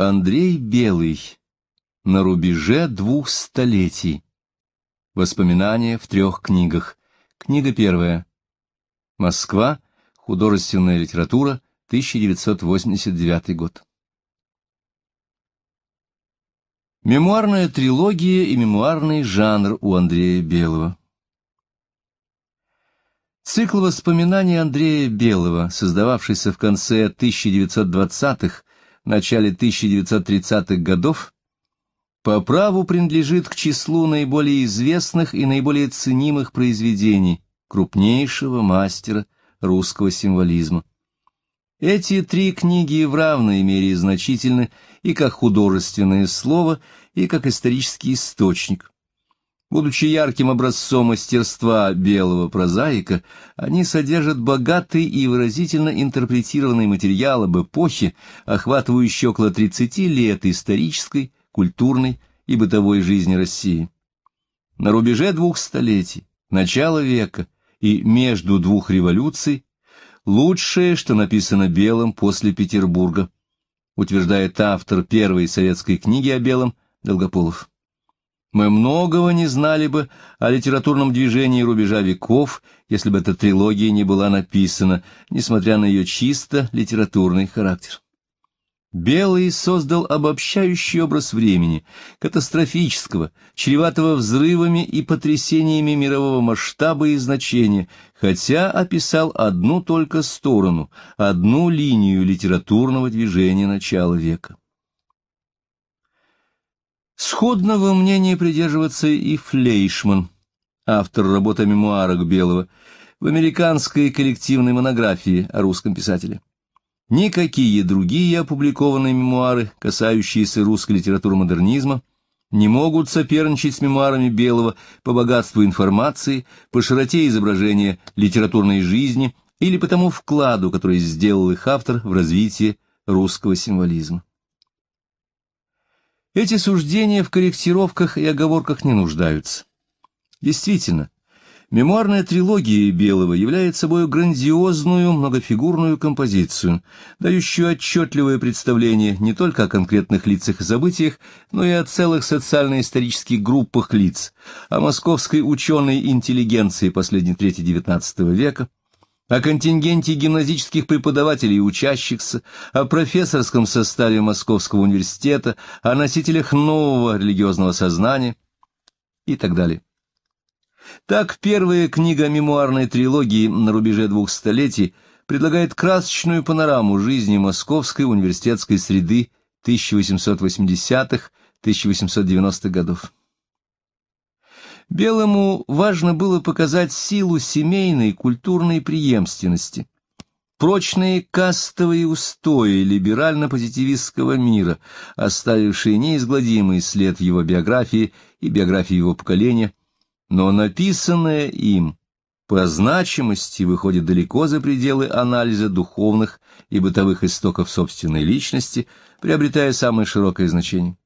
Андрей Белый. На рубеже двух столетий. Воспоминания в трех книгах. Книга первая. Москва. Художественная литература. 1989 год. Мемуарная трилогия и мемуарный жанр у Андрея Белого. Цикл воспоминаний Андрея Белого, создававшийся в конце 1920-х, начале 1930-х годов, по праву принадлежит к числу наиболее известных и наиболее ценимых произведений крупнейшего мастера русского символизма. Эти три книги в равной мере значительны и как художественное слово, и как исторический источник. Будучи ярким образцом мастерства белого прозаика, они содержат богатый и выразительно интерпретированный материал об эпохе, охватывающий около 30 лет исторической, культурной и бытовой жизни России. На рубеже двух столетий, начала века и между двух революций лучшее, что написано Белым после Петербурга, утверждает автор первой советской книги о Белом Долгополов. Мы многого не знали бы о литературном движении рубежа веков, если бы эта трилогия не была написана, несмотря на ее чисто литературный характер. Белый создал обобщающий образ времени, катастрофического, чреватого взрывами и потрясениями мирового масштаба и значения, хотя описал одну только сторону, одну линию литературного движения начала века. Сходного мнения придерживается и Флейшман, автор работы о мемуарах Белого, в американской коллективной монографии о русском писателе. Никакие другие опубликованные мемуары, касающиеся русской литературы модернизма, не могут соперничать с мемуарами Белого по богатству информации, по широте изображения литературной жизни или по тому вкладу, который сделал их автор в развитие русского символизма. Эти суждения в корректировках и оговорках не нуждаются. Действительно, мемуарная трилогия Белого является собой грандиозную многофигурную композицию, дающую отчетливое представление не только о конкретных лицах и событиях, но и о целых социально-исторических группах лиц, о московской ученой интеллигенции последней трети XIX века, о контингенте гимназических преподавателей и учащихся, о профессорском составе Московского университета, о носителях нового религиозного сознания и так далее. Так первая книга мемуарной трилогии на рубеже двух столетий предлагает красочную панораму жизни московской университетской среды 1880-1890-х х годов. Белому важно было показать силу семейной культурной преемственности, прочные кастовые устои либерально-позитивистского мира, оставившие неизгладимый след в его биографии и биографии его поколения, но написанное им по значимости выходит далеко за пределы анализа духовных и бытовых истоков собственной личности, приобретая самое широкое значение.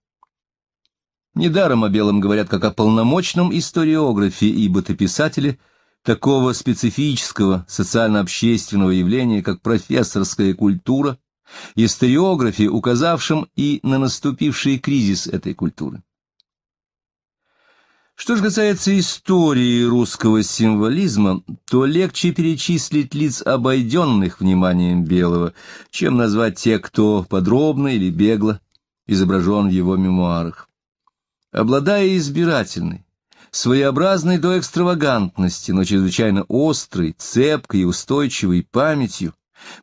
Недаром о Белом говорят как о полномочном историографе, и ты такого специфического социально-общественного явления, как профессорская культура, историографе, указавшим и на наступивший кризис этой культуры. Что же касается истории русского символизма, то легче перечислить лиц, обойденных вниманием Белого, чем назвать тех, кто подробно или бегло изображен в его мемуарах. Обладая избирательной, своеобразной до экстравагантности, но чрезвычайно острой, цепкой и устойчивой памятью,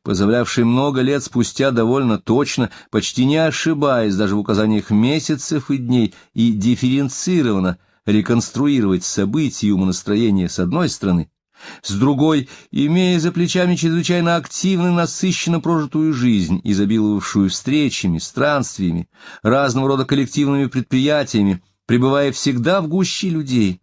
позволявшей много лет спустя довольно точно, почти не ошибаясь даже в указаниях месяцев и дней, и дифференцированно реконструировать события и умонастроения с одной стороны, с другой, имея за плечами чрезвычайно активную, насыщенно прожитую жизнь, изобиловавшую встречами, странствиями, разного рода коллективными предприятиями, пребывая всегда в гуще людей.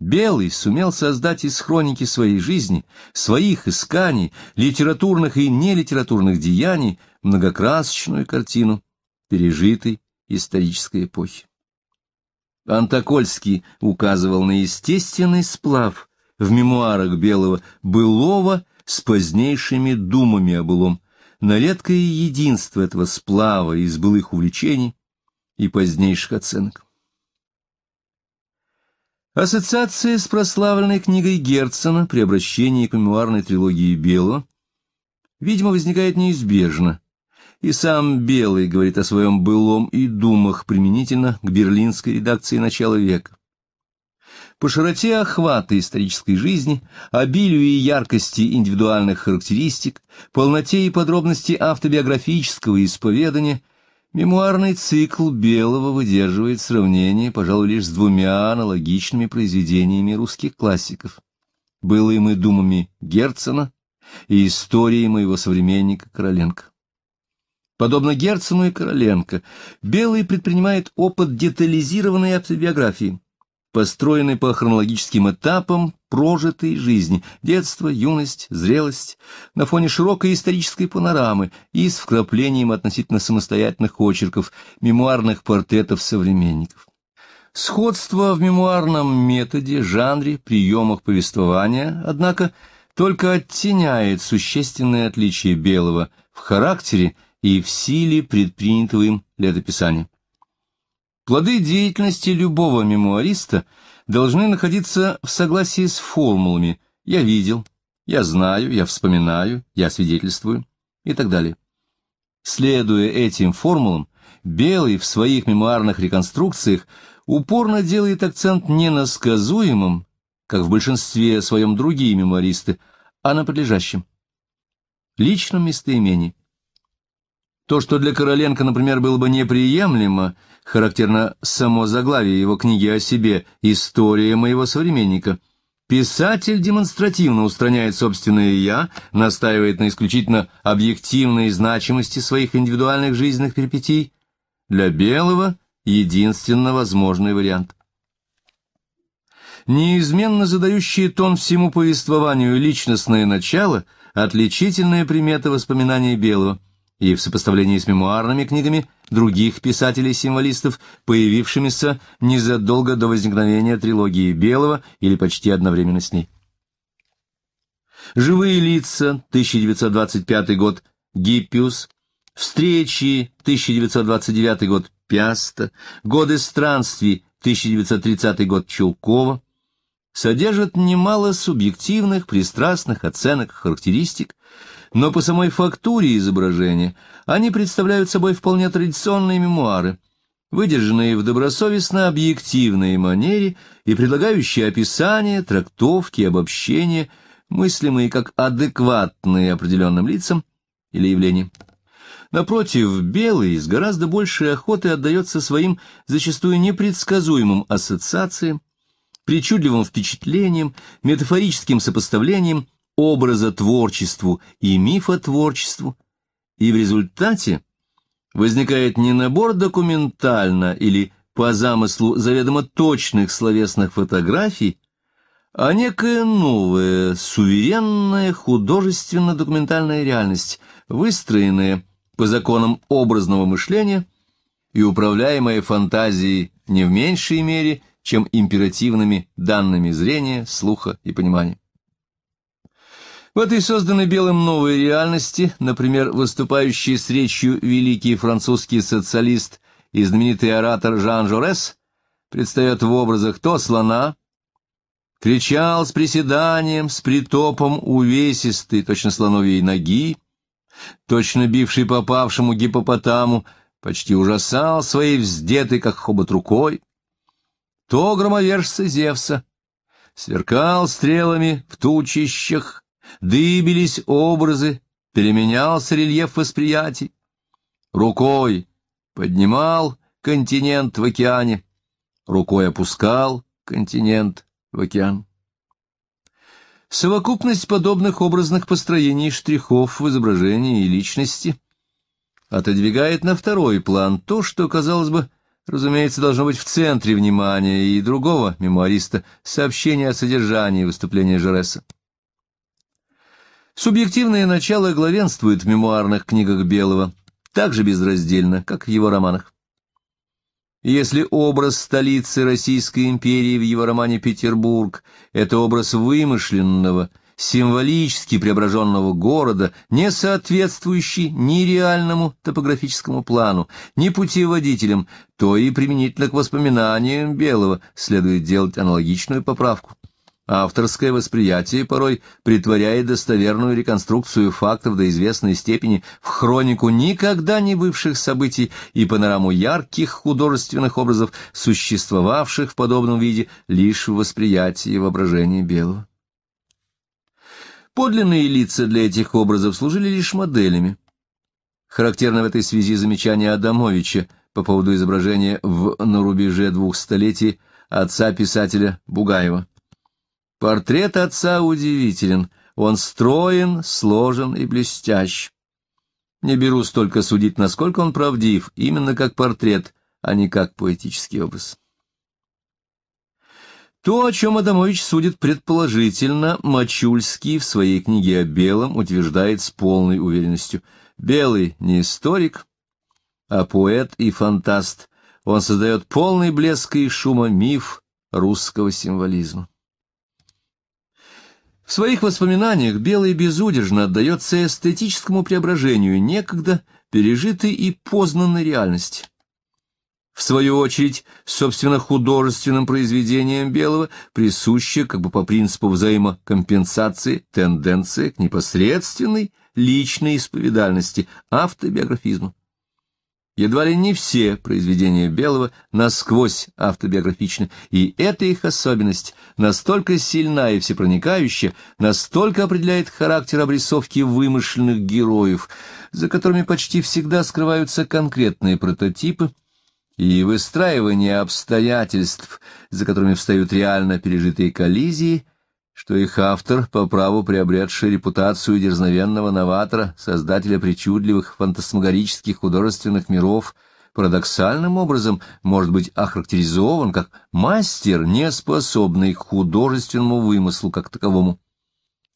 Белый сумел создать из хроники своей жизни, своих исканий, литературных и нелитературных деяний многокрасочную картину пережитой исторической эпохи. Антокольский указывал на естественный сплав – в мемуарах Белого «былого» с позднейшими думами о былом, на редкое единство этого сплава из былых увлечений и позднейших оценок. Ассоциация с прославленной книгой Герцена при обращении к мемуарной трилогии Белого, видимо, возникает неизбежно, и сам Белый говорит о своем былом и думах применительно к берлинской редакции начала века. По широте охвата исторической жизни, обилию и яркости индивидуальных характеристик, полноте и подробности автобиографического исповедания – Мемуарный цикл Белого выдерживает сравнение, пожалуй, лишь с двумя аналогичными произведениями русских классиков — «Былым и думами Герцена» и «Историей моего современника Короленко». Подобно Герцену и Короленко, Белый предпринимает опыт детализированной автобиографии, построены по хронологическим этапам прожитой жизни – детство, юность, зрелость – на фоне широкой исторической панорамы и с вкраплением относительно самостоятельных очерков, мемуарных портретов современников. Сходство в мемуарном методе, жанре, приемах повествования, однако, только оттеняет существенное отличие Белого в характере и в силе предпринятого им летописания. Плоды деятельности любого мемуариста должны находиться в согласии с формулами «я видел», «я знаю», «я вспоминаю», «я свидетельствую» и так далее. Следуя этим формулам, Белый в своих мемуарных реконструкциях упорно делает акцент не на сказуемом, как в большинстве своем другие мемуаристы, а на подлежащем – личном местоимении. То, что для Короленко, например, было бы неприемлемо – характерно само заглавие его книги о себе «История моего современника». Писатель демонстративно устраняет собственное «я», настаивает на исключительно объективной значимости своих индивидуальных жизненных перипетий. Для Белого – единственно возможный вариант. Неизменно задающие тон всему повествованию личностное начало – отличительная примета воспоминаний Белого, и в сопоставлении с мемуарными книгами – других писателей-символистов, появившимися незадолго до возникновения трилогии Белого или почти одновременно с ней. «Живые лица», 1925 год, «Гиппиус», «Встречи», 1929 год, «Пяста», «Годы странствий», 1930 год, «Чулкова», содержат немало субъективных, пристрастных оценок, характеристик, но по самой фактуре изображения они представляют собой вполне традиционные мемуары, выдержанные в добросовестно объективной манере и предлагающие описание, трактовки, обобщения, мыслимые как адекватные определенным лицам или явлениям. Напротив, белый с гораздо большей охотой отдается своим зачастую непредсказуемым ассоциациям, причудливым впечатлениям, метафорическим сопоставлениям образа творчеству и мифа творчеству, и в результате возникает не набор документально или по замыслу заведомо точных словесных фотографий, а некая новая, суверенная художественно-документальная реальность, выстроенная по законам образного мышления и управляемая фантазией не в меньшей мере, чем императивными данными зрения, слуха и понимания. В этой созданной белым новой реальности, например, выступающий с речью великий французский социалист и знаменитый оратор Жан Жорес, предстает в образах то слона, кричал с приседанием, с притопом увесистый, точно слоновьей ноги, точно бивший попавшему гипопотаму, почти ужасал своей вздетой, как хобот рукой, то громовержца Зевса, сверкал стрелами в тучищах, дыбились образы, переменялся рельеф восприятий. Рукой поднимал континент в океане, рукой опускал континент в океан. Совокупность подобных образных построений штрихов в изображении и личности отодвигает на второй план то, что, казалось бы, разумеется, должно быть в центре внимания и другого мемуариста сообщение о содержании выступления Жереса. Субъективное начало главенствует в мемуарных книгах Белого, так же безраздельно, как в его романах. Если образ столицы Российской империи в его романе «Петербург» — это образ вымышленного, символически преображенного города, не соответствующий ни реальному топографическому плану, ни путеводителям, то и применительно к воспоминаниям Белого следует делать аналогичную поправку. Авторское восприятие порой притворяет достоверную реконструкцию фактов до известной степени в хронику никогда не бывших событий и панораму ярких художественных образов, существовавших в подобном виде лишь в восприятии воображения белого. Подлинные лица для этих образов служили лишь моделями. Характерно в этой связи замечание Адамовича по поводу изображения в «На рубеже двух столетий» отца писателя Бугаева. Портрет отца удивителен, он строен, сложен и блестящ. Не берусь только судить, насколько он правдив, именно как портрет, а не как поэтический образ. То, о чем Адамович судит предположительно, Мачульский в своей книге о Белом утверждает с полной уверенностью. Белый не историк, а поэт и фантаст. Он создает полный блеск и шума миф русского символизма. В своих воспоминаниях Белый безудержно отдается эстетическому преображению некогда пережитой и познанной реальности. В свою очередь, собственно, художественным произведениям Белого присуща, как бы по принципу взаимокомпенсации, тенденция к непосредственной личной исповедальности, автобиографизму. Едва ли не все произведения Белого насквозь автобиографичны, и эта их особенность настолько сильна и всепроникающая, настолько определяет характер обрисовки вымышленных героев, за которыми почти всегда скрываются конкретные прототипы, и выстраивание обстоятельств, за которыми встают реально пережитые коллизии – что их автор, по праву приобретший репутацию дерзновенного новатора, создателя причудливых фантасмагорических художественных миров, парадоксальным образом может быть охарактеризован как мастер, не способный к художественному вымыслу как таковому,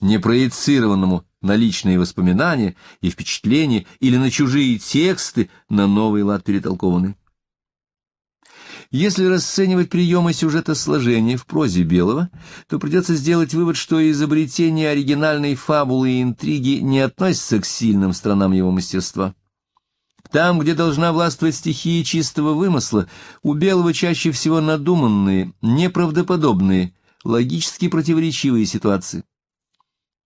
не проецированному на личные воспоминания и впечатления или на чужие тексты на новый лад перетолкованный. Если расценивать приемы сюжета сложения в прозе Белого, то придется сделать вывод, что изобретение оригинальной фабулы и интриги не относится к сильным сторонам его мастерства. Там, где должна властвовать стихия чистого вымысла, у Белого чаще всего надуманные, неправдоподобные, логически противоречивые ситуации.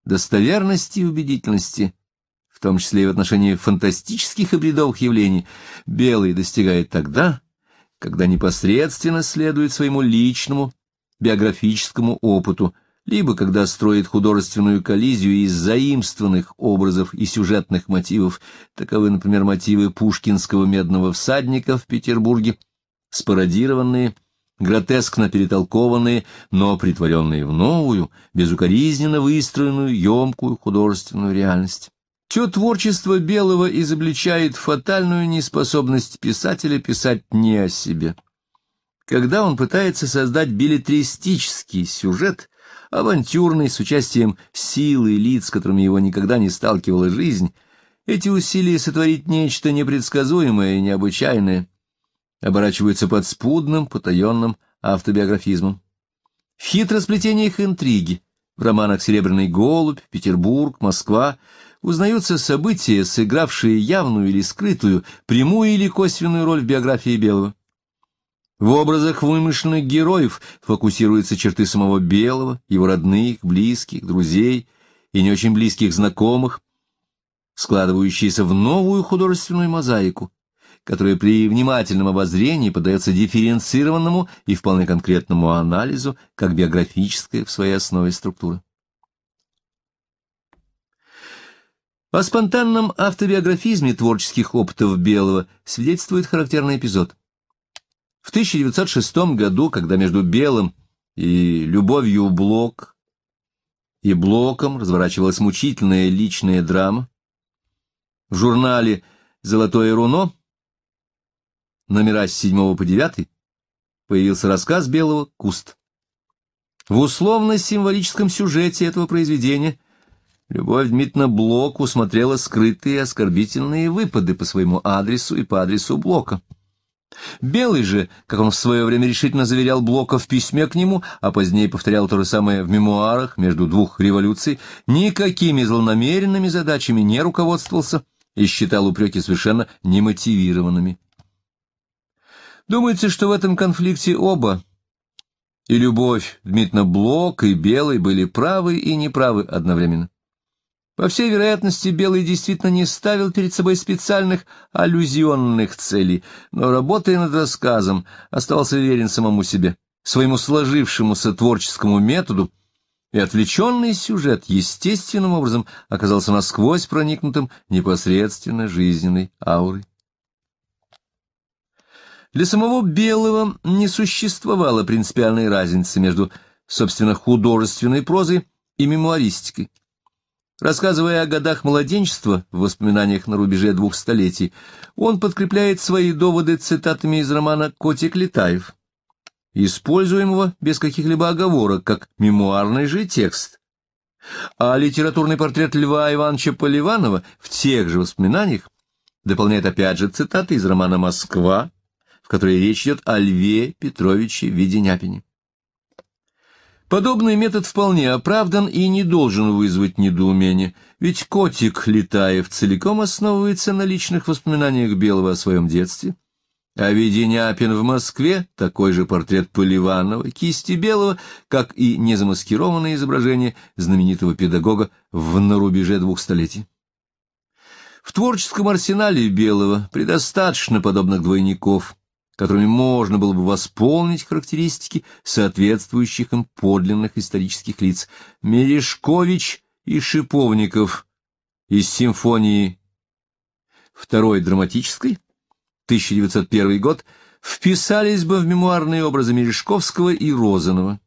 Достоверности и убедительности – в том числе и в отношении фантастических и бредовых явлений, белый достигает тогда, когда непосредственно следует своему личному биографическому опыту, либо когда строит художественную коллизию из заимствованных образов и сюжетных мотивов, таковы, например, мотивы пушкинского «Медного всадника» в Петербурге, спародированные, гротескно перетолкованные, но притворенные в новую, безукоризненно выстроенную, емкую художественную реальность. Все творчество Белого изобличает фатальную неспособность писателя писать не о себе. Когда он пытается создать билетристический сюжет, авантюрный, с участием силы лиц, с которыми его никогда не сталкивала жизнь, эти усилия сотворить нечто непредсказуемое и необычайное оборачиваются подспудным, потаенным автобиографизмом. В хитросплетениях интриги, в романах «Серебряный голубь», «Петербург», «Москва» узнаются события, сыгравшие явную или скрытую, прямую или косвенную роль в биографии Белого. В образах вымышленных героев фокусируются черты самого Белого, его родных, близких, друзей и не очень близких знакомых, складывающиеся в новую художественную мозаику, которая при внимательном обозрении подается дифференцированному и вполне конкретному анализу как биографическая в своей основе структура. О спонтанном автобиографизме творческих опытов Белого свидетельствует характерный эпизод. В 1906 году, когда между Белым и Любовью Блок и Блоком разворачивалась мучительная личная драма, в журнале «Золотое руно» номера с 7 по 9 появился рассказ Белого «Куст». В условно-символическом сюжете этого произведения – Любовь Дмитриевна Блок усмотрела скрытые оскорбительные выпады по своему адресу и по адресу Блока. Белый же, как он в свое время решительно заверял Блока в письме к нему, а позднее повторял то же самое в мемуарах между двух революций, никакими злонамеренными задачами не руководствовался и считал упреки совершенно немотивированными. Думается, что в этом конфликте оба, и любовь Дмитрина Блок, и Белый, были правы и неправы одновременно. По всей вероятности, Белый действительно не ставил перед собой специальных аллюзионных целей, но, работая над рассказом, оставался верен самому себе, своему сложившемуся творческому методу, и отвлеченный сюжет естественным образом оказался насквозь проникнутым непосредственно жизненной аурой. Для самого Белого не существовало принципиальной разницы между, собственно, художественной прозой и мемуаристикой. Рассказывая о годах младенчества в воспоминаниях на рубеже двух столетий, он подкрепляет свои доводы цитатами из романа «Котик Летаев», используемого без каких-либо оговорок как мемуарный же текст. А литературный портрет Льва Ивановича Поливанова в тех же воспоминаниях дополняет опять же цитаты из романа «Москва», в которой речь идет о Льве Петровиче Веденяпине. Подобный метод вполне оправдан и не должен вызвать недоумения, ведь котик Летаев целиком основывается на личных воспоминаниях Белого о своем детстве, а Веденяпин в Москве — такой же портрет Поливанова, кисти Белого, как и незамаскированное изображение знаменитого педагога в «На рубеже двух столетий». В творческом арсенале Белого предостаточно подобных двойников — которыми можно было бы восполнить характеристики соответствующих им подлинных исторических лиц. Мережкович и Шиповников из симфонии второй драматической, 1901 год, вписались бы в мемуарные образы Мережковского и Розанова.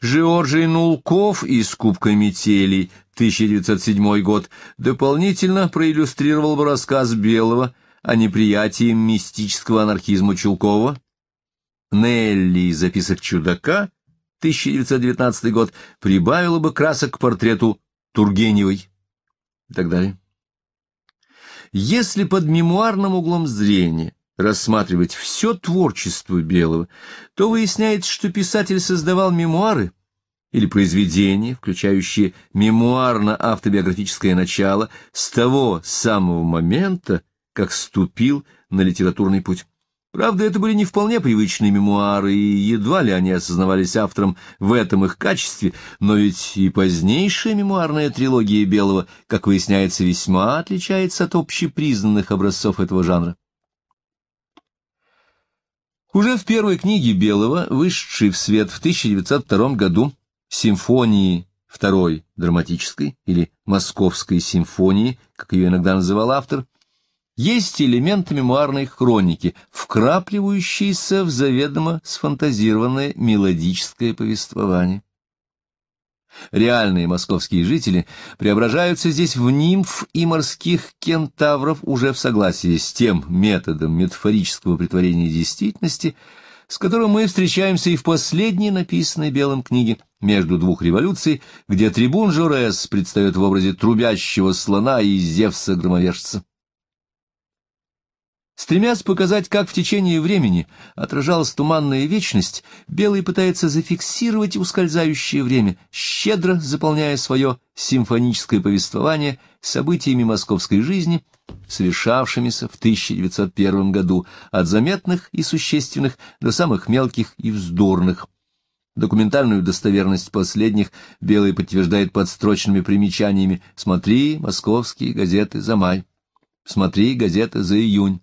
Жеоргий Нулков из «Кубка метелей» 1907 год дополнительно проиллюстрировал бы рассказ Белого – о неприятии мистического анархизма Чулкова, Нелли из записок «Чудака» 1919 год прибавила бы красок к портрету Тургеневой и так далее. Если под мемуарным углом зрения рассматривать все творчество Белого, то выясняется, что писатель создавал мемуары или произведения, включающие мемуарно-автобиографическое начало, с того самого момента, как ступил на литературный путь. Правда, это были не вполне привычные мемуары, и едва ли они осознавались автором в этом их качестве, но ведь и позднейшая мемуарная трилогия Белого, как выясняется, весьма отличается от общепризнанных образцов этого жанра. Уже в первой книге Белого, вышедшей в свет в 1902 году, симфонии второй драматической или московской симфонии, как ее иногда называл автор, есть элементы мемуарной хроники, вкрапливающиеся в заведомо сфантазированное мелодическое повествование. Реальные московские жители преображаются здесь в нимф и морских кентавров уже в согласии с тем методом метафорического притворения действительности, с которым мы встречаемся и в последней написанной белом книге «Между двух революций», где трибун Журес предстает в образе трубящего слона и Зевса-громовержца. Стремясь показать, как в течение времени отражалась туманная вечность, Белый пытается зафиксировать ускользающее время, щедро заполняя свое симфоническое повествование событиями московской жизни, совершавшимися в 1901 году, от заметных и существенных до самых мелких и вздорных. Документальную достоверность последних Белый подтверждает подстрочными примечаниями «Смотри, московские газеты за май», «Смотри, газеты за июнь»,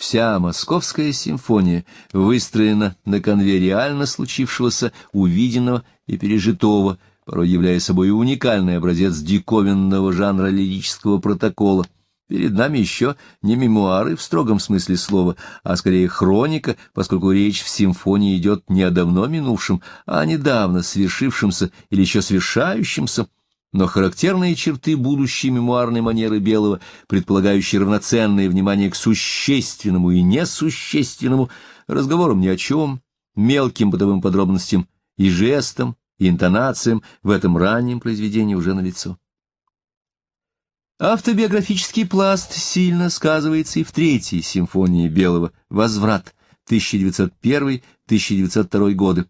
Вся московская симфония выстроена на конве реально случившегося, увиденного и пережитого, порой являя собой уникальный образец диковинного жанра лирического протокола. Перед нами еще не мемуары в строгом смысле слова, а скорее хроника, поскольку речь в симфонии идет не о давно минувшем, а о недавно свершившемся или еще свершающемся, но характерные черты будущей мемуарной манеры Белого, предполагающие равноценное внимание к существенному и несущественному, разговорам ни о чем, мелким бытовым подробностям и жестам, и интонациям в этом раннем произведении уже налицо. Автобиографический пласт сильно сказывается и в третьей симфонии Белого «Возврат» 1901-1902 годы,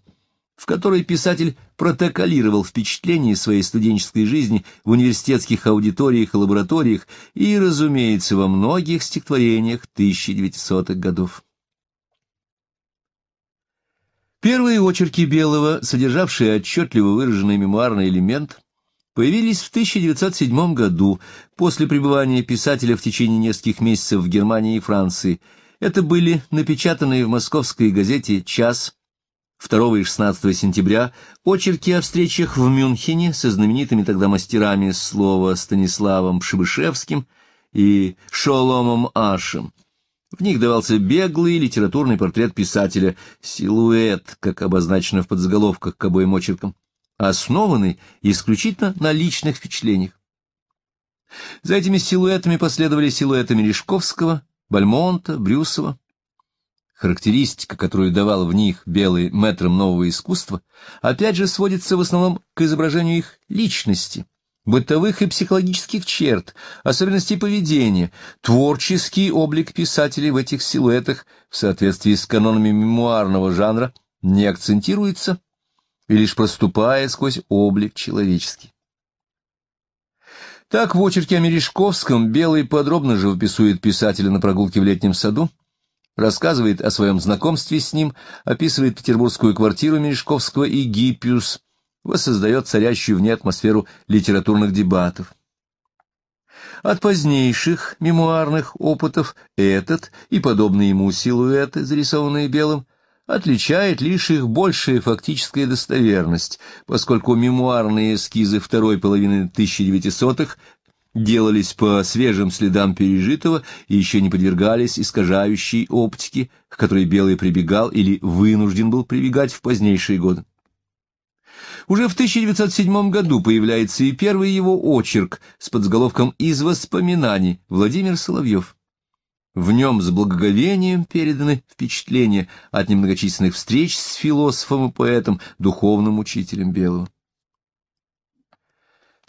в которой писатель протоколировал впечатления своей студенческой жизни в университетских аудиториях и лабораториях и, разумеется, во многих стихотворениях 1900-х годов. Первые очерки Белого, содержавшие отчетливо выраженный мемуарный элемент, появились в 1907 году, после пребывания писателя в течение нескольких месяцев в Германии и Франции. Это были напечатанные в московской газете «Час» 2 и 16 сентября очерки о встречах в Мюнхене со знаменитыми тогда мастерами слова Станиславом Пшебышевским и Шоломом Ашем. В них давался беглый литературный портрет писателя, силуэт, как обозначено в подзаголовках к обоим очеркам, основанный исключительно на личных впечатлениях. За этими силуэтами последовали силуэты Мережковского, Бальмонта, Брюсова. Характеристика, которую давал в них белый метром нового искусства, опять же сводится в основном к изображению их личности, бытовых и психологических черт, особенностей поведения, творческий облик писателей в этих силуэтах в соответствии с канонами мемуарного жанра не акцентируется и лишь проступает сквозь облик человеческий. Так в очерке о Мережковском Белый подробно живописует писателя на прогулке в летнем саду, рассказывает о своем знакомстве с ним, описывает петербургскую квартиру Мережковского и Гиппиус, воссоздает царящую в ней атмосферу литературных дебатов. От позднейших мемуарных опытов этот и подобные ему силуэты, зарисованные белым, отличает лишь их большая фактическая достоверность, поскольку мемуарные эскизы второй половины 1900-х делались по свежим следам пережитого и еще не подвергались искажающей оптике, к которой Белый прибегал или вынужден был прибегать в позднейшие годы. Уже в 1907 году появляется и первый его очерк с подзаголовком «Из воспоминаний» Владимир Соловьев. В нем с благоговением переданы впечатления от немногочисленных встреч с философом и поэтом, духовным учителем Белого.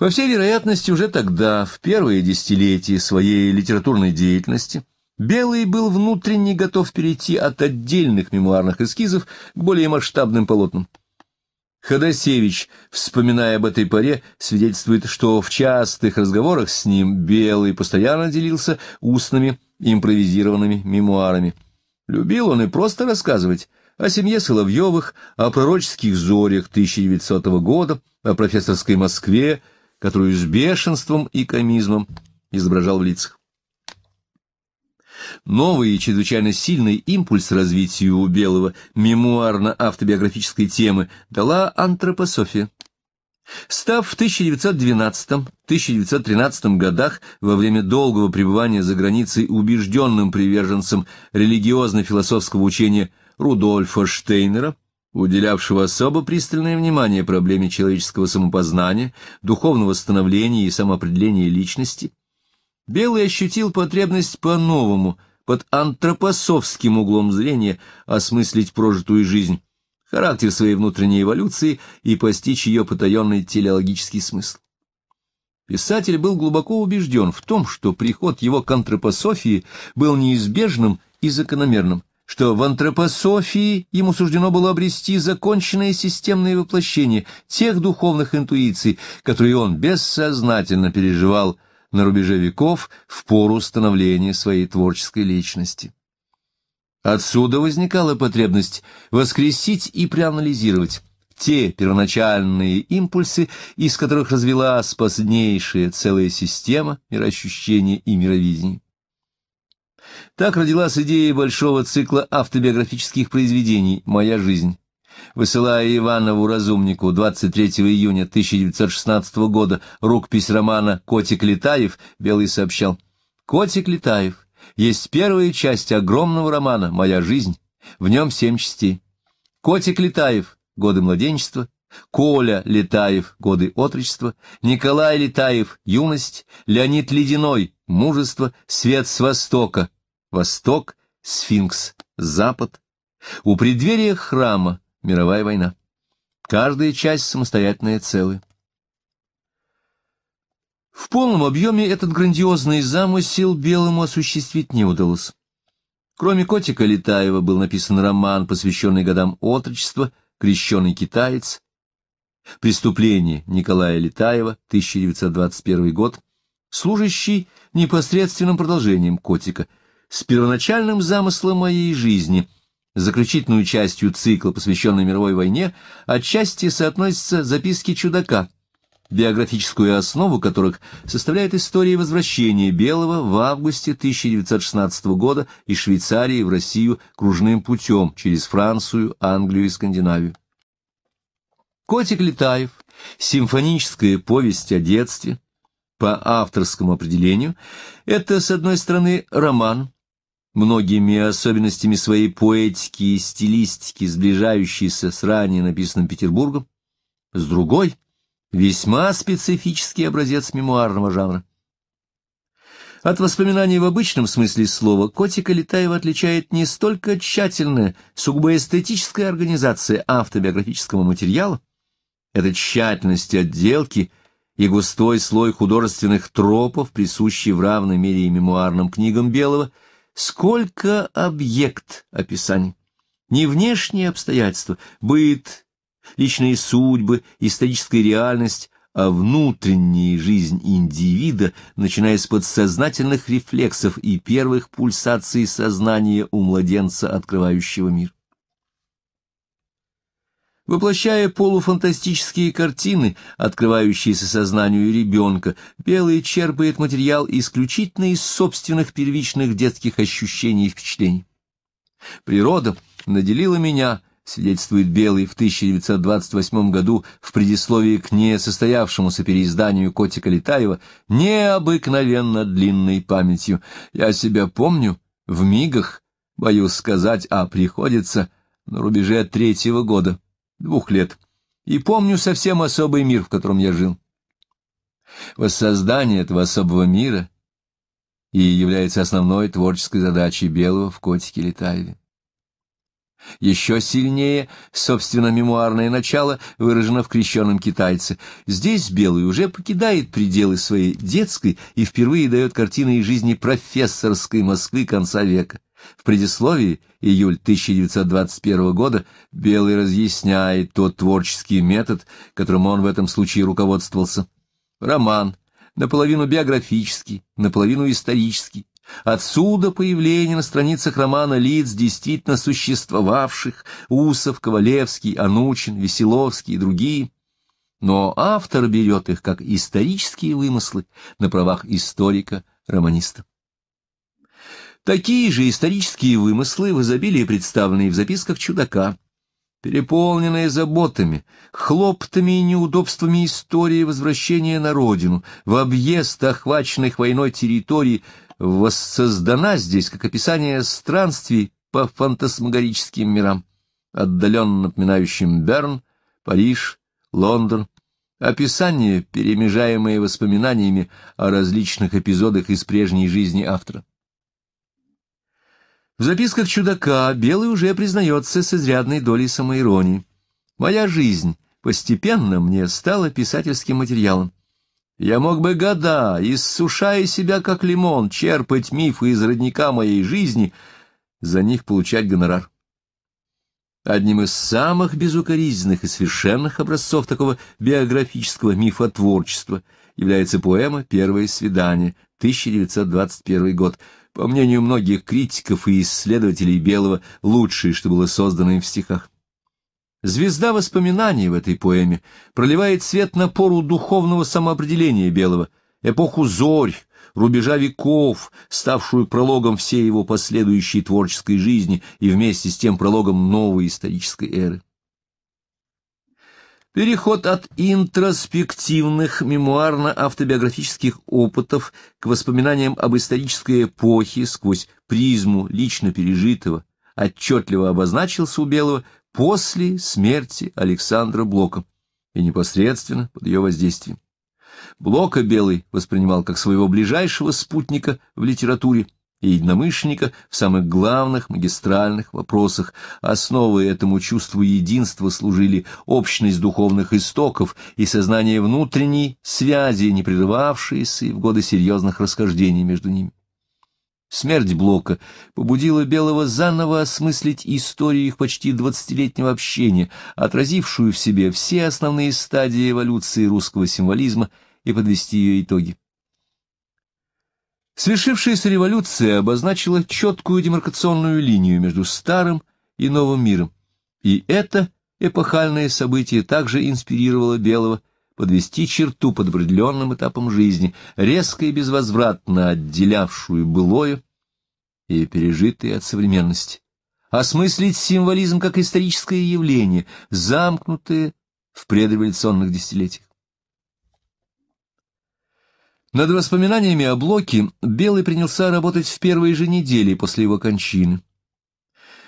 По всей вероятности, уже тогда, в первые десятилетия своей литературной деятельности, Белый был внутренне готов перейти от отдельных мемуарных эскизов к более масштабным полотнам. Ходосевич, вспоминая об этой поре, свидетельствует, что в частых разговорах с ним Белый постоянно делился устными импровизированными мемуарами. Любил он и просто рассказывать о семье Соловьевых, о пророческих зорях 1900 года, о профессорской Москве, которую с бешенством и комизмом изображал в лицах. Новый и чрезвычайно сильный импульс развитию у Белого мемуарно-автобиографической темы дала антропософия. Став в 1912-1913 годах во время долгого пребывания за границей убежденным приверженцем религиозно-философского учения Рудольфа Штейнера, уделявшего особо пристальное внимание проблеме человеческого самопознания, духовного становления и самоопределения личности, Белый ощутил потребность по-новому, под антропосовским углом зрения, осмыслить прожитую жизнь, характер своей внутренней эволюции и постичь ее потаенный телеологический смысл. Писатель был глубоко убежден в том, что приход его к антропософии был неизбежным и закономерным, что в антропософии ему суждено было обрести законченное системное воплощение тех духовных интуиций, которые он бессознательно переживал на рубеже веков в пору становления своей творческой личности. Отсюда возникала потребность воскресить и проанализировать те первоначальные импульсы, из которых развилась позднейшая целая система мироощущения и мировидения. Так родилась идея большого цикла автобиографических произведений «Моя жизнь». Высылая Иванову Разумнику 23 июня 1916 года рукопись романа «Котик Летаев», Белый сообщал «Котик Летаев есть первая часть огромного романа «Моя жизнь», в нем семь частей. Котик Летаев «Годы младенчества», Коля Летаев «Годы отрочества», Николай Летаев «Юность», Леонид Ледяной «Мужество», Свет с Востока Восток, Сфинкс, Запад. У преддверия храма мировая война. Каждая часть самостоятельная целая. В полном объеме этот грандиозный замысел Белому осуществить не удалось. Кроме Котика Летаева был написан роман, посвященный годам отрочества крещенный китаец», «Преступление» Николая Летаева, 1921 год, служащий непосредственным продолжением Котика – с первоначальным замыслом моей жизни, заключительную частью цикла, посвященной мировой войне, отчасти соотносятся записки чудака, биографическую основу которых составляет история возвращения Белого в августе 1916 года из Швейцарии в Россию кружным путем через Францию, Англию и Скандинавию. Котик Летаев. Симфоническая повесть о детстве. По авторскому определению, это, с одной стороны, роман, многими особенностями своей поэтики и стилистики, сближающейся с ранее написанным Петербургом, с другой — весьма специфический образец мемуарного жанра. От воспоминаний в обычном смысле слова Котика Летаева отличает не столько тщательная, сугубо эстетическая организация автобиографического материала, это тщательность отделки и густой слой художественных тропов, присущий в равной мере и мемуарным книгам Белого — Сколько объект описаний, не внешние обстоятельства, быт, личные судьбы, историческая реальность, а внутренняя жизнь индивида, начиная с подсознательных рефлексов и первых пульсаций сознания у младенца, открывающего мир. Воплощая полуфантастические картины, открывающиеся сознанию ребенка, Белый черпает материал исключительно из собственных первичных детских ощущений и впечатлений. «Природа наделила меня», — свидетельствует Белый в 1928 году в предисловии к несостоявшемуся переизданию Котика Летаева, «необыкновенно длинной памятью. Я себя помню в мигах, боюсь сказать, а приходится на рубеже третьего года» двух лет, и помню совсем особый мир, в котором я жил. Воссоздание этого особого мира и является основной творческой задачей Белого в «Котике Летаеве». Еще сильнее, собственно, мемуарное начало выражено в «Крещенном китайце». Здесь Белый уже покидает пределы своей детской и впервые дает картины из жизни профессорской Москвы конца века. В предисловии июль 1921 года Белый разъясняет тот творческий метод, которым он в этом случае руководствовался. Роман, наполовину биографический, наполовину исторический, Отсюда появление на страницах романа лиц, действительно существовавших, Усов, Ковалевский, Анучин, Веселовский и другие. Но автор берет их как исторические вымыслы на правах историка-романиста. Такие же исторические вымыслы в изобилии представлены в записках чудака. Переполненная заботами, хлоптами и неудобствами истории возвращения на родину, в объезд охваченных войной территорий, воссоздана здесь как описание странствий по фантасмагорическим мирам, отдаленно напоминающим Берн, Париж, Лондон, описание, перемежаемое воспоминаниями о различных эпизодах из прежней жизни автора. В записках чудака Белый уже признается с изрядной долей самоиронии. «Моя жизнь постепенно мне стала писательским материалом. Я мог бы года, иссушая себя как лимон, черпать мифы из родника моей жизни, за них получать гонорар. Одним из самых безукоризненных и совершенных образцов такого биографического мифотворчества является поэма «Первое свидание» 1921 год – по мнению многих критиков и исследователей Белого, лучшее, что было создано им в стихах. Звезда воспоминаний в этой поэме проливает свет на пору духовного самоопределения Белого, эпоху зорь, рубежа веков, ставшую прологом всей его последующей творческой жизни и вместе с тем прологом новой исторической эры. Переход от интроспективных мемуарно-автобиографических опытов к воспоминаниям об исторической эпохе сквозь призму лично пережитого отчетливо обозначился у Белого после смерти Александра Блока и непосредственно под ее воздействием. Блока Белый воспринимал как своего ближайшего спутника в литературе – и единомышленника в самых главных магистральных вопросах. Основой этому чувству единства служили общность духовных истоков и сознание внутренней связи, не прерывавшейся и в годы серьезных расхождений между ними. Смерть Блока побудила Белого заново осмыслить историю их почти двадцатилетнего общения, отразившую в себе все основные стадии эволюции русского символизма, и подвести ее итоги. Свершившаяся революция обозначила четкую демаркационную линию между старым и новым миром, и это эпохальное событие также инспирировало Белого подвести черту под определенным этапом жизни, резко и безвозвратно отделявшую былое и пережитое от современности, осмыслить символизм как историческое явление, замкнутое в предреволюционных десятилетиях. Над воспоминаниями о Блоке Белый принялся работать в первые же недели после его кончины.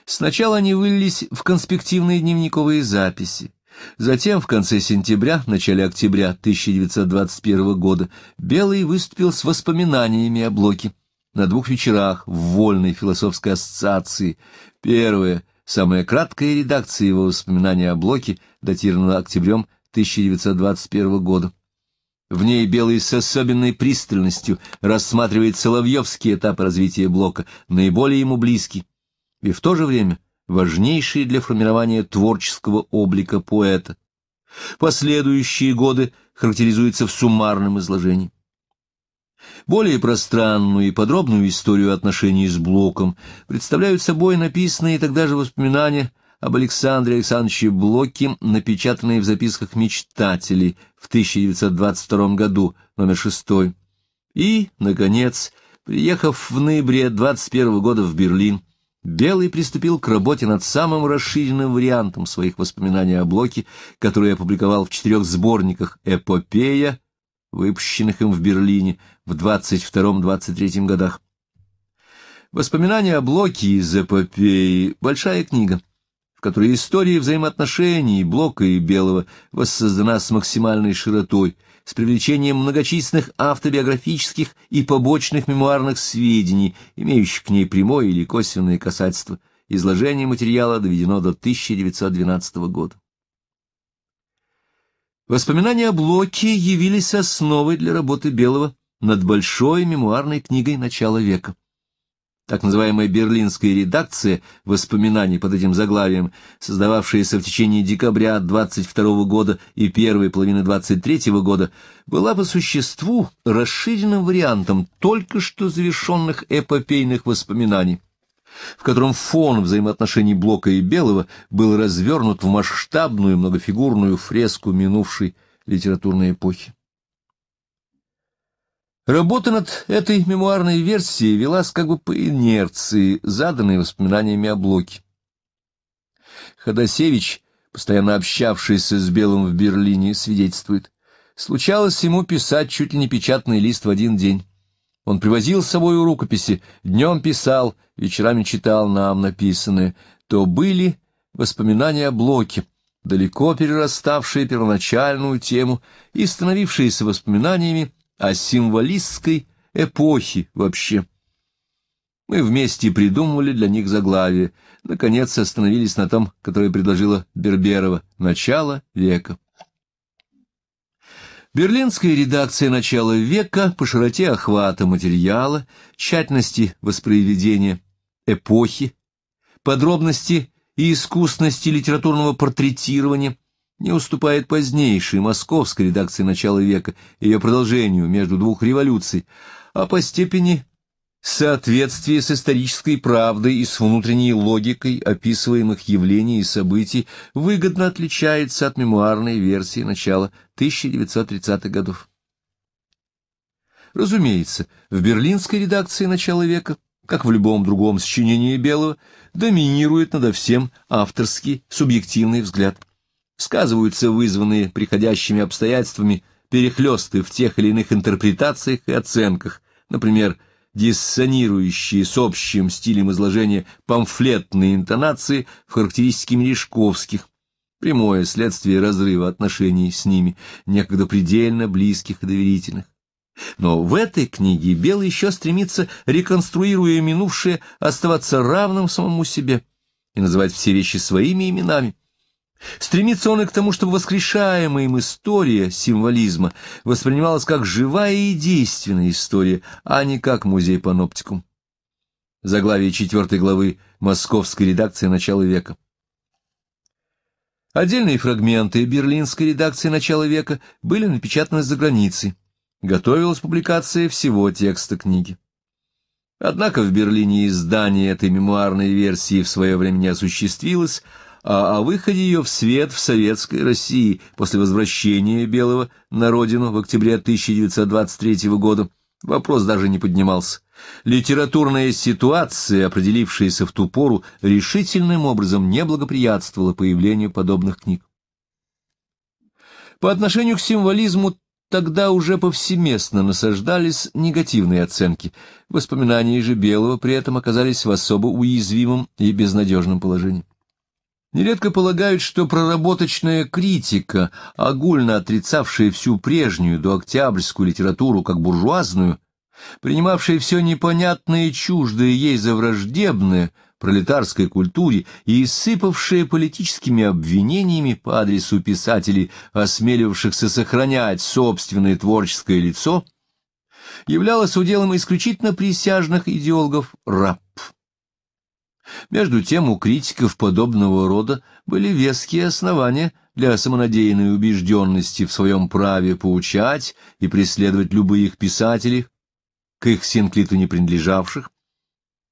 Сначала они вылились в конспективные дневниковые записи. Затем, в конце сентября, начале октября 1921 года, Белый выступил с воспоминаниями о Блоке на двух вечерах в Вольной философской ассоциации. Первая, самая краткая редакция его воспоминаний о Блоке, датирована октябрем 1921 года. В ней Белый с особенной пристальностью рассматривает Соловьевский этап развития блока, наиболее ему близкий, и в то же время важнейший для формирования творческого облика поэта. Последующие годы характеризуются в суммарном изложении. Более пространную и подробную историю отношений с Блоком представляют собой написанные тогда же воспоминания об Александре Александровиче Блоке, напечатанные в записках мечтателей в 1922 году, номер 6. И, наконец, приехав в ноябре 21 года в Берлин, Белый приступил к работе над самым расширенным вариантом своих воспоминаний о Блоке, который я опубликовал в четырех сборниках «Эпопея», выпущенных им в Берлине в 22-23 годах. Воспоминания о Блоке из эпопеи — большая книга — которой история взаимоотношений Блока и Белого воссоздана с максимальной широтой, с привлечением многочисленных автобиографических и побочных мемуарных сведений, имеющих к ней прямое или косвенное касательство. Изложение материала доведено до 1912 года. Воспоминания о Блоке явились основой для работы Белого над большой мемуарной книгой начала века так называемая «Берлинская редакция» воспоминаний под этим заглавием, создававшаяся в течение декабря 22 года и первой половины 23 года, была по существу расширенным вариантом только что завершенных эпопейных воспоминаний, в котором фон взаимоотношений Блока и Белого был развернут в масштабную многофигурную фреску минувшей литературной эпохи. Работа над этой мемуарной версией велась как бы по инерции, заданной воспоминаниями о Блоке. Ходосевич, постоянно общавшийся с Белым в Берлине, свидетельствует. Случалось ему писать чуть ли не печатный лист в один день. Он привозил с собой рукописи, днем писал, вечерами читал нам написанное. То были воспоминания о Блоке, далеко перераставшие первоначальную тему и становившиеся воспоминаниями, а символистской эпохи вообще. Мы вместе придумывали для них заглавие. Наконец остановились на том, которое предложила Берберова «Начало века». Берлинская редакция «Начала века» по широте охвата материала, тщательности воспроизведения эпохи, подробности и искусности литературного портретирования не уступает позднейшей московской редакции начала века, ее продолжению между двух революций, а по степени соответствия с исторической правдой и с внутренней логикой описываемых явлений и событий выгодно отличается от мемуарной версии начала 1930-х годов. Разумеется, в берлинской редакции начала века, как в любом другом сочинении Белого, доминирует надо всем авторский субъективный взгляд – сказываются вызванные приходящими обстоятельствами перехлесты в тех или иных интерпретациях и оценках, например, диссонирующие с общим стилем изложения памфлетные интонации в характеристике Мережковских, прямое следствие разрыва отношений с ними, некогда предельно близких и доверительных. Но в этой книге Белый еще стремится, реконструируя минувшее, оставаться равным самому себе и называть все вещи своими именами, Стремится он и к тому, чтобы воскрешаемая им история символизма воспринималась как живая и действенная история, а не как музей паноптикум. Заглавие четвертой главы московской редакции начала века. Отдельные фрагменты берлинской редакции начала века были напечатаны за границей. Готовилась публикация всего текста книги. Однако в Берлине издание этой мемуарной версии в свое время не осуществилось, а о выходе ее в свет в Советской России после возвращения Белого на родину в октябре 1923 года вопрос даже не поднимался. Литературная ситуация, определившаяся в ту пору, решительным образом не благоприятствовала появлению подобных книг. По отношению к символизму тогда уже повсеместно насаждались негативные оценки. Воспоминания же Белого при этом оказались в особо уязвимом и безнадежном положении. Нередко полагают, что проработочная критика, огульно отрицавшая всю прежнюю дооктябрьскую литературу как буржуазную, принимавшая все непонятное и чуждое ей за враждебное пролетарской культуре и сыпавшая политическими обвинениями по адресу писателей, осмелившихся сохранять собственное творческое лицо, являлась уделом исключительно присяжных идеологов раб. Между тем у критиков подобного рода были веские основания для самонадеянной убежденности в своем праве поучать и преследовать любых писателей, к их синклиту не принадлежавших,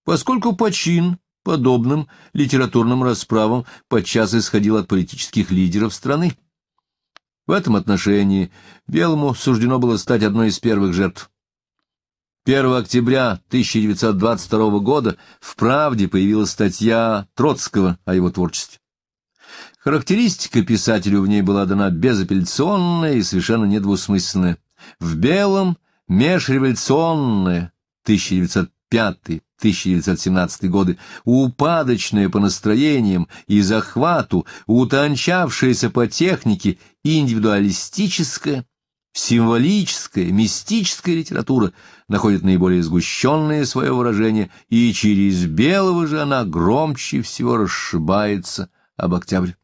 поскольку почин подобным литературным расправам подчас исходил от политических лидеров страны. В этом отношении Белому суждено было стать одной из первых жертв. 1 октября 1922 года в «Правде» появилась статья Троцкого о его творчестве. Характеристика писателю в ней была дана безапелляционная и совершенно недвусмысленная. В белом – межреволюционное 1905-1917 годы, упадочное по настроениям и захвату, утончавшееся по технике, индивидуалистическое – Символическая, мистическая литература находит наиболее сгущенное свое выражение, и через белого же она громче всего расшибается об октябре.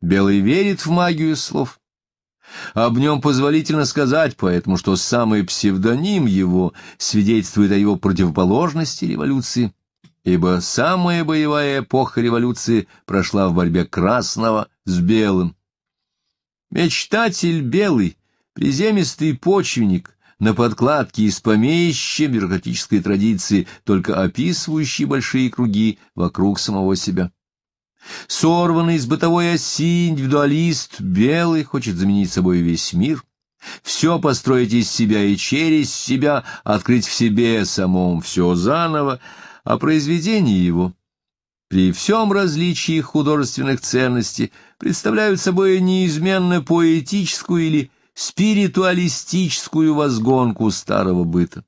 Белый верит в магию слов. Об нем позволительно сказать, поэтому что самый псевдоним его свидетельствует о его противоположности революции, ибо самая боевая эпоха революции прошла в борьбе красного с белым. Мечтатель белый — Приземистый почвенник на подкладке из помещи бюрократической традиции, только описывающий большие круги вокруг самого себя. Сорванный из бытовой оси индивидуалист белый хочет заменить собой весь мир, все построить из себя и через себя, открыть в себе самом все заново, а произведение его — при всем различии художественных ценностей представляют собой неизменно поэтическую или спиритуалистическую возгонку старого быта.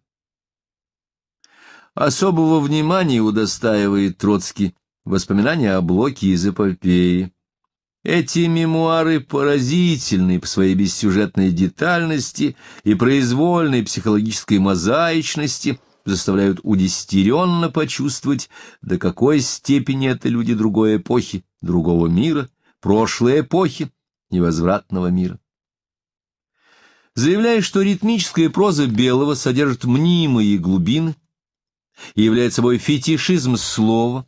Особого внимания удостаивает Троцкий воспоминания о Блоке из эпопеи. Эти мемуары поразительны по своей бессюжетной детальности и произвольной психологической мозаичности, заставляют удестеренно почувствовать, до какой степени это люди другой эпохи, другого мира, прошлой эпохи, невозвратного мира заявляя, что ритмическая проза Белого содержит мнимые глубины и является собой фетишизм слова,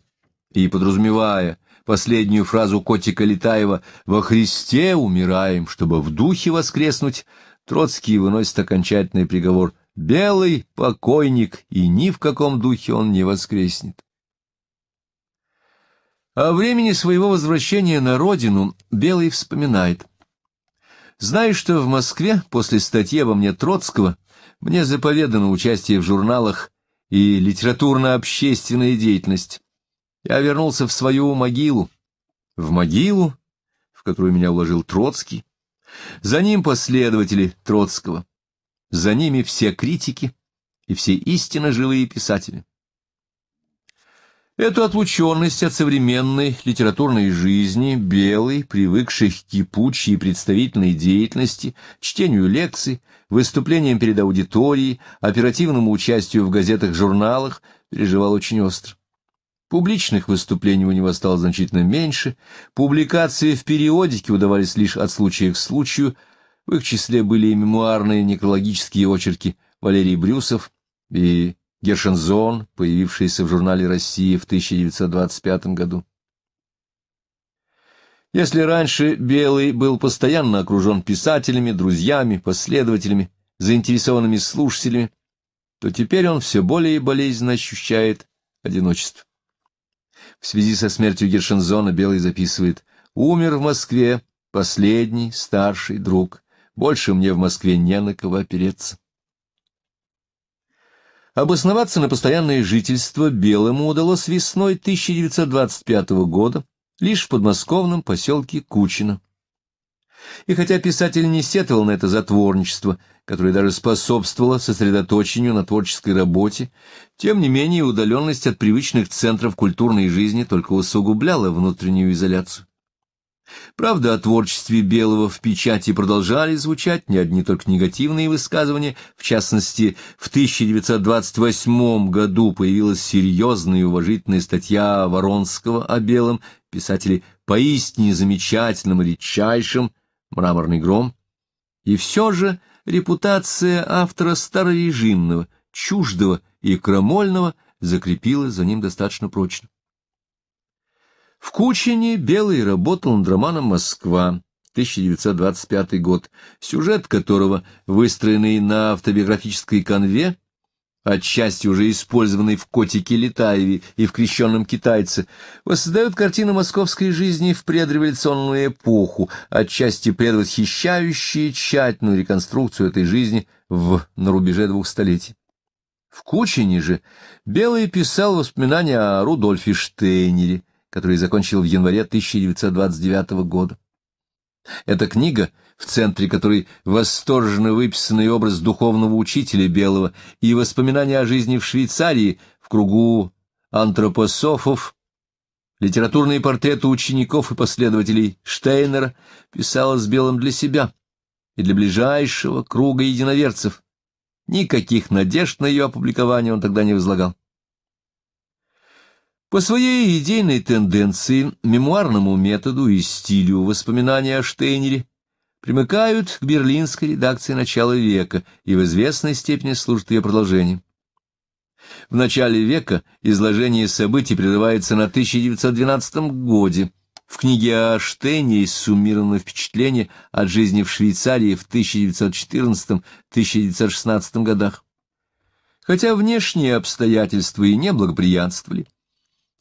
и подразумевая последнюю фразу котика Летаева «Во Христе умираем, чтобы в духе воскреснуть», Троцкий выносит окончательный приговор «Белый покойник, и ни в каком духе он не воскреснет». О времени своего возвращения на родину Белый вспоминает. Знаю, что в Москве после статьи обо мне Троцкого мне заповедано участие в журналах и литературно-общественная деятельность. Я вернулся в свою могилу. В могилу, в которую меня уложил Троцкий. За ним последователи Троцкого. За ними все критики и все истинно живые писатели. Эту отлученность от современной литературной жизни, белой, привыкшей к кипучей представительной деятельности, чтению лекций, выступлениям перед аудиторией, оперативному участию в газетах, журналах, переживал очень остро. Публичных выступлений у него стало значительно меньше, публикации в периодике удавались лишь от случая к случаю, в их числе были и мемуарные некрологические очерки Валерий Брюсов и Гершензон, появившийся в журнале «Россия» в 1925 году. Если раньше Белый был постоянно окружен писателями, друзьями, последователями, заинтересованными слушателями, то теперь он все более и болезненно ощущает одиночество. В связи со смертью Гершензона Белый записывает «Умер в Москве последний старший друг. Больше мне в Москве не на кого опереться». Обосноваться на постоянное жительство Белому удалось весной 1925 года лишь в подмосковном поселке Кучино. И хотя писатель не сетовал на это затворничество, которое даже способствовало сосредоточению на творческой работе, тем не менее удаленность от привычных центров культурной жизни только усугубляла внутреннюю изоляцию. Правда, о творчестве Белого в печати продолжали звучать не одни только негативные высказывания. В частности, в 1928 году появилась серьезная и уважительная статья Воронского о Белом, писателе поистине замечательном и редчайшем «Мраморный гром». И все же репутация автора старорежимного, чуждого и крамольного закрепилась за ним достаточно прочно. В Кучине Белый работал над романом «Москва», 1925 год, сюжет которого, выстроенный на автобиографической конве, отчасти уже использованный в «Котике Летаеве» и в «Крещенном китайце», воссоздает картину московской жизни в предреволюционную эпоху, отчасти предвосхищающие тщательную реконструкцию этой жизни в, на рубеже двух столетий. В Кучине же Белый писал воспоминания о Рудольфе Штейнере, который закончил в январе 1929 года. Эта книга, в центре которой восторженно выписанный образ духовного учителя Белого и воспоминания о жизни в Швейцарии в кругу антропософов, литературные портреты учеников и последователей Штейнера, писалась Белым для себя и для ближайшего круга единоверцев. Никаких надежд на ее опубликование он тогда не возлагал. По своей идейной тенденции, мемуарному методу и стилю воспоминания о Штейнере примыкают к берлинской редакции начала века и в известной степени служат ее продолжением. В начале века изложение событий прерывается на 1912 годе. В книге о Штейне суммированы впечатления от жизни в Швейцарии в 1914-1916 годах. Хотя внешние обстоятельства и не благоприятствовали,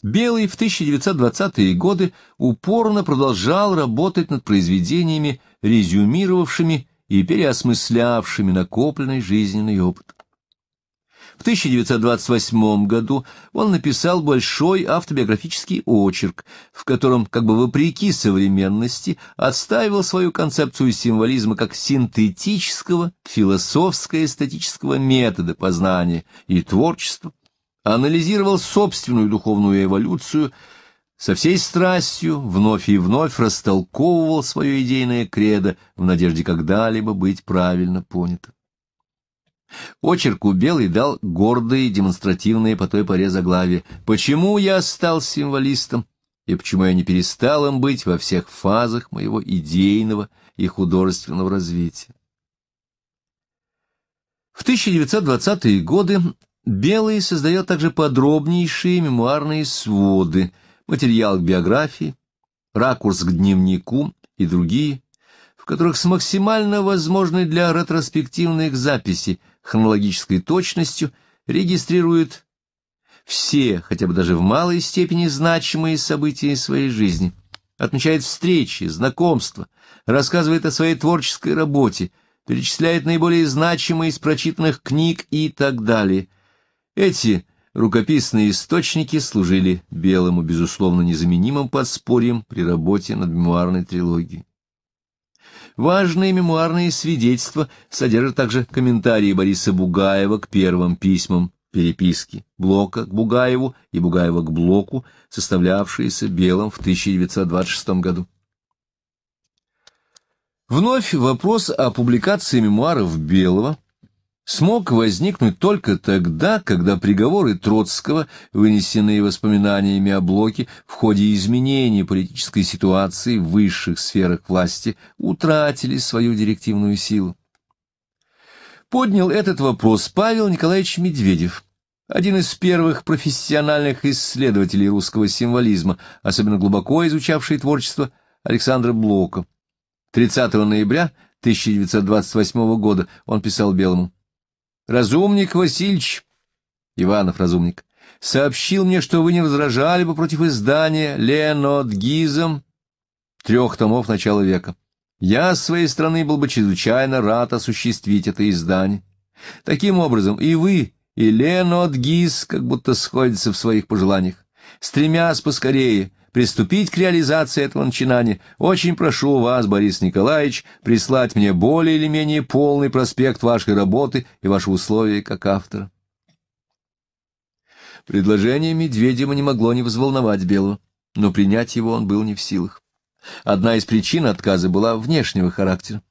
Белый в 1920-е годы упорно продолжал работать над произведениями, резюмировавшими и переосмыслявшими накопленный жизненный опыт. В 1928 году он написал большой автобиографический очерк, в котором, как бы вопреки современности, отстаивал свою концепцию символизма как синтетического, философско-эстетического метода познания и творчества, анализировал собственную духовную эволюцию, со всей страстью вновь и вновь растолковывал свое идейное кредо в надежде когда-либо быть правильно понятым. Очерку Белый дал гордые демонстративные по той поре заглавия «Почему я стал символистом?» и почему я не перестал им быть во всех фазах моего идейного и художественного развития. В 1920-е годы Белый создает также подробнейшие мемуарные своды, материал к биографии, ракурс к дневнику и другие, в которых с максимально возможной для ретроспективных записей хронологической точностью регистрирует все, хотя бы даже в малой степени значимые события своей жизни, отмечает встречи, знакомства, рассказывает о своей творческой работе, перечисляет наиболее значимые из прочитанных книг и так далее – эти рукописные источники служили Белому, безусловно, незаменимым подспорьем при работе над мемуарной трилогией. Важные мемуарные свидетельства содержат также комментарии Бориса Бугаева к первым письмам переписки Блока к Бугаеву и Бугаева к Блоку, составлявшиеся Белым в 1926 году. Вновь вопрос о публикации мемуаров Белого – смог возникнуть только тогда, когда приговоры Троцкого, вынесенные воспоминаниями о Блоке в ходе изменения политической ситуации в высших сферах власти, утратили свою директивную силу. Поднял этот вопрос Павел Николаевич Медведев, один из первых профессиональных исследователей русского символизма, особенно глубоко изучавший творчество Александра Блока. 30 ноября 1928 года он писал Белому. Разумник Васильевич, Иванов Разумник, сообщил мне, что вы не возражали бы против издания Ленот Гизом трех томов начала века. Я с своей стороны был бы чрезвычайно рад осуществить это издание. Таким образом, и вы, и Ленот Гиз как будто сходятся в своих пожеланиях, стремясь поскорее приступить к реализации этого начинания, очень прошу вас, Борис Николаевич, прислать мне более или менее полный проспект вашей работы и ваши условия как автора. Предложение Медведева не могло не взволновать Белого, но принять его он был не в силах. Одна из причин отказа была внешнего характера.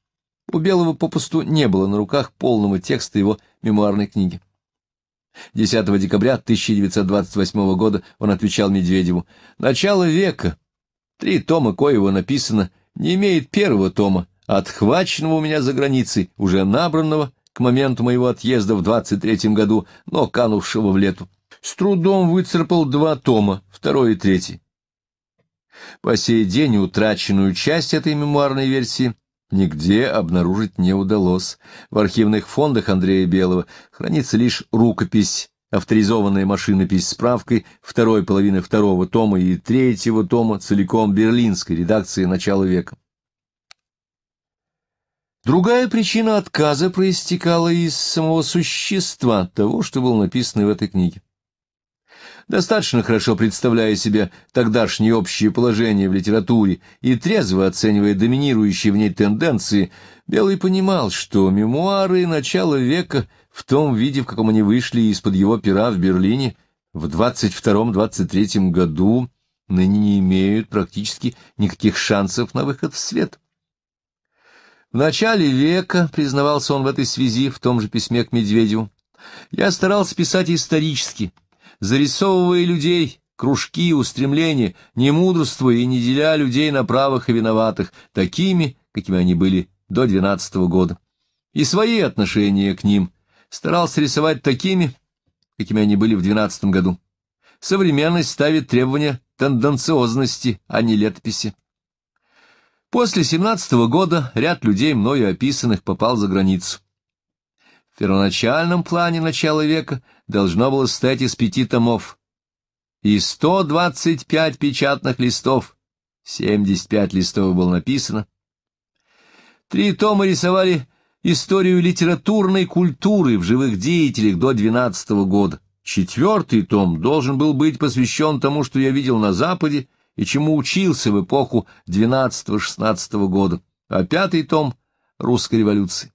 У Белого попусту не было на руках полного текста его мемуарной книги. 10 декабря 1928 года он отвечал Медведеву. «Начало века. Три тома коего написано, не имеет первого тома, отхваченного у меня за границей, уже набранного к моменту моего отъезда в 23-м году, но канувшего в лету. С трудом выцерпал два тома, второй и третий. По сей день утраченную часть этой мемуарной версии – нигде обнаружить не удалось. В архивных фондах Андрея Белого хранится лишь рукопись, авторизованная машинопись с справкой второй половины второго тома и третьего тома целиком берлинской редакции начала века. Другая причина отказа проистекала из самого существа того, что было написано в этой книге достаточно хорошо представляя себе тогдашнее общее положение в литературе и трезво оценивая доминирующие в ней тенденции, Белый понимал, что мемуары начала века в том виде, в каком они вышли из-под его пера в Берлине в 22-23 году, ныне не имеют практически никаких шансов на выход в свет. В начале века, признавался он в этой связи в том же письме к Медведеву, я старался писать исторически, зарисовывая людей, кружки, устремления, не мудрствуя и не деля людей на правых и виноватых, такими, какими они были до двенадцатого года. И свои отношения к ним старался рисовать такими, какими они были в двенадцатом году. Современность ставит требования тенденциозности, а не летописи. После семнадцатого года ряд людей, мною описанных, попал за границу. В первоначальном плане начала века – должно было стать из пяти томов и 125 печатных листов, 75 листов было написано. Три тома рисовали историю литературной культуры в живых деятелях до 12 -го года. Четвертый том должен был быть посвящен тому, что я видел на Западе и чему учился в эпоху 12-16 -го года, а пятый том — русской революции.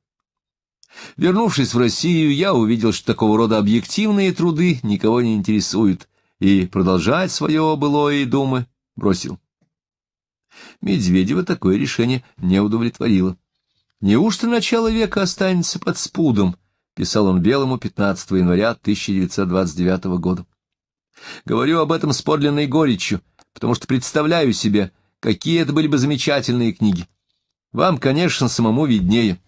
Вернувшись в Россию, я увидел, что такого рода объективные труды никого не интересуют, и продолжать свое былое думы бросил. Медведева такое решение не удовлетворило. «Неужто начало века останется под спудом?» — писал он Белому 15 января 1929 года. «Говорю об этом с подлинной горечью, потому что представляю себе, какие это были бы замечательные книги. Вам, конечно, самому виднее».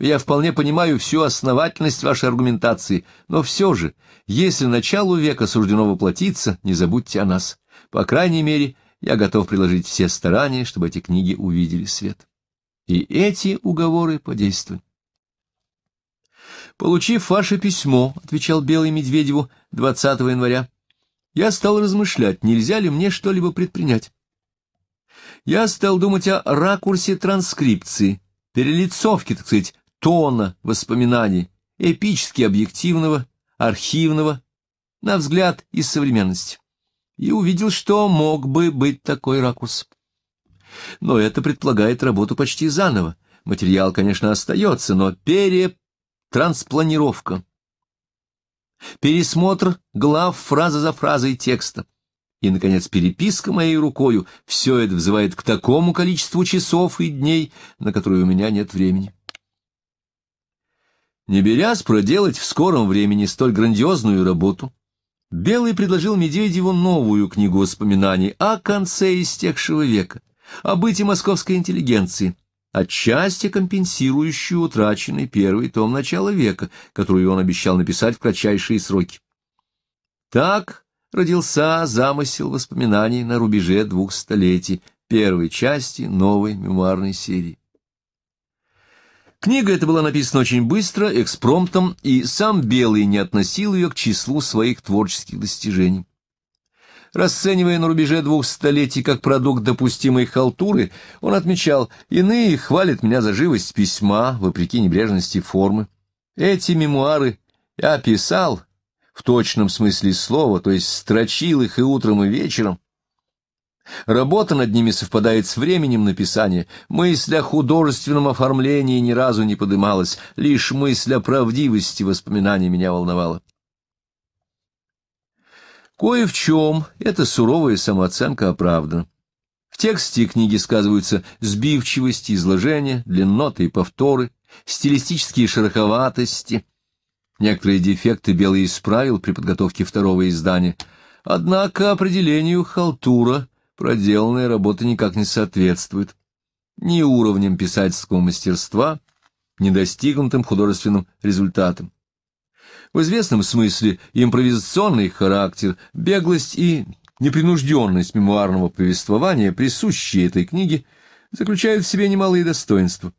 Я вполне понимаю всю основательность вашей аргументации, но все же, если началу века суждено воплотиться, не забудьте о нас. По крайней мере, я готов приложить все старания, чтобы эти книги увидели свет. И эти уговоры подействовали. «Получив ваше письмо», — отвечал Белый Медведеву 20 января, — «я стал размышлять, нельзя ли мне что-либо предпринять. Я стал думать о ракурсе транскрипции, перелицовки, так сказать, тона воспоминаний, эпически объективного, архивного, на взгляд из современности, и увидел, что мог бы быть такой ракурс. Но это предполагает работу почти заново. Материал, конечно, остается, но перетранспланировка. Пересмотр глав фраза за фразой текста. И, наконец, переписка моей рукою. Все это взывает к такому количеству часов и дней, на которые у меня нет времени. Не берясь проделать в скором времени столь грандиозную работу, Белый предложил Медведеву новую книгу воспоминаний о конце истекшего века, о быте московской интеллигенции, отчасти компенсирующую утраченный первый том начала века, которую он обещал написать в кратчайшие сроки. Так родился замысел воспоминаний на рубеже двух столетий первой части новой мемуарной серии. Книга эта была написана очень быстро, экспромтом, и сам Белый не относил ее к числу своих творческих достижений. Расценивая на рубеже двух столетий как продукт допустимой халтуры, он отмечал «Иные хвалят меня за живость письма, вопреки небрежности формы. Эти мемуары я писал в точном смысле слова, то есть строчил их и утром, и вечером, Работа над ними совпадает с временем написания. Мысль о художественном оформлении ни разу не подымалась, лишь мысль о правдивости воспоминаний меня волновала. Кое в чем эта суровая самооценка оправдана. В тексте книги сказываются сбивчивости изложения, длинноты и повторы, стилистические шероховатости. Некоторые дефекты Белый исправил при подготовке второго издания. Однако определению «халтура» проделанная работа никак не соответствует ни уровням писательского мастерства, ни достигнутым художественным результатам. В известном смысле импровизационный характер, беглость и непринужденность мемуарного повествования, присущие этой книге, заключают в себе немалые достоинства.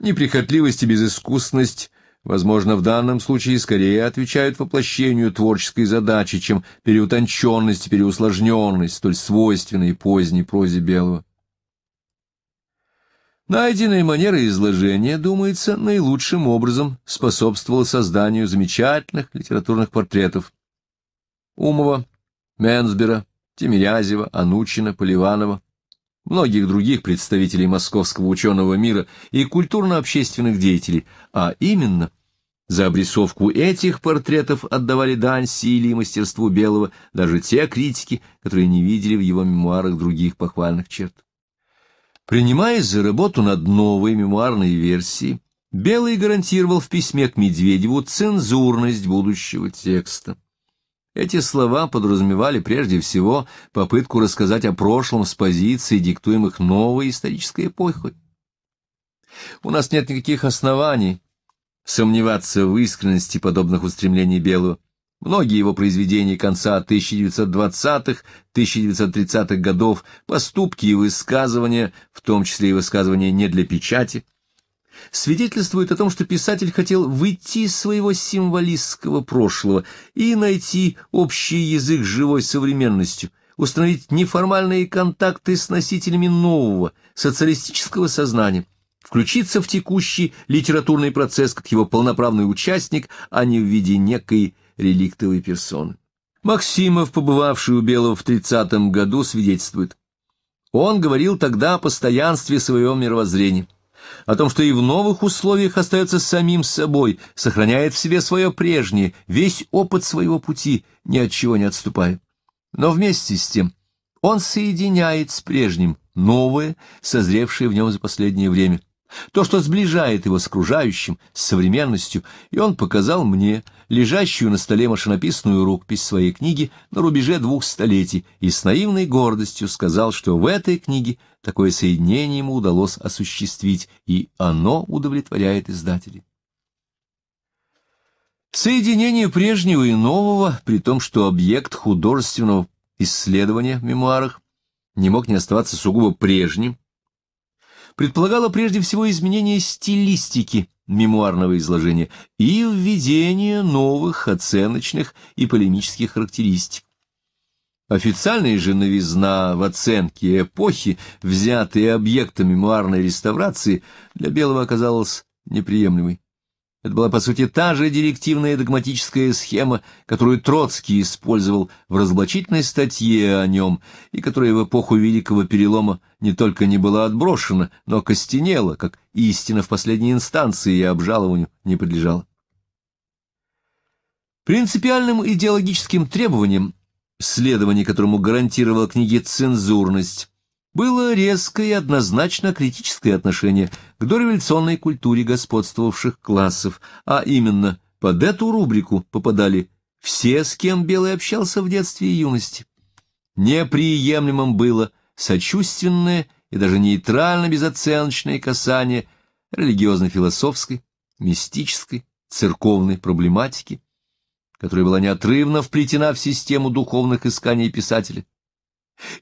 Неприхотливость и безыскусность – возможно, в данном случае скорее отвечают воплощению творческой задачи, чем переутонченность, переусложненность, столь свойственной поздней прозе Белого. Найденная манера изложения, думается, наилучшим образом способствовала созданию замечательных литературных портретов Умова, Менсбера, Тимирязева, Анучина, Поливанова, многих других представителей московского ученого мира и культурно-общественных деятелей, а именно за обрисовку этих портретов отдавали дань силе и мастерству Белого даже те критики, которые не видели в его мемуарах других похвальных черт. Принимаясь за работу над новой мемуарной версией, Белый гарантировал в письме к Медведеву цензурность будущего текста. Эти слова подразумевали прежде всего попытку рассказать о прошлом с позиции, диктуемых новой исторической эпохой. У нас нет никаких оснований сомневаться в искренности подобных устремлений Белого. Многие его произведения конца 1920-х, 1930-х годов, поступки и высказывания, в том числе и высказывания не для печати, свидетельствует о том, что писатель хотел выйти из своего символистского прошлого и найти общий язык с живой современностью, установить неформальные контакты с носителями нового социалистического сознания, включиться в текущий литературный процесс как его полноправный участник, а не в виде некой реликтовой персоны. Максимов, побывавший у Белого в 30-м году, свидетельствует. Он говорил тогда о постоянстве своего мировоззрения о том, что и в новых условиях остается самим собой, сохраняет в себе свое прежнее, весь опыт своего пути, ни от чего не отступая. Но вместе с тем он соединяет с прежним новое, созревшее в нем за последнее время, то, что сближает его с окружающим, с современностью, и он показал мне – лежащую на столе машинописную рукопись своей книги на рубеже двух столетий и с наивной гордостью сказал, что в этой книге такое соединение ему удалось осуществить, и оно удовлетворяет издателей. Соединение прежнего и нового, при том, что объект художественного исследования в мемуарах не мог не оставаться сугубо прежним, Предполагало прежде всего изменение стилистики мемуарного изложения и введение новых оценочных и полемических характеристик. Официальная же новизна в оценке эпохи, взятые объектом мемуарной реставрации, для Белого оказалась неприемлемой. Это была, по сути, та же директивная догматическая схема, которую Троцкий использовал в разоблачительной статье о нем, и которая в эпоху Великого Перелома не только не была отброшена, но костенела, как истина в последней инстанции и обжалованию не подлежала. Принципиальным идеологическим требованием, следование которому гарантировала книги цензурность, было резкое и однозначно критическое отношение к дореволюционной культуре господствовавших классов, а именно под эту рубрику попадали все, с кем Белый общался в детстве и юности. Неприемлемым было сочувственное и даже нейтрально-безоценочное касание религиозно-философской, мистической, церковной проблематики, которая была неотрывно вплетена в систему духовных исканий писателя.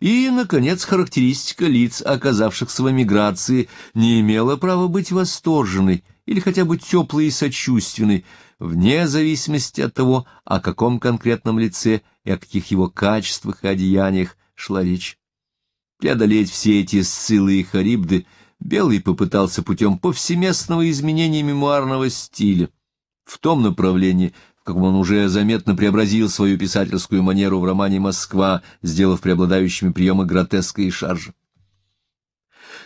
И, наконец, характеристика лиц, оказавшихся в эмиграции, не имела права быть восторженной или хотя бы теплой и сочувственной, вне зависимости от того, о каком конкретном лице и о каких его качествах и одеяниях шла речь. Преодолеть все эти сциллы и харибды Белый попытался путем повсеместного изменения мемуарного стиля в том направлении, каком он уже заметно преобразил свою писательскую манеру в романе «Москва», сделав преобладающими приемы гротеска и шаржа.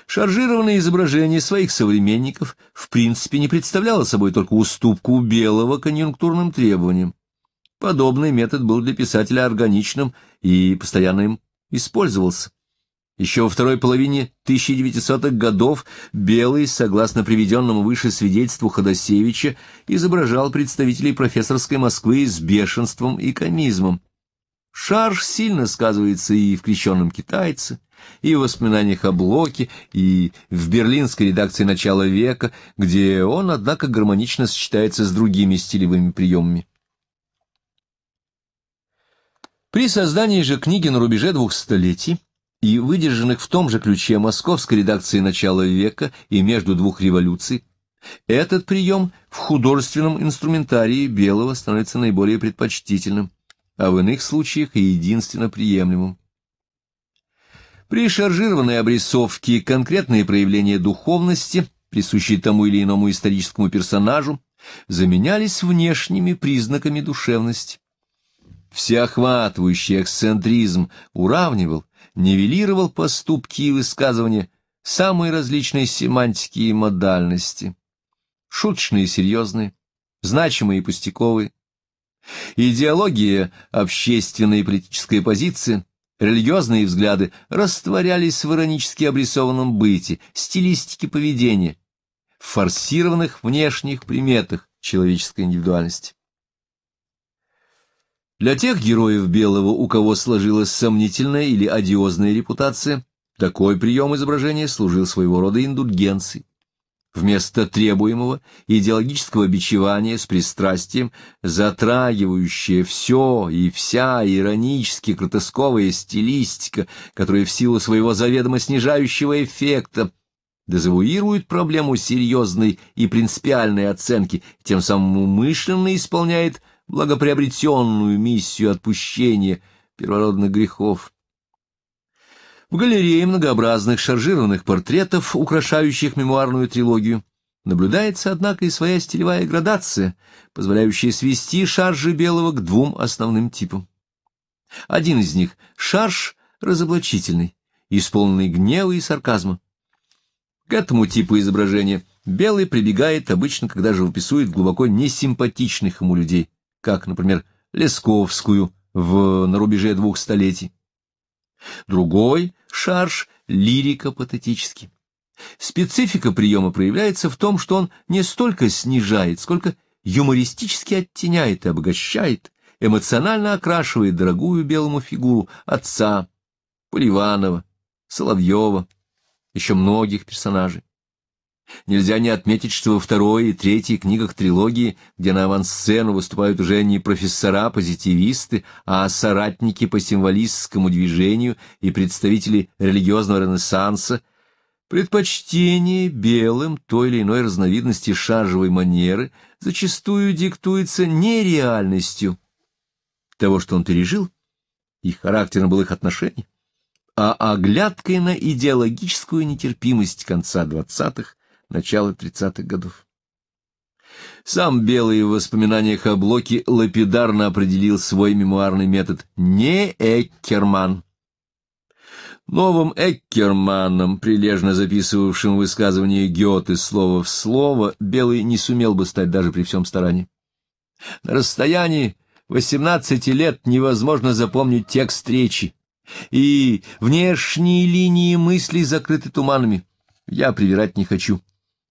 Шаржированное изображение своих современников в принципе не представляло собой только уступку белого конъюнктурным требованиям. Подобный метод был для писателя органичным и постоянно им использовался. Еще во второй половине 1900-х годов Белый, согласно приведенному выше свидетельству Ходосевича, изображал представителей профессорской Москвы с бешенством и комизмом. Шарж сильно сказывается и в «Крещенном китайце», и в воспоминаниях о Блоке, и в берлинской редакции «Начала века», где он, однако, гармонично сочетается с другими стилевыми приемами. При создании же книги на рубеже двух столетий и выдержанных в том же ключе московской редакции начала века и между двух революций, этот прием в художественном инструментарии Белого становится наиболее предпочтительным, а в иных случаях и единственно приемлемым. При шаржированной обрисовке конкретные проявления духовности, присущие тому или иному историческому персонажу, заменялись внешними признаками душевности. Всеохватывающий эксцентризм уравнивал нивелировал поступки и высказывания самой различной семантики и модальности, шуточные и серьезные, значимые и пустяковые, идеология, общественная и политическая позиции, религиозные взгляды растворялись в иронически обрисованном быте, стилистике поведения, в форсированных внешних приметах человеческой индивидуальности. Для тех героев Белого, у кого сложилась сомнительная или одиозная репутация, такой прием изображения служил своего рода индульгенцией. Вместо требуемого идеологического бичевания с пристрастием, затрагивающее все и вся иронически кротосковая стилистика, которая в силу своего заведомо снижающего эффекта дезавуирует проблему серьезной и принципиальной оценки, тем самым умышленно исполняет благоприобретенную миссию отпущения первородных грехов. В галерее многообразных шаржированных портретов, украшающих мемуарную трилогию, наблюдается, однако, и своя стилевая градация, позволяющая свести шаржи белого к двум основным типам. Один из них — шарж разоблачительный, исполненный гнева и сарказма. К этому типу изображения белый прибегает обычно, когда живописует глубоко несимпатичных ему людей, как, например, Лесковскую в «На рубеже двух столетий». Другой шарж лирико-патетический. Специфика приема проявляется в том, что он не столько снижает, сколько юмористически оттеняет и обогащает, эмоционально окрашивает дорогую белому фигуру отца, Поливанова, Соловьева, еще многих персонажей. Нельзя не отметить, что во второй и третьей книгах трилогии, где на авансцену выступают уже не профессора-позитивисты, а соратники по символистскому движению и представители религиозного ренессанса, предпочтение белым той или иной разновидности шаржевой манеры зачастую диктуется нереальностью того, что он пережил, и характером был их отношений а оглядкой на идеологическую нетерпимость конца двадцатых х начало 30-х годов. Сам Белый в воспоминаниях о Блоке лапидарно определил свой мемуарный метод «не Эккерман». Новым Эккерманом, прилежно записывавшим высказывание Гёте слово в слово, Белый не сумел бы стать даже при всем старании. На расстоянии 18 лет невозможно запомнить текст речи, и внешние линии мыслей закрыты туманами. Я привирать не хочу.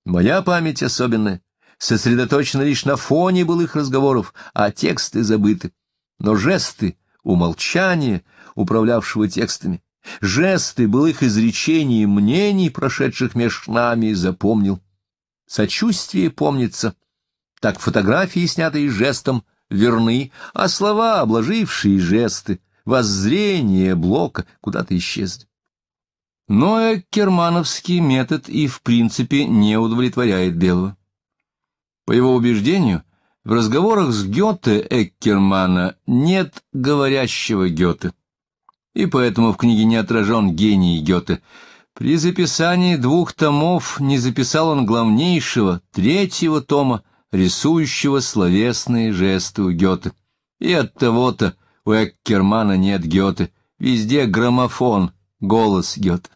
Моя память особенная, сосредоточена лишь на фоне былых разговоров, а тексты забыты. Но жесты, умолчание управлявшего текстами, жесты былых изречений и мнений, прошедших меж нами, запомнил. Сочувствие помнится. Так фотографии, снятые жестом, верны, а слова, обложившие жесты, воззрение блока, куда-то исчезли. Но Эккермановский метод и в принципе не удовлетворяет Белого. По его убеждению, в разговорах с Гёте Эккермана нет говорящего Гёте, и поэтому в книге не отражен гений Гёте. При записании двух томов не записал он главнейшего, третьего тома, рисующего словесные жесты у Гёте. И от того-то у Эккермана нет Гёте, везде граммофон — Голос Гёте.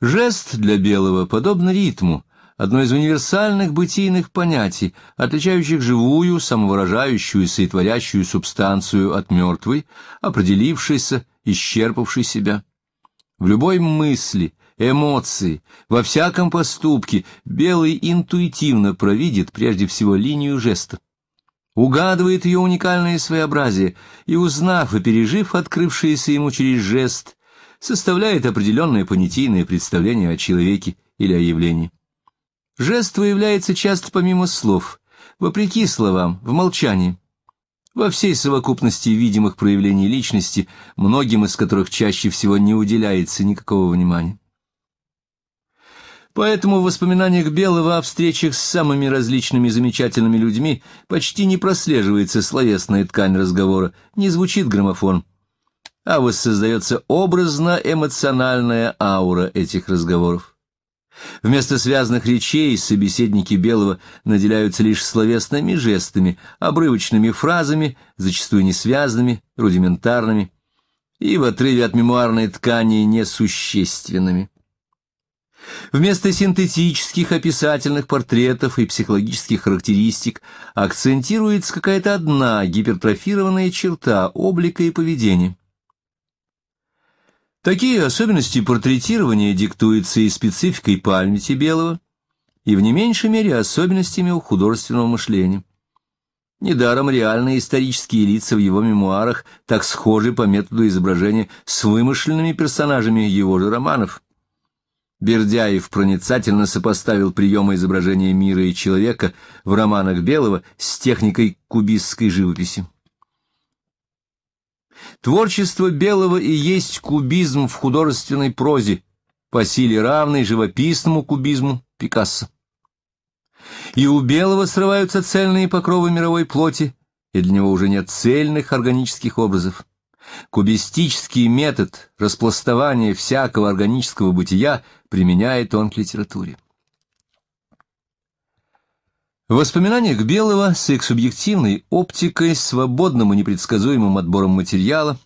Жест для белого подобен ритму, одно из универсальных бытийных понятий, отличающих живую, самовыражающуюся и творящую субстанцию от мертвой, определившейся, исчерпавшей себя. В любой мысли, эмоции, во всяком поступке белый интуитивно провидит прежде всего линию жеста угадывает ее уникальное своеобразие и, узнав и пережив открывшееся ему через жест, составляет определенное понятийное представление о человеке или о явлении. Жест выявляется часто помимо слов, вопреки словам, в молчании. Во всей совокупности видимых проявлений личности, многим из которых чаще всего не уделяется никакого внимания. Поэтому в воспоминаниях Белого о встречах с самыми различными замечательными людьми почти не прослеживается словесная ткань разговора, не звучит граммофон, а воссоздается образно-эмоциональная аура этих разговоров. Вместо связанных речей собеседники Белого наделяются лишь словесными жестами, обрывочными фразами, зачастую несвязанными, рудиментарными, и в отрыве от мемуарной ткани несущественными. Вместо синтетических описательных портретов и психологических характеристик акцентируется какая-то одна гипертрофированная черта облика и поведения. Такие особенности портретирования диктуются и спецификой памяти Белого, и в не меньшей мере особенностями у художественного мышления. Недаром реальные исторические лица в его мемуарах так схожи по методу изображения с вымышленными персонажами его же романов – Бердяев проницательно сопоставил приемы изображения мира и человека в романах Белого с техникой кубистской живописи. Творчество Белого и есть кубизм в художественной прозе, по силе равной живописному кубизму Пикассо. И у Белого срываются цельные покровы мировой плоти, и для него уже нет цельных органических образов. Кубистический метод распластования всякого органического бытия применяет он к литературе. В воспоминаниях Белого с их субъективной оптикой, свободным и непредсказуемым отбором материала,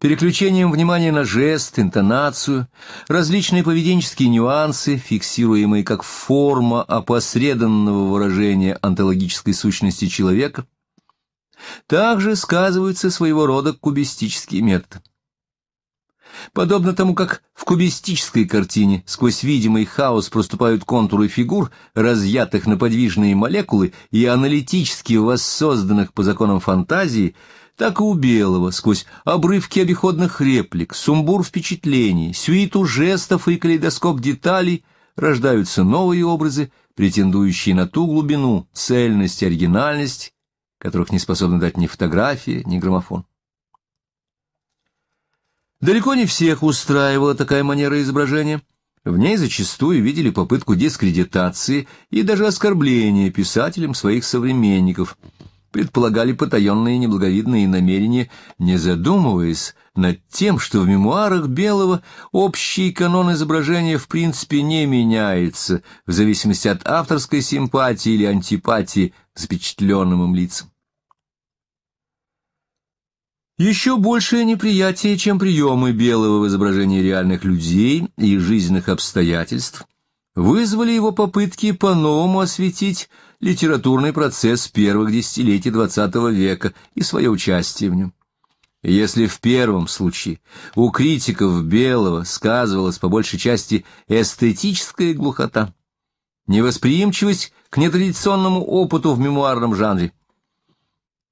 переключением внимания на жест, интонацию, различные поведенческие нюансы, фиксируемые как форма опосредованного выражения онтологической сущности человека – также сказываются своего рода кубистические методы. Подобно тому, как в кубистической картине сквозь видимый хаос проступают контуры фигур, разъятых на подвижные молекулы и аналитически воссозданных по законам фантазии, так и у Белого сквозь обрывки обиходных реплик, сумбур впечатлений, сюиту жестов и калейдоскоп деталей рождаются новые образы, претендующие на ту глубину, цельность, оригинальность, которых не способны дать ни фотографии, ни граммофон. Далеко не всех устраивала такая манера изображения. В ней зачастую видели попытку дискредитации и даже оскорбления писателям своих современников, предполагали потаенные неблаговидные намерения, не задумываясь над тем, что в мемуарах Белого общий канон изображения в принципе не меняется в зависимости от авторской симпатии или антипатии к запечатленным им лицам. Еще большее неприятие, чем приемы Белого в изображении реальных людей и жизненных обстоятельств, вызвали его попытки по-новому осветить литературный процесс первых десятилетий XX века и свое участие в нем. Если в первом случае у критиков Белого сказывалась по большей части эстетическая глухота, невосприимчивость к нетрадиционному опыту в мемуарном жанре,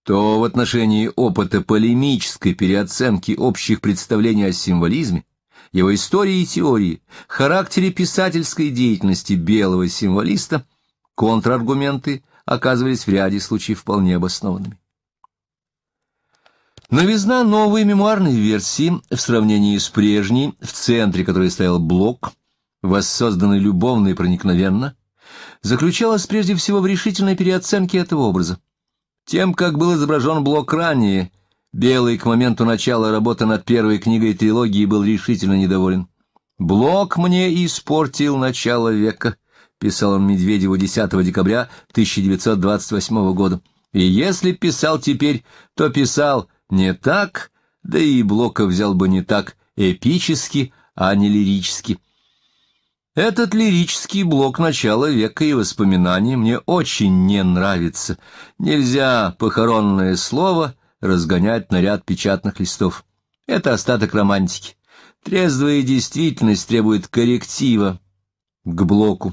то в отношении опыта полемической переоценки общих представлений о символизме, его истории и теории, характере писательской деятельности белого символиста, контраргументы оказывались в ряде случаев вполне обоснованными. Новизна новой мемуарной версии в сравнении с прежней, в центре которой стоял блок, воссозданный любовно и проникновенно, заключалась прежде всего в решительной переоценке этого образа. Тем, как был изображен Блок ранее, Белый к моменту начала работы над первой книгой трилогии был решительно недоволен. «Блок мне испортил начало века», — писал он Медведеву 10 декабря 1928 года. «И если писал теперь, то писал не так, да и Блока взял бы не так, эпически, а не лирически. Этот лирический блок начала века и воспоминаний мне очень не нравится. Нельзя похоронное слово разгонять на ряд печатных листов. Это остаток романтики. Трезвая действительность требует корректива к блоку,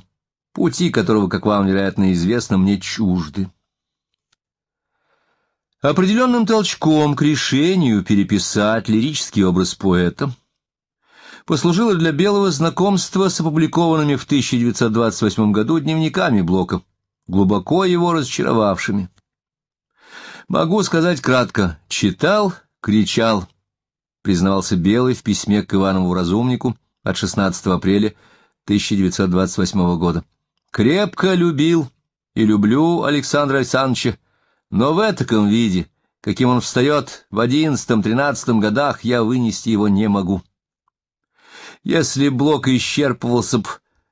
пути которого, как вам, вероятно, известно, мне чужды. Определенным толчком к решению переписать лирический образ поэта — послужило для Белого знакомство с опубликованными в 1928 году дневниками Блока, глубоко его разочаровавшими. Могу сказать кратко, читал, кричал, признавался Белый в письме к Иванову Разумнику от 16 апреля 1928 года. Крепко любил и люблю Александра Александровича, но в этаком виде, каким он встает в одиннадцатом-тринадцатом годах, я вынести его не могу. Если блок исчерпывался б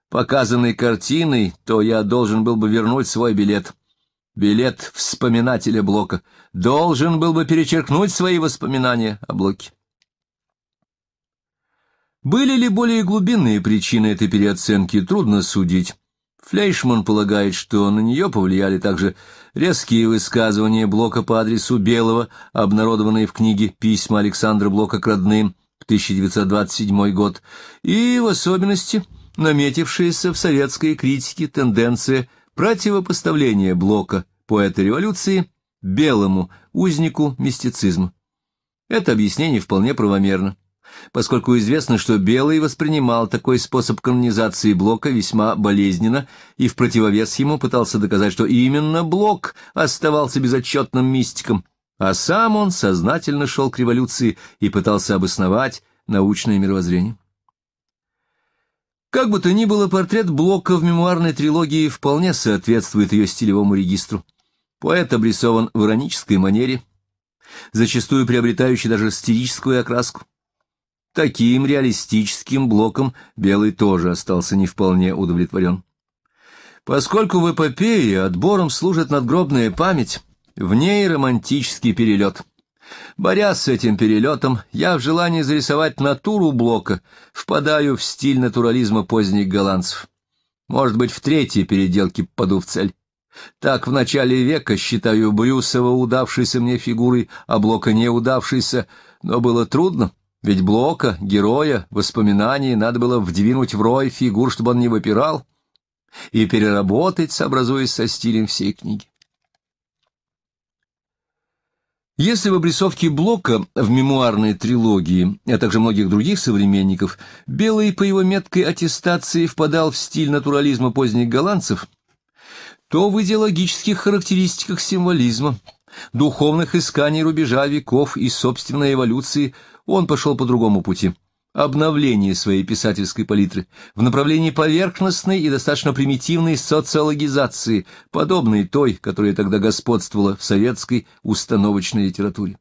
показанной картиной, то я должен был бы вернуть свой билет. Билет вспоминателя блока. Должен был бы перечеркнуть свои воспоминания о блоке. Были ли более глубинные причины этой переоценки, трудно судить. Флейшман полагает, что на нее повлияли также резкие высказывания Блока по адресу Белого, обнародованные в книге «Письма Александра Блока к родным», 1927 год, и в особенности наметившаяся в советской критике тенденция противопоставления блока поэта революции белому узнику мистицизма. Это объяснение вполне правомерно, поскольку известно, что Белый воспринимал такой способ канонизации Блока весьма болезненно и в противовес ему пытался доказать, что именно Блок оставался безотчетным мистиком, а сам он сознательно шел к революции и пытался обосновать научное мировоззрение. Как бы то ни было, портрет Блока в мемуарной трилогии вполне соответствует ее стилевому регистру. Поэт обрисован в иронической манере, зачастую приобретающий даже стилическую окраску. Таким реалистическим Блоком Белый тоже остался не вполне удовлетворен. Поскольку в эпопее отбором служит надгробная память, в ней романтический перелет. Борясь с этим перелетом, я в желании зарисовать натуру Блока впадаю в стиль натурализма поздних голландцев. Может быть, в третьей переделке попаду в цель. Так в начале века считаю Брюсова удавшейся мне фигурой, а Блока неудавшейся, но было трудно. Ведь Блока, героя, воспоминаний надо было вдвинуть в рой фигур, чтобы он не выпирал, и переработать, сообразуясь со стилем всей книги. Если в обрисовке Блока в мемуарной трилогии, а также многих других современников, Белый по его меткой аттестации впадал в стиль натурализма поздних голландцев, то в идеологических характеристиках символизма, духовных исканий рубежа веков и собственной эволюции он пошел по другому пути – обновление своей писательской палитры в направлении поверхностной и достаточно примитивной социологизации, подобной той, которая тогда господствовала в советской установочной литературе.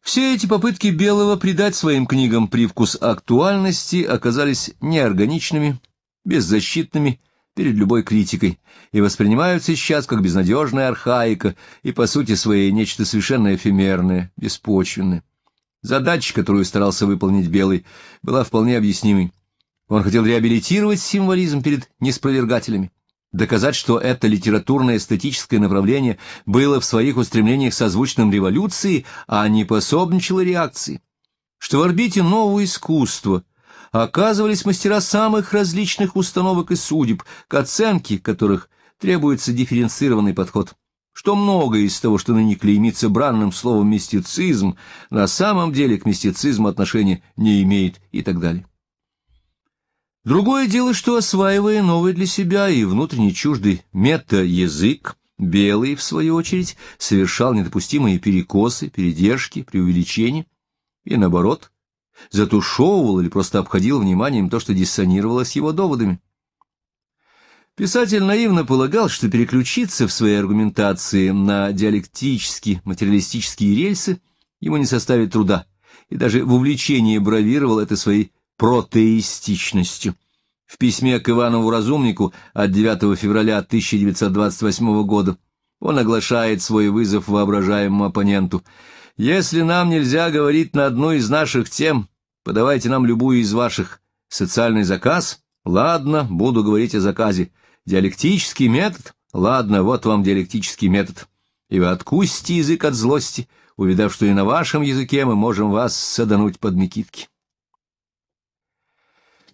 Все эти попытки Белого придать своим книгам привкус актуальности оказались неорганичными, беззащитными перед любой критикой и воспринимаются сейчас как безнадежная архаика и, по сути своей, нечто совершенно эфемерное, беспочвенное. Задача, которую старался выполнить Белый, была вполне объяснимой. Он хотел реабилитировать символизм перед неспровергателями, доказать, что это литературное эстетическое направление было в своих устремлениях созвучным революции, а не пособничало реакции, что в орбите нового искусства оказывались мастера самых различных установок и судеб, к оценке которых требуется дифференцированный подход что многое из того, что ныне клеймится бранным словом «мистицизм», на самом деле к мистицизму отношения не имеет и так далее. Другое дело, что, осваивая новый для себя и внутренне чуждый мета-язык, Белый, в свою очередь, совершал недопустимые перекосы, передержки, преувеличения, и наоборот, затушевывал или просто обходил вниманием то, что диссонировало с его доводами. Писатель наивно полагал, что переключиться в своей аргументации на диалектические, материалистические рельсы ему не составит труда, и даже в увлечении бравировал это своей протеистичностью. В письме к Иванову Разумнику от 9 февраля 1928 года он оглашает свой вызов воображаемому оппоненту. «Если нам нельзя говорить на одну из наших тем, подавайте нам любую из ваших. Социальный заказ? Ладно, буду говорить о заказе. Диалектический метод? Ладно, вот вам диалектический метод. И вы откусите язык от злости, увидав, что и на вашем языке мы можем вас садануть под Микитки.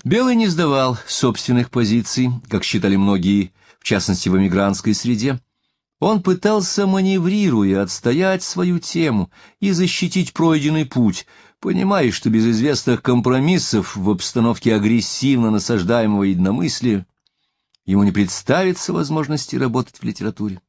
Белый не сдавал собственных позиций, как считали многие, в частности в эмигрантской среде. Он пытался, маневрируя, отстоять свою тему и защитить пройденный путь, понимая, что без известных компромиссов в обстановке агрессивно насаждаемого единомыслия ему не представится возможности работать в литературе.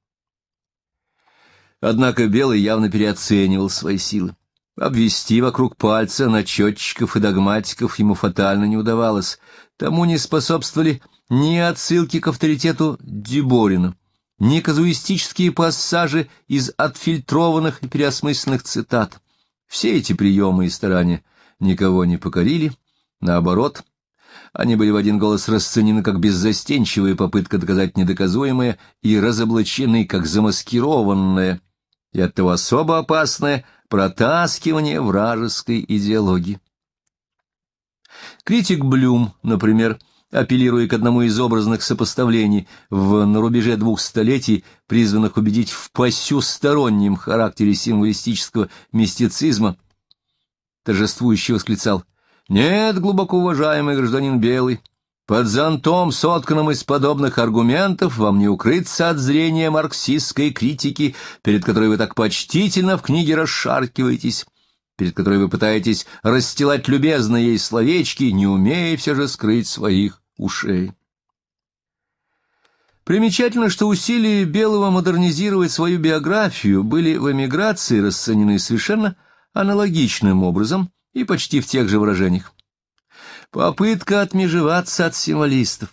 Однако Белый явно переоценивал свои силы. Обвести вокруг пальца начетчиков и догматиков ему фатально не удавалось. Тому не способствовали ни отсылки к авторитету Деборина, ни казуистические пассажи из отфильтрованных и переосмысленных цитат. Все эти приемы и старания никого не покорили, наоборот — они были в один голос расценены как беззастенчивая попытка доказать недоказуемое и разоблачены как замаскированное и оттого особо опасное протаскивание вражеской идеологии. Критик Блюм, например, апеллируя к одному из образных сопоставлений в «На рубеже двух столетий», призванных убедить в посюстороннем характере символистического мистицизма, торжествующе восклицал – нет, глубоко уважаемый гражданин Белый, под зонтом, сотканным из подобных аргументов, вам не укрыться от зрения марксистской критики, перед которой вы так почтительно в книге расшаркиваетесь, перед которой вы пытаетесь расстилать любезные ей словечки, не умея все же скрыть своих ушей. Примечательно, что усилия Белого модернизировать свою биографию были в эмиграции расценены совершенно аналогичным образом, и почти в тех же выражениях. Попытка отмежеваться от символистов,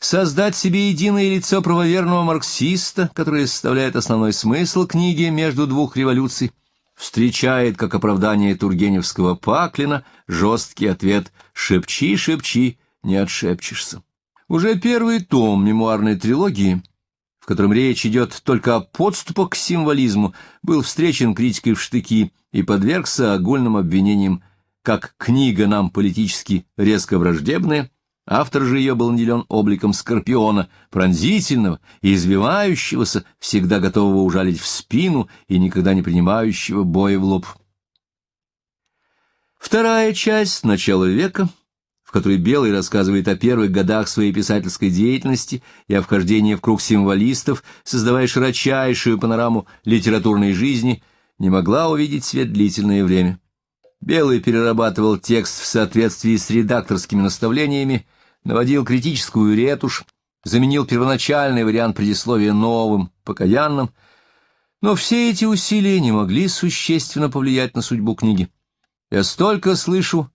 создать себе единое лицо правоверного марксиста, которое составляет основной смысл книги «Между двух революций», встречает, как оправдание Тургеневского Паклина, жесткий ответ «Шепчи, шепчи, не отшепчешься». Уже первый том мемуарной трилогии, в котором речь идет только о подступах к символизму, был встречен критикой в штыки – и подвергся огульным обвинениям, как книга нам политически резко враждебная, автор же ее был наделен обликом скорпиона, пронзительного и извивающегося, всегда готового ужалить в спину и никогда не принимающего боя в лоб. Вторая часть начала века, в которой Белый рассказывает о первых годах своей писательской деятельности и о вхождении в круг символистов, создавая широчайшую панораму литературной жизни – не могла увидеть свет длительное время. Белый перерабатывал текст в соответствии с редакторскими наставлениями, наводил критическую ретушь, заменил первоначальный вариант предисловия новым, покаянным, но все эти усилия не могли существенно повлиять на судьбу книги. Я столько слышу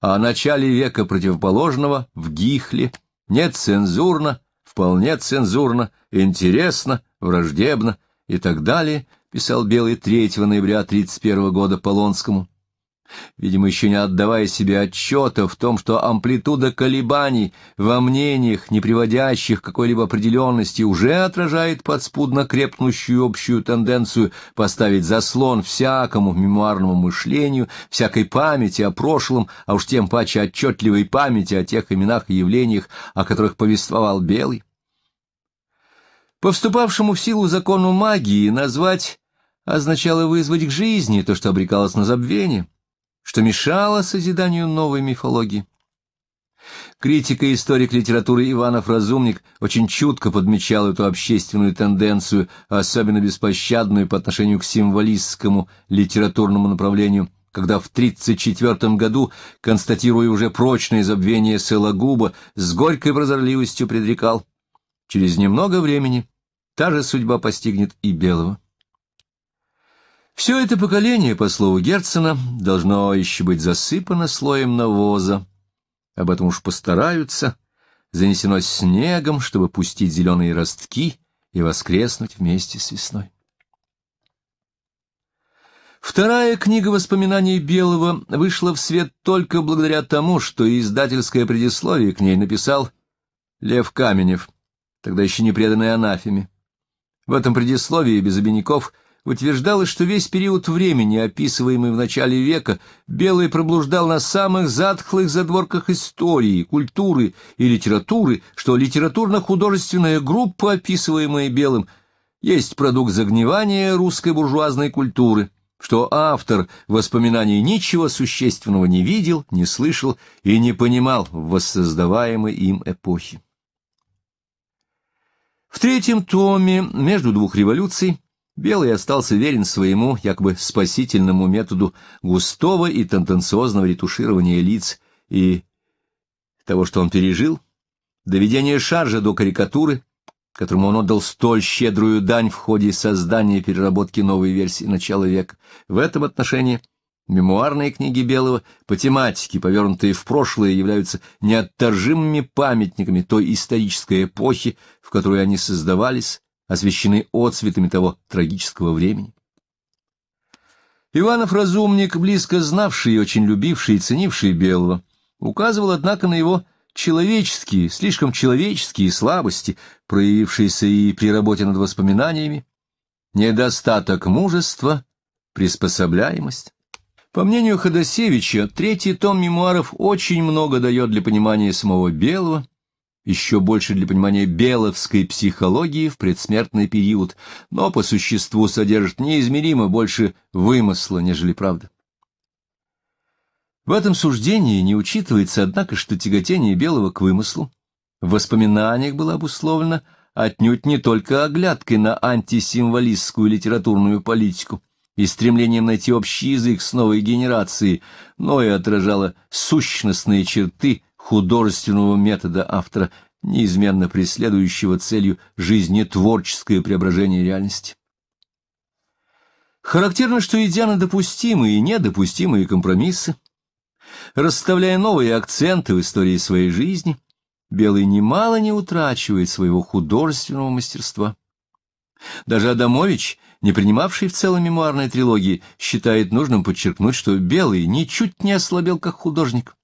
о начале века противоположного в Гихле, нецензурно, вполне цензурно, интересно, враждебно и так далее, писал Белый 3 ноября 31 года Полонскому, видимо, еще не отдавая себе отчета в том, что амплитуда колебаний во мнениях, не приводящих какой-либо определенности, уже отражает подспудно крепнущую общую тенденцию поставить заслон всякому мемуарному мышлению, всякой памяти о прошлом, а уж тем паче отчетливой памяти о тех именах и явлениях, о которых повествовал Белый. По вступавшему в силу закону магии назвать означало вызвать к жизни то, что обрекалось на забвение, что мешало созиданию новой мифологии. Критик и историк литературы Иванов Разумник очень чутко подмечал эту общественную тенденцию, особенно беспощадную по отношению к символистскому литературному направлению, когда в 1934 году, констатируя уже прочное забвение Сологуба, с горькой прозорливостью предрекал — Через немного времени та же судьба постигнет и Белого. Все это поколение, по слову Герцена, должно еще быть засыпано слоем навоза. Об этом уж постараются. Занесено снегом, чтобы пустить зеленые ростки и воскреснуть вместе с весной. Вторая книга воспоминаний Белого вышла в свет только благодаря тому, что издательское предисловие к ней написал Лев Каменев тогда еще не преданной анафеме. В этом предисловии без обиняков утверждалось, что весь период времени, описываемый в начале века, Белый проблуждал на самых затхлых задворках истории, культуры и литературы, что литературно-художественная группа, описываемая Белым, есть продукт загнивания русской буржуазной культуры, что автор воспоминаний ничего существенного не видел, не слышал и не понимал в воссоздаваемой им эпохе. В третьем томе «Между двух революций» Белый остался верен своему, якобы спасительному методу густого и тенденциозного ретуширования лиц и того, что он пережил, доведение шаржа до карикатуры, которому он отдал столь щедрую дань в ходе создания и переработки новой версии начала века. В этом отношении мемуарные книги Белого по тематике, повернутые в прошлое, являются неотторжимыми памятниками той исторической эпохи, в которую они создавались, освещены отцветами того трагического времени. Иванов-разумник, близко знавший и очень любивший и ценивший Белого, указывал, однако, на его человеческие, слишком человеческие слабости, проявившиеся и при работе над воспоминаниями, недостаток мужества, приспособляемость. По мнению Ходосевича, третий том мемуаров очень много дает для понимания самого Белого, еще больше для понимания беловской психологии в предсмертный период, но по существу содержит неизмеримо больше вымысла, нежели правды. В этом суждении не учитывается, однако, что тяготение Белого к вымыслу в воспоминаниях было обусловлено отнюдь не только оглядкой на антисимволистскую литературную политику и стремлением найти общий язык с новой генерацией, но и отражало сущностные черты художественного метода автора, неизменно преследующего целью жизнетворческое преображение реальности. Характерно, что, идя на допустимые и недопустимые компромиссы, расставляя новые акценты в истории своей жизни, Белый немало не утрачивает своего художественного мастерства. Даже Адамович, не принимавший в целом мемуарной трилогии, считает нужным подчеркнуть, что Белый ничуть не ослабел как художник.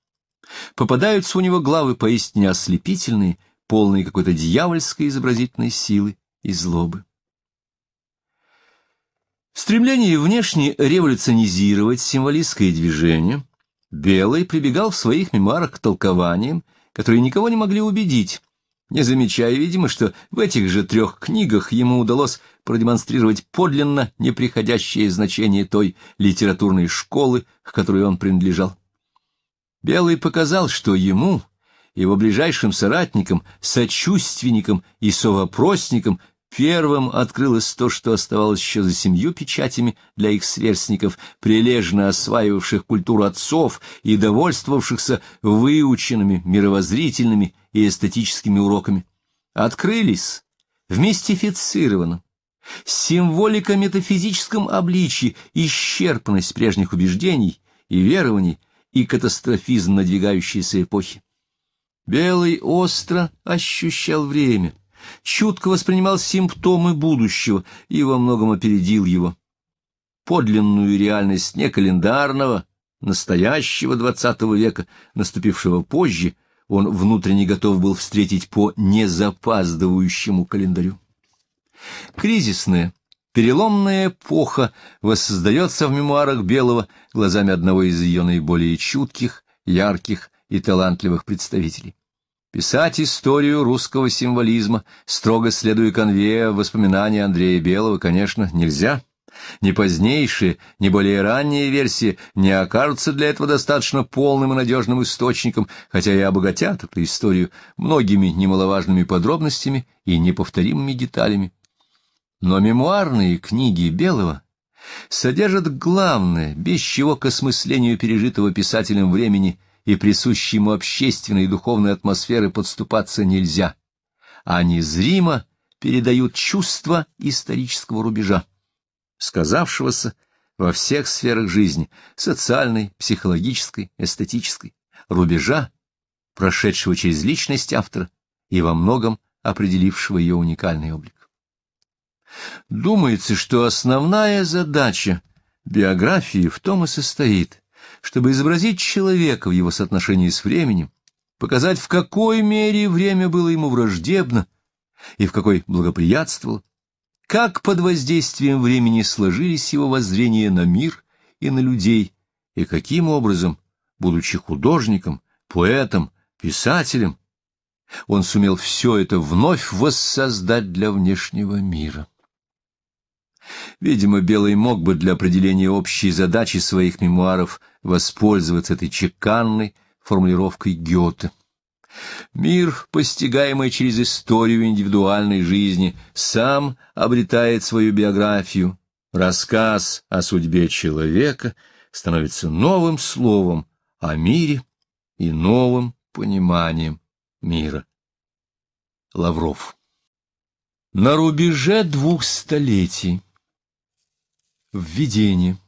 Попадаются у него главы поистине ослепительные, полные какой-то дьявольской изобразительной силы и злобы. В стремлении внешне революционизировать символистское движение Белый прибегал в своих мемуарах к толкованиям, которые никого не могли убедить, не замечая, видимо, что в этих же трех книгах ему удалось продемонстрировать подлинно неприходящее значение той литературной школы, к которой он принадлежал. Белый показал, что ему, его ближайшим соратникам, сочувственникам и совопросникам первым открылось то, что оставалось еще за семью печатями для их сверстников, прилежно осваивавших культуру отцов и довольствовавшихся выученными мировоззрительными и эстетическими уроками. Открылись в мистифицированном, символико-метафизическом обличии исчерпанность прежних убеждений и верований – и катастрофизм надвигающейся эпохи. Белый остро ощущал время, чутко воспринимал симптомы будущего и во многом опередил его. Подлинную реальность не календарного, настоящего двадцатого века, наступившего позже, он внутренне готов был встретить по незапаздывающему календарю. Кризисное. Переломная эпоха воссоздается в мемуарах Белого глазами одного из ее наиболее чутких, ярких и талантливых представителей. Писать историю русского символизма, строго следуя конвея воспоминаний Андрея Белого, конечно, нельзя. Ни позднейшие, ни более ранние версии не окажутся для этого достаточно полным и надежным источником, хотя и обогатят эту историю многими немаловажными подробностями и неповторимыми деталями. Но мемуарные книги Белого содержат главное, без чего к осмыслению пережитого писателем времени и присущей ему общественной и духовной атмосферы подступаться нельзя. Они зримо передают чувство исторического рубежа, сказавшегося во всех сферах жизни — социальной, психологической, эстетической, рубежа, прошедшего через личность автора и во многом определившего ее уникальный облик. Думается, что основная задача биографии в том и состоит, чтобы изобразить человека в его соотношении с временем, показать, в какой мере время было ему враждебно и в какой благоприятствовало, как под воздействием времени сложились его воззрения на мир и на людей, и каким образом, будучи художником, поэтом, писателем, он сумел все это вновь воссоздать для внешнего мира. Видимо, Белый мог бы для определения общей задачи своих мемуаров воспользоваться этой чеканной формулировкой Гёте. Мир, постигаемый через историю индивидуальной жизни, сам обретает свою биографию. Рассказ о судьбе человека становится новым словом о мире и новым пониманием мира. Лавров. На рубеже двух столетий Введение.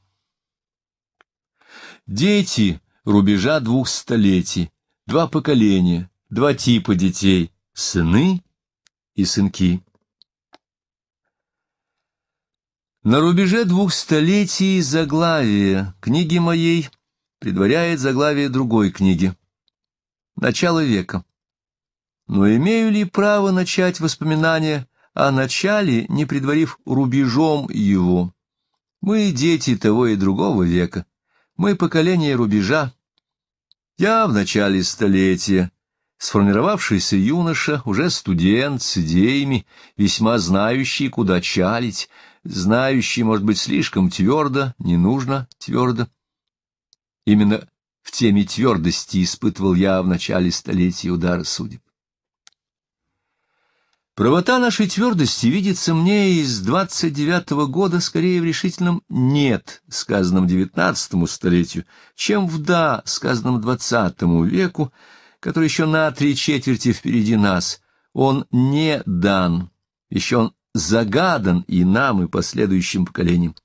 Дети рубежа двух столетий, два поколения, два типа детей, сыны и сынки. На рубеже двух столетий заглавие книги моей предваряет заглавие другой книги. Начало века. Но имею ли право начать воспоминания о начале, не предварив рубежом его? Мы дети того и другого века, мы поколение рубежа. Я в начале столетия, сформировавшийся юноша, уже студент с идеями, весьма знающий, куда чалить, знающий, может быть, слишком твердо, не нужно твердо. Именно в теме твердости испытывал я в начале столетия удара судеб. Правота нашей твердости видится мне из 29-го года скорее в решительном «нет», сказанном девятнадцатому столетию, чем в «да», сказанном двадцатому веку, который еще на три четверти впереди нас. Он не дан, еще он загадан и нам, и последующим поколениям.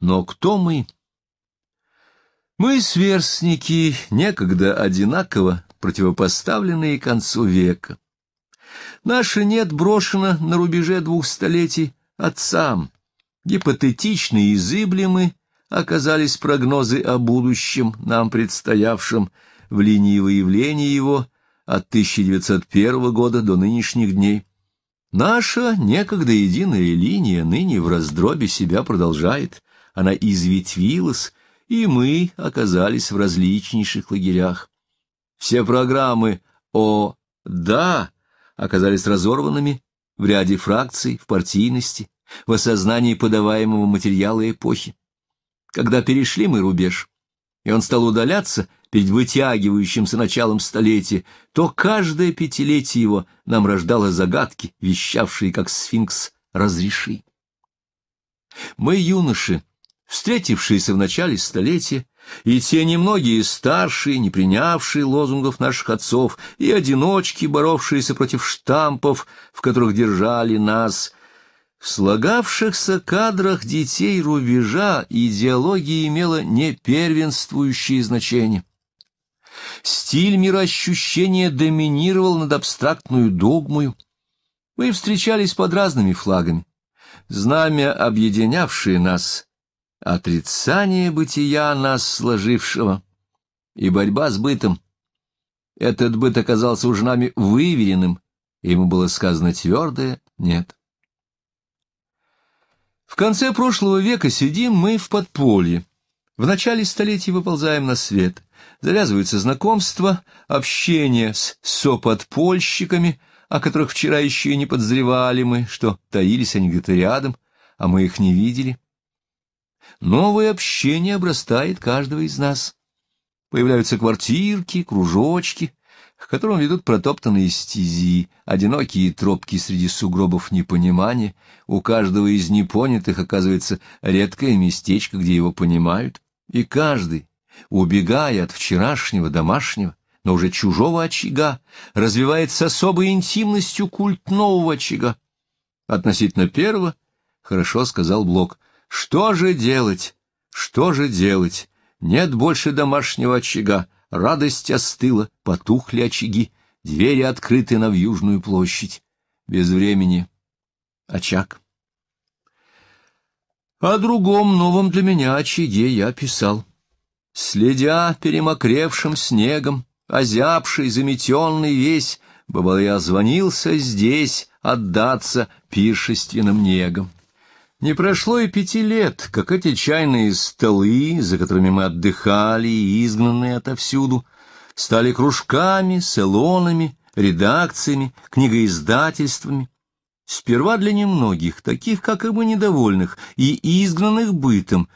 Но кто мы? Мы сверстники, некогда одинаково противопоставленные концу века. Наша нет брошена на рубеже двух столетий отцам. Гипотетичны и зыблемы оказались прогнозы о будущем, нам предстоявшем в линии выявления его от 1901 года до нынешних дней. Наша некогда единая линия ныне в раздробе себя продолжает, она изветвилась, и мы оказались в различнейших лагерях. Все программы «О, да» оказались разорванными в ряде фракций, в партийности, в осознании подаваемого материала эпохи. Когда перешли мы рубеж, и он стал удаляться перед вытягивающимся началом столетия, то каждое пятилетие его нам рождало загадки, вещавшие, как сфинкс, «разреши». Мы, юноши, встретившиеся в начале столетия, и те немногие старшие, не принявшие лозунгов наших отцов, и одиночки, боровшиеся против штампов, в которых держали нас, в слагавшихся кадрах детей рубежа идеология имела не первенствующее значение. Стиль мироощущения доминировал над абстрактную догмою. Мы встречались под разными флагами. Знамя, объединявшее нас, отрицание бытия нас сложившего и борьба с бытом. Этот быт оказался уж нами выверенным, ему было сказано твердое «нет». В конце прошлого века сидим мы в подполье. В начале столетия выползаем на свет. Завязываются знакомства, общение с соподпольщиками, о которых вчера еще и не подозревали мы, что таились они где-то рядом, а мы их не видели. Новое общение обрастает каждого из нас. Появляются квартирки, кружочки, к которым ведут протоптанные стези, одинокие тропки среди сугробов непонимания. У каждого из непонятых оказывается редкое местечко, где его понимают. И каждый, убегая от вчерашнего домашнего, но уже чужого очага, развивает с особой интимностью культ нового очага. Относительно первого, хорошо сказал Блок, что же делать? Что же делать? Нет больше домашнего очага, радость остыла, потухли очаги, двери открыты на южную площадь. Без времени. Очаг. О другом новом для меня очаге я писал. Следя перемокревшим снегом, озябший, заметенный весь, бывал я звонился здесь отдаться пиршественным негам. Не прошло и пяти лет, как эти чайные столы, за которыми мы отдыхали и изгнанные отовсюду, стали кружками, салонами, редакциями, книгоиздательствами. Сперва для немногих, таких как и мы недовольных, и изгнанных бытом,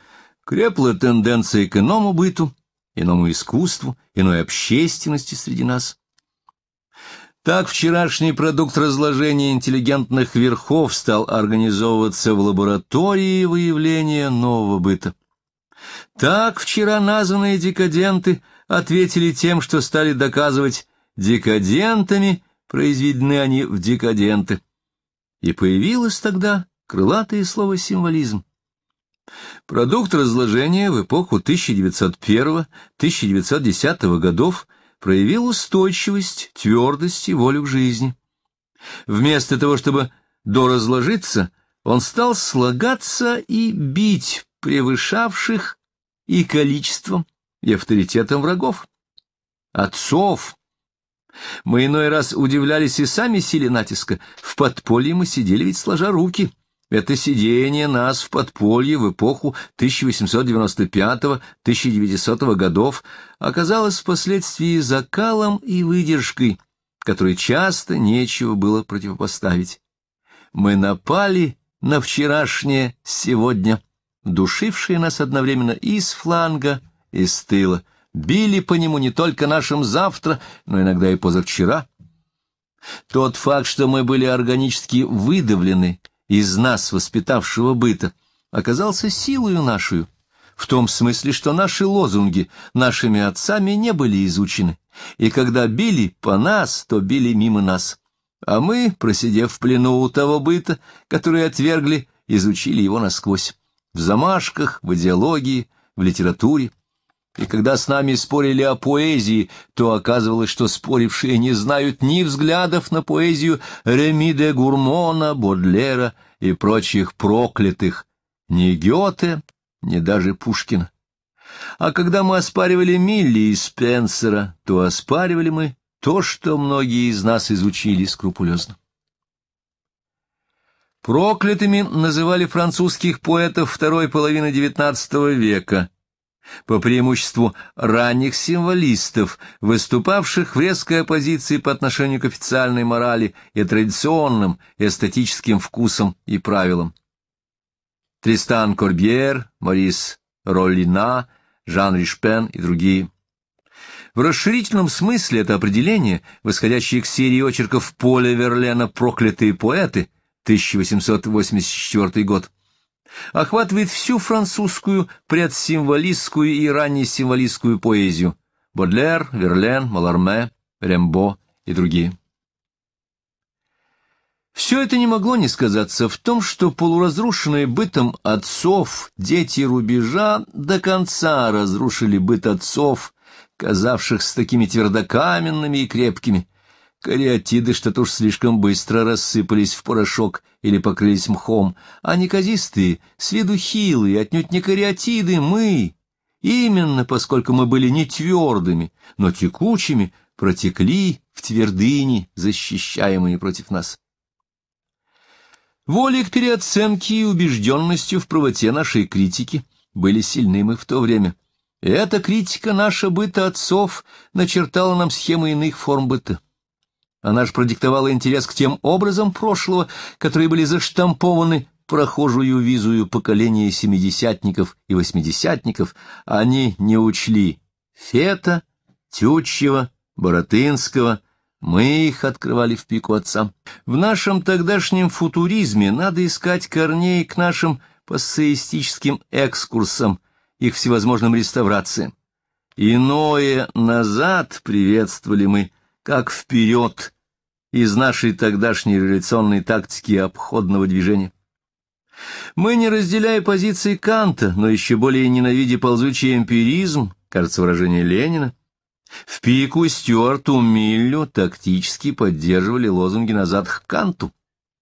крепла тенденция к иному быту, иному искусству, иной общественности среди нас. Так вчерашний продукт разложения интеллигентных верхов стал организовываться в лаборатории выявления нового быта. Так вчера названные декаденты ответили тем, что стали доказывать декадентами, произведены они в декаденты. И появилось тогда крылатое слово «символизм». Продукт разложения в эпоху 1901-1910 годов – проявил устойчивость, твердость и волю к жизни. Вместо того, чтобы доразложиться, он стал слагаться и бить превышавших и количеством, и авторитетом врагов, отцов. Мы иной раз удивлялись и сами силе натиска. В подполье мы сидели ведь сложа руки. Это сидение нас в подполье в эпоху 1895-1900 годов оказалось впоследствии закалом и выдержкой, которой часто нечего было противопоставить. Мы напали на вчерашнее сегодня, душившее нас одновременно и с фланга, и с тыла, били по нему не только нашим завтра, но иногда и позавчера. Тот факт, что мы были органически выдавлены из нас воспитавшего быта, оказался силою нашою, в том смысле, что наши лозунги нашими отцами не были изучены, и когда били по нас, то били мимо нас. А мы, просидев в плену у того быта, который отвергли, изучили его насквозь. В замашках, в идеологии, в литературе. И когда с нами спорили о поэзии, то оказывалось, что спорившие не знают ни взглядов на поэзию Реми де Гурмона, Бодлера и прочих проклятых, ни Гёте, ни даже Пушкина. А когда мы оспаривали Милли и Спенсера, то оспаривали мы то, что многие из нас изучили скрупулезно. Проклятыми называли французских поэтов второй половины XIX века – по преимуществу ранних символистов, выступавших в резкой оппозиции по отношению к официальной морали и традиционным эстетическим вкусам и правилам. Тристан Корбьер, Морис Роллина, Жан Ришпен и другие. В расширительном смысле это определение, восходящее к серии очерков Поля Верлена «Проклятые поэты» 1884 год, охватывает всю французскую предсимволистскую и раннесимволистскую поэзию – Бодлер, Верлен, Маларме, Рембо и другие. Все это не могло не сказаться в том, что полуразрушенные бытом отцов дети рубежа до конца разрушили быт отцов, казавшихся такими твердокаменными и крепкими – Кариатиды что-то уж слишком быстро рассыпались в порошок или покрылись мхом, а неказистые, с виду хилые, отнюдь не кариатиды, мы, именно поскольку мы были не твердыми, но текучими, протекли в твердыни, защищаемые против нас. Воли к переоценке и убежденностью в правоте нашей критики были сильны мы в то время. И эта критика наша быта отцов начертала нам схемы иных форм быта. Она же продиктовала интерес к тем образам прошлого, которые были заштампованы прохожую визую поколения семидесятников и восьмидесятников, они не учли Фета, Тютчева, Боротынского, мы их открывали в пику отца. В нашем тогдашнем футуризме надо искать корней к нашим пассеистическим экскурсам, их всевозможным реставрациям. Иное назад приветствовали мы, как вперед из нашей тогдашней революционной тактики обходного движения. Мы, не разделяя позиции Канта, но еще более ненавидя ползучий эмпиризм, кажется, выражение Ленина, в пику Стюарту Миллю тактически поддерживали лозунги назад к Канту,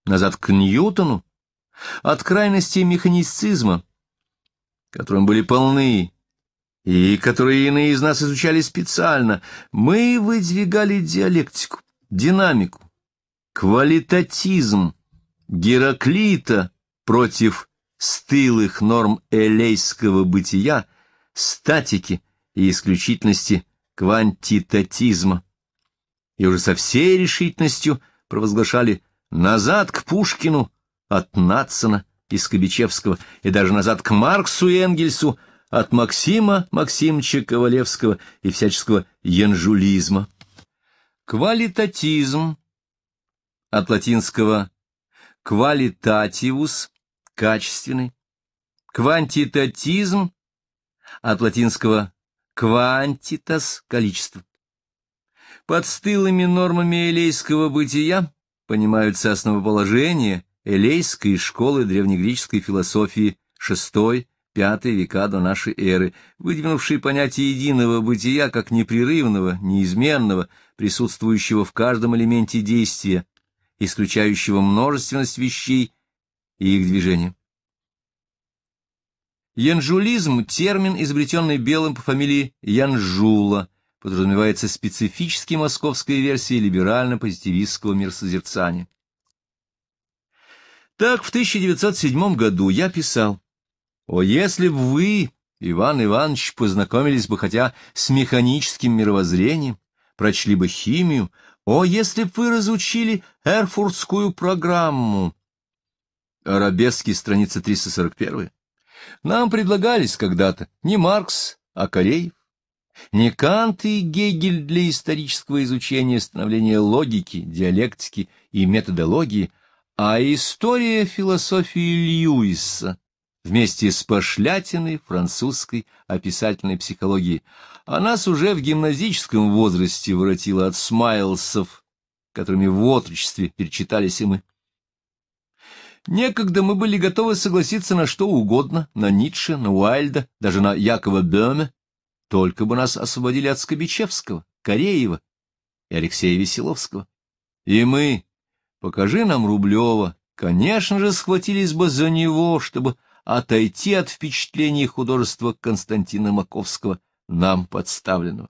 назад к Ньютону, от крайности механицизма, которым были полны и которые иные из нас изучали специально, мы выдвигали диалектику, динамику, квалитатизм Гераклита против стылых норм элейского бытия, статики и исключительности квантитатизма. И уже со всей решительностью провозглашали «назад к Пушкину» от Нацина и Скобичевского, и даже назад к Марксу и Энгельсу от Максима Максимовича Ковалевского и всяческого янжулизма. Квалитатизм от латинского qualitativus – качественный, квантитатизм от латинского quantitas – количество. Под стылыми нормами элейского бытия понимаются основоположения элейской школы древнегреческой философии VI V века до нашей эры, выдвинувший понятие единого бытия как непрерывного, неизменного, присутствующего в каждом элементе действия, исключающего множественность вещей и их движения. Янжулизм – термин, изобретенный белым по фамилии Янжула, подразумевается специфически московской версией либерально-позитивистского мирсозерцания. Так, в 1907 году я писал – о, если бы вы, Иван Иванович, познакомились бы хотя с механическим мировоззрением, прочли бы химию, о, если бы вы разучили Эрфуртскую программу. Арабески, страница 341. Нам предлагались когда-то не Маркс, а Кореев, не Кант и Гегель для исторического изучения становления логики, диалектики и методологии, а история философии Льюиса вместе с пошлятиной французской описательной психологии, а нас уже в гимназическом возрасте воротило от смайлсов, которыми в отрочестве перечитались и мы. Некогда мы были готовы согласиться на что угодно, на Ницше, на Уайльда, даже на Якова Бёме, только бы нас освободили от Скобичевского, Кореева и Алексея Веселовского. И мы, покажи нам Рублева, конечно же, схватились бы за него, чтобы отойти от впечатлений художества Константина Маковского, нам подставленного.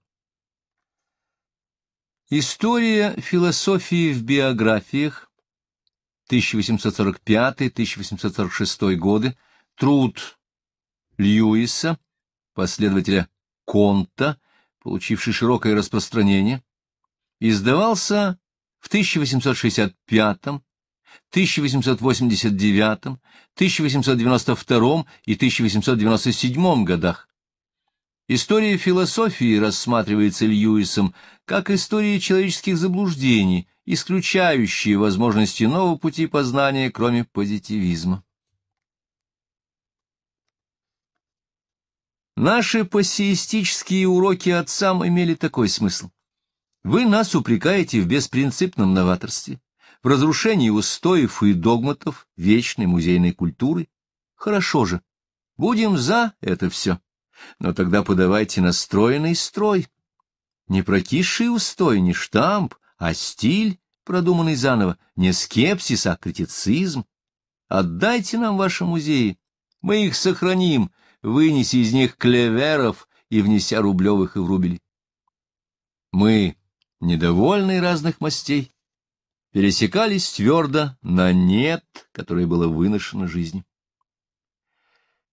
История философии в биографиях 1845-1846 годы, труд Льюиса, последователя Конта, получивший широкое распространение, издавался в 1865, 1889, 1892 и 1897 годах. История философии рассматривается Льюисом как история человеческих заблуждений, исключающие возможности нового пути познания, кроме позитивизма. Наши пассеистические уроки отцам имели такой смысл. Вы нас упрекаете в беспринципном новаторстве в разрушении устоев и догматов вечной музейной культуры. Хорошо же, будем за это все, но тогда подавайте настроенный строй. Не прокисший устой, не штамп, а стиль, продуманный заново, не скепсис, а критицизм. Отдайте нам ваши музеи, мы их сохраним, вынеси из них клеверов и внеся рублевых и врубелей. Мы, недовольны разных мастей, пересекались твердо на «нет», которое было выношено жизнью.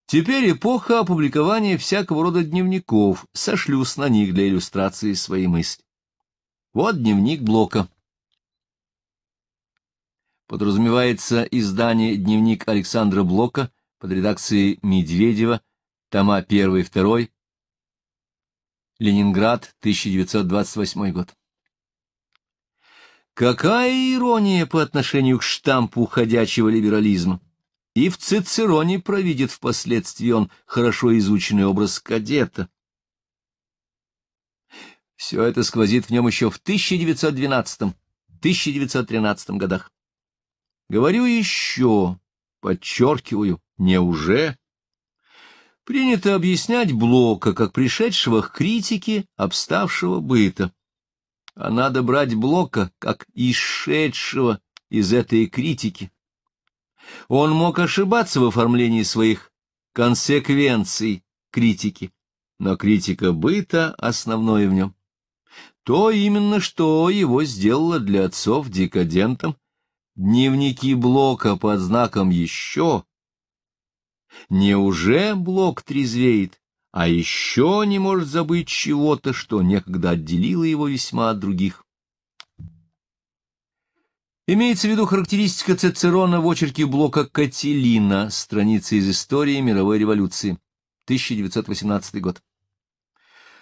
Теперь эпоха опубликования всякого рода дневников, сошлюсь на них для иллюстрации своей мысли. Вот дневник Блока. Подразумевается издание «Дневник Александра Блока» под редакцией Медведева, тома 1 и 2, Ленинград, 1928 год. Какая ирония по отношению к штампу уходящего либерализма! И в Цицероне провидит впоследствии он хорошо изученный образ кадета. Все это сквозит в нем еще в 1912-1913 годах. Говорю еще, подчеркиваю, не уже. Принято объяснять Блока как пришедшего к критике обставшего быта а надо брать Блока как исшедшего из этой критики. Он мог ошибаться в оформлении своих консеквенций критики, но критика быта — основное в нем. То именно, что его сделало для отцов декадентом, дневники Блока под знаком «еще», Неуже Блок трезвеет? а еще не может забыть чего-то, что некогда отделило его весьма от других. Имеется в виду характеристика Цицерона в очерке блока Кателина, страница из истории мировой революции, 1918 год.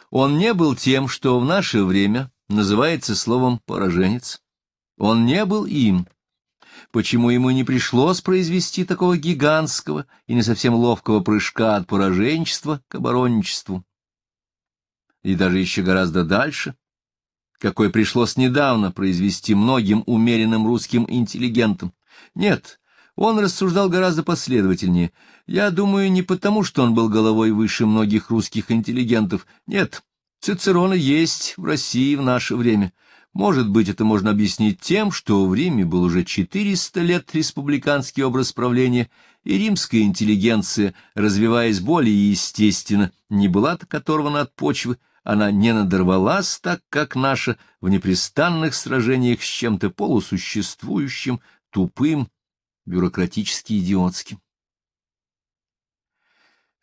Он не был тем, что в наше время называется словом «пораженец». Он не был им, почему ему не пришлось произвести такого гигантского и не совсем ловкого прыжка от пораженчества к оборонничеству. И даже еще гораздо дальше, какой пришлось недавно произвести многим умеренным русским интеллигентам. Нет, он рассуждал гораздо последовательнее. Я думаю, не потому, что он был головой выше многих русских интеллигентов. Нет, Цицерона есть в России в наше время — может быть, это можно объяснить тем, что в Риме был уже 400 лет республиканский образ правления, и римская интеллигенция, развиваясь более естественно, не была так оторвана от почвы, она не надорвалась так, как наша, в непрестанных сражениях с чем-то полусуществующим, тупым, бюрократически идиотским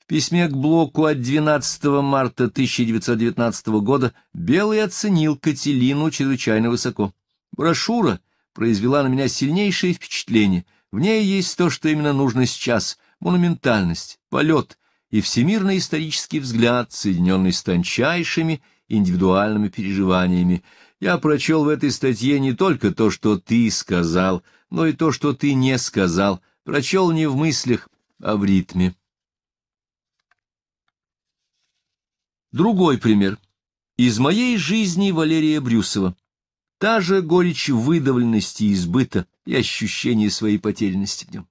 письме к Блоку от 12 марта 1919 года Белый оценил Кателину чрезвычайно высоко. Брошюра произвела на меня сильнейшее впечатление. В ней есть то, что именно нужно сейчас — монументальность, полет и всемирный исторический взгляд, соединенный с тончайшими индивидуальными переживаниями. Я прочел в этой статье не только то, что ты сказал, но и то, что ты не сказал, прочел не в мыслях, а в ритме. Другой пример. Из моей жизни Валерия Брюсова. Та же горечь выдавленности и избыта и ощущение своей потерянности в нем.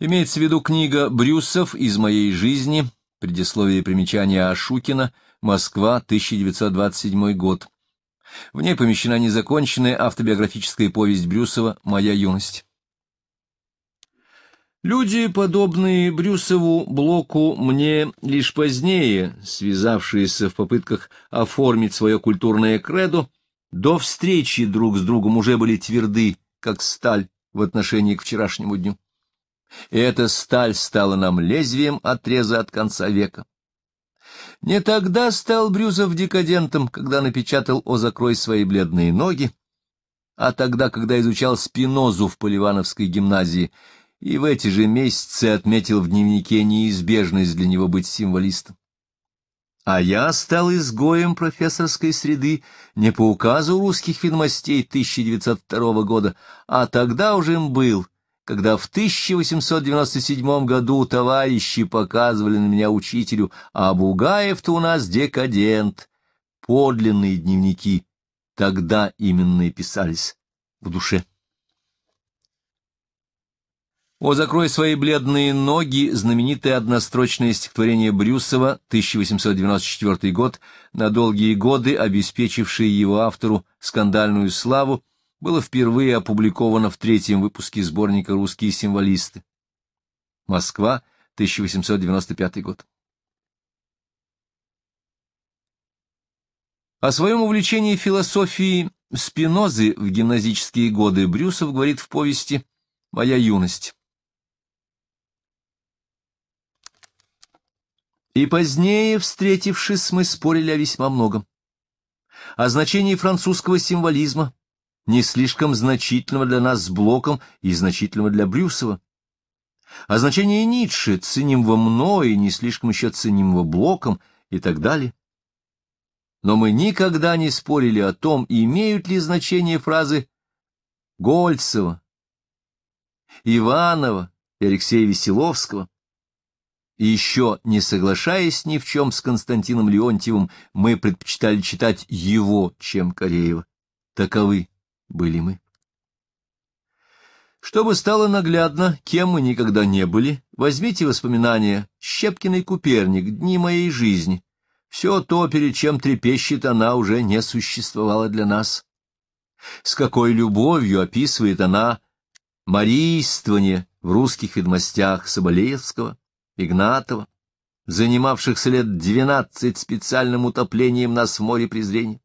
Имеется в виду книга «Брюсов. Из моей жизни», предисловие и примечание Ашукина, Москва, 1927 год. В ней помещена незаконченная автобиографическая повесть Брюсова «Моя юность». Люди, подобные Брюсову Блоку, мне лишь позднее, связавшиеся в попытках оформить свое культурное кредо, до встречи друг с другом уже были тверды, как сталь в отношении к вчерашнему дню. И эта сталь стала нам лезвием отреза от конца века. Не тогда стал Брюсов декадентом, когда напечатал «О, закрой свои бледные ноги», а тогда, когда изучал спинозу в Поливановской гимназии — и в эти же месяцы отметил в дневнике неизбежность для него быть символистом. А я стал изгоем профессорской среды не по указу русских ведомостей 1902 года, а тогда уже им был, когда в 1897 году товарищи показывали на меня учителю, а Бугаев-то у нас декадент. Подлинные дневники тогда именно и писались в душе. «О, закрой свои бледные ноги» — знаменитое однострочное стихотворение Брюсова, 1894 год, на долгие годы обеспечившее его автору скандальную славу, было впервые опубликовано в третьем выпуске сборника «Русские символисты». Москва, 1895 год. О своем увлечении философией Спинозы в гимназические годы Брюсов говорит в повести «Моя юность». И позднее, встретившись, мы спорили о весьма многом. О значении французского символизма, не слишком значительного для нас с Блоком и значительного для Брюсова. О значении Ницше, ценимого мной не слишком еще ценимого Блоком и так далее. Но мы никогда не спорили о том, имеют ли значение фразы Гольцева, Иванова и Алексея Веселовского, и еще, не соглашаясь ни в чем с Константином Леонтьевым, мы предпочитали читать его, чем Кореева. Таковы были мы. Чтобы стало наглядно, кем мы никогда не были, возьмите воспоминания «Щепкин Куперник. Дни моей жизни». Все то, перед чем трепещет она, уже не существовало для нас. С какой любовью описывает она марийствование в русских ведомостях Соболеевского, Игнатова, занимавшихся лет двенадцать специальным утоплением нас в море презрения.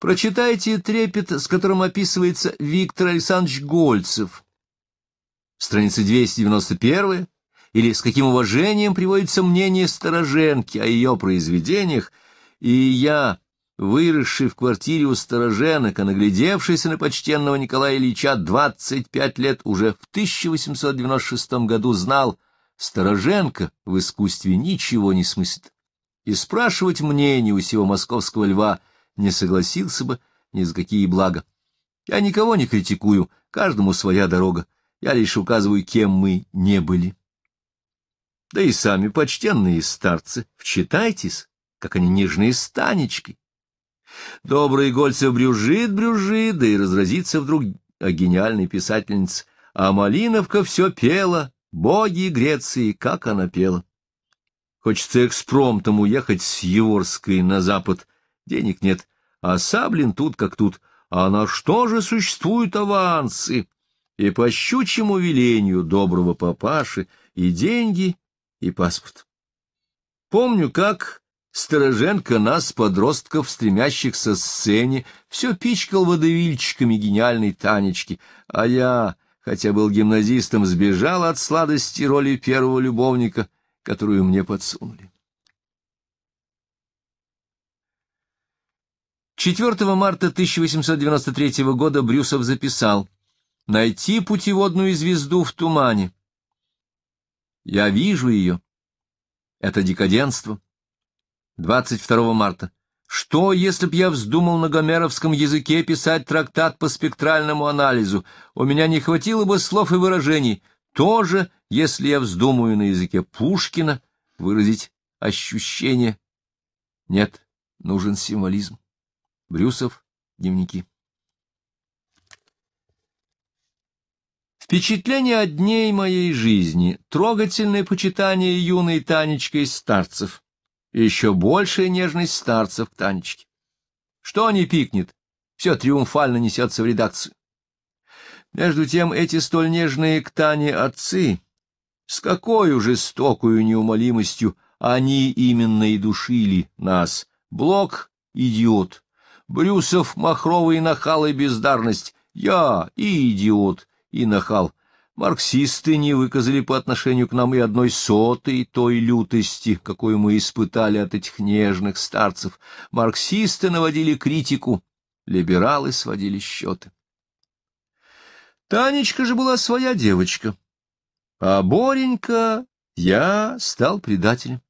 Прочитайте трепет, с которым описывается Виктор Александрович Гольцев. Страница 291 или с каким уважением приводится мнение Стороженки о ее произведениях, и я выросший в квартире у стороженок и а наглядевшийся на почтенного Николая Ильича 25 лет, уже в 1896 году знал, стороженко в искусстве ничего не смыслит. И спрашивать мнение у сего московского льва не согласился бы ни за какие блага. Я никого не критикую, каждому своя дорога. Я лишь указываю, кем мы не были. Да и сами почтенные старцы, вчитайтесь, как они нежные станечки, Добрый Гольцев брюжит, брюжит, да и разразится вдруг о гениальной писательнице. А Малиновка все пела, боги Греции, как она пела. Хочется экспромтом уехать с Еворской на запад, денег нет, а Саблин тут как тут. А на что же существуют авансы? И по щучьему велению доброго папаши и деньги, и паспорт. Помню, как Стороженко нас, подростков, стремящихся сцене, все пичкал водовильчиками гениальной Танечки, а я, хотя был гимназистом, сбежал от сладости роли первого любовника, которую мне подсунули. 4 марта 1893 года Брюсов записал «Найти путеводную звезду в тумане». «Я вижу ее. Это декаденство». 22 марта. Что, если б я вздумал на гомеровском языке писать трактат по спектральному анализу? У меня не хватило бы слов и выражений. Тоже, если я вздумаю на языке Пушкина выразить ощущение. Нет, нужен символизм. Брюсов, дневники. Впечатление от дней моей жизни, трогательное почитание юной Танечкой старцев и еще большая нежность старцев к Танечке. Что не пикнет, все триумфально несется в редакцию. Между тем эти столь нежные к Тане отцы, с какой жестокую неумолимостью они именно и душили нас. Блок — идиот, Брюсов — махровый нахал и бездарность, я и идиот, и нахал, Марксисты не выказали по отношению к нам и одной сотой той лютости, какую мы испытали от этих нежных старцев. Марксисты наводили критику, либералы сводили счеты. Танечка же была своя девочка, а Боренька я стал предателем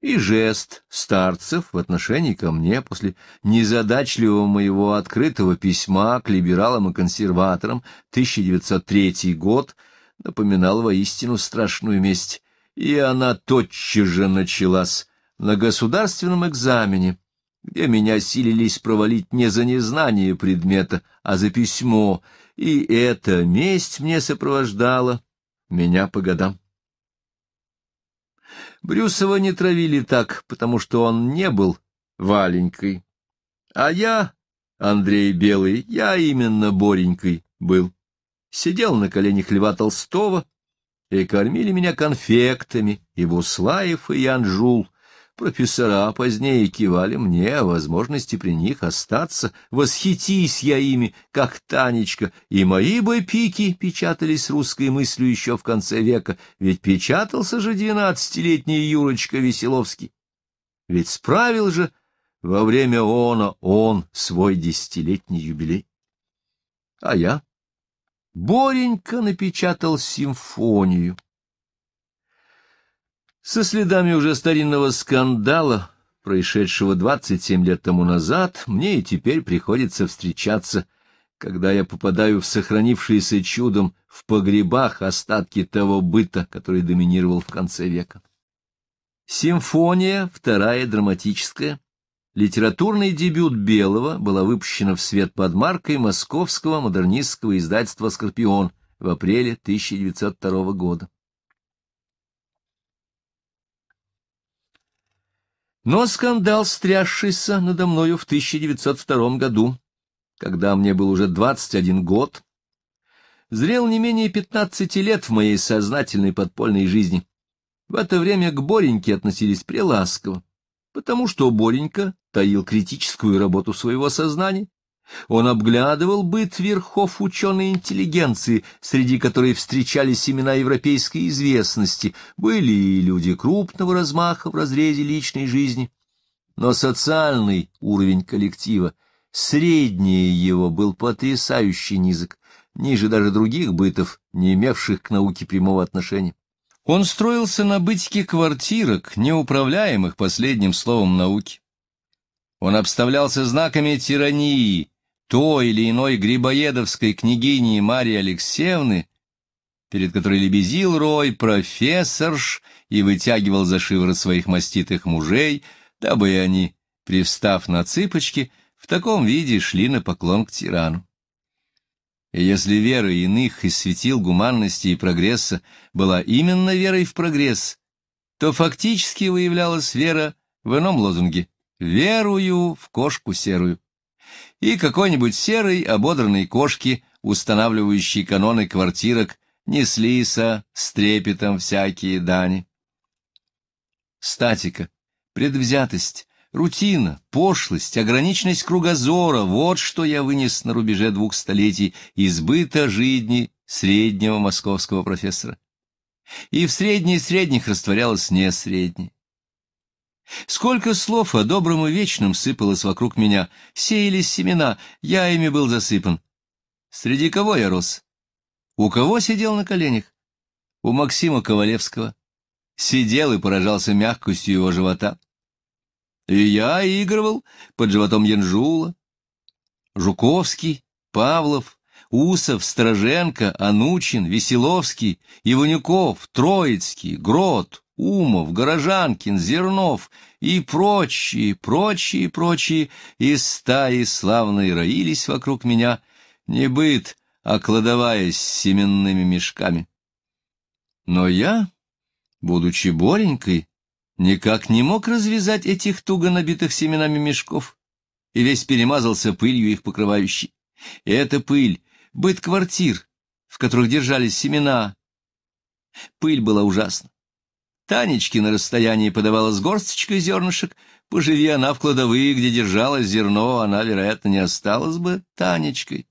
и жест старцев в отношении ко мне после незадачливого моего открытого письма к либералам и консерваторам 1903 год напоминал воистину страшную месть, и она тотчас же началась на государственном экзамене, где меня силились провалить не за незнание предмета, а за письмо, и эта месть мне сопровождала меня по годам. Брюсова не травили так, потому что он не был Валенькой. А я, Андрей Белый, я именно Боренькой был. Сидел на коленях Льва Толстого, и кормили меня конфектами и буслаев, и анжул. Профессора позднее кивали мне о возможности при них остаться. Восхитись я ими, как Танечка, и мои бы пики печатались русской мыслью еще в конце века, ведь печатался же двенадцатилетний Юрочка Веселовский. Ведь справил же во время она он свой десятилетний юбилей. А я? Боренька напечатал симфонию. Со следами уже старинного скандала, происшедшего 27 лет тому назад, мне и теперь приходится встречаться, когда я попадаю в сохранившиеся чудом в погребах остатки того быта, который доминировал в конце века. Симфония, вторая драматическая, литературный дебют Белого была выпущена в свет под маркой московского модернистского издательства «Скорпион» в апреле 1902 года. Но скандал, стрясшийся надо мною в 1902 году, когда мне был уже 21 год, зрел не менее 15 лет в моей сознательной подпольной жизни. В это время к Бореньке относились преласково, потому что Боренька таил критическую работу своего сознания, он обглядывал быт верхов ученой интеллигенции, среди которой встречались имена европейской известности, были и люди крупного размаха в разрезе личной жизни. Но социальный уровень коллектива, средний его, был потрясающе низок, ниже даже других бытов, не имевших к науке прямого отношения. Он строился на бытике квартирок, неуправляемых последним словом науки. Он обставлялся знаками тирании, той или иной грибоедовской княгини Марии Алексеевны, перед которой лебезил Рой профессорш и вытягивал за шиворот своих маститых мужей, дабы они, привстав на цыпочки, в таком виде шли на поклон к тирану. И если вера иных и светил гуманности и прогресса была именно верой в прогресс, то фактически выявлялась вера в ином лозунге «Верую в кошку серую» и какой-нибудь серой ободранной кошки, устанавливающей каноны квартирок, неслися со с трепетом всякие дани. Статика, предвзятость, рутина, пошлость, ограниченность кругозора — вот что я вынес на рубеже двух столетий избыта жизни среднего московского профессора. И в средней средних растворялось не средней. Сколько слов о добром и вечном сыпалось вокруг меня, сеялись семена, я ими был засыпан. Среди кого я рос? У кого сидел на коленях? У Максима Ковалевского. Сидел и поражался мягкостью его живота. И я игрывал под животом Янжула. Жуковский, Павлов, Усов, Стороженко, Анучин, Веселовский, Иванюков, Троицкий, Грот, Умов, Горожанкин, Зернов и прочие, прочие, прочие из стаи славные роились вокруг меня, не быт, а кладовая семенными мешками. Но я, будучи боленькой, никак не мог развязать этих туго набитых семенами мешков, и весь перемазался пылью их покрывающей. И эта пыль, быт квартир, в которых держались семена, пыль была ужасна. Танечке на расстоянии подавала с горсточкой зернышек. Поживи она в кладовые, где держалось зерно, она, вероятно, не осталась бы Танечкой.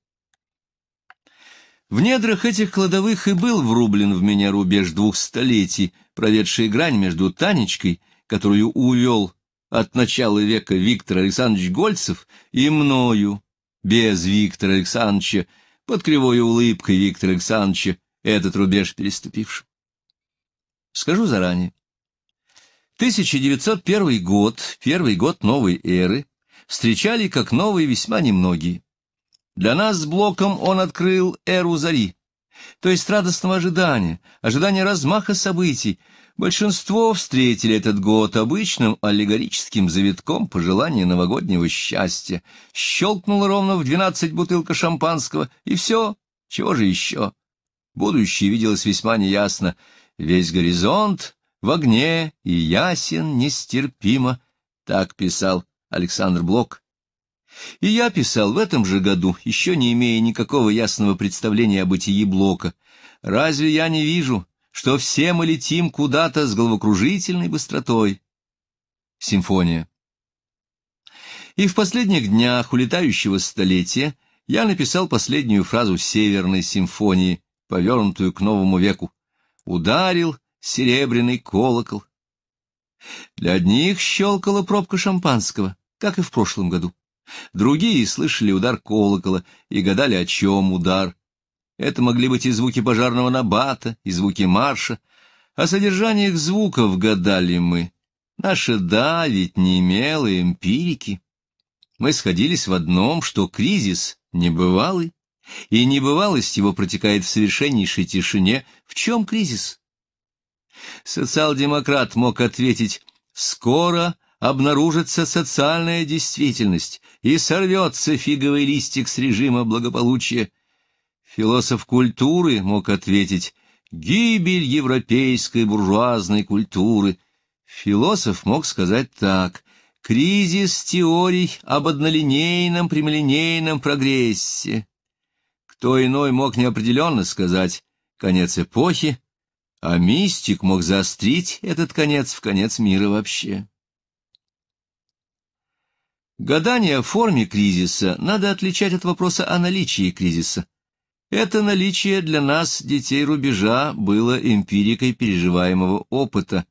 В недрах этих кладовых и был врублен в меня рубеж двух столетий, проведший грань между Танечкой, которую увел от начала века Виктор Александрович Гольцев, и мною, без Виктора Александровича, под кривой улыбкой Виктора Александровича, этот рубеж переступившим. Скажу заранее. 1901 год, первый год новой эры, встречали как новые весьма немногие. Для нас с Блоком он открыл эру зари, то есть радостного ожидания, ожидания размаха событий. Большинство встретили этот год обычным аллегорическим завитком пожелания новогоднего счастья. Щелкнуло ровно в двенадцать бутылка шампанского, и все, чего же еще? Будущее виделось весьма неясно — Весь горизонт в огне и ясен нестерпимо, так писал Александр Блок. И я писал в этом же году, еще не имея никакого ясного представления о бытии Блока. Разве я не вижу, что все мы летим куда-то с головокружительной быстротой? Симфония. И в последних днях улетающего столетия я написал последнюю фразу Северной симфонии, повернутую к новому веку ударил серебряный колокол. Для одних щелкала пробка шампанского, как и в прошлом году. Другие слышали удар колокола и гадали, о чем удар. Это могли быть и звуки пожарного набата, и звуки марша. О содержаниях звуков гадали мы. Наши «да» ведь не имело эмпирики. Мы сходились в одном, что кризис небывалый, и небывалость его протекает в совершеннейшей тишине, в чем кризис? Социал-демократ мог ответить «Скоро обнаружится социальная действительность, и сорвется фиговый листик с режима благополучия». Философ культуры мог ответить «Гибель европейской буржуазной культуры». Философ мог сказать так «Кризис теорий об однолинейном прямолинейном прогрессе». Кто иной мог неопределенно сказать «конец эпохи», а мистик мог заострить этот конец в конец мира вообще. Гадание о форме кризиса надо отличать от вопроса о наличии кризиса. Это наличие для нас, детей рубежа, было эмпирикой переживаемого опыта.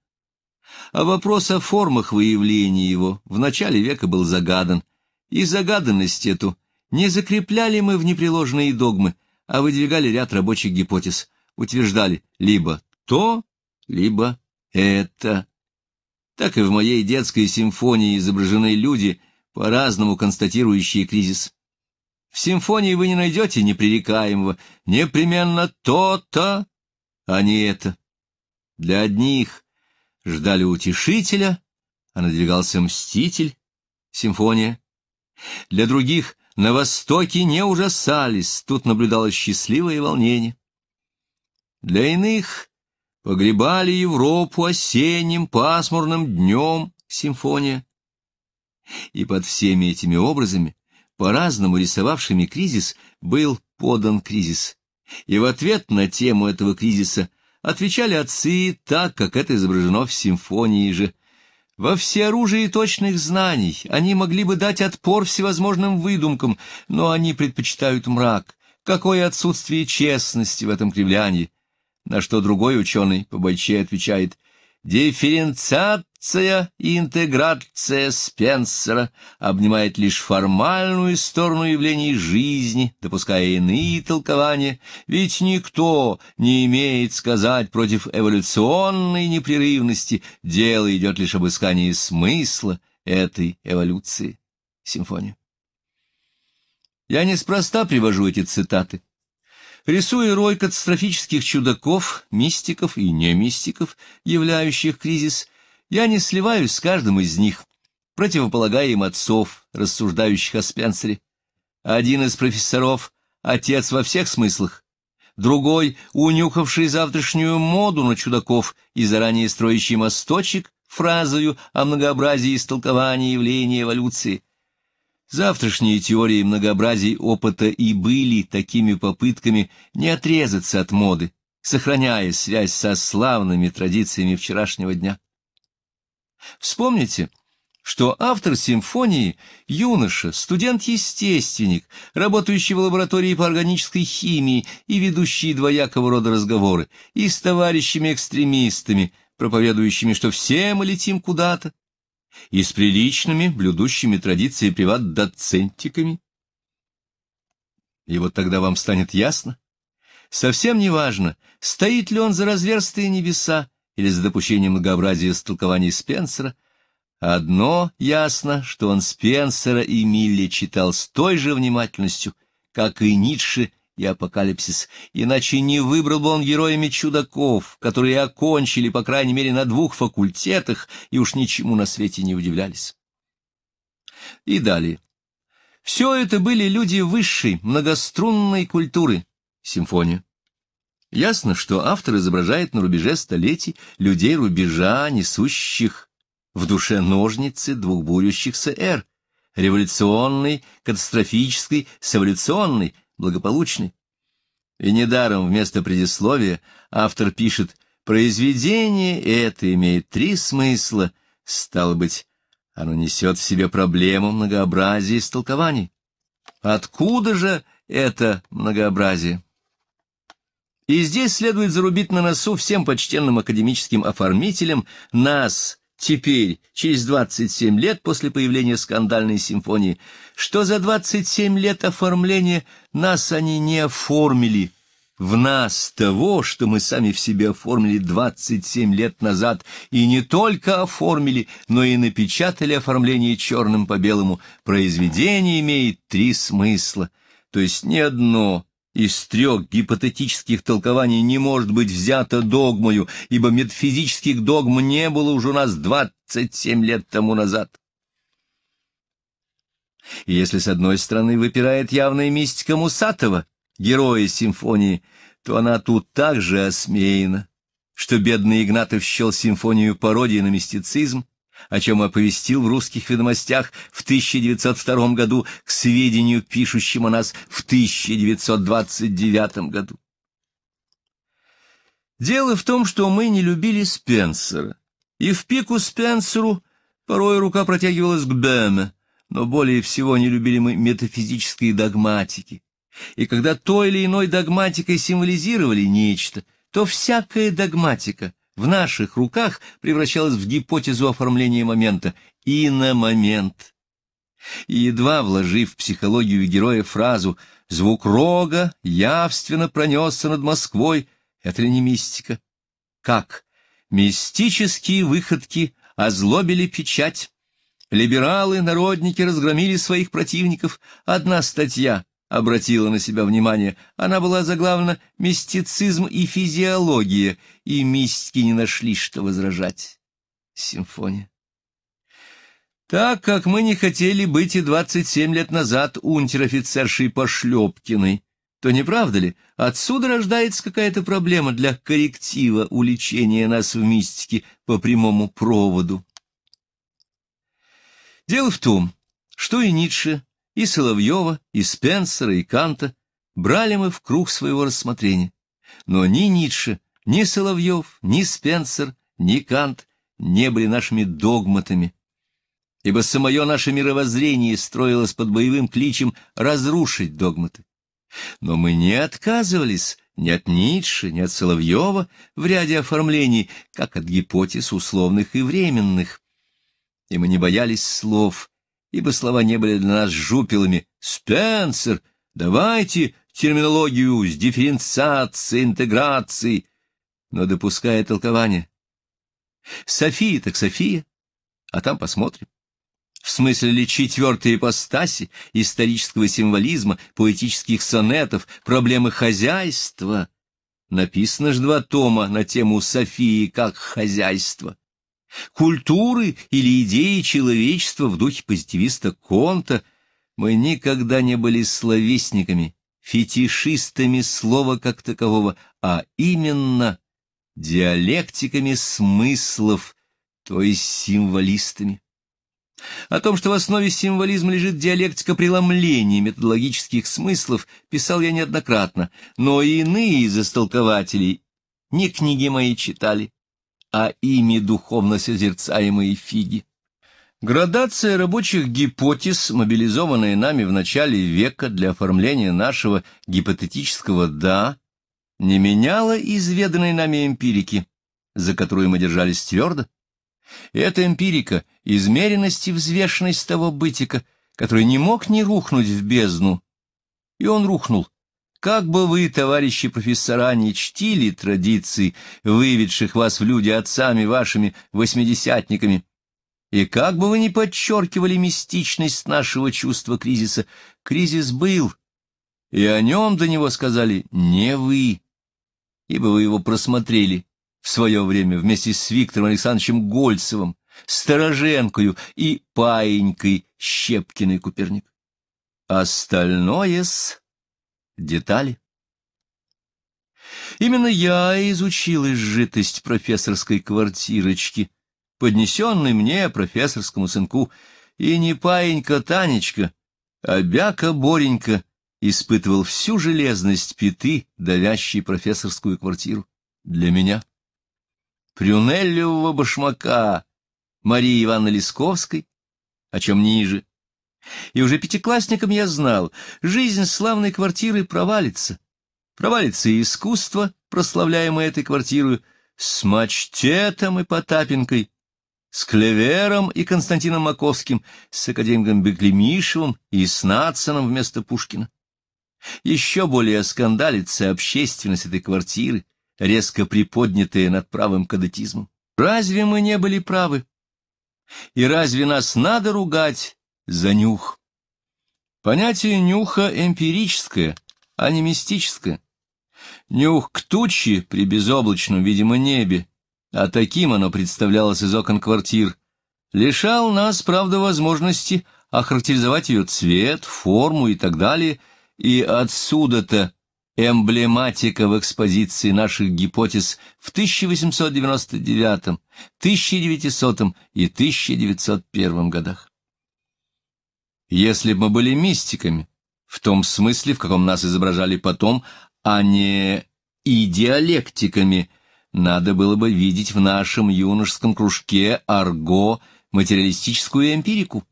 А вопрос о формах выявления его в начале века был загадан, и загаданность эту – не закрепляли мы в непреложные догмы, а выдвигали ряд рабочих гипотез, утверждали либо то, либо это. Так и в моей детской симфонии изображены люди, по-разному констатирующие кризис. В симфонии вы не найдете непререкаемого, непременно то-то, а не это. Для одних ждали утешителя, а надвигался мститель, симфония. Для других на Востоке не ужасались, тут наблюдалось счастливое волнение. Для иных погребали Европу осенним пасмурным днем симфония. И под всеми этими образами, по-разному рисовавшими кризис, был подан кризис. И в ответ на тему этого кризиса отвечали отцы так, как это изображено в симфонии же во всеоружии точных знаний они могли бы дать отпор всевозможным выдумкам, но они предпочитают мрак. Какое отсутствие честности в этом кривлянии? На что другой ученый по Бальче отвечает, Дифференциация и интеграция Спенсера обнимает лишь формальную сторону явлений жизни, допуская иные толкования, ведь никто не имеет сказать против эволюционной непрерывности, дело идет лишь об искании смысла этой эволюции. Симфония. Я неспроста привожу эти цитаты. Рисуя рой катастрофических чудаков, мистиков и немистиков, являющих кризис, я не сливаюсь с каждым из них, противополагая им отцов, рассуждающих о Спенсере. Один из профессоров — отец во всех смыслах, другой — унюхавший завтрашнюю моду на чудаков и заранее строящий мосточек фразою о многообразии истолкования явления эволюции — Завтрашние теории многообразий опыта и были такими попытками не отрезаться от моды, сохраняя связь со славными традициями вчерашнего дня. Вспомните, что автор симфонии – юноша, студент-естественник, работающий в лаборатории по органической химии и ведущий двоякого рода разговоры, и с товарищами-экстремистами, проповедующими, что все мы летим куда-то, и с приличными, блюдущими традиции приват-доцентиками. И вот тогда вам станет ясно. Совсем не важно, стоит ли он за разверстые небеса или за допущение многообразия столкований Спенсера, Одно ясно, что он Спенсера и Милли читал с той же внимательностью, как и Ницше и апокалипсис, иначе не выбрал бы он героями чудаков, которые окончили, по крайней мере, на двух факультетах и уж ничему на свете не удивлялись. И далее. Все это были люди высшей, многострунной культуры. Симфония. Ясно, что автор изображает на рубеже столетий людей рубежа, несущих в душе ножницы двух бурющихся эр — революционной, катастрофической, с эволюционной — благополучной. И недаром вместо предисловия автор пишет «Произведение это имеет три смысла, стало быть, оно несет в себе проблему многообразия истолкований. Откуда же это многообразие?» И здесь следует зарубить на носу всем почтенным академическим оформителям нас, теперь, через 27 лет после появления скандальной симфонии, что за 27 лет оформления нас они не оформили, в нас того, что мы сами в себе оформили 27 лет назад, и не только оформили, но и напечатали оформление черным по белому, произведение имеет три смысла, то есть не одно, из трех гипотетических толкований не может быть взято догмою, ибо метафизических догм не было уже у нас 27 лет тому назад. И если с одной стороны выпирает явная мистика Мусатова, героя симфонии, то она тут так же осмеяна, что бедный Игнатов счел симфонию пародией на мистицизм, о чем оповестил в русских ведомостях в 1902 году к сведению, пишущим о нас в 1929 году. Дело в том, что мы не любили Спенсера, и в пику Спенсеру порой рука протягивалась к Бэме, но более всего не любили мы метафизические догматики. И когда той или иной догматикой символизировали нечто, то всякая догматика в наших руках превращалась в гипотезу оформления момента и на момент. И едва вложив в психологию героя фразу «звук рога явственно пронесся над Москвой», это ли не мистика? Как? Мистические выходки озлобили печать. Либералы, народники разгромили своих противников. Одна статья обратила на себя внимание. Она была заглавна «Мистицизм и физиология», и мистики не нашли, что возражать. Симфония. Так как мы не хотели быть и двадцать семь лет назад унтер-офицершей Пошлепкиной, то не правда ли, отсюда рождается какая-то проблема для корректива уличения нас в мистике по прямому проводу? Дело в том, что и Ницше и Соловьева, и Спенсера, и Канта брали мы в круг своего рассмотрения. Но ни Ницше, ни Соловьев, ни Спенсер, ни Кант не были нашими догматами, ибо самое наше мировоззрение строилось под боевым кличем «разрушить догматы». Но мы не отказывались ни от Ницше, ни от Соловьева в ряде оформлений, как от гипотез условных и временных. И мы не боялись слов, ибо слова не были для нас жупелами. «Спенсер, давайте терминологию с дифференциацией, интеграцией!» Но допуская толкование. «София так София, а там посмотрим» в смысле ли четвертой ипостаси, исторического символизма, поэтических сонетов, проблемы хозяйства. Написано ж два тома на тему Софии как хозяйство. Культуры или идеи человечества в духе позитивиста Конта мы никогда не были словесниками, фетишистами слова как такового, а именно диалектиками смыслов, то есть символистами. О том, что в основе символизма лежит диалектика преломления методологических смыслов, писал я неоднократно, но иные из истолкователей не книги мои читали, а ими духовно созерцаемые фиги. Градация рабочих гипотез, мобилизованная нами в начале века для оформления нашего гипотетического «да», не меняла изведанной нами эмпирики, за которую мы держались твердо. Эта эмпирика — измеренность и взвешенность того бытика, который не мог не рухнуть в бездну. И он рухнул, как бы вы, товарищи профессора, не чтили традиции, выведших вас в люди отцами вашими восьмидесятниками, и как бы вы ни подчеркивали мистичность нашего чувства кризиса, кризис был, и о нем до него сказали не вы, ибо вы его просмотрели в свое время вместе с Виктором Александровичем Гольцевым, Стороженкою и Паенькой Щепкиной Куперник. Остальное-с Детали. Именно я изучил изжитость профессорской квартирочки, поднесенной мне, профессорскому сынку, и не паинька Танечка, а бяка Боренька испытывал всю железность пяты, давящей профессорскую квартиру, для меня. Прюнеллевого башмака Марии Ивановны Лисковской, о чем ниже, и уже пятиклассником я знал, жизнь славной квартиры провалится. Провалится и искусство, прославляемое этой квартирой, с Мачтетом и Потапенкой, с Клевером и Константином Маковским, с академиком Беклемишевым и с Нацином вместо Пушкина. Еще более скандалится общественность этой квартиры, резко приподнятая над правым кадетизмом. Разве мы не были правы? И разве нас надо ругать за нюх. Понятие нюха эмпирическое, а не мистическое. Нюх к тучи при безоблачном, видимо, небе, а таким оно представлялось из окон квартир, лишал нас, правда, возможности охарактеризовать ее цвет, форму и так далее, и отсюда-то эмблематика в экспозиции наших гипотез в 1899, 1900 и 1901 годах если бы мы были мистиками, в том смысле, в каком нас изображали потом, а не и надо было бы видеть в нашем юношеском кружке арго материалистическую эмпирику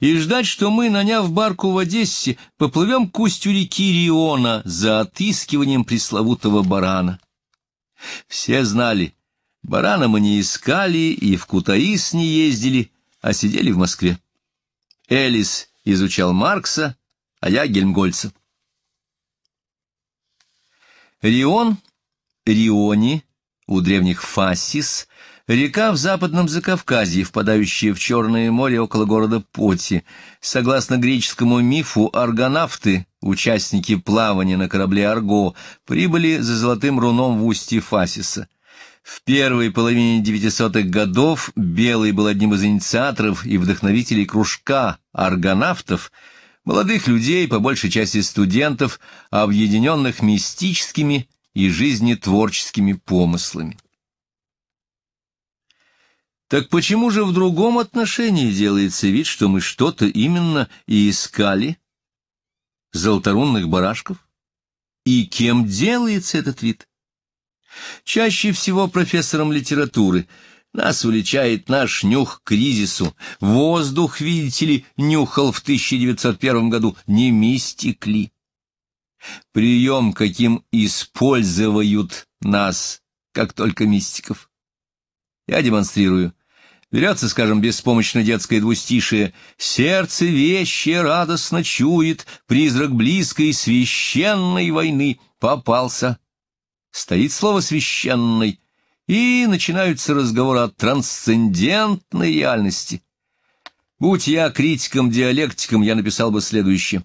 и ждать, что мы, наняв барку в Одессе, поплывем к устью реки Риона за отыскиванием пресловутого барана. Все знали, барана мы не искали и в Кутаис не ездили, а сидели в Москве. Элис изучал Маркса, а я Гельмгольца. Рион, Риони, у древних Фасис, река в западном Закавказье, впадающая в Черное море около города Поти. Согласно греческому мифу, аргонавты, участники плавания на корабле Арго, прибыли за золотым руном в устье Фасиса. В первой половине 900-х годов Белый был одним из инициаторов и вдохновителей кружка аргонавтов, молодых людей, по большей части студентов, объединенных мистическими и жизнетворческими помыслами. Так почему же в другом отношении делается вид, что мы что-то именно и искали? Золоторунных барашков? И кем делается этот вид? Чаще всего профессором литературы. Нас увлечает наш нюх к кризису. Воздух, видите ли, нюхал в 1901 году. Не мистик ли? Прием, каким используют нас, как только мистиков. Я демонстрирую. Берется, скажем, беспомощно детское двустишие. «Сердце вещи радостно чует, призрак близкой священной войны. Попался стоит слово «священный», и начинаются разговоры о трансцендентной реальности. Будь я критиком-диалектиком, я написал бы следующее.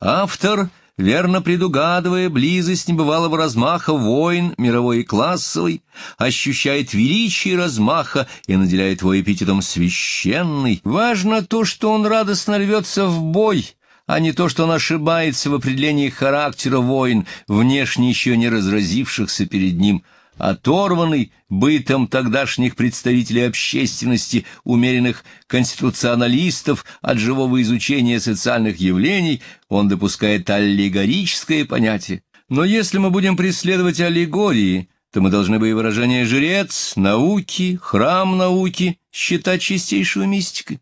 Автор, верно предугадывая близость небывалого размаха войн, мировой и классовой, ощущает величие размаха и наделяет его эпитетом «священный». Важно то, что он радостно рвется в бой — а не то, что он ошибается в определении характера воин внешне еще не разразившихся перед ним, оторванный бытом тогдашних представителей общественности, умеренных конституционалистов от живого изучения социальных явлений, он допускает аллегорическое понятие. Но если мы будем преследовать аллегории, то мы должны бы и выражение «жрец», «науки», «храм науки» считать чистейшую мистикой.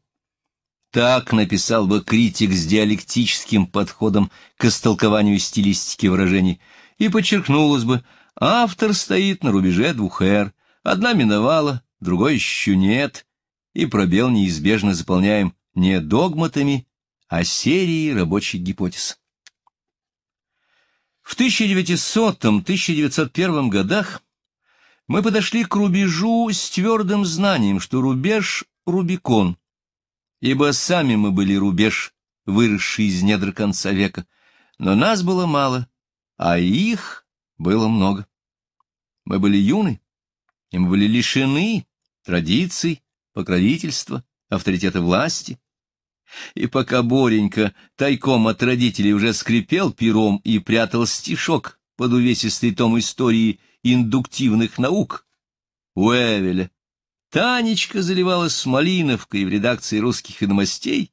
Так написал бы критик с диалектическим подходом к истолкованию стилистики выражений, и подчеркнулось бы, автор стоит на рубеже двух эр, одна миновала, другой еще нет, и пробел неизбежно заполняем не догматами, а серией рабочих гипотез. В 1900-1901 годах мы подошли к рубежу с твердым знанием, что рубеж — Рубикон, ибо сами мы были рубеж, выросший из недр конца века, но нас было мало, а их было много. Мы были юны, и мы были лишены традиций, покровительства, авторитета власти. И пока Боренька тайком от родителей уже скрипел пером и прятал стишок под увесистый том истории индуктивных наук, Уэвеля, Танечка заливалась с Малиновкой в редакции русских ведомостей,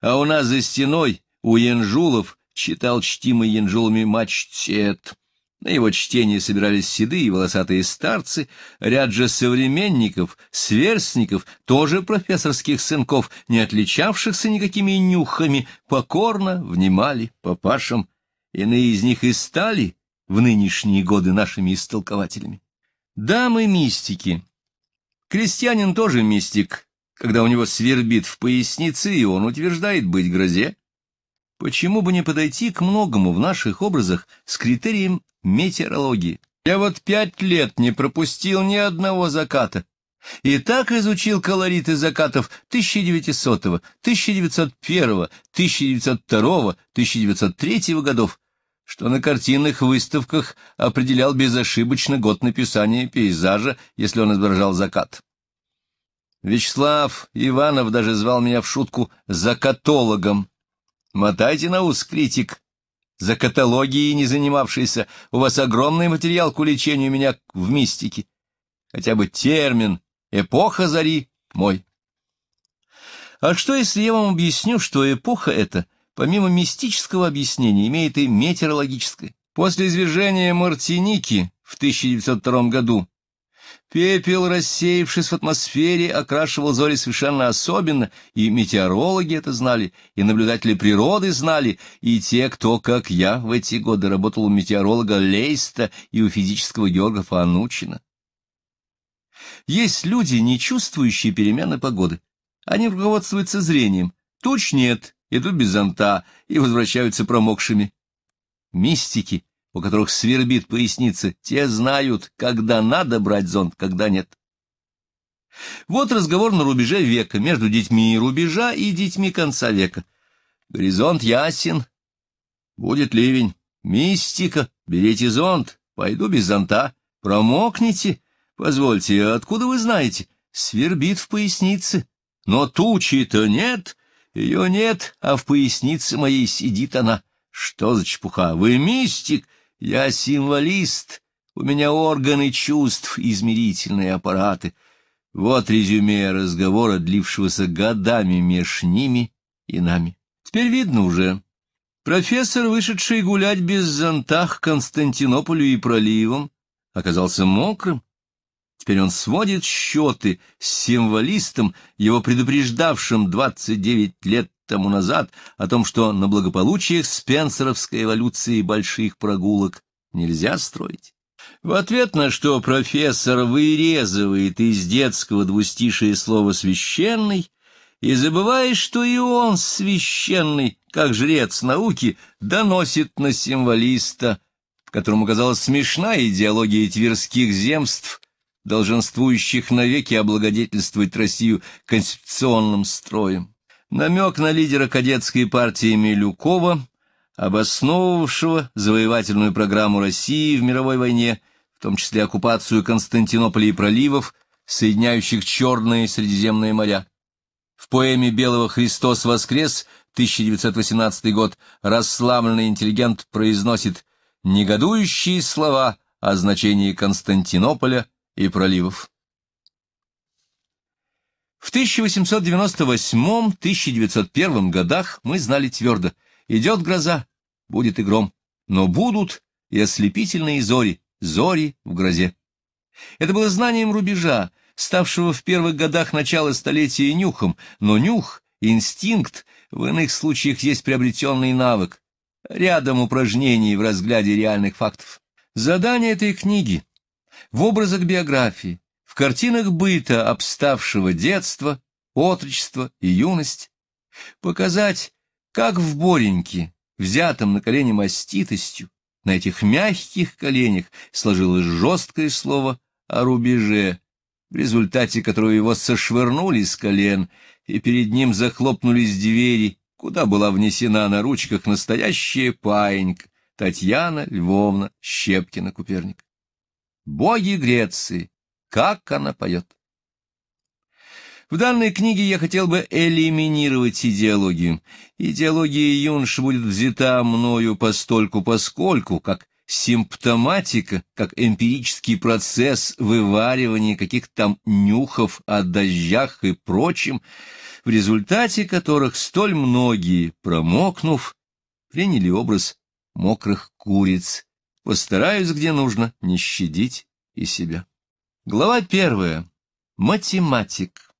а у нас за стеной у Янжулов читал чтимый Янжулами мачтет. На его чтение собирались седые и волосатые старцы, ряд же современников, сверстников, тоже профессорских сынков, не отличавшихся никакими нюхами, покорно внимали папашам. Иные из них и стали в нынешние годы нашими истолкователями. Дамы-мистики Крестьянин тоже мистик, когда у него свербит в пояснице, и он утверждает быть грозе. Почему бы не подойти к многому в наших образах с критерием метеорологии? Я вот пять лет не пропустил ни одного заката. И так изучил колориты закатов 1900, 1901, 1902, 1903 годов, что на картинных выставках определял безошибочно год написания пейзажа, если он изображал закат. Вячеслав Иванов даже звал меня в шутку «закатологом». «Мотайте на ус, критик, за каталогией не занимавшийся, у вас огромный материал к увлечению меня в мистике. Хотя бы термин «эпоха зари» мой. А что, если я вам объясню, что эпоха эта помимо мистического объяснения, имеет и метеорологическое. После извержения Мартиники в 1902 году пепел, рассеявшись в атмосфере, окрашивал зори совершенно особенно, и метеорологи это знали, и наблюдатели природы знали, и те, кто, как я, в эти годы работал у метеоролога Лейста и у физического географа Анучина. Есть люди, не чувствующие перемены погоды. Они руководствуются зрением. Туч нет, идут без зонта и возвращаются промокшими. Мистики, у которых свербит поясница, те знают, когда надо брать зонт, когда нет. Вот разговор на рубеже века, между детьми рубежа и детьми конца века. Горизонт ясен, будет ливень. Мистика, берите зонт, пойду без зонта. Промокните, позвольте, откуда вы знаете? Свербит в пояснице. Но тучи-то нет, ее нет, а в пояснице моей сидит она. Что за чепуха? Вы мистик? Я символист. У меня органы чувств, измерительные аппараты. Вот резюме разговора, длившегося годами меж ними и нами. Теперь видно уже. Профессор, вышедший гулять без зонтах к Константинополю и проливам, оказался мокрым. Теперь он сводит счеты с символистом, его предупреждавшим 29 лет тому назад о том, что на благополучие спенсеровской эволюции больших прогулок нельзя строить. В ответ на что профессор вырезывает из детского двустишие слово «священный», и забывает, что и он священный, как жрец науки, доносит на символиста, которому казалась смешна идеология тверских земств, долженствующих навеки облагодетельствовать Россию конституционным строем. Намек на лидера кадетской партии Милюкова, обосновавшего завоевательную программу России в мировой войне, в том числе оккупацию Константинополя и проливов, соединяющих Черные и Средиземные моря. В поэме «Белого Христос воскрес» 1918 год расслабленный интеллигент произносит негодующие слова о значении Константинополя – и проливов. В 1898-1901 годах мы знали твердо, идет гроза, будет и гром, но будут и ослепительные зори, зори в грозе. Это было знанием рубежа, ставшего в первых годах начала столетия нюхом, но нюх, инстинкт, в иных случаях есть приобретенный навык, рядом упражнений в разгляде реальных фактов. Задание этой книги в образах биографии, в картинах быта обставшего детство, отрочества и юность, показать, как в Бореньке, взятом на колени маститостью, на этих мягких коленях сложилось жесткое слово о рубеже, в результате которого его сошвырнули с колен, и перед ним захлопнулись двери, куда была внесена на ручках настоящая паинька Татьяна Львовна Щепкина-Куперник. Боги Греции. Как она поет. В данной книге я хотел бы элиминировать идеологию. Идеология юнш будет взята мною постольку поскольку, как симптоматика, как эмпирический процесс вываривания каких-то там нюхов о дождях и прочем, в результате которых столь многие, промокнув, приняли образ мокрых куриц, Постараюсь, где нужно, не щадить и себя. Глава первая. Математик.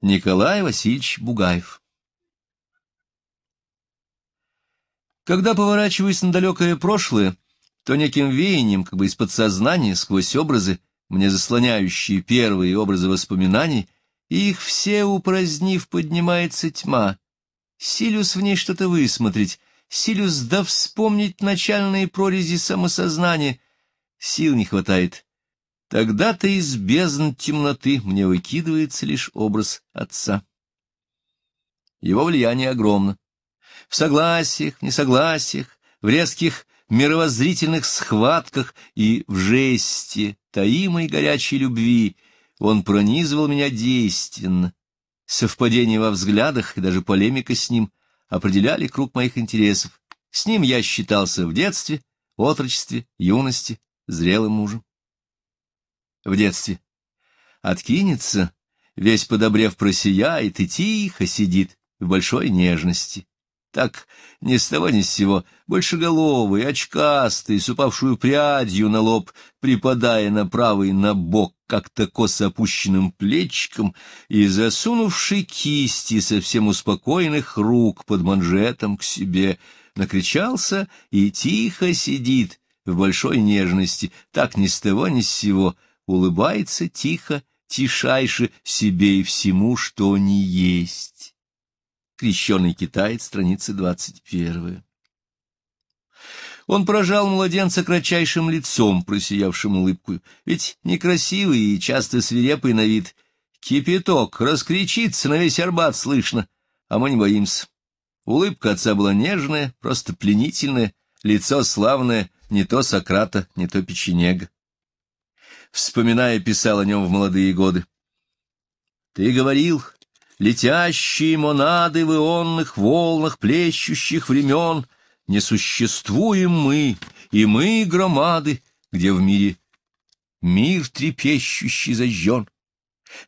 Николай Васильевич Бугаев. Когда поворачиваюсь на далекое прошлое, то неким веянием, как бы из подсознания, сквозь образы, мне заслоняющие первые образы воспоминаний, их все упразднив, поднимается тьма. Силюсь в ней что-то высмотреть, силюсь да вспомнить начальные прорези самосознания. Сил не хватает. Тогда-то из бездн темноты мне выкидывается лишь образ отца. Его влияние огромно. В согласиях, в несогласиях, в резких мировоззрительных схватках и в жесте таимой горячей любви он пронизывал меня действенно. Совпадение во взглядах и даже полемика с ним определяли круг моих интересов. С ним я считался в детстве, отрочестве, юности, зрелым мужем. В детстве. Откинется, весь подобрев просияет и тихо сидит в большой нежности. Так, ни с того ни с сего, большеголовый, очкастый, с упавшую прядью на лоб, припадая на правый на бок, как-то косо опущенным плечиком, и засунувший кисти совсем успокоенных рук под манжетом к себе, накричался и тихо сидит в большой нежности, так ни с того ни с сего, улыбается тихо, тишайше себе и всему, что не есть. Крещеный китаец, страница 21. Он прожал младенца кратчайшим лицом, просиявшим улыбкой. ведь некрасивый и часто свирепый на вид. Кипяток, раскричится на весь арбат слышно, а мы не боимся. Улыбка отца была нежная, просто пленительная, лицо славное, не то Сократа, не то печенега. Вспоминая, писал о нем в молодые годы. «Ты говорил, летящие монады в ионных волнах плещущих времен, несуществуем мы, и мы громады, где в мире мир трепещущий зажжен.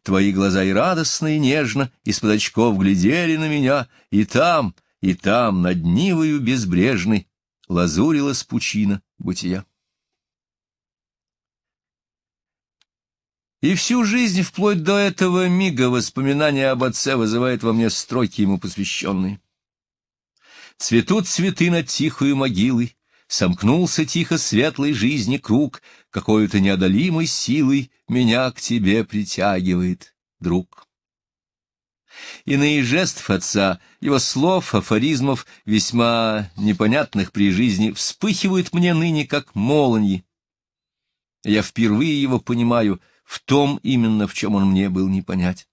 Твои глаза и радостно, и нежно из-под очков глядели на меня, и там, и там, над Нивою безбрежной, лазурилась пучина бытия. И всю жизнь, вплоть до этого мига, воспоминания об отце вызывает во мне строки ему посвященные. Цветут цветы над тихою могилой, Сомкнулся тихо светлой жизни круг, Какой-то неодолимой силой Меня к тебе притягивает, друг. Иные жестов отца, его слов, афоризмов, весьма непонятных при жизни, вспыхивают мне ныне, как молнии. Я впервые его понимаю — в том именно, в чем он мне был не понять.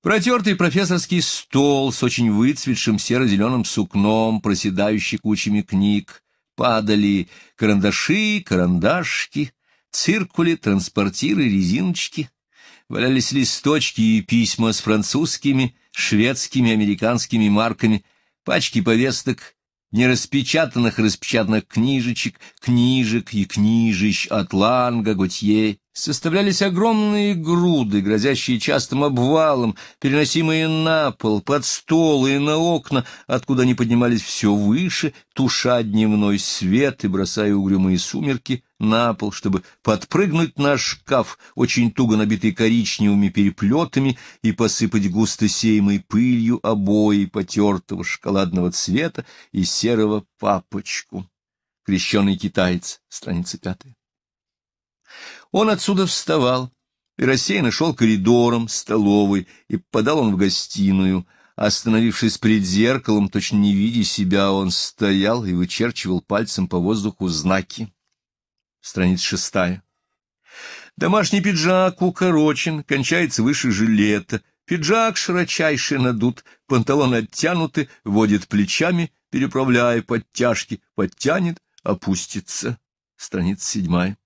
Протертый профессорский стол с очень выцветшим серо-зеленым сукном, проседающий кучами книг, падали карандаши, карандашки, циркули, транспортиры, резиночки. Валялись листочки и письма с французскими, шведскими, американскими марками, пачки повесток, нераспечатанных и распечатанных книжечек, книжек и книжищ от Ланга, Готье, составлялись огромные груды, грозящие частым обвалом, переносимые на пол, под стол и на окна, откуда они поднимались все выше, туша дневной свет и бросая угрюмые сумерки на пол, чтобы подпрыгнуть на шкаф, очень туго набитый коричневыми переплетами, и посыпать густо сеемой пылью обои потертого шоколадного цвета и серого папочку. Крещеный китаец, страница пятая. Он отсюда вставал и рассеянно шел коридором, столовой, и подал он в гостиную — Остановившись перед зеркалом, точно не видя себя, он стоял и вычерчивал пальцем по воздуху знаки страница шестая. Домашний пиджак укорочен, кончается выше жилета, пиджак широчайший надут, панталоны оттянуты, водит плечами, переправляя подтяжки, подтянет, опустится. Страница седьмая.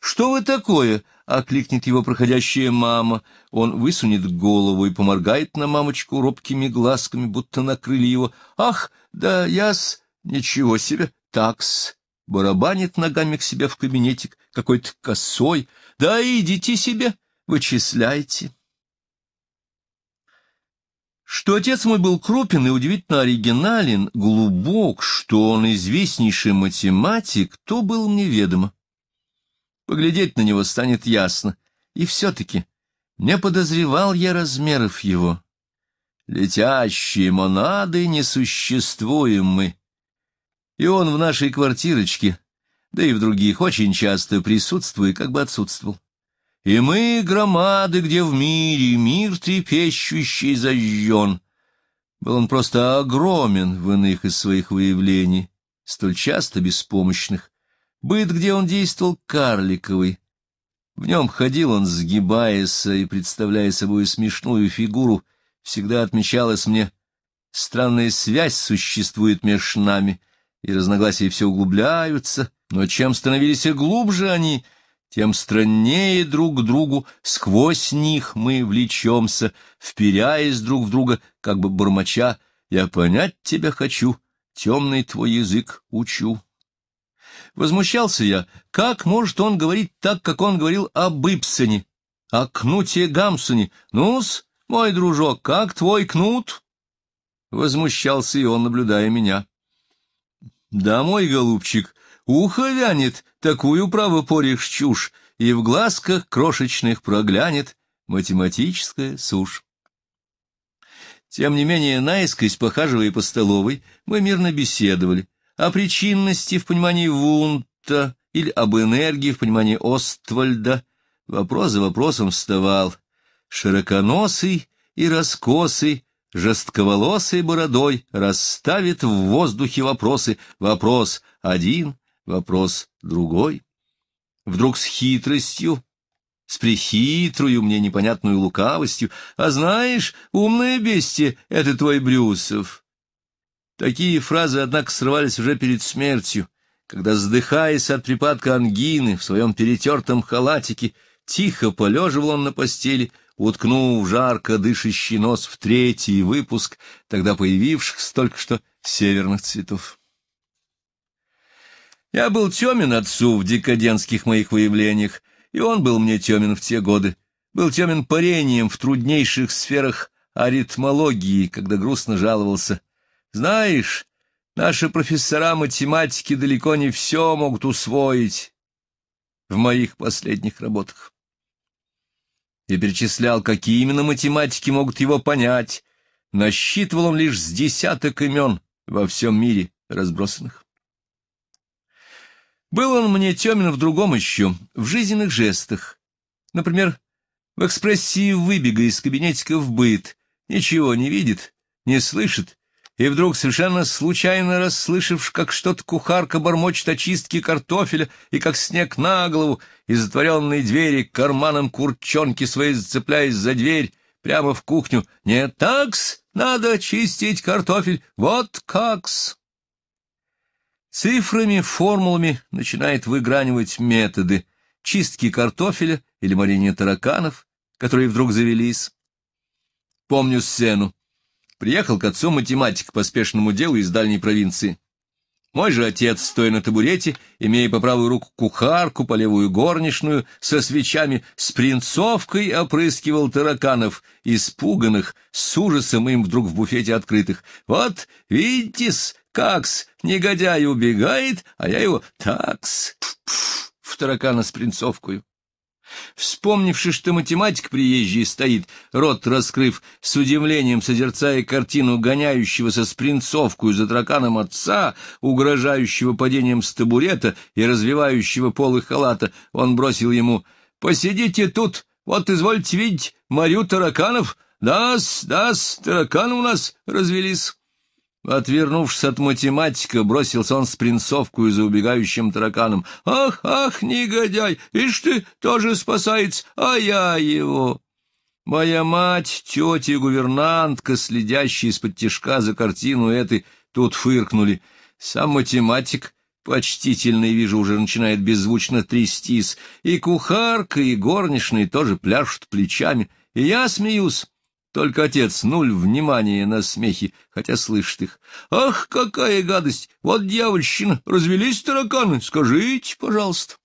«Что вы такое?» — окликнет его проходящая мама. Он высунет голову и поморгает на мамочку робкими глазками, будто накрыли его. «Ах, да яс, Ничего себе! Такс!» барабанит ногами к себе в кабинетик, какой-то косой. Да идите себе, вычисляйте. Что отец мой был крупен и удивительно оригинален, глубок, что он известнейший математик, то было мне ведомо. Поглядеть на него станет ясно. И все-таки не подозревал я размеров его. Летящие монады несуществуем и он в нашей квартирочке, да и в других, очень часто присутствует, как бы отсутствовал. И мы — громады, где в мире мир трепещущий зажжен. Был он просто огромен в иных из своих выявлений, столь часто беспомощных. Быт, где он действовал карликовый. В нем ходил он, сгибаясь и представляя собой смешную фигуру, всегда отмечалась мне, странная связь существует между нами, и разногласия все углубляются, но чем становились и глубже они, тем страннее друг к другу, сквозь них мы влечемся, вперяясь друг в друга, как бы бормоча, «Я понять тебя хочу, темный твой язык учу». Возмущался я, как может он говорить так, как он говорил об Ипсоне, о Кнуте Гамсоне? Ну-с, мой дружок, как твой Кнут? Возмущался и он, наблюдая меня. Домой, голубчик, ухо вянет, такую право порешь чушь, и в глазках крошечных проглянет математическая сушь. Тем не менее, наискось, похаживая по столовой, мы мирно беседовали о причинности в понимании Вунта или об энергии в понимании Оствальда. Вопрос за вопросом вставал. Широконосый и раскосый жестковолосой бородой расставит в воздухе вопросы. Вопрос один, вопрос другой. Вдруг с хитростью, с прихитрую, мне непонятную лукавостью. А знаешь, умное бестие — это твой Брюсов. Такие фразы, однако, срывались уже перед смертью, когда, задыхаясь от припадка ангины в своем перетертом халатике, тихо полеживал он на постели, уткнув жарко дышащий нос в третий выпуск тогда появившихся только что северных цветов. Я был темен отцу в декаденских моих выявлениях, и он был мне темен в те годы. Был темен парением в труднейших сферах аритмологии, когда грустно жаловался. «Знаешь, наши профессора математики далеко не все могут усвоить в моих последних работах. Я перечислял, какие именно математики могут его понять. Насчитывал он лишь с десяток имен во всем мире разбросанных. Был он мне темен в другом еще, в жизненных жестах. Например, в экспрессии выбега из кабинетика в быт. Ничего не видит, не слышит, и вдруг, совершенно случайно расслышав, как что-то кухарка бормочет о чистке картофеля и как снег на голову, из затворенной двери карманом курчонки своей зацепляясь за дверь, прямо в кухню. «Не так с надо чистить картофель, вот как с Цифрами, формулами начинает выгранивать методы чистки картофеля или марения тараканов, которые вдруг завелись. Помню сцену. Приехал к отцу математик по спешному делу из дальней провинции. Мой же отец, стоя на табурете, имея по правую руку кухарку, по левую горничную, со свечами, с принцовкой опрыскивал тараканов, испуганных, с ужасом им вдруг в буфете открытых. «Вот, видите-с, как-с, негодяй убегает, а я его так-с, в таракана с принцовкою». Вспомнивши, что математик приезжий стоит, рот раскрыв, с удивлением созерцая картину гоняющегося с принцовкой за тараканом отца, угрожающего падением с табурета и развивающего полы халата, он бросил ему «Посидите тут, вот извольте видеть, морю тараканов, да-с, да-с, тараканы у нас развелись». Отвернувшись от математика, бросился он с принцовкой за убегающим тараканом. «Ах, ах, негодяй! Ишь ты, тоже спасается, а я его!» Моя мать, тетя и гувернантка, следящие из-под тишка за картину этой, тут фыркнули. Сам математик, почтительный, вижу, уже начинает беззвучно трястись. И кухарка, и горничные тоже пляшут плечами. И я смеюсь. Только отец нуль внимания на смехи, хотя слышит их. «Ах, какая гадость! Вот дьявольщина! Развелись тараканы! Скажите, пожалуйста!»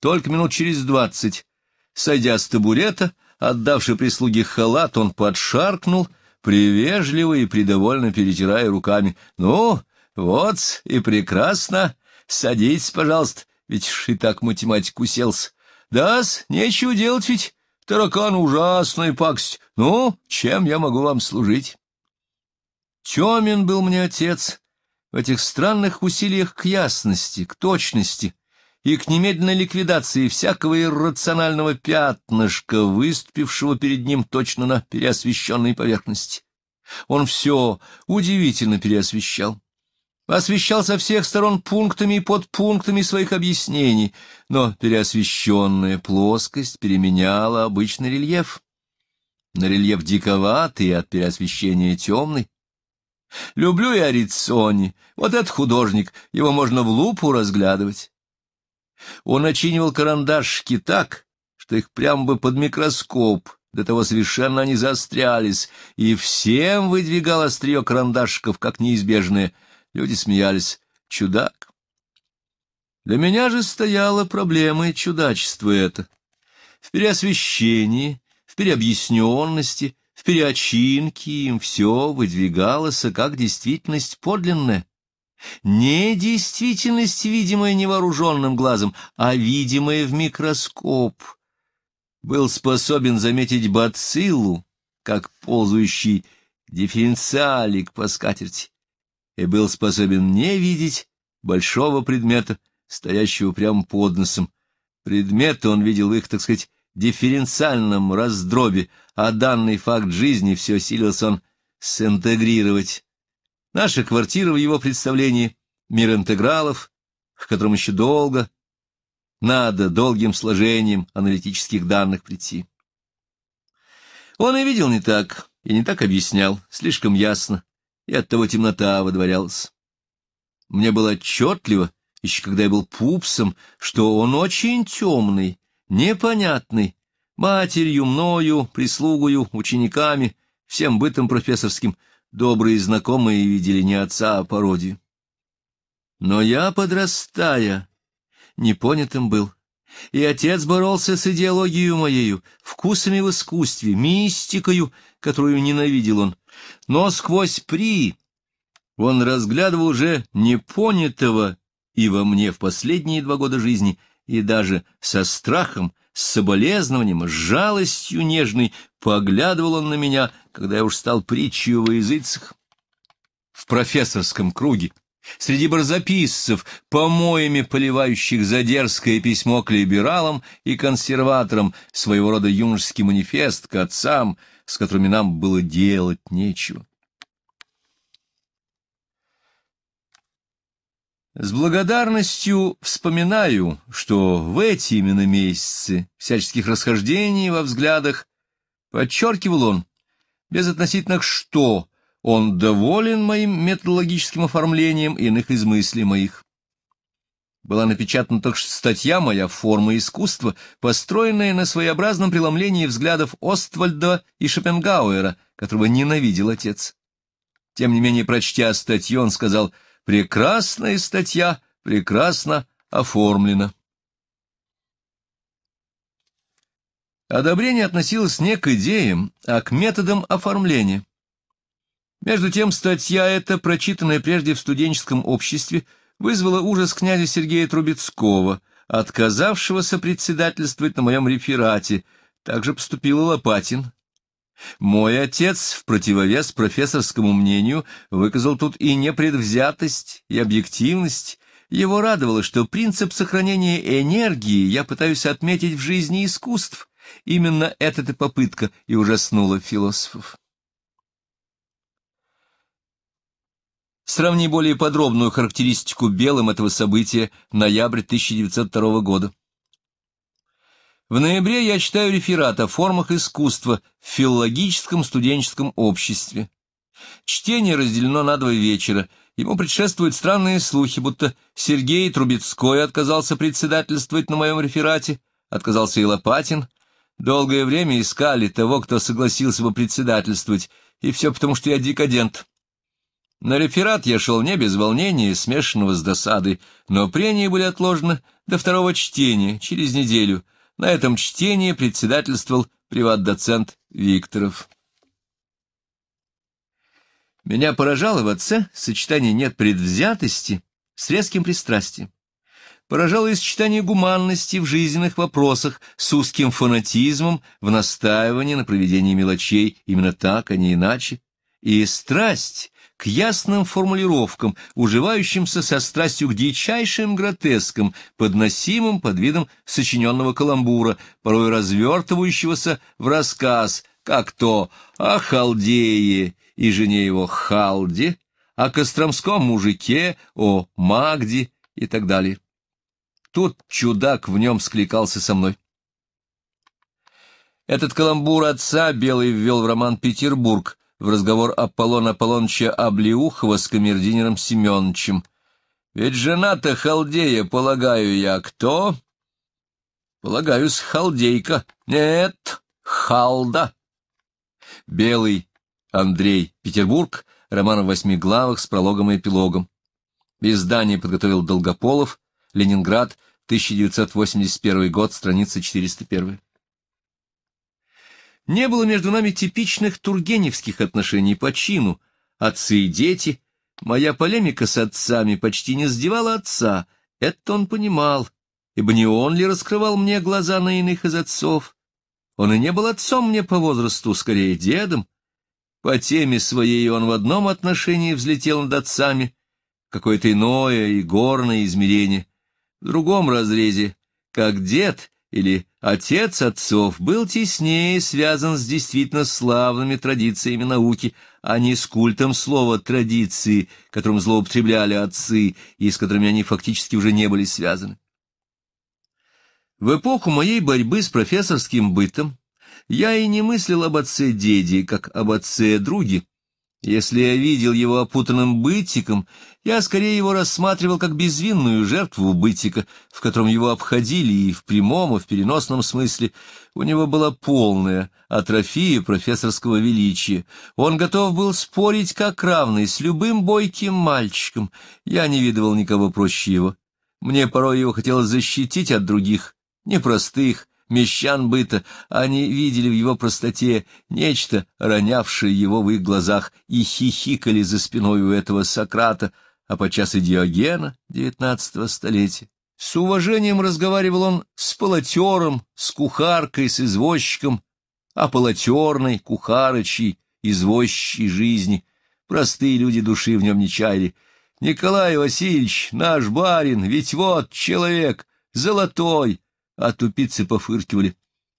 Только минут через двадцать, сойдя с табурета, отдавший прислуге халат, он подшаркнул, привежливо и придовольно перетирая руками. «Ну, вот и прекрасно! Садитесь, пожалуйста, ведь ж и так математик уселся. Да-с, нечего делать ведь!» Таракан — ужасная пакость. Ну, чем я могу вам служить? Тёмин был мне отец в этих странных усилиях к ясности, к точности и к немедленной ликвидации всякого иррационального пятнышка, выступившего перед ним точно на переосвещенной поверхности. Он все удивительно переосвещал освещал со всех сторон пунктами и подпунктами своих объяснений, но переосвещенная плоскость переменяла обычный рельеф. На рельеф диковатый а от переосвещения темный. Люблю я Рицони, вот этот художник, его можно в лупу разглядывать. Он очинивал карандашки так, что их прямо бы под микроскоп, до того совершенно они заострялись, и всем выдвигал острие карандашиков, как неизбежное — Люди смеялись. Чудак. Для меня же стояла проблема чудачества это. В переосвещении, в переобъясненности, в переочинке им все выдвигалось, а как действительность подлинная. Не действительность, видимая невооруженным глазом, а видимая в микроскоп. Был способен заметить бациллу, как ползающий дифференциалик по скатерти и был способен не видеть большого предмета, стоящего прямо под носом. Предметы он видел в их, так сказать, дифференциальном раздробе, а данный факт жизни все силился он синтегрировать. Наша квартира в его представлении — мир интегралов, к которому еще долго надо долгим сложением аналитических данных прийти. Он и видел не так, и не так объяснял, слишком ясно и оттого темнота водворялась. Мне было отчетливо, еще когда я был пупсом, что он очень темный, непонятный, матерью, мною, прислугою, учениками, всем бытом профессорским, добрые знакомые видели не отца, а пародию. Но я, подрастая, непонятым был. И отец боролся с идеологией моею, вкусами в искусстве, мистикою, которую ненавидел он, но сквозь при он разглядывал уже непонятого и во мне в последние два года жизни, и даже со страхом, с соболезнованием, с жалостью нежной поглядывал он на меня, когда я уж стал притчей во языцах в профессорском круге, среди барзаписцев, помоями поливающих за дерзкое письмо к либералам и консерваторам, своего рода юношеский манифест к отцам — с которыми нам было делать нечего. С благодарностью вспоминаю, что в эти именно месяцы всяческих расхождений во взглядах подчеркивал он, безотносительно к что, он доволен моим методологическим оформлением иных из мыслей моих была напечатана только что статья моя «Форма искусства», построенная на своеобразном преломлении взглядов Оствальда и Шопенгауэра, которого ненавидел отец. Тем не менее, прочтя статью, он сказал «Прекрасная статья, прекрасно оформлена». Одобрение относилось не к идеям, а к методам оформления. Между тем, статья эта, прочитанная прежде в студенческом обществе, — вызвало ужас князя Сергея Трубецкого, отказавшегося председательствовать на моем реферате. Также поступил Лопатин. Мой отец, в противовес профессорскому мнению, выказал тут и непредвзятость, и объективность. Его радовало, что принцип сохранения энергии я пытаюсь отметить в жизни искусств. Именно эта попытка и ужаснула философов. Сравни более подробную характеристику белым этого события ноябрь 1902 года. В ноябре я читаю реферат о формах искусства в филологическом студенческом обществе. Чтение разделено на два вечера. Ему предшествуют странные слухи, будто Сергей Трубецкой отказался председательствовать на моем реферате, отказался и Лопатин. Долгое время искали того, кто согласился бы председательствовать, и все потому, что я декадент. На реферат я шел не без волнения, смешанного с досадой, но прения были отложены до второго чтения, через неделю. На этом чтении председательствовал приват-доцент Викторов. Меня поражало в отце сочетание нет предвзятости с резким пристрастием. Поражало и сочетание гуманности в жизненных вопросах с узким фанатизмом в настаивании на проведении мелочей именно так, а не иначе, и страсть к ясным формулировкам, уживающимся со страстью к дичайшим гротескам, подносимым под видом сочиненного каламбура, порой развертывающегося в рассказ, как то о Халдее и жене его Халде, о костромском мужике, о Магде и так далее. Тут чудак в нем скликался со мной. Этот каламбур отца Белый ввел в роман «Петербург», в разговор Аполлона Аполлоныча Облеухова с камердинером Семеновичем. «Ведь жена-то халдея, полагаю я, кто?» «Полагаюсь, халдейка. Нет, халда». Белый Андрей, Петербург, роман в восьми главах с прологом и эпилогом. Издание подготовил Долгополов, Ленинград, 1981 год, страница 401. Не было между нами типичных тургеневских отношений по чину. Отцы и дети. Моя полемика с отцами почти не сдевала отца. Это он понимал, ибо не он ли раскрывал мне глаза на иных из отцов. Он и не был отцом мне по возрасту, скорее дедом. По теме своей он в одном отношении взлетел над отцами, какое-то иное и горное измерение. В другом разрезе, как дед или Отец отцов был теснее связан с действительно славными традициями науки, а не с культом слова «традиции», которым злоупотребляли отцы и с которыми они фактически уже не были связаны. В эпоху моей борьбы с профессорским бытом я и не мыслил об отце-деде, как об отце-друге, если я видел его опутанным бытиком, я скорее его рассматривал как безвинную жертву бытика, в котором его обходили и в прямом, и в переносном смысле. У него была полная атрофия профессорского величия. Он готов был спорить как равный с любым бойким мальчиком. Я не видывал никого проще его. Мне порой его хотелось защитить от других, непростых, мещан быта, они видели в его простоте нечто, ронявшее его в их глазах, и хихикали за спиной у этого Сократа, а подчас и Диогена девятнадцатого столетия. С уважением разговаривал он с полотером, с кухаркой, с извозчиком, а полотерной, кухарочей, извозчей жизни. Простые люди души в нем не чаяли. Николай Васильевич, наш барин, ведь вот человек, золотой, а тупицы пофыркивали.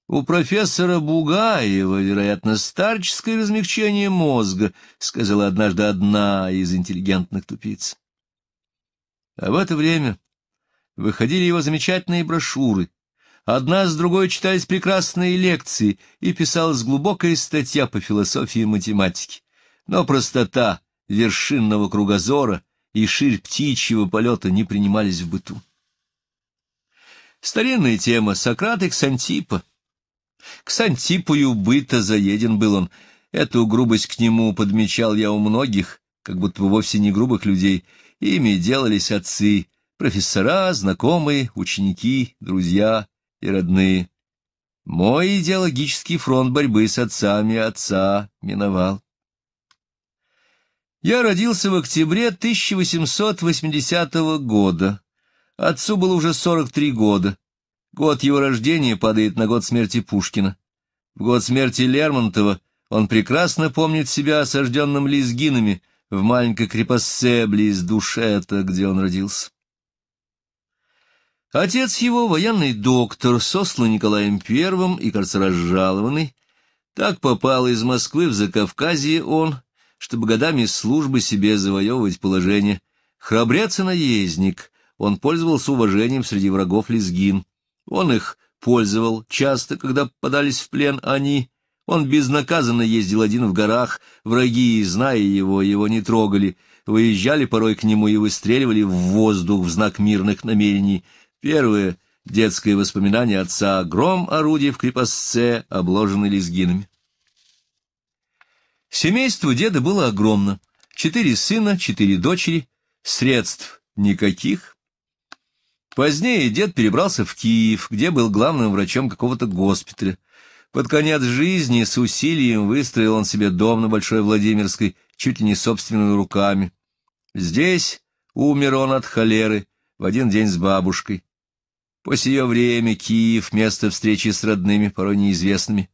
«У профессора Бугаева, вероятно, старческое размягчение мозга», — сказала однажды одна из интеллигентных тупиц. А в это время выходили его замечательные брошюры. Одна с другой читались прекрасные лекции и писалась глубокая статья по философии и математике. Но простота вершинного кругозора и ширь птичьего полета не принимались в быту. Старинная тема — Сократ и Ксантипа. К Сантипую быта заеден был он. Эту грубость к нему подмечал я у многих, как будто бы вовсе не грубых людей. Ими делались отцы, профессора, знакомые, ученики, друзья и родные. Мой идеологический фронт борьбы с отцами отца миновал. Я родился в октябре 1880 года. Отцу было уже 43 года. Год его рождения падает на год смерти Пушкина. В год смерти Лермонтова он прекрасно помнит себя осажденным лезгинами в маленькой крепостце близ Душета, где он родился. Отец его, военный доктор, сослан Николаем I и, кажется, разжалованный. Так попал из Москвы в Закавказье он, чтобы годами службы себе завоевывать положение. Храбрец и наездник, он пользовался уважением среди врагов лезгин. Он их пользовал часто, когда попадались в плен они. Он безнаказанно ездил один в горах, враги, зная его, его не трогали, выезжали порой к нему и выстреливали в воздух в знак мирных намерений. Первое — детское воспоминание отца — гром орудий в крепостце, обложенный лезгинами. Семейство деда было огромно. Четыре сына, четыре дочери, средств никаких, Позднее дед перебрался в Киев, где был главным врачом какого-то госпиталя. Под конец жизни с усилием выстроил он себе дом на Большой Владимирской, чуть ли не собственными руками. Здесь умер он от холеры в один день с бабушкой. По сие время Киев — место встречи с родными, порой неизвестными.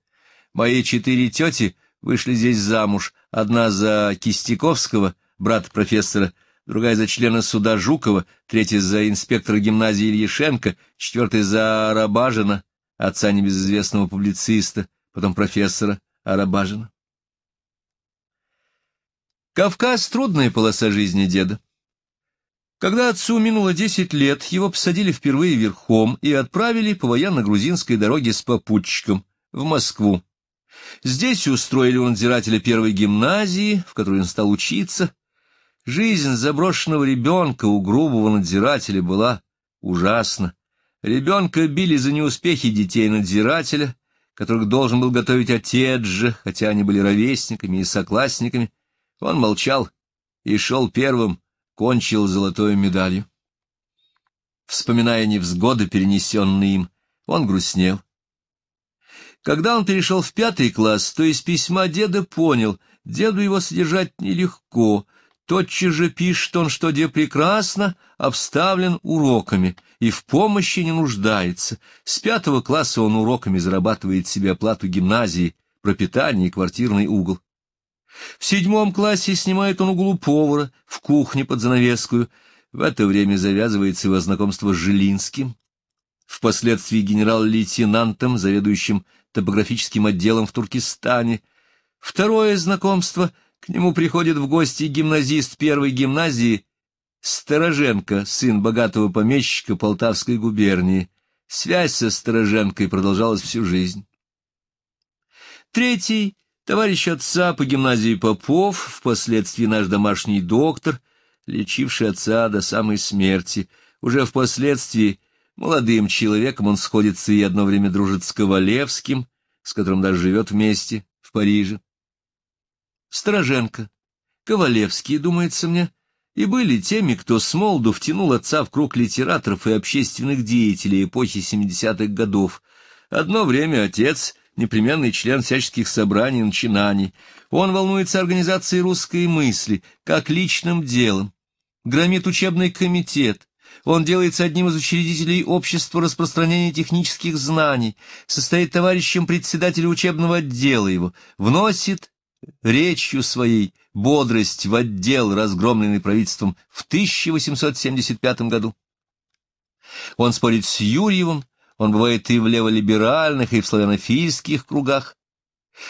Мои четыре тети вышли здесь замуж, одна за Кистяковского, брата профессора, другая за члена суда Жукова, третья за инспектора гимназии Ильишенко, четвертая за Арабажина, отца небезызвестного публициста, потом профессора Арабажина. Кавказ — трудная полоса жизни деда. Когда отцу минуло десять лет, его посадили впервые верхом и отправили по военно-грузинской дороге с попутчиком в Москву. Здесь устроили у надзирателя первой гимназии, в которой он стал учиться, Жизнь заброшенного ребенка у грубого надзирателя была ужасна. Ребенка били за неуспехи детей-надзирателя, которых должен был готовить отец же, хотя они были ровесниками и соклассниками. Он молчал и шел первым, кончил золотой медалью. Вспоминая невзгоды, перенесенные им, он грустнел. Когда он перешел в пятый класс, то из письма деда понял, деду его содержать нелегко — Тотчас же пишет он, что где прекрасно обставлен уроками и в помощи не нуждается. С пятого класса он уроками зарабатывает себе оплату гимназии, пропитание и квартирный угол. В седьмом классе снимает он углу повара в кухне под занавеску. В это время завязывается его знакомство с Жилинским, впоследствии генерал-лейтенантом, заведующим топографическим отделом в Туркестане. Второе знакомство — к нему приходит в гости гимназист первой гимназии Стороженко, сын богатого помещика Полтавской губернии. Связь со Стороженкой продолжалась всю жизнь. Третий — товарищ отца по гимназии Попов, впоследствии наш домашний доктор, лечивший отца до самой смерти. Уже впоследствии молодым человеком он сходится и одно время дружит с Ковалевским, с которым даже живет вместе в Париже. Стороженко, Ковалевский, думается мне, и были теми, кто с молду втянул отца в круг литераторов и общественных деятелей эпохи 70-х годов. Одно время отец — непременный член всяческих собраний и начинаний. Он волнуется организацией русской мысли, как личным делом. Громит учебный комитет, он делается одним из учредителей Общества распространения технических знаний, состоит товарищем председателя учебного отдела его, вносит речью своей бодрость в отдел, разгромленный правительством в 1875 году. Он спорит с Юрьевым, он бывает и в леволиберальных, и в славянофильских кругах.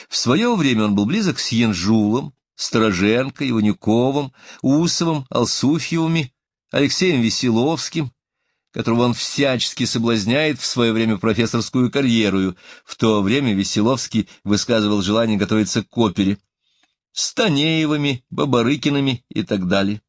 В свое время он был близок с Янжулом, Стороженко, Иванюковым, Усовым, Алсуфьевыми, Алексеем Веселовским, которого он всячески соблазняет в свое время профессорскую карьеру. В то время Веселовский высказывал желание готовиться к опере. Станеевыми, Бабарыкиными и так далее.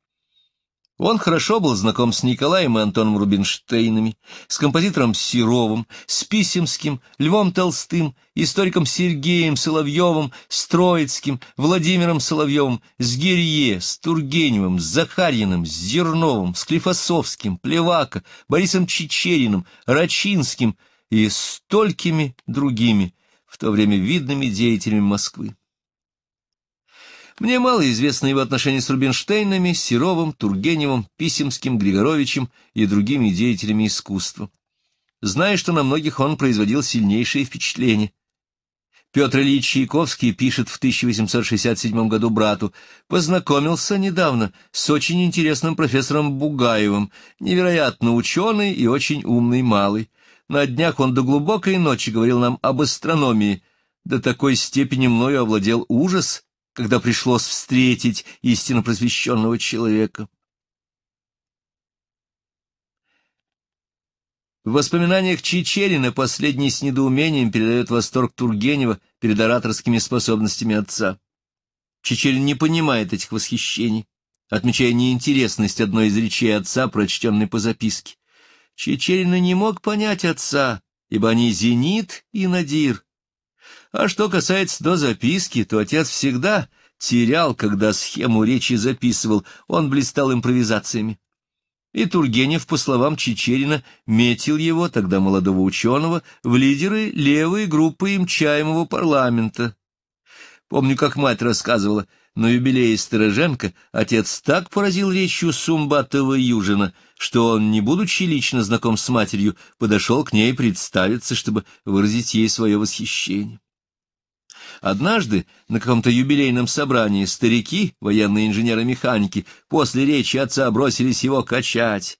Он хорошо был знаком с Николаем и Антоном Рубинштейнами, с композитором Серовым, с Писемским, Львом Толстым, историком Сергеем Соловьевым, с Троицким, Владимиром Соловьевым, с Герье, с Тургеневым, с Захарьиным, с Зерновым, с Клифосовским, Плевако, Борисом Чечериным, Рачинским и столькими другими, в то время видными деятелями Москвы. Мне мало известно его отношения с Рубинштейнами, Серовым, Тургеневым, Писемским, Григоровичем и другими деятелями искусства. Знаю, что на многих он производил сильнейшие впечатления. Петр Ильич Чайковский пишет в 1867 году брату, познакомился недавно с очень интересным профессором Бугаевым, невероятно ученый и очень умный малый. На днях он до глубокой ночи говорил нам об астрономии. До такой степени мною овладел ужас, когда пришлось встретить истинно просвещенного человека. В воспоминаниях Чечерина последний с недоумением передает восторг Тургенева перед ораторскими способностями отца. Чечерин не понимает этих восхищений, отмечая неинтересность одной из речей отца, прочтенной по записке. Чечерина не мог понять отца, ибо они «Зенит» и «Надир», а что касается до записки, то отец всегда терял, когда схему речи записывал, он блистал импровизациями. И Тургенев, по словам Чечерина, метил его, тогда молодого ученого, в лидеры левой группы имчаемого парламента. Помню, как мать рассказывала, на юбилее Стороженко отец так поразил речью Сумбатова Южина, что он, не будучи лично знаком с матерью, подошел к ней представиться, чтобы выразить ей свое восхищение. Однажды на каком-то юбилейном собрании старики, военные инженеры-механики, после речи отца бросились его качать.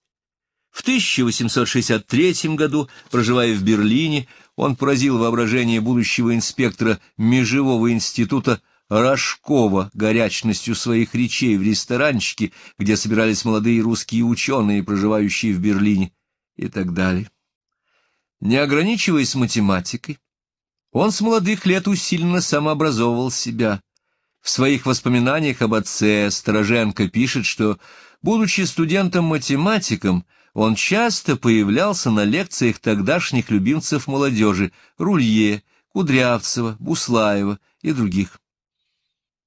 В 1863 году, проживая в Берлине, он поразил воображение будущего инспектора Межевого института Рожкова горячностью своих речей в ресторанчике, где собирались молодые русские ученые, проживающие в Берлине, и так далее. Не ограничиваясь математикой, он с молодых лет усиленно самообразовывал себя. В своих воспоминаниях об отце Стороженко пишет, что, будучи студентом-математиком, он часто появлялся на лекциях тогдашних любимцев молодежи Рулье, Кудрявцева, Буслаева и других.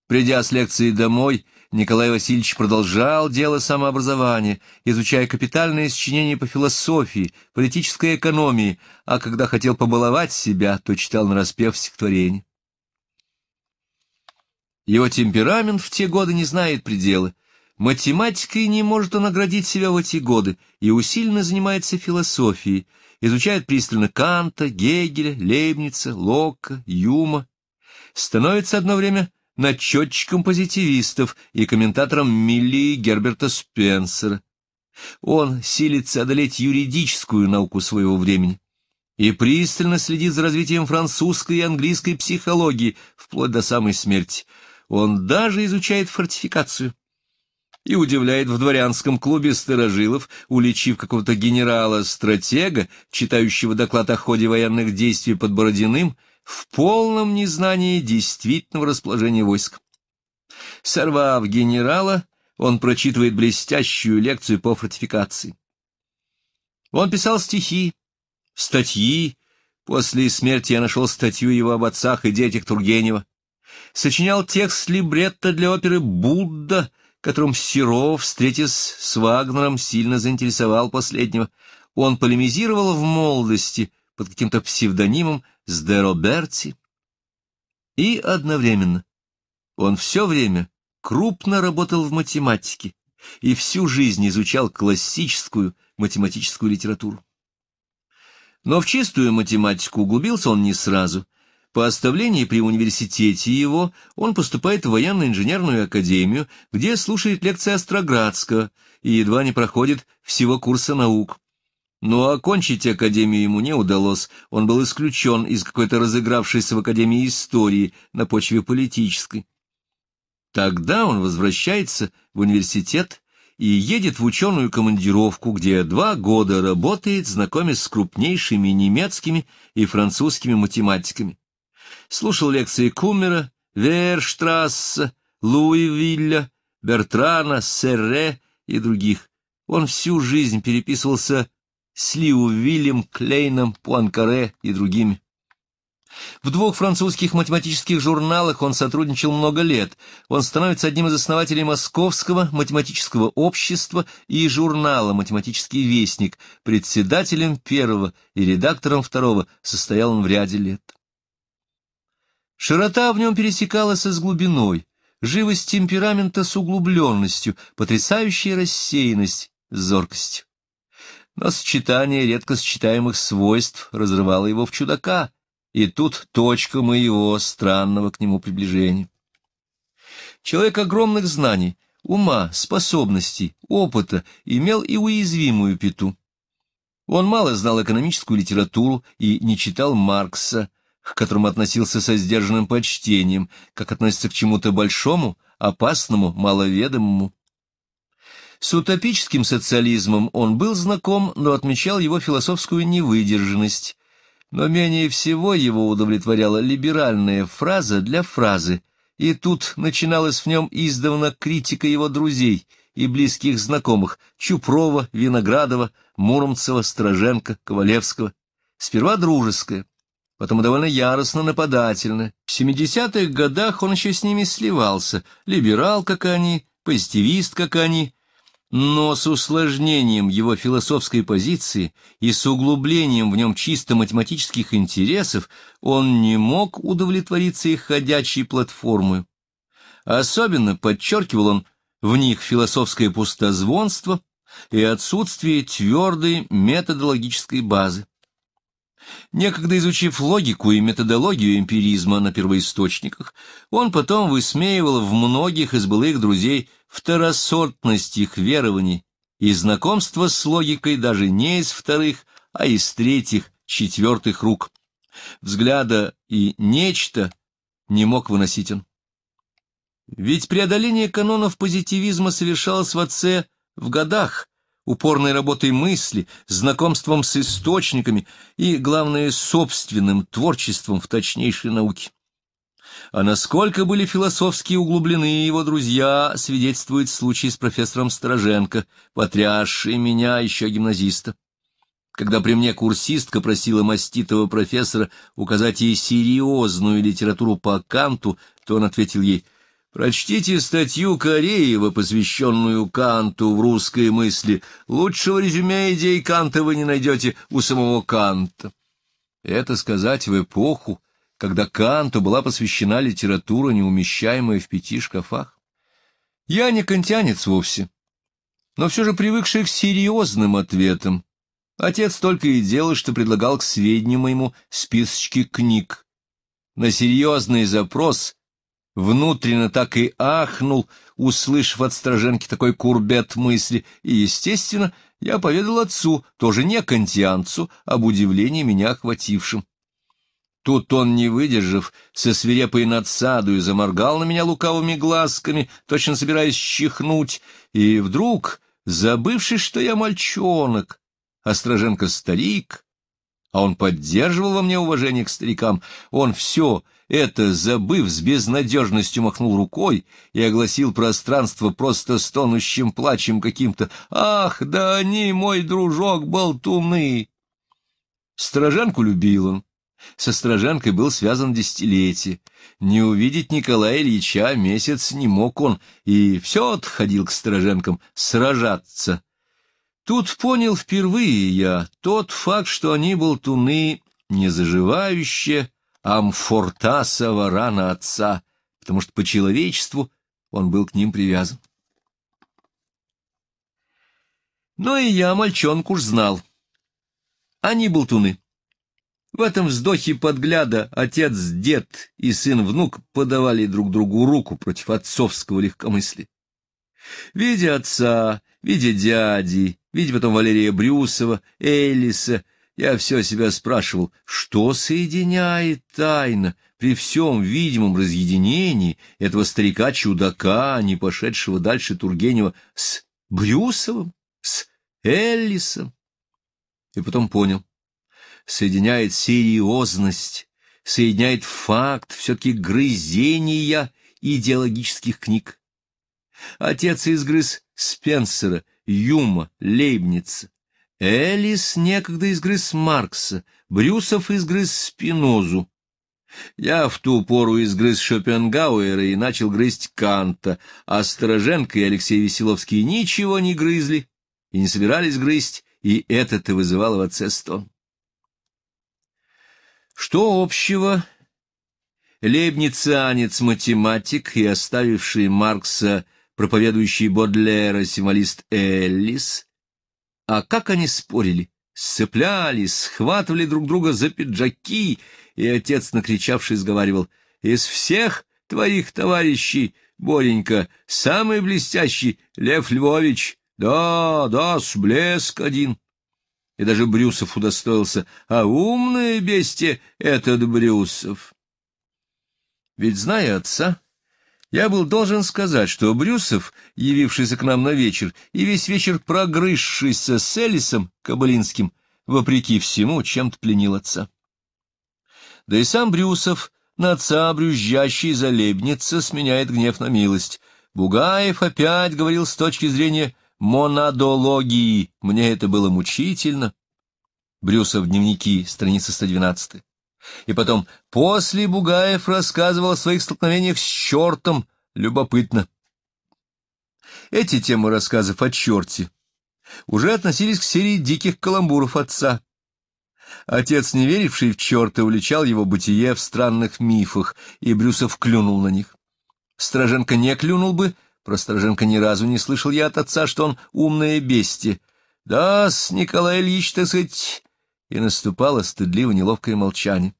Придя с лекции домой, Николай Васильевич продолжал дело самообразования, изучая капитальные сочинения по философии, политической экономии, а когда хотел побаловать себя, то читал нараспев стихотворение. Его темперамент в те годы не знает пределы. Математикой не может он оградить себя в эти годы и усиленно занимается философией, изучает пристально Канта, Гегеля, Лейбница, Лока, Юма. Становится одно время начетчиком позитивистов и комментатором Милли Герберта Спенсера. Он силится одолеть юридическую науку своего времени и пристально следит за развитием французской и английской психологии вплоть до самой смерти. Он даже изучает фортификацию и удивляет в дворянском клубе старожилов, уличив какого-то генерала-стратега, читающего доклад о ходе военных действий под Бородиным, в полном незнании действительного расположения войск. Сорвав генерала, он прочитывает блестящую лекцию по фортификации. Он писал стихи, статьи. После смерти я нашел статью его об отцах и детях Тургенева. Сочинял текст либретто для оперы «Будда», которым Серов, встретясь с Вагнером, сильно заинтересовал последнего. Он полемизировал в молодости под каким-то псевдонимом с ДеРоберти и одновременно он все время крупно работал в математике и всю жизнь изучал классическую математическую литературу. Но в чистую математику углубился он не сразу. По оставлении при университете его он поступает в военно-инженерную академию, где слушает лекции Остроградского и едва не проходит всего курса наук. Но ну, а окончить академию ему не удалось, он был исключен из какой-то разыгравшейся в академии истории на почве политической. Тогда он возвращается в университет и едет в ученую командировку, где два года работает, знакомясь с крупнейшими немецкими и французскими математиками. Слушал лекции Кумера, Верштрасса, Луивилля, Бертрана, Серре и других. Он всю жизнь переписывался с Вильям Клейном, Пуанкаре и другими. В двух французских математических журналах он сотрудничал много лет. Он становится одним из основателей Московского математического общества и журнала «Математический вестник», председателем первого и редактором второго, состоял он в ряде лет. Широта в нем пересекалась с глубиной, живость темперамента с углубленностью, потрясающая рассеянность, зоркость но сочетание редко сочетаемых свойств разрывало его в чудака, и тут точка моего странного к нему приближения. Человек огромных знаний, ума, способностей, опыта имел и уязвимую пету. Он мало знал экономическую литературу и не читал Маркса, к которому относился со сдержанным почтением, как относится к чему-то большому, опасному, маловедомому. С утопическим социализмом он был знаком, но отмечал его философскую невыдержанность. Но менее всего его удовлетворяла либеральная фраза для фразы, и тут начиналась в нем издавна критика его друзей и близких знакомых Чупрова, Виноградова, Муромцева, Строженко, Ковалевского. Сперва дружеская, потом довольно яростно нападательная. В 70-х годах он еще с ними сливался, либерал, как они, позитивист, как они — но с усложнением его философской позиции и с углублением в нем чисто математических интересов он не мог удовлетвориться их ходячей платформы. Особенно подчеркивал он в них философское пустозвонство и отсутствие твердой методологической базы. Некогда изучив логику и методологию эмпиризма на первоисточниках, он потом высмеивал в многих из былых друзей второсортность их верований и знакомство с логикой даже не из вторых, а из третьих, четвертых рук. Взгляда и нечто не мог выносить он. Ведь преодоление канонов позитивизма совершалось в отце в годах, упорной работой мысли, знакомством с источниками и, главное, собственным творчеством в точнейшей науке. А насколько были философски углублены его друзья, свидетельствует случай с профессором Стороженко, потрясший меня еще гимназиста. Когда при мне курсистка просила маститого профессора указать ей серьезную литературу по Канту, то он ответил ей — Прочтите статью Кореева, посвященную Канту в русской мысли. Лучшего резюме идей Канта вы не найдете у самого Канта. Это сказать в эпоху, когда Канту была посвящена литература, неумещаемая в пяти шкафах. Я не кантянец вовсе, но все же привыкший к серьезным ответам. Отец только и делал, что предлагал к сведению моему списочки книг. На серьезный запрос — внутренно так и ахнул, услышав от страженки такой курбет мысли, и, естественно, я поведал отцу, тоже не кантианцу, об удивлении меня охватившим. Тут он, не выдержав, со свирепой надсадою заморгал на меня лукавыми глазками, точно собираясь чихнуть, и вдруг, забывшись, что я мальчонок, а Строженко старик, а он поддерживал во мне уважение к старикам, он все это, забыв, с безнадежностью махнул рукой и огласил пространство просто стонущим плачем каким-то. «Ах, да они, мой дружок, болтуны!» Сторожанку любил он. Со сторожанкой был связан десятилетие. Не увидеть Николая Ильича месяц не мог он, и все отходил к сторожанкам сражаться. Тут понял впервые я тот факт, что они болтуны, незаживающие, Амфортасова рана отца, потому что по человечеству он был к ним привязан. Но ну и я мальчонку ж знал. Они болтуны. В этом вздохе подгляда отец, дед и сын-внук подавали друг другу руку против отцовского легкомыслия. Видя отца, видя дяди, видя потом Валерия Брюсова, Элиса, я все себя спрашивал, что соединяет тайна при всем видимом разъединении этого старика-чудака, не пошедшего дальше Тургенева, с Брюсовым, с Эллисом. И потом понял. Соединяет серьезность, соединяет факт все-таки грызения идеологических книг. Отец изгрыз Спенсера, Юма, Лейбница, Элис некогда изгрыз Маркса, Брюсов изгрыз Спинозу. Я в ту пору изгрыз Шопенгауэра и начал грызть Канта, а Стороженко и Алексей Веселовский ничего не грызли и не собирались грызть, и это-то вызывало в отце стон. Что общего лейбницианец-математик и оставивший Маркса проповедующий Бодлера символист Эллис а как они спорили? Сцеплялись, схватывали друг друга за пиджаки, и отец, накричавший, сговаривал, «Из всех твоих товарищей, Боренька, самый блестящий Лев Львович, да, да, с блеск один». И даже Брюсов удостоился, а умное бестие этот Брюсов. Ведь, зная отца, я был должен сказать, что Брюсов, явившийся к нам на вечер, и весь вечер прогрызшийся с Элисом Кабалинским, вопреки всему, чем-то пленил отца. Да и сам Брюсов, на отца брюзжащий за залебница, сменяет гнев на милость. Бугаев опять говорил с точки зрения монадологии. Мне это было мучительно. Брюсов, дневники, страница 112. И потом, после Бугаев рассказывал о своих столкновениях с чертом, любопытно. Эти темы рассказов о черте уже относились к серии диких каламбуров отца. Отец, не веривший в черта, увлечал его бытие в странных мифах, и Брюсов клюнул на них. Страженко не клюнул бы, про Страженко ни разу не слышал я от отца, что он умное бестие. Да, с Николай Ильич, так сказать, и наступало стыдливо неловкое молчание.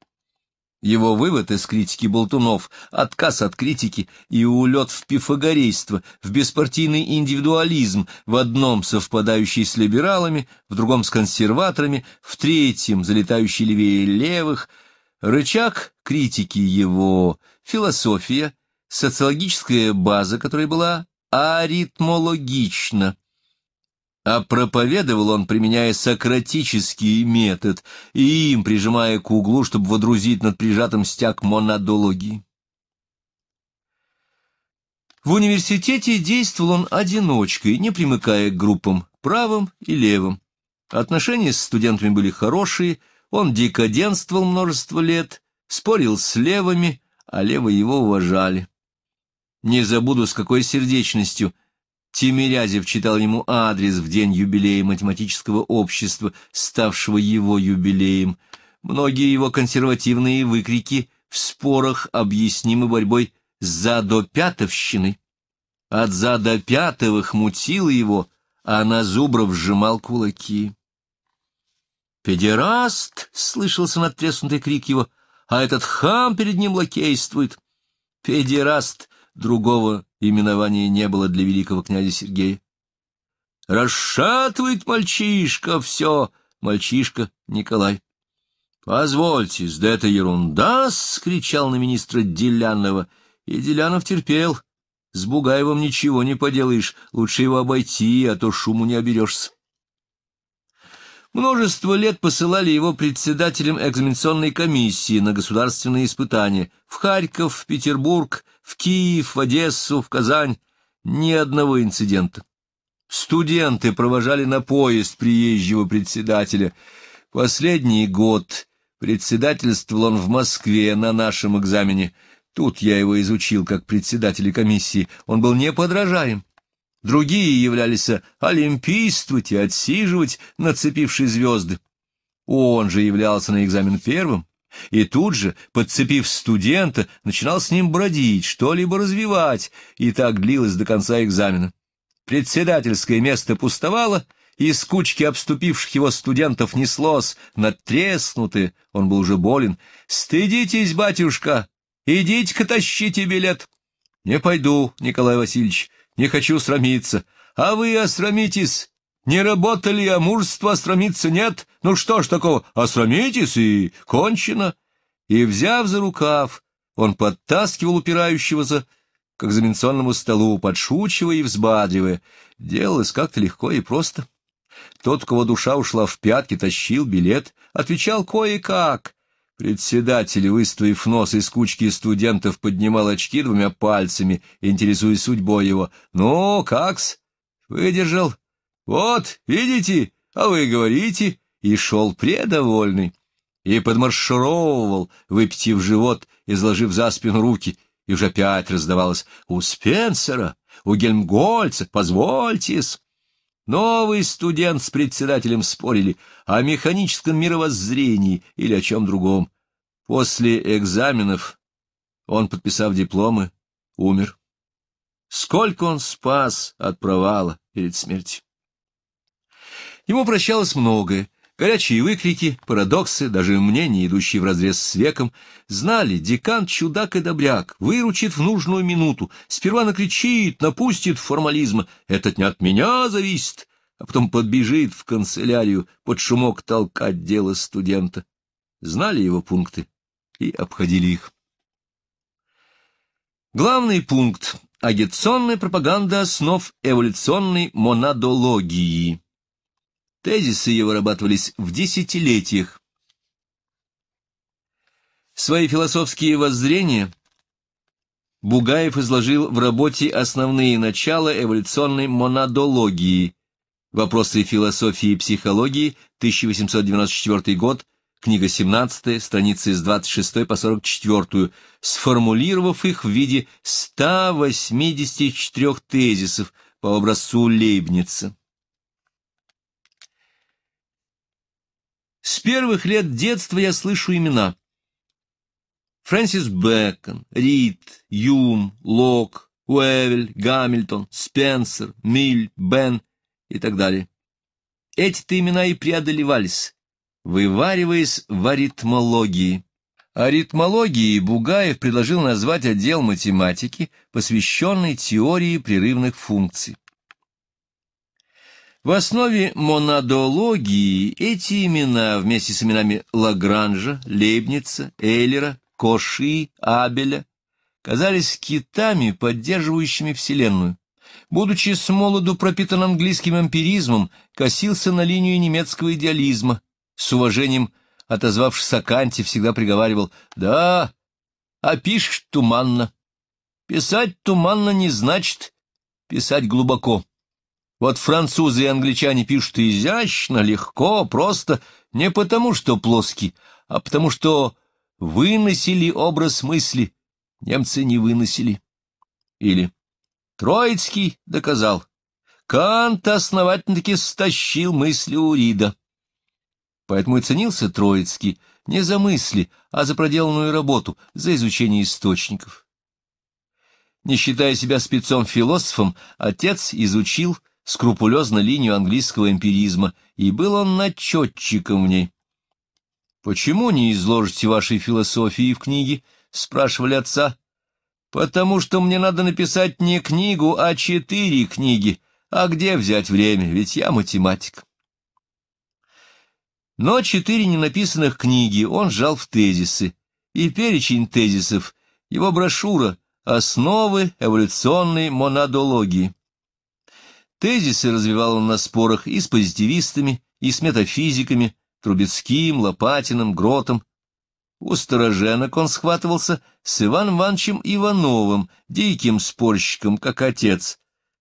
Его вывод из критики Болтунов, отказ от критики и улет в пифагорейство, в беспартийный индивидуализм, в одном совпадающий с либералами, в другом с консерваторами, в третьем залетающий левее левых, рычаг критики его, философия, социологическая база, которая была аритмологична, а проповедовал он, применяя сократический метод, и им прижимая к углу, чтобы водрузить над прижатым стяг монадологии. В университете действовал он одиночкой, не примыкая к группам, правым и левым. Отношения с студентами были хорошие, он декаденствовал множество лет, спорил с левыми, а левые его уважали. Не забуду, с какой сердечностью – Тимирязев читал ему адрес в день юбилея математического общества, ставшего его юбилеем. Многие его консервативные выкрики в спорах объяснимы борьбой с задопятовщиной. От за задопятовых мутило его, а на зубров сжимал кулаки. «Педераст!» — слышался надтреснутый крик его, а этот хам перед ним лакействует. «Педераст!» — другого именования не было для великого князя Сергея. «Расшатывает мальчишка все!» — мальчишка Николай. «Позвольте, да это ерунда!» — скричал на министра Делянова. И Делянов терпел. «С Бугаевым ничего не поделаешь, лучше его обойти, а то шуму не оберешься». Множество лет посылали его председателем экзаменационной комиссии на государственные испытания в Харьков, в Петербург, в Киев, в Одессу, в Казань, ни одного инцидента. Студенты провожали на поезд приезжего председателя. Последний год председательствовал он в Москве на нашем экзамене. Тут я его изучил как председателя комиссии. Он был неподражаем. Другие являлись олимпийствовать и отсиживать, нацепившие звезды. Он же являлся на экзамен первым и тут же, подцепив студента, начинал с ним бродить, что-либо развивать, и так длилось до конца экзамена. Председательское место пустовало, и из кучки обступивших его студентов неслось, натреснутые, он был уже болен. «Стыдитесь, батюшка! Идите-ка тащите билет!» «Не пойду, Николай Васильевич, не хочу срамиться. А вы осрамитесь, не работали и амурства, срамиться нет. Ну что ж такого, осрамитесь, и кончено. И, взяв за рукав, он подтаскивал упирающего за к экзаменационному столу, подшучивая и взбадривая. Делалось как-то легко и просто. Тот, кого душа ушла в пятки, тащил билет, отвечал кое-как. Председатель, выставив нос из кучки студентов, поднимал очки двумя пальцами, интересуясь судьбой его. «Ну, как-с? Выдержал?» «Вот, видите, а вы говорите!» И шел предовольный, и подмаршировывал, выпитив живот, изложив за спину руки, и уже опять раздавалось «У Спенсера, у Гельмгольца, позвольтесь!» Новый студент с председателем спорили о механическом мировоззрении или о чем другом. После экзаменов он, подписав дипломы, умер. Сколько он спас от провала перед смертью! Ему прощалось многое. Горячие выкрики, парадоксы, даже мнения, идущие вразрез с веком, знали, декан чудак и добряк, выручит в нужную минуту, сперва накричит, напустит формализма, этот не от меня зависит, а потом подбежит в канцелярию под шумок толкать дело студента. Знали его пункты и обходили их. Главный пункт — агитационная пропаганда основ эволюционной монадологии. Тезисы ее вырабатывались в десятилетиях. Свои философские воззрения Бугаев изложил в работе «Основные начала эволюционной монадологии. Вопросы философии и психологии. 1894 год. Книга 17, страницы с 26 по 44, сформулировав их в виде 184 тезисов по образцу Лейбница. С первых лет детства я слышу имена. Фрэнсис Бэкон, Рид, Юм, Лок, Уэвель, Гамильтон, Спенсер, Миль, Бен и так далее. Эти-то имена и преодолевались, вывариваясь в аритмологии. Аритмологии Бугаев предложил назвать отдел математики, посвященный теории прерывных функций. В основе монадологии эти имена вместе с именами Лагранжа, Лейбница, Эйлера, Коши, Абеля казались китами, поддерживающими Вселенную. Будучи с молоду пропитан английским эмпиризмом, косился на линию немецкого идеализма. С уважением, отозвавшись о Канте, всегда приговаривал «Да, а пишешь туманно». Писать туманно не значит писать глубоко. Вот французы и англичане пишут изящно, легко, просто, не потому что плоски, а потому что выносили образ мысли, немцы не выносили. Или Троицкий доказал, Кант основательно-таки стащил мысли у Рида. Поэтому и ценился Троицкий не за мысли, а за проделанную работу, за изучение источников. Не считая себя спецом-философом, отец изучил скрупулезно линию английского эмпиризма, и был он начетчиком в ней. «Почему не изложите вашей философии в книге?» — спрашивали отца. «Потому что мне надо написать не книгу, а четыре книги. А где взять время? Ведь я математик». Но четыре ненаписанных книги он жал в тезисы, и перечень тезисов, его брошюра «Основы эволюционной монадологии». Тезисы развивал он на спорах и с позитивистами, и с метафизиками, Трубецким, Лопатиным, Гротом. У стороженок он схватывался с Иваном Ивановичем Ивановым, диким спорщиком, как отец.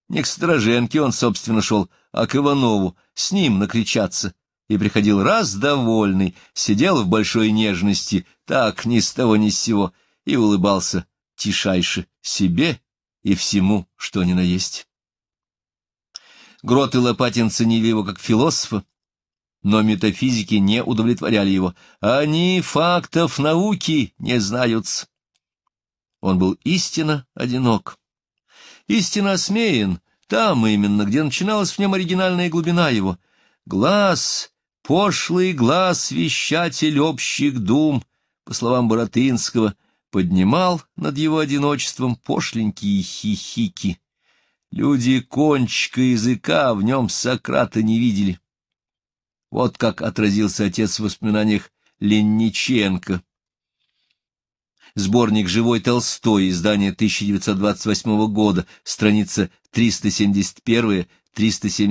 Не к стороженке он, собственно, шел, а к Иванову, с ним накричаться. И приходил раз довольный, сидел в большой нежности, так ни с того ни с сего, и улыбался тишайше себе и всему, что ни на есть. Грот и Лопатин ценили его как философа, но метафизики не удовлетворяли его. Они фактов науки не знают. Он был истинно одинок. Истинно осмеян, там именно, где начиналась в нем оригинальная глубина его. Глаз, пошлый глаз, вещатель общих дум, по словам Боротынского, поднимал над его одиночеством пошленькие хихики. Люди кончика языка в нем Сократа не видели. Вот как отразился отец в воспоминаниях Ленниченко. Сборник «Живой Толстой», издание 1928 года, страница 371-372.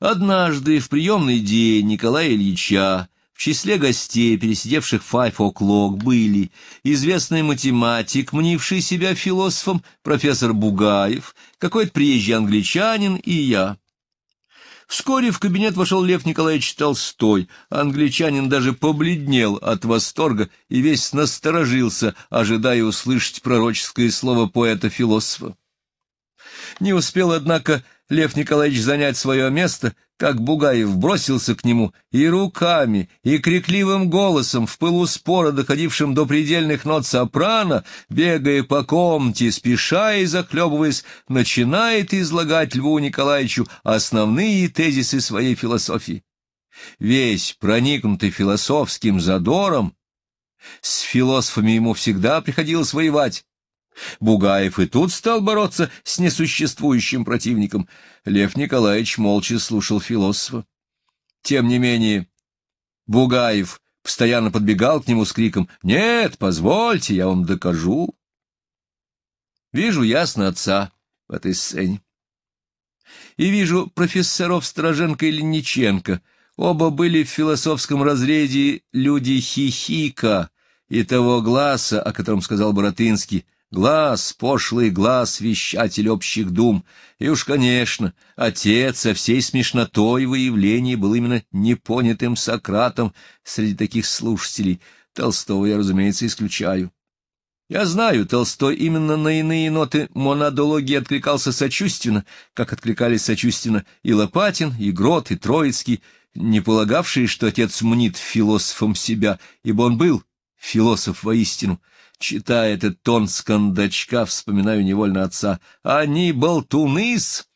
Однажды в приемный день Николая Ильича в числе гостей, пересидевших Five O'Clock, были известный математик, мнивший себя философом, профессор Бугаев, какой-то приезжий англичанин и я. Вскоре в кабинет вошел Лев Николаевич Толстой. Англичанин даже побледнел от восторга и весь насторожился, ожидая услышать пророческое слово поэта-философа. Не успел, однако, Лев Николаевич занять свое место, как Бугаев бросился к нему и руками, и крикливым голосом, в пылу спора, доходившим до предельных нот сопрано, бегая по комнате, спеша и захлебываясь, начинает излагать Льву Николаевичу основные тезисы своей философии. Весь проникнутый философским задором, с философами ему всегда приходилось воевать, Бугаев и тут стал бороться с несуществующим противником. Лев Николаевич молча слушал философа. Тем не менее, Бугаев постоянно подбегал к нему с криком «Нет, позвольте, я вам докажу». Вижу ясно отца в этой сцене. И вижу профессоров Строженко и Лениченко. Оба были в философском разряде люди хихика и того глаза, о котором сказал Боротынский, Глаз, пошлый глаз, вещатель общих дум. И уж, конечно, отец со всей смешнотой выявления был именно непонятым Сократом среди таких слушателей. Толстого я, разумеется, исключаю. Я знаю, Толстой именно на иные ноты монадологии откликался сочувственно, как откликались сочувственно и Лопатин, и Грот, и Троицкий, не полагавшие, что отец мнит философом себя, ибо он был философ воистину — Читая этот тон скандачка, вспоминаю невольно отца. «Они «А болтуны-с!»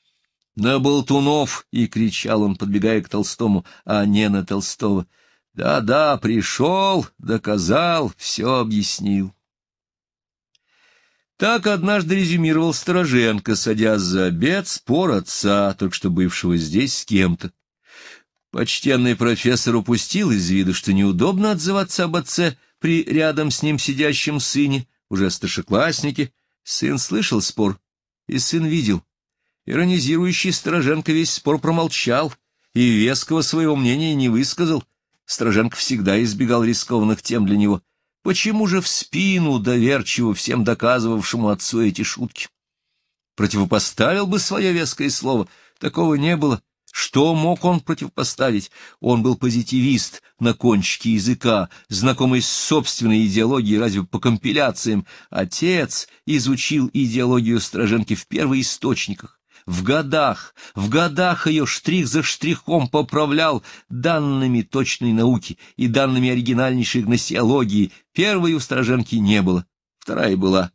«На болтунов!» — и кричал он, подбегая к Толстому, а не на Толстого. «Да-да, пришел, доказал, все объяснил». Так однажды резюмировал Стороженко, садясь за обед, спор отца, только что бывшего здесь с кем-то. Почтенный профессор упустил из виду, что неудобно отзываться об отце — при рядом с ним сидящем сыне, уже старшекласснике, сын слышал спор, и сын видел. Иронизирующий Стороженко весь спор промолчал и веского своего мнения не высказал. Стороженко всегда избегал рискованных тем для него. Почему же в спину доверчиво всем доказывавшему отцу эти шутки? Противопоставил бы свое веское слово, такого не было — что мог он противопоставить? Он был позитивист на кончике языка, знакомый с собственной идеологией разве по компиляциям. Отец изучил идеологию Строженки в первоисточниках. В годах, в годах ее штрих за штрихом поправлял данными точной науки и данными оригинальнейшей гностиологии. Первой у Строженки не было, вторая была.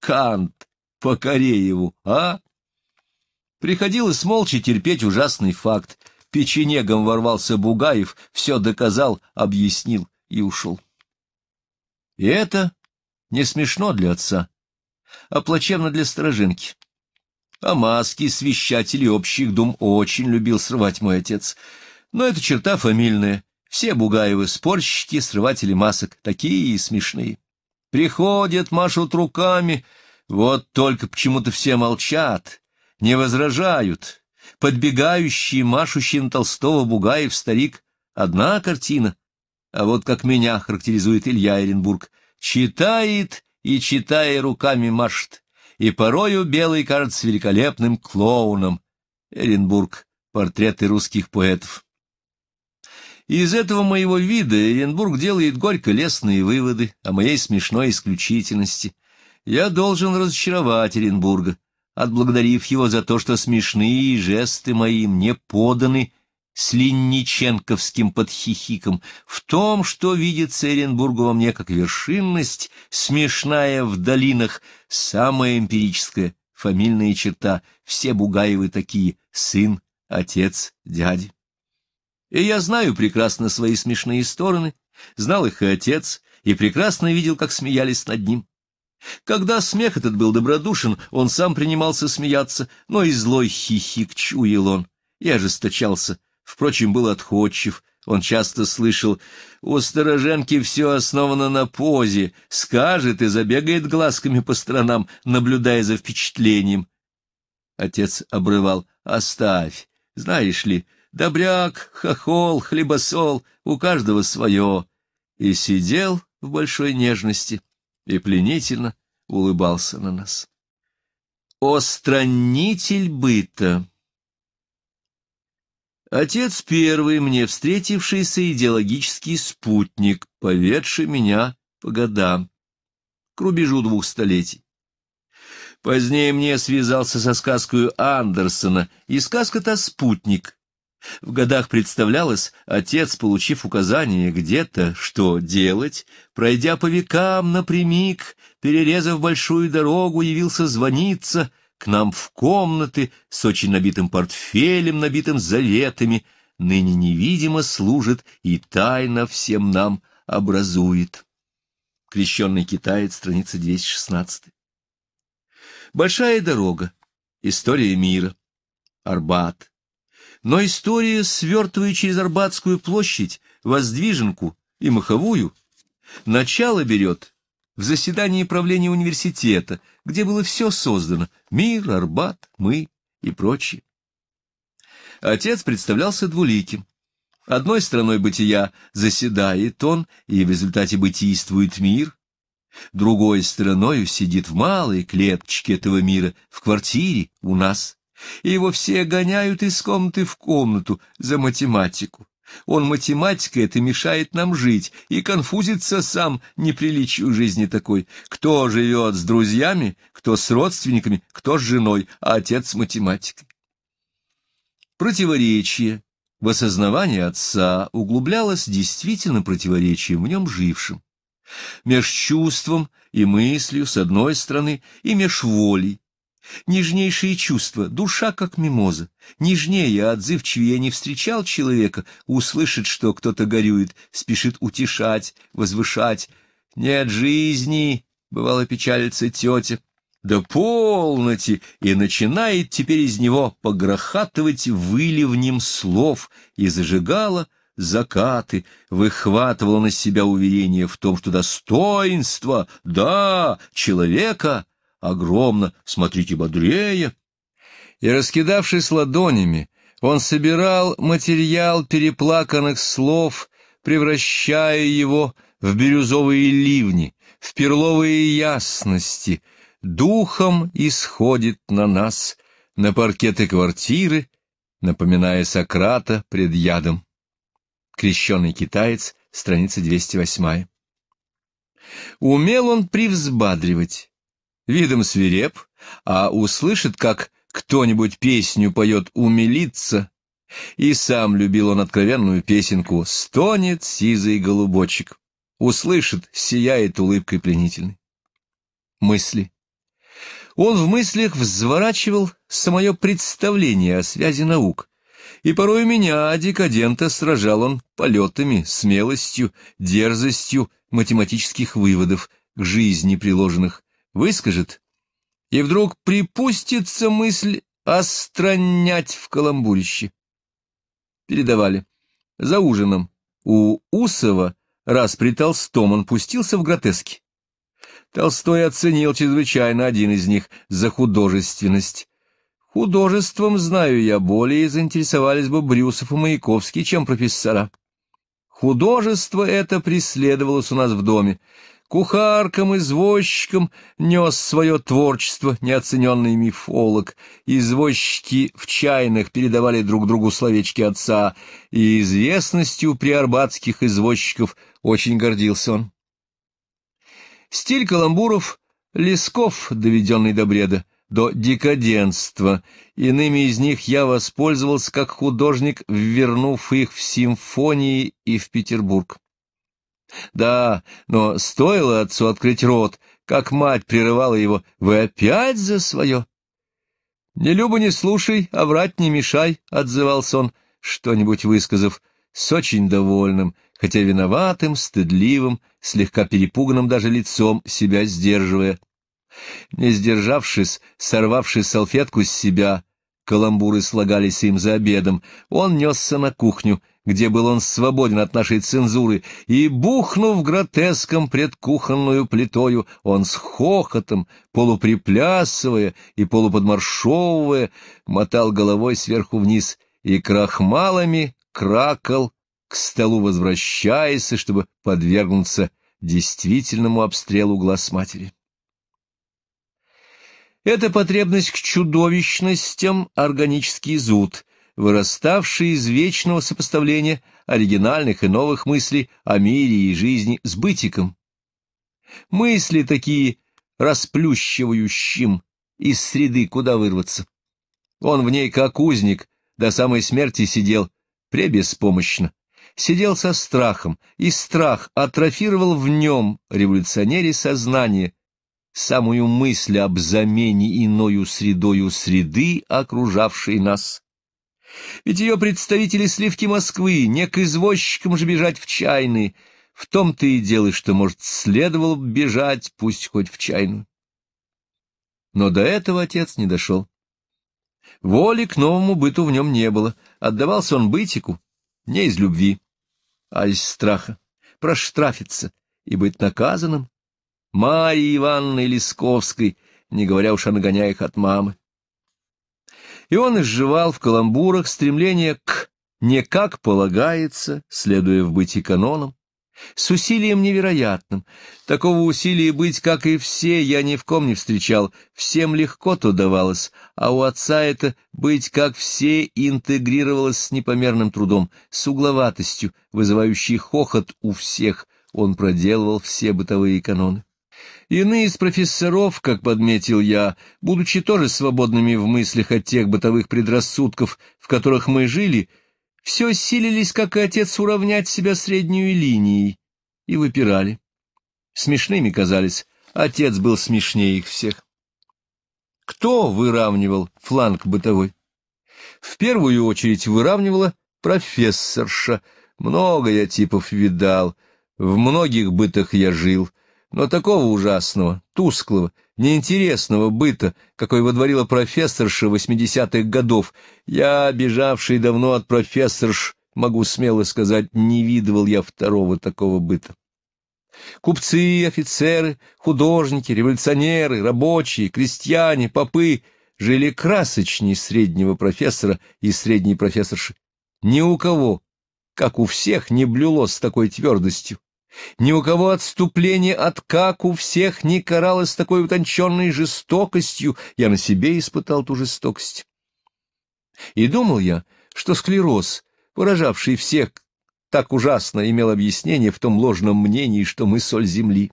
Кант по его, а? Приходилось молча терпеть ужасный факт. Печенегом ворвался Бугаев, все доказал, объяснил и ушел. И это не смешно для отца, а плачевно для сторожинки. А маски, свящатели общих дум очень любил срывать мой отец. Но это черта фамильная. Все Бугаевы — спорщики, срыватели масок, такие и смешные. Приходят, машут руками, вот только почему-то все молчат, не возражают. Подбегающий, машущий на Толстого Бугаев старик — одна картина. А вот как меня характеризует Илья Эренбург. Читает и, читая, руками машет. И порою белый кажется великолепным клоуном. Эренбург. Портреты русских поэтов. Из этого моего вида Эренбург делает горько-лестные выводы о моей смешной исключительности. Я должен разочаровать Эренбурга отблагодарив его за то, что смешные жесты мои мне поданы с линниченковским подхихиком, в том, что видится Эренбургу во мне как вершинность, смешная в долинах, самая эмпирическая фамильная черта, все Бугаевы такие, сын, отец, дядя. И я знаю прекрасно свои смешные стороны, знал их и отец, и прекрасно видел, как смеялись над ним. Когда смех этот был добродушен, он сам принимался смеяться, но и злой хихик чуял он и ожесточался. Впрочем, был отходчив, он часто слышал, у Стороженки все основано на позе, скажет и забегает глазками по сторонам, наблюдая за впечатлением. Отец обрывал, оставь, знаешь ли, добряк, хохол, хлебосол, у каждого свое. И сидел в большой нежности и пленительно улыбался на нас. О странитель быта Отец первый, мне встретившийся идеологический спутник, поведший меня по годам, к рубежу двух столетий. Позднее мне связался со сказкой Андерсона, и сказка-то «Спутник», в годах представлялось, отец, получив указание где-то, что делать, пройдя по векам напрямик, перерезав большую дорогу, явился звониться к нам в комнаты с очень набитым портфелем, набитым заветами, ныне невидимо служит и тайно всем нам образует. Крещенный китаец, страница 216. Большая дорога. История мира. Арбат. Но история, свертывая через Арбатскую площадь, Воздвиженку и Маховую, начало берет в заседании правления университета, где было все создано — мир, Арбат, мы и прочее. Отец представлялся двуликим. Одной стороной бытия заседает он, и в результате бытийствует мир. Другой стороною сидит в малой клеточке этого мира, в квартире у нас и его все гоняют из комнаты в комнату за математику. Он математика, это мешает нам жить, и конфузится сам неприличию жизни такой. Кто живет с друзьями, кто с родственниками, кто с женой, а отец с математикой. Противоречие в осознавании отца углублялось действительно противоречием в нем жившим. Меж чувством и мыслью с одной стороны, и меж волей, Нежнейшие чувства, душа как мимоза, нежнее, а отзывчивее я не встречал человека, услышит, что кто-то горюет, спешит утешать, возвышать. «Нет жизни!» — бывало печалится тетя. «Да полноте!» И начинает теперь из него погрохатывать выливнем слов и зажигала закаты, выхватывала на себя уверение в том, что достоинство, да, человека — огромно, смотрите бодрее. И, раскидавшись ладонями, он собирал материал переплаканных слов, превращая его в бирюзовые ливни, в перловые ясности. Духом исходит на нас, на паркеты квартиры, напоминая Сократа пред ядом. Крещеный китаец, страница 208. Умел он привзбадривать, видом свиреп, а услышит, как кто-нибудь песню поет «Умилиться», и сам любил он откровенную песенку «Стонет сизый голубочек». Услышит, сияет улыбкой пленительной. Мысли. Он в мыслях взворачивал самое представление о связи наук, и порой меня, декадента, сражал он полетами, смелостью, дерзостью математических выводов, к жизни приложенных, выскажет, и вдруг припустится мысль остранять в каламбурище. Передавали. За ужином у Усова, раз при Толстом, он пустился в гротески. Толстой оценил чрезвычайно один из них за художественность. Художеством, знаю я, более заинтересовались бы Брюсов и Маяковский, чем профессора. Художество это преследовалось у нас в доме. Кухаркам, извозчикам нес свое творчество неоцененный мифолог. Извозчики в чайных передавали друг другу словечки отца, и известностью приорбатских извозчиков очень гордился он. Стиль каламбуров — лесков, доведенный до бреда, до декаденства. Иными из них я воспользовался как художник, вернув их в симфонии и в Петербург. Да, но стоило отцу открыть рот, как мать прерывала его. Вы опять за свое? Не любу не слушай, а врать не мешай, — отзывался он, что-нибудь высказав, с очень довольным, хотя виноватым, стыдливым, слегка перепуганным даже лицом, себя сдерживая. Не сдержавшись, сорвавшись салфетку с себя, — Каламбуры слагались им за обедом. Он несся на кухню, где был он свободен от нашей цензуры, и, бухнув гротеском предкухонную плитою, он с хохотом, полуприплясывая и полуподмаршовывая, мотал головой сверху вниз и крахмалами кракал к столу возвращаясь, чтобы подвергнуться действительному обстрелу глаз матери. Эта потребность к чудовищностям — органический зуд — выраставшие из вечного сопоставления оригинальных и новых мыслей о мире и жизни с бытиком. Мысли такие расплющивающим из среды, куда вырваться. Он в ней как узник до самой смерти сидел, пребеспомощно. Сидел со страхом, и страх атрофировал в нем, революционере сознания, самую мысль об замене иною средою среды, окружавшей нас. Ведь ее представители сливки Москвы, не к извозчикам же бежать в чайные. В том-то и дело, что, может, следовало бы бежать, пусть хоть в чайную. Но до этого отец не дошел. Воли к новому быту в нем не было. Отдавался он бытику не из любви, а из страха. Проштрафиться и быть наказанным. Марии Ивановны Лисковской, не говоря уж о нагоняях от мамы и он изживал в каламбурах стремление к «не как полагается», следуя в бытии канонам, с усилием невероятным. Такого усилия быть, как и все, я ни в ком не встречал. Всем легко то давалось, а у отца это быть, как все, интегрировалось с непомерным трудом, с угловатостью, вызывающей хохот у всех. Он проделывал все бытовые каноны. Иные из профессоров, как подметил я, будучи тоже свободными в мыслях от тех бытовых предрассудков, в которых мы жили, все силились, как и отец, уравнять себя среднюю линией, и выпирали. Смешными казались, отец был смешнее их всех. Кто выравнивал фланг бытовой? В первую очередь выравнивала профессорша. Много я типов видал, в многих бытах я жил — но такого ужасного, тусклого, неинтересного быта, какой водворила профессорша восьмидесятых годов, я, бежавший давно от профессорш, могу смело сказать, не видывал я второго такого быта. Купцы, офицеры, художники, революционеры, рабочие, крестьяне, попы жили красочнее среднего профессора и средней профессорши. Ни у кого, как у всех, не блюло с такой твердостью, ни у кого отступление от как у всех не каралось такой утонченной жестокостью. Я на себе испытал ту жестокость. И думал я, что склероз, поражавший всех так ужасно, имел объяснение в том ложном мнении, что мы соль земли.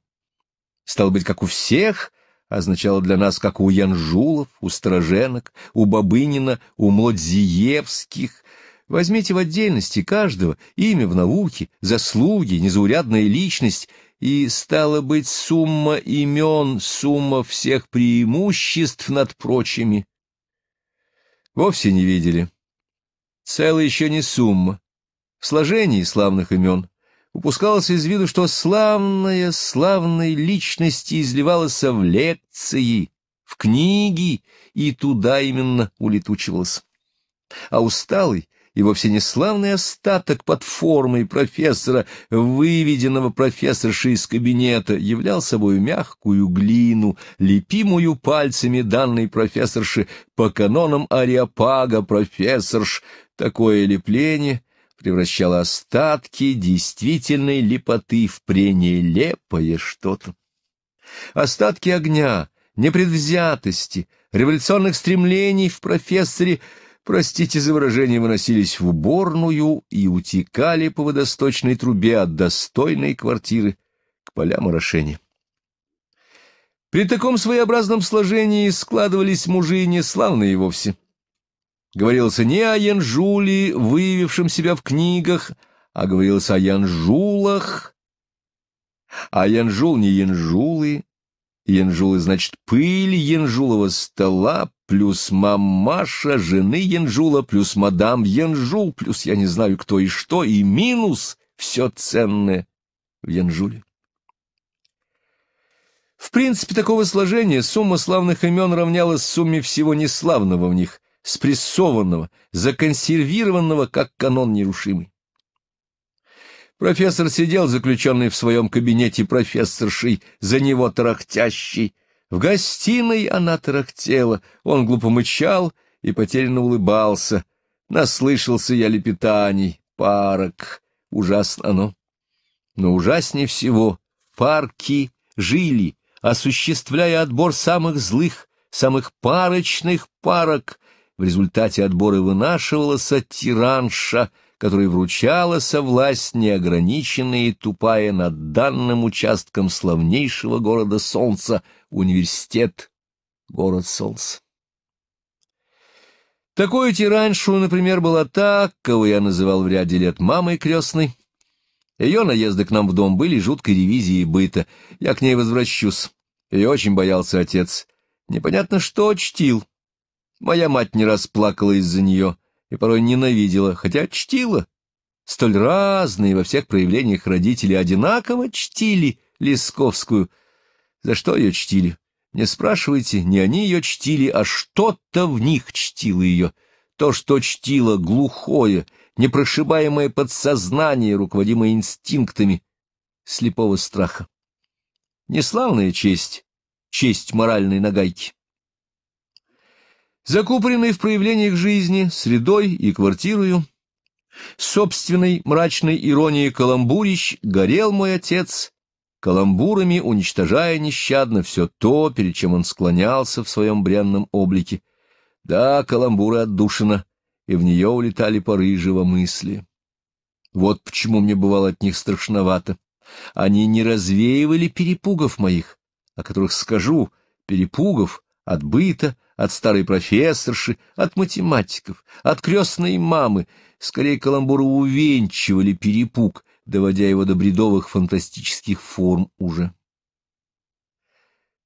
Стало быть, как у всех, а означало для нас, как у Янжулов, у Строженок, у Бабынина, у Млодзиевских — Возьмите в отдельности каждого, имя в науке, заслуги, незаурядная личность, и, стало быть, сумма имен, сумма всех преимуществ над прочими. Вовсе не видели. Целая еще не сумма. В сложении славных имен упускалось из виду, что славная, славной личности изливалась в лекции, в книги, и туда именно улетучивалась. А усталый, и вовсе не славный остаток под формой профессора, выведенного профессорши из кабинета, являл собой мягкую глину, лепимую пальцами данной профессорши по канонам ариапага профессорш. Такое лепление превращало остатки действительной лепоты в пренелепое что-то. Остатки огня, непредвзятости, революционных стремлений в профессоре — простите за выражение, выносились в уборную и утекали по водосточной трубе от достойной квартиры к полям орошения. При таком своеобразном сложении складывались мужи неславные вовсе. Говорилось не о Янжуле, выявившем себя в книгах, а говорилось о Янжулах. А Янжул не Янжулы, Янжулы значит пыль Янжулова стола, плюс мамаша жены Янжула, плюс мадам Янжул, плюс я не знаю кто и что, и минус все ценное в Янжуле. В принципе, такого сложения сумма славных имен равнялась сумме всего неславного в них, спрессованного, законсервированного, как канон нерушимый. Профессор сидел заключенный в своем кабинете профессоршей, за него тарахтящий, в гостиной она тарахтела, он глупо мычал и потерянно улыбался. Наслышался я лепетаний, парок, ужасно оно. Но ужаснее всего парки жили, осуществляя отбор самых злых, самых парочных парок. В результате отбора вынашивалась тиранша, которая вручала со власть неограниченная и тупая над данным участком славнейшего города солнца — университет, город Солнца. Такой тираншу, например, была та, кого я называл в ряде лет мамой крестной. Ее наезды к нам в дом были жуткой ревизией быта. Я к ней возвращусь. Ее очень боялся отец. Непонятно, что чтил. Моя мать не раз плакала из-за нее и порой ненавидела, хотя чтила. Столь разные во всех проявлениях родители одинаково чтили Лисковскую, за что ее чтили? Не спрашивайте, не они ее чтили, а что-то в них чтило ее. То, что чтило глухое, непрошибаемое подсознание, руководимое инстинктами слепого страха. Неславная честь, честь моральной нагайки. Закупоренный в проявлениях жизни, средой и квартирою, собственной мрачной иронией каламбурищ горел мой отец каламбурами уничтожая нещадно все то, перед чем он склонялся в своем бренном облике. Да, каламбура отдушина, и в нее улетали поры мысли. Вот почему мне бывало от них страшновато. Они не развеивали перепугов моих, о которых скажу, перепугов от быта, от старой профессорши, от математиков, от крестной мамы. Скорее, каламбуры увенчивали перепуг, доводя его до бредовых фантастических форм уже.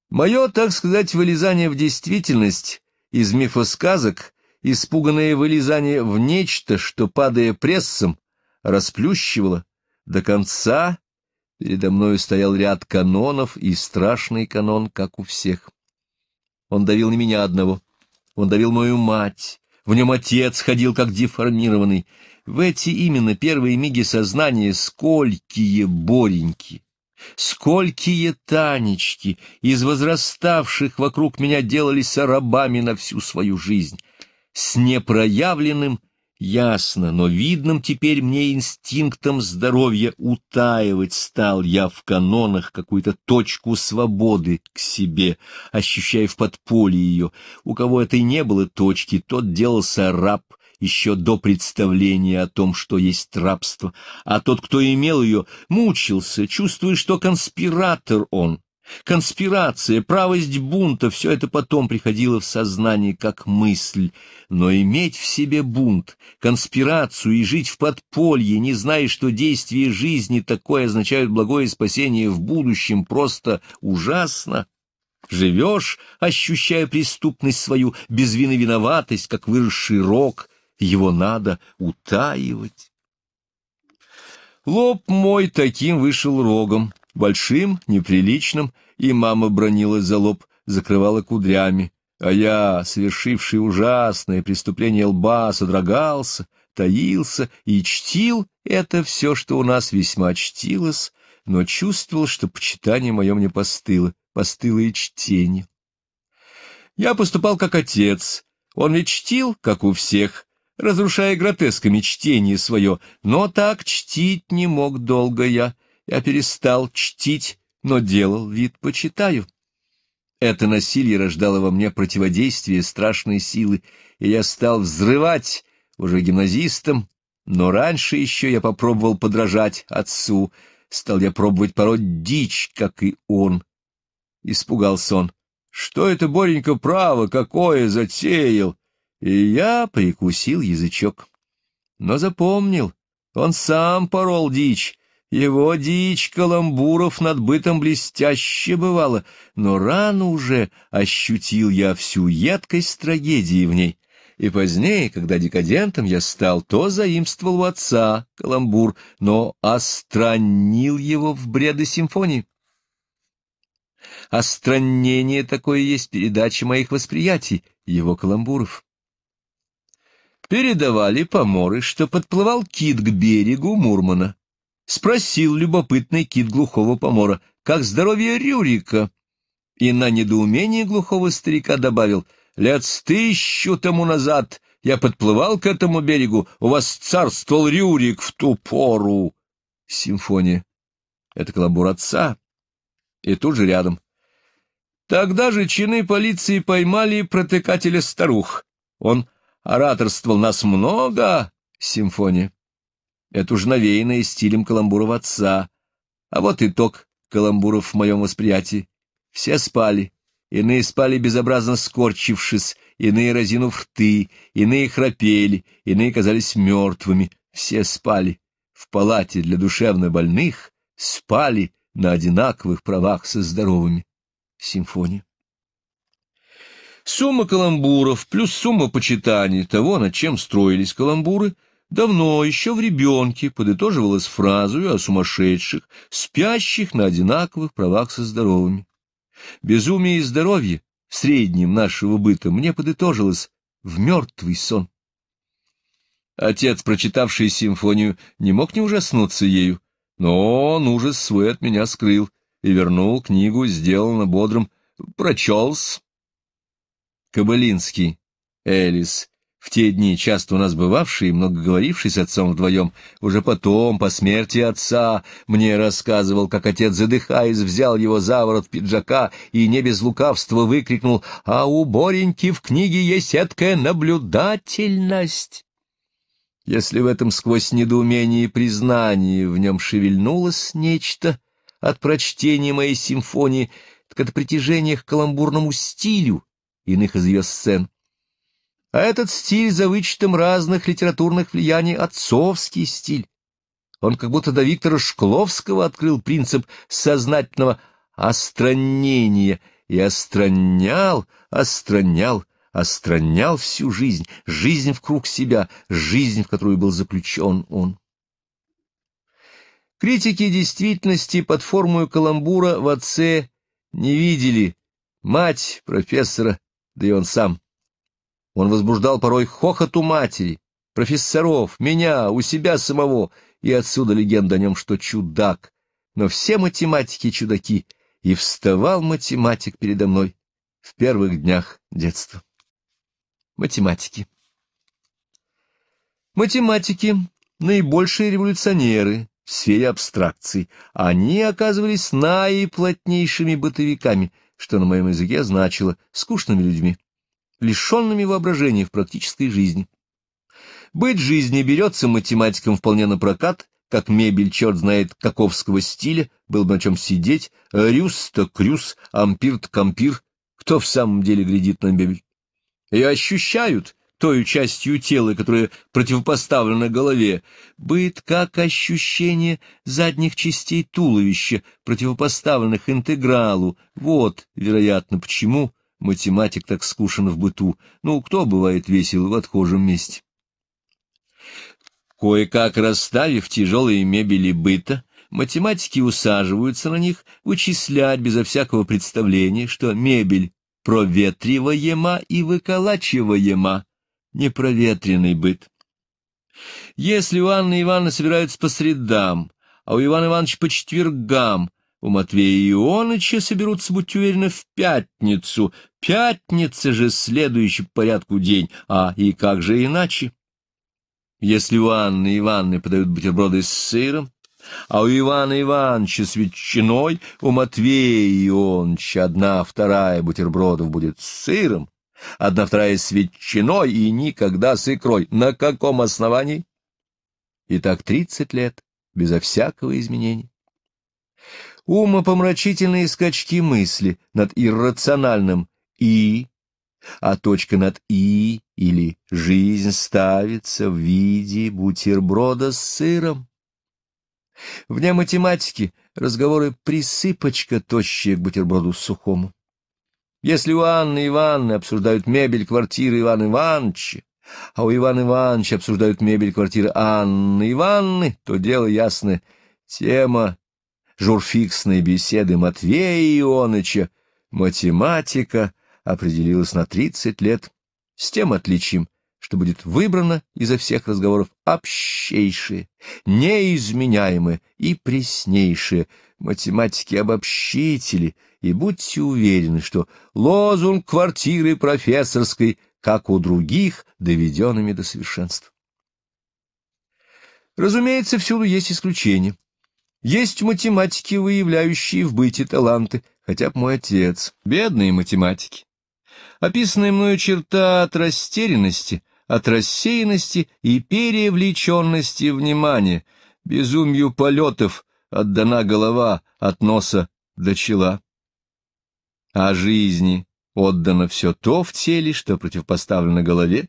Мое, так сказать, вылезание в действительность из мифосказок, испуганное вылезание в нечто, что, падая прессом, расплющивало, до конца передо мною стоял ряд канонов и страшный канон, как у всех. Он давил не меня одного, он давил мою мать, в нем отец ходил как деформированный, в эти именно первые миги сознания сколькие Бореньки, сколькие Танечки из возраставших вокруг меня делались рабами на всю свою жизнь. С непроявленным, ясно, но видным теперь мне инстинктом здоровья утаивать стал я в канонах какую-то точку свободы к себе, ощущая в подполье ее. У кого этой не было точки, тот делался раб — еще до представления о том, что есть рабство, а тот, кто имел ее, мучился, чувствуя, что конспиратор он. Конспирация, правость бунта — все это потом приходило в сознание как мысль. Но иметь в себе бунт, конспирацию и жить в подполье, не зная, что действия жизни такое означают благое спасение в будущем, просто ужасно — Живешь, ощущая преступность свою, без вины виноватость, как выросший рок, его надо утаивать. Лоб мой таким вышел рогом, большим, неприличным, и мама бронилась за лоб, закрывала кудрями, а я, совершивший ужасное преступление лба, содрогался, таился и чтил это все, что у нас весьма чтилось, но чувствовал, что почитание мое мне постыло, постыло и чтение. Я поступал как отец, он ведь чтил, как у всех, разрушая гротесками чтение свое, но так чтить не мог долго я. Я перестал чтить, но делал вид почитаю. Это насилие рождало во мне противодействие страшной силы, и я стал взрывать уже гимназистом, но раньше еще я попробовал подражать отцу, стал я пробовать пороть дичь, как и он. Испугался он. Что это, Боренька, право, какое затеял? И я прикусил язычок. Но запомнил, он сам порол дичь. Его дичь каламбуров над бытом блестяще бывала, но рано уже ощутил я всю едкость трагедии в ней. И позднее, когда декадентом я стал, то заимствовал у отца каламбур, но остранил его в бреды симфонии. Остранение такое есть передача моих восприятий, его каламбуров. Передавали поморы, что подплывал кит к берегу Мурмана. Спросил любопытный кит глухого помора, как здоровье Рюрика. И на недоумение глухого старика добавил, лет с тысячу тому назад я подплывал к этому берегу, у вас царствовал Рюрик в ту пору. Симфония. Это клабур отца. И тут же рядом. Тогда же чины полиции поймали протыкателя старух. Он Ораторствовал нас много, симфония. Это уж навеянное стилем Каламбурова отца. А вот итог Каламбуров в моем восприятии. Все спали, иные спали безобразно скорчившись, иные разинув рты, иные храпели, иные казались мертвыми. Все спали в палате для душевнобольных, спали на одинаковых правах со здоровыми. Симфония. Сумма каламбуров плюс сумма почитаний того, над чем строились каламбуры, давно, еще в ребенке, подытоживалась фразой о сумасшедших, спящих на одинаковых правах со здоровыми. Безумие и здоровье в среднем нашего быта мне подытожилось в мертвый сон. Отец, прочитавший симфонию, не мог не ужаснуться ею, но он ужас свой от меня скрыл и вернул книгу, сделанно бодрым прочелся. Кабалинский, Элис, в те дни часто у нас бывавший и много говоривший с отцом вдвоем, уже потом, по смерти отца, мне рассказывал, как отец, задыхаясь, взял его за ворот пиджака и не без лукавства выкрикнул «А у Бореньки в книге есть эткая наблюдательность!» Если в этом сквозь недоумение и признание в нем шевельнулось нечто от прочтения моей симфонии, так это притяжение к каламбурному стилю, иных из ее сцен. А этот стиль за вычетом разных литературных влияний — отцовский стиль. Он как будто до Виктора Шкловского открыл принцип сознательного остранения и остранял, остранял, остранял всю жизнь, жизнь в себя, жизнь, в которую был заключен он. Критики действительности под формою каламбура в отце не видели мать профессора да и он сам. Он возбуждал порой хохот у матери, профессоров, меня, у себя самого, и отсюда легенда о нем, что чудак. Но все математики чудаки, и вставал математик передо мной в первых днях детства. Математики Математики — наибольшие революционеры в сфере абстракций. Они оказывались наиплотнейшими бытовиками — что на моем языке значило «скучными людьми», лишенными воображения в практической жизни. Быть жизни берется математикам вполне на прокат, как мебель черт знает каковского стиля, был бы на чем сидеть, рюс-то крюс, ампир-то компир, кто в самом деле глядит на мебель. Ее ощущают — той частью тела, которая противопоставлена голове, быт как ощущение задних частей туловища, противопоставленных интегралу. Вот, вероятно, почему математик так скушен в быту. Ну, кто бывает весел в отхожем месте? Кое-как расставив тяжелые мебели быта, математики усаживаются на них, вычислять безо всякого представления, что мебель проветриваема и выколачиваема, непроветренный быт. Если у Анны Ивановны собираются по средам, а у Ивана Ивановича по четвергам, у Матвея Ионыча соберутся, будь уверены, в пятницу. Пятница же следующий порядку день, а и как же иначе? Если у Анны Ивановны подают бутерброды с сыром, а у Ивана Ивановича с ветчиной, у Матвея Ионыча одна-вторая бутербродов будет с сыром, одна вторая с ветчиной и никогда с икрой. На каком основании? Итак, тридцать лет, безо всякого изменения. Умопомрачительные скачки мысли над иррациональным «и», а точка над «и» или «жизнь» ставится в виде бутерброда с сыром. Вне математики разговоры присыпочка тощая к бутерброду сухому. Если у Анны Ивановны обсуждают мебель квартиры Ивана Ивановича, а у Ивана Ивановича обсуждают мебель квартиры Анны Ивановны, то дело ясно. Тема журфиксной беседы Матвея Ионыча «Математика» определилась на 30 лет с тем отличием, что будет выбрано изо всех разговоров общейшее, неизменяемое и преснейшее, математики-обобщители, и будьте уверены, что лозунг квартиры профессорской, как у других, доведенными до совершенства. Разумеется, всюду есть исключения. Есть математики, выявляющие в быте таланты, хотя бы мой отец, бедные математики. Описанная мною черта от растерянности — от рассеянности и перевлеченности внимания, безумию полетов отдана голова от носа до чела. А жизни отдано все то в теле, что противопоставлено голове.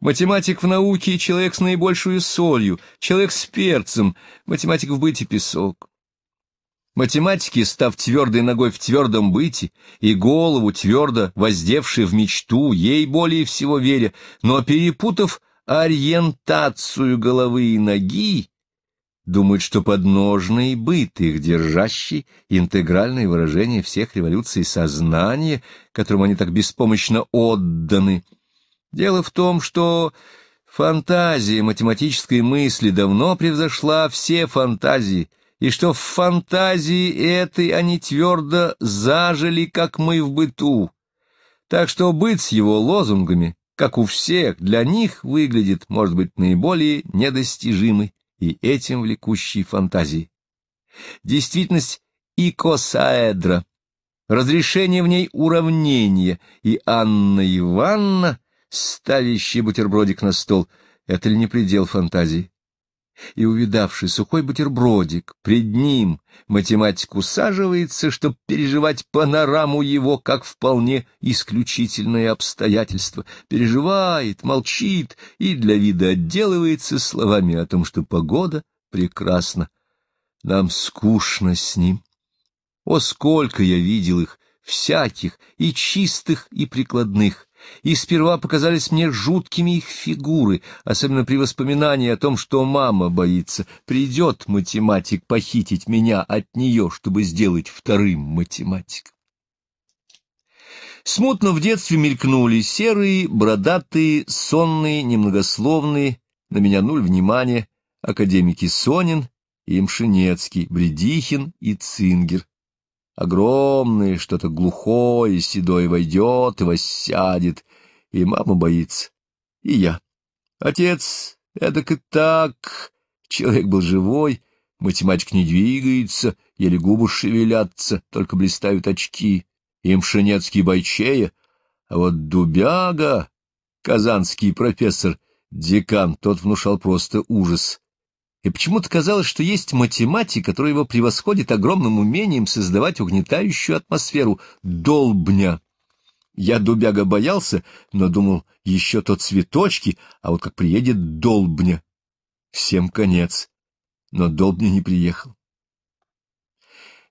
Математик в науке — человек с наибольшую солью, человек с перцем, математик в быте — песок. Математики, став твердой ногой в твердом быте и голову твердо воздевшей в мечту, ей более всего веря, но перепутав ориентацию головы и ноги, думают, что подножный быт их держащий интегральное выражение всех революций сознания, которым они так беспомощно отданы. Дело в том, что... Фантазия математической мысли давно превзошла все фантазии, и что в фантазии этой они твердо зажили, как мы в быту. Так что быть с его лозунгами, как у всех, для них выглядит, может быть, наиболее недостижимой и этим влекущей фантазии. Действительность икосаэдра, разрешение в ней уравнения, и Анна Ивановна, ставящая бутербродик на стол, это ли не предел фантазии? и, увидавший сухой бутербродик, пред ним математик усаживается, чтобы переживать панораму его как вполне исключительное обстоятельство, переживает, молчит и для вида отделывается словами о том, что погода прекрасна. Нам скучно с ним. О, сколько я видел их, всяких, и чистых, и прикладных, и сперва показались мне жуткими их фигуры, особенно при воспоминании о том, что мама боится, придет математик похитить меня от нее, чтобы сделать вторым математиком. Смутно в детстве мелькнули серые, бородатые, сонные, немногословные, на меня нуль внимания, академики Сонин и Мшинецкий, Бредихин и Цингер. Огромное что-то глухое, седое войдет и воссядет, и мама боится, и я. Отец, эдак и так. Человек был живой, математик не двигается, еле губы шевелятся, только блистают очки. Им Шенецкий Бойчея, а вот Дубяга, казанский профессор, декан, тот внушал просто ужас и почему-то казалось, что есть математик, который его превосходит огромным умением создавать угнетающую атмосферу долбня. Я дубяга боялся, но думал, еще то цветочки, а вот как приедет долбня. Всем конец. Но долбня не приехал.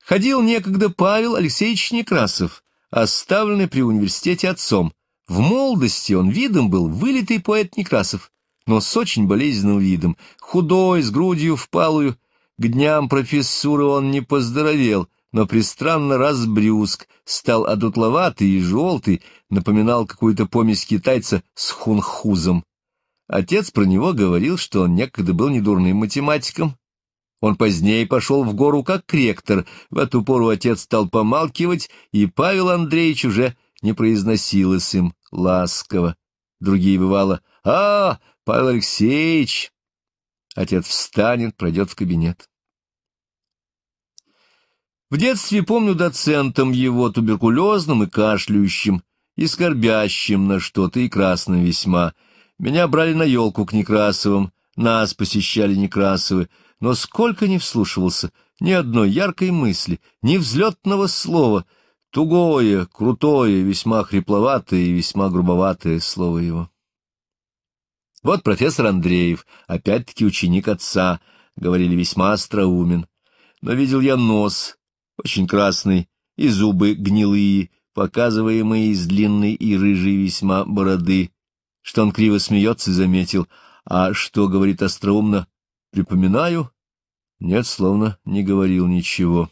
Ходил некогда Павел Алексеевич Некрасов, оставленный при университете отцом. В молодости он видом был вылитый поэт Некрасов но с очень болезненным видом, худой, с грудью впалую. К дням профессуры он не поздоровел, но пристранно разбрюзг, стал одутловатый и желтый, напоминал какую-то помесь китайца с хунхузом. Отец про него говорил, что он некогда был недурным математиком. Он позднее пошел в гору как ректор, в эту пору отец стал помалкивать, и Павел Андреевич уже не произносил им ласково. Другие бывало «А, — Павел Алексеевич! Отец встанет, пройдет в кабинет. В детстве помню доцентом его туберкулезным и кашляющим, и скорбящим на что-то, и красным весьма. Меня брали на елку к Некрасовым, нас посещали Некрасовы, но сколько не вслушивался, ни одной яркой мысли, ни взлетного слова, тугое, крутое, весьма хрипловатое и весьма грубоватое слово его. Вот профессор Андреев, опять-таки ученик отца, говорили весьма остроумен. Но видел я нос, очень красный, и зубы гнилые, показываемые из длинной и рыжей весьма бороды, что он криво смеется, заметил, а что говорит остроумно, припоминаю? Нет, словно не говорил ничего.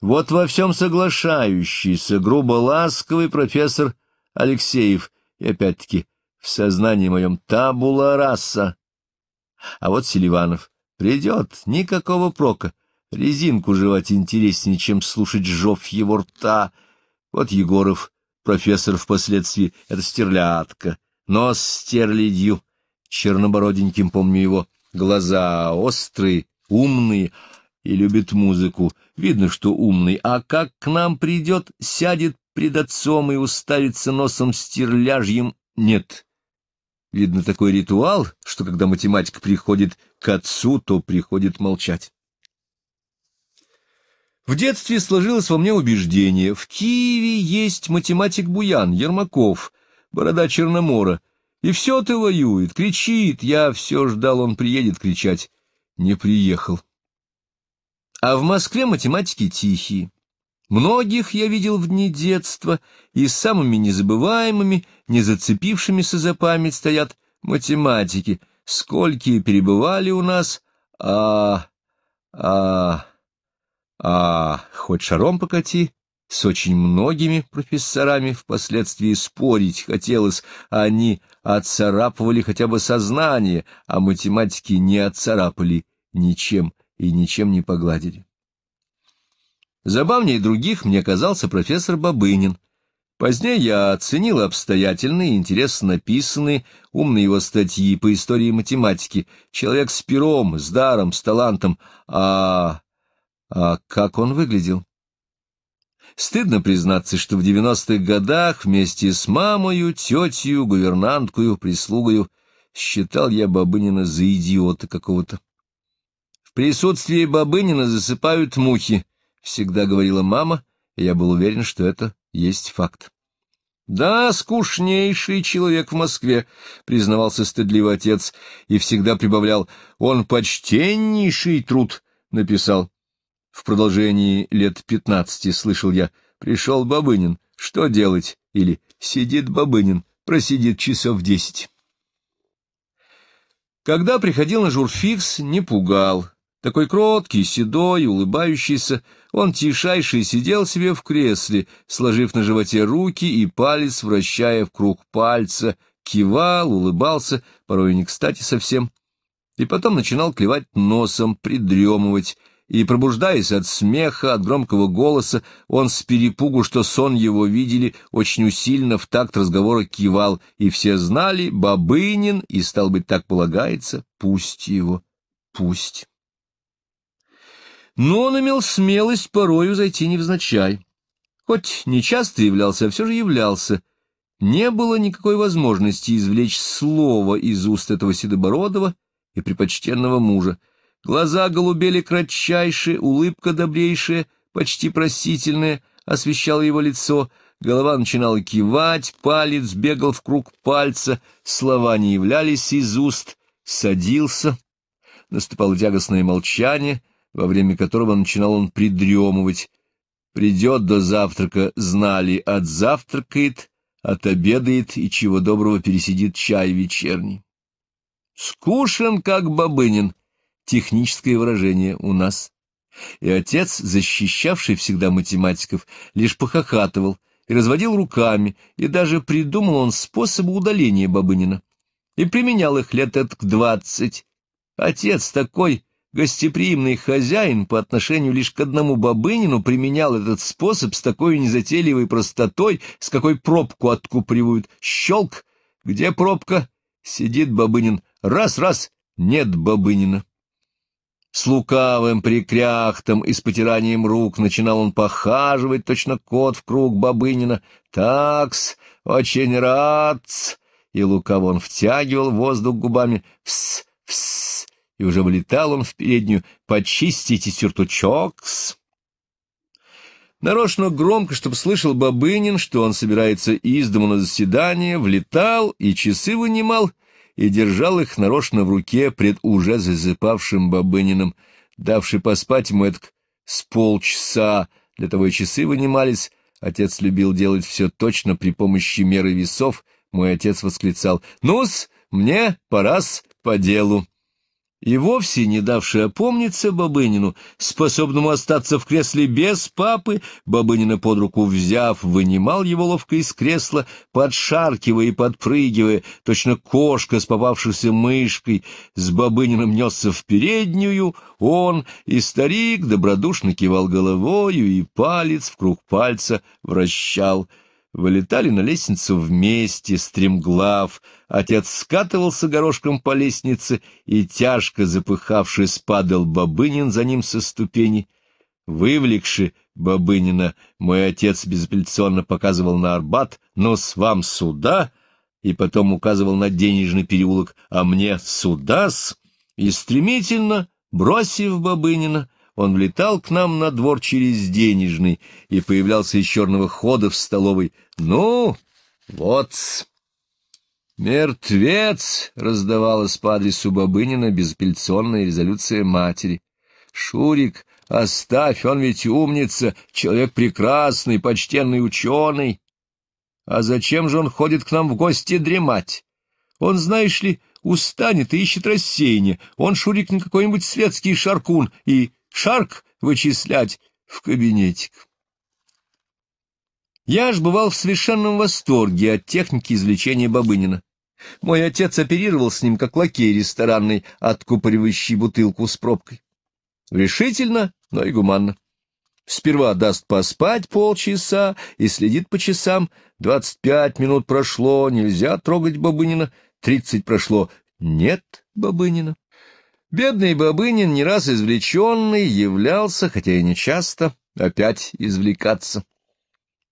Вот во всем соглашающийся, грубо ласковый профессор Алексеев, и опять-таки — в сознании моем табула раса. А вот Селиванов. Придет, никакого прока. Резинку жевать интереснее, чем слушать жов его рта. Вот Егоров, профессор впоследствии, это стерлядка. Нос стерлядью, чернобороденьким помню его. Глаза острые, умные и любит музыку. Видно, что умный. А как к нам придет, сядет пред отцом и уставится носом стерляжьим, нет. Видно, такой ритуал, что когда математик приходит к отцу, то приходит молчать. В детстве сложилось во мне убеждение, в Киеве есть математик Буян, Ермаков, борода Черномора, и все-то воюет, кричит, я все ждал, он приедет кричать, не приехал. А в Москве математики тихие. Многих я видел в дни детства, и самыми незабываемыми, не зацепившимися за память стоят математики, сколькие перебывали у нас, а... а... а... хоть шаром покати, с очень многими профессорами впоследствии спорить хотелось, а они отцарапывали хотя бы сознание, а математики не отцарапали ничем и ничем не погладили. Забавнее других мне казался профессор Бабынин. Позднее я оценил обстоятельные, интересно написанные, умные его статьи по истории математики. Человек с пером, с даром, с талантом. А, а как он выглядел? Стыдно признаться, что в девяностых годах вместе с мамою, тетью, гувернанткою, прислугою считал я Бабынина за идиота какого-то. В присутствии Бабынина засыпают мухи — всегда говорила мама, и я был уверен, что это есть факт. «Да, скучнейший человек в Москве», — признавался стыдливый отец и всегда прибавлял, «он почтеннейший труд» написал. В продолжении лет пятнадцати слышал я, «пришел Бабынин, что делать?» или «сидит Бабынин, просидит часов десять». Когда приходил на журфикс, не пугал, такой кроткий, седой, улыбающийся, он тишайше сидел себе в кресле, сложив на животе руки и палец, вращая в круг пальца, кивал, улыбался, порой не кстати совсем, и потом начинал клевать носом, придремывать, и, пробуждаясь от смеха, от громкого голоса, он с перепугу, что сон его видели, очень усильно в такт разговора кивал, и все знали, Бабынин, и, стал быть, так полагается, пусть его, пусть. Но он имел смелость порою зайти невзначай. Хоть нечасто являлся, а все же являлся. Не было никакой возможности извлечь слово из уст этого седобородого и припочтенного мужа. Глаза голубели кратчайшие, улыбка добрейшая, почти просительная, освещала его лицо, голова начинала кивать, палец бегал в круг пальца, слова не являлись из уст, садился. Наступало тягостное молчание, во время которого начинал он придремывать. Придет до завтрака, знали, отзавтракает, отобедает и чего доброго пересидит чай вечерний. Скушен, как бабынин, техническое выражение у нас. И отец, защищавший всегда математиков, лишь похохатывал и разводил руками, и даже придумал он способы удаления Бабынина. И применял их лет от к двадцать. Отец такой Гостеприимный хозяин по отношению лишь к одному Бабынину применял этот способ с такой незатейливой простотой, с какой пробку откупривают. Щелк! Где пробка? Сидит Бабынин. Раз-раз! Нет Бабынина. С лукавым прикряхтом и с потиранием рук начинал он похаживать, точно кот в круг Бабынина. «Такс! Очень рад!» И лукаво он втягивал воздух губами. «Вс! Вс!» и уже вылетал он в переднюю «Почистите сюртучок-с». Нарочно громко, чтобы слышал Бабынин, что он собирается из дому на заседание, влетал и часы вынимал, и держал их нарочно в руке пред уже засыпавшим Бабыниным, давший поспать ему это с полчаса, для того и часы вынимались, отец любил делать все точно при помощи меры весов, мой отец восклицал «Ну-с, мне пора-с по делу» и вовсе не давший опомниться Бабынину, способному остаться в кресле без папы, Бабынина под руку взяв, вынимал его ловко из кресла, подшаркивая и подпрыгивая, точно кошка с попавшейся мышкой, с Бабыниным несся в переднюю, он и старик добродушно кивал головою и палец в круг пальца вращал — вылетали на лестницу вместе, стремглав, отец скатывался горошком по лестнице, и, тяжко запыхавшись, падал Бабынин за ним со ступени. Вывлекши Бабынина, мой отец безапелляционно показывал на Арбат, но «Ну, с вам суда, и потом указывал на денежный переулок, а мне суда-с, и стремительно, бросив Бабынина, — он влетал к нам на двор через денежный и появлялся из черного хода в столовой. «Ну, вот!» «Мертвец!» — раздавалась по адресу Бабынина безапелляционная резолюция матери. «Шурик, оставь, он ведь умница, человек прекрасный, почтенный ученый. А зачем же он ходит к нам в гости дремать? Он, знаешь ли, устанет и ищет рассеяние. Он, Шурик, не какой-нибудь светский шаркун и шарк вычислять в кабинетик. Я ж бывал в совершенном восторге от техники извлечения Бабынина. Мой отец оперировал с ним, как лакей ресторанный, откупоривающий бутылку с пробкой. Решительно, но и гуманно. Сперва даст поспать полчаса и следит по часам. Двадцать пять минут прошло, нельзя трогать Бабынина. Тридцать прошло, нет Бабынина. Бедный Бабынин, не раз извлеченный, являлся, хотя и не часто, опять извлекаться.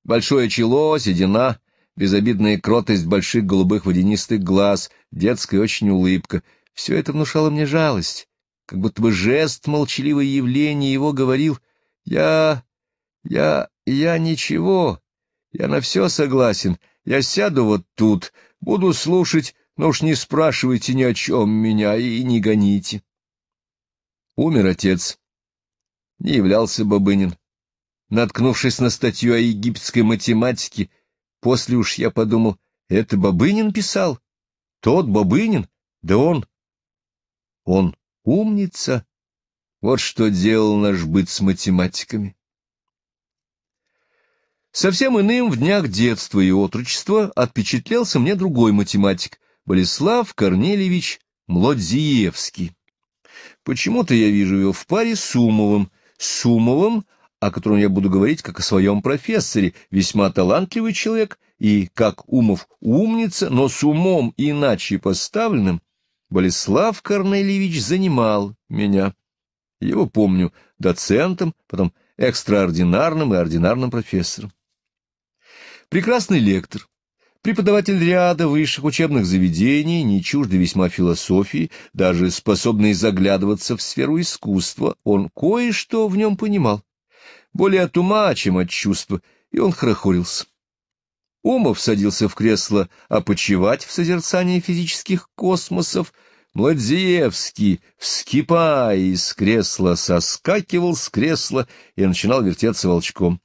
Большое чело, седина, безобидная кротость больших голубых водянистых глаз, детская очень улыбка — все это внушало мне жалость, как будто бы жест молчаливое явление его говорил «Я... я... я ничего, я на все согласен, я сяду вот тут, буду слушать, но уж не спрашивайте ни о чем меня и не гоните». Умер отец. Не являлся Бабынин. Наткнувшись на статью о египетской математике, после уж я подумал, это Бабынин писал? Тот Бабынин? Да он... Он умница. Вот что делал наш быт с математиками. Совсем иным в днях детства и отрочества отпечатлелся мне другой математик, Болеслав Корнелевич Млодзиевский. Почему-то я вижу его в паре с Умовым. С Умовым, о котором я буду говорить как о своем профессоре, весьма талантливый человек, и, как Умов, умница, но с умом иначе поставленным, Болеслав Корнелевич занимал меня. Его помню доцентом, потом экстраординарным и ординарным профессором. Прекрасный лектор. Преподаватель ряда высших учебных заведений, не чуждо весьма философии, даже способный заглядываться в сферу искусства, он кое-что в нем понимал. Более от ума, чем от чувства, и он хрохорился. Умов садился в кресло опочивать в созерцании физических космосов, Младзеевский, вскипая из кресла, соскакивал с кресла и начинал вертеться волчком.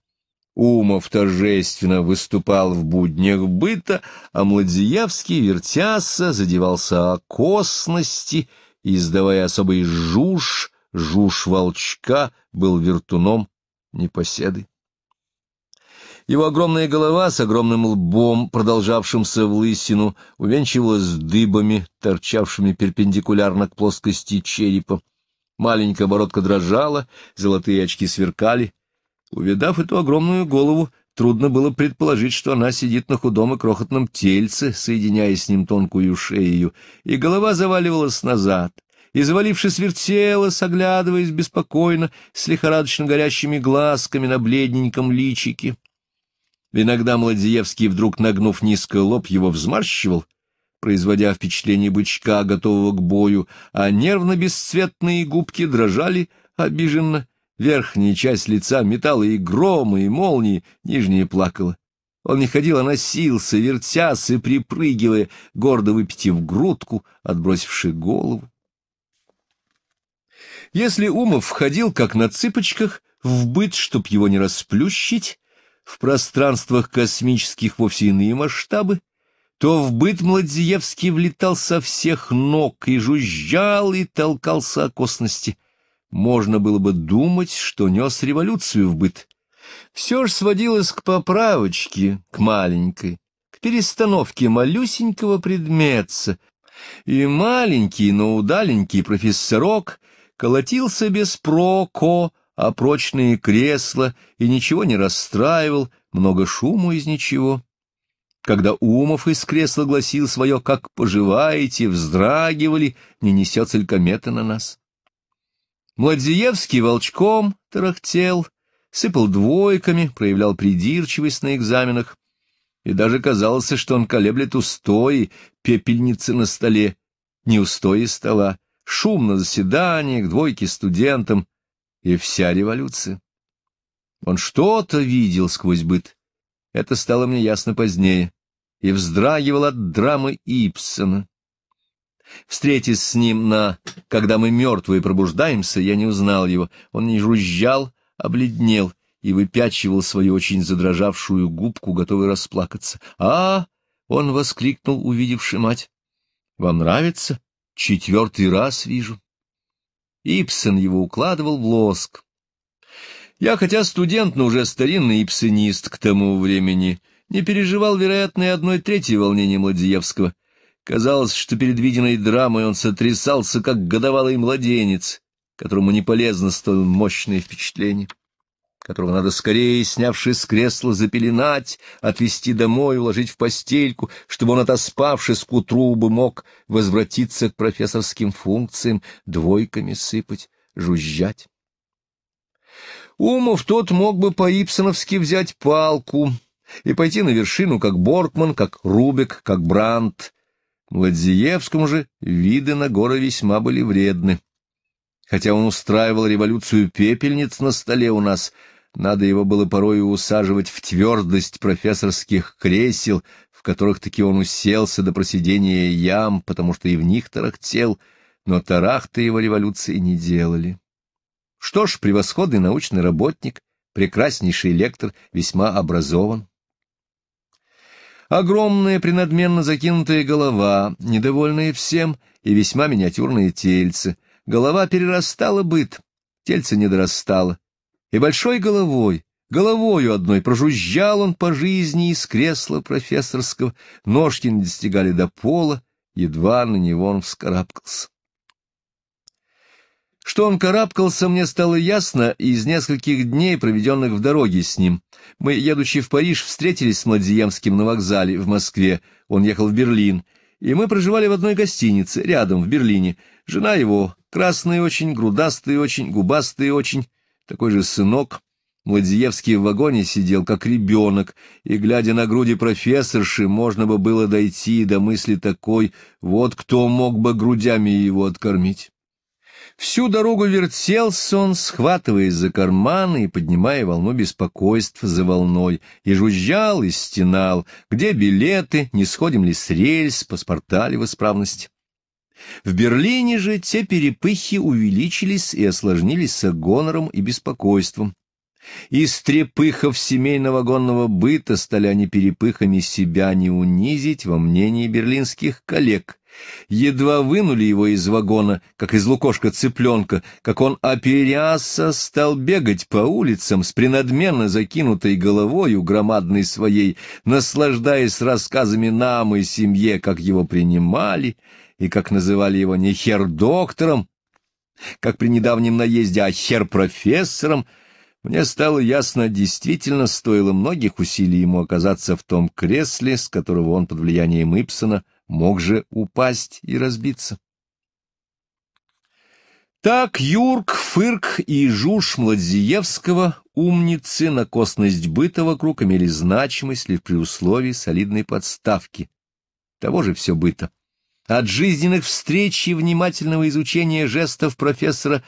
Умов торжественно выступал в буднях быта, а Младзиевский вертяса задевался о косности, издавая особый жуж, жуж волчка, был вертуном непоседы. Его огромная голова с огромным лбом, продолжавшимся в лысину, увенчивалась дыбами, торчавшими перпендикулярно к плоскости черепа. Маленькая бородка дрожала, золотые очки сверкали, Увидав эту огромную голову, трудно было предположить, что она сидит на худом и крохотном тельце, соединяя с ним тонкую шею, и голова заваливалась назад, и, завалившись, вертелась, оглядываясь беспокойно, с лихорадочно горящими глазками на бледненьком личике. Иногда Младзиевский, вдруг нагнув низко лоб, его взмарщивал, производя впечатление бычка, готового к бою, а нервно-бесцветные губки дрожали обиженно Верхняя часть лица металла и громы, и молнии, нижняя плакала. Он не ходил, а носился, вертясь и припрыгивая, гордо выпитив грудку, отбросивший голову. Если Умов входил как на цыпочках, в быт, чтоб его не расплющить, в пространствах космических вовсе иные масштабы, то в быт Младзиевский влетал со всех ног и жужжал, и толкался о косности, можно было бы думать, что нес революцию в быт. Все ж сводилось к поправочке, к маленькой, к перестановке малюсенького предметца. И маленький, но удаленький профессорок колотился без проко, а прочные кресла, и ничего не расстраивал, много шуму из ничего. Когда Умов из кресла гласил свое «как поживаете», вздрагивали, не несется ли комета на нас. Младзиевский волчком тарахтел, сыпал двойками, проявлял придирчивость на экзаменах, и даже казалось, что он колеблет устои, пепельницы на столе, не устои стола, шум на заседаниях, двойки студентам и вся революция. Он что-то видел сквозь быт. Это стало мне ясно позднее. И вздрагивал от драмы Ипсона, Встретясь с ним на «Когда мы мертвые пробуждаемся», я не узнал его. Он не жужжал, обледнел а и выпячивал свою очень задрожавшую губку, готовый расплакаться. «А!» — он воскликнул, увидевши мать. «Вам нравится? Четвертый раз вижу». Ипсон его укладывал в лоск. Я, хотя студент, но уже старинный ипсенист к тому времени, не переживал, вероятно, и одной трети волнения Младзиевского, Казалось, что перед виденной драмой он сотрясался, как годовалый младенец, которому не полезно столь мощное впечатление, которого надо скорее, снявшись с кресла, запеленать, отвезти домой, уложить в постельку, чтобы он, отоспавшись к утру, бы мог возвратиться к профессорским функциям, двойками сыпать, жужжать. Умов тот мог бы по-ипсоновски взять палку и пойти на вершину, как Боркман, как Рубик, как Брандт, Ладзиевскому же виды на горы весьма были вредны. Хотя он устраивал революцию пепельниц на столе у нас, надо его было порою усаживать в твердость профессорских кресел, в которых таки он уселся до просидения ям, потому что и в них тарахтел, но тарахты его революции не делали. Что ж, превосходный научный работник, прекраснейший лектор, весьма образован. Огромная принадменно закинутая голова, недовольная всем, и весьма миниатюрные тельце. Голова перерастала быт, тельце недорастало. И большой головой, головою одной прожужжал он по жизни из кресла профессорского, ножки не достигали до пола, едва на него он вскарабкался. Что он карабкался, мне стало ясно из нескольких дней, проведенных в дороге с ним. Мы, едучи в Париж, встретились с Младзиемским на вокзале в Москве, он ехал в Берлин, и мы проживали в одной гостинице, рядом, в Берлине. Жена его, красный очень, грудастая, очень, губастая, очень, такой же сынок. Младзиевский в вагоне сидел, как ребенок, и, глядя на груди профессорши, можно было дойти до мысли такой, вот кто мог бы грудями его откормить. Всю дорогу вертелся он, схватываясь за карманы и поднимая волну беспокойств за волной, и жужжал, и стенал, где билеты, не сходим ли с рельс, паспорта ли в исправности. В Берлине же те перепыхи увеличились и осложнились с гонором и беспокойством. Из трепыхов семейного гонного быта стали они перепыхами себя не унизить во мнении берлинских коллег — Едва вынули его из вагона, как из лукошка цыпленка, как он оперяса стал бегать по улицам с принадменно закинутой головою громадной своей, наслаждаясь рассказами нам и семье, как его принимали и как называли его не хер-доктором, как при недавнем наезде, а хер-профессором, мне стало ясно, действительно стоило многих усилий ему оказаться в том кресле, с которого он под влиянием Ипсона мог же упасть и разбиться. Так Юрк, Фырк и Жуж Младзиевского, умницы на косность быта вокруг, имели значимость лишь при условии солидной подставки того же все быто От жизненных встреч и внимательного изучения жестов профессора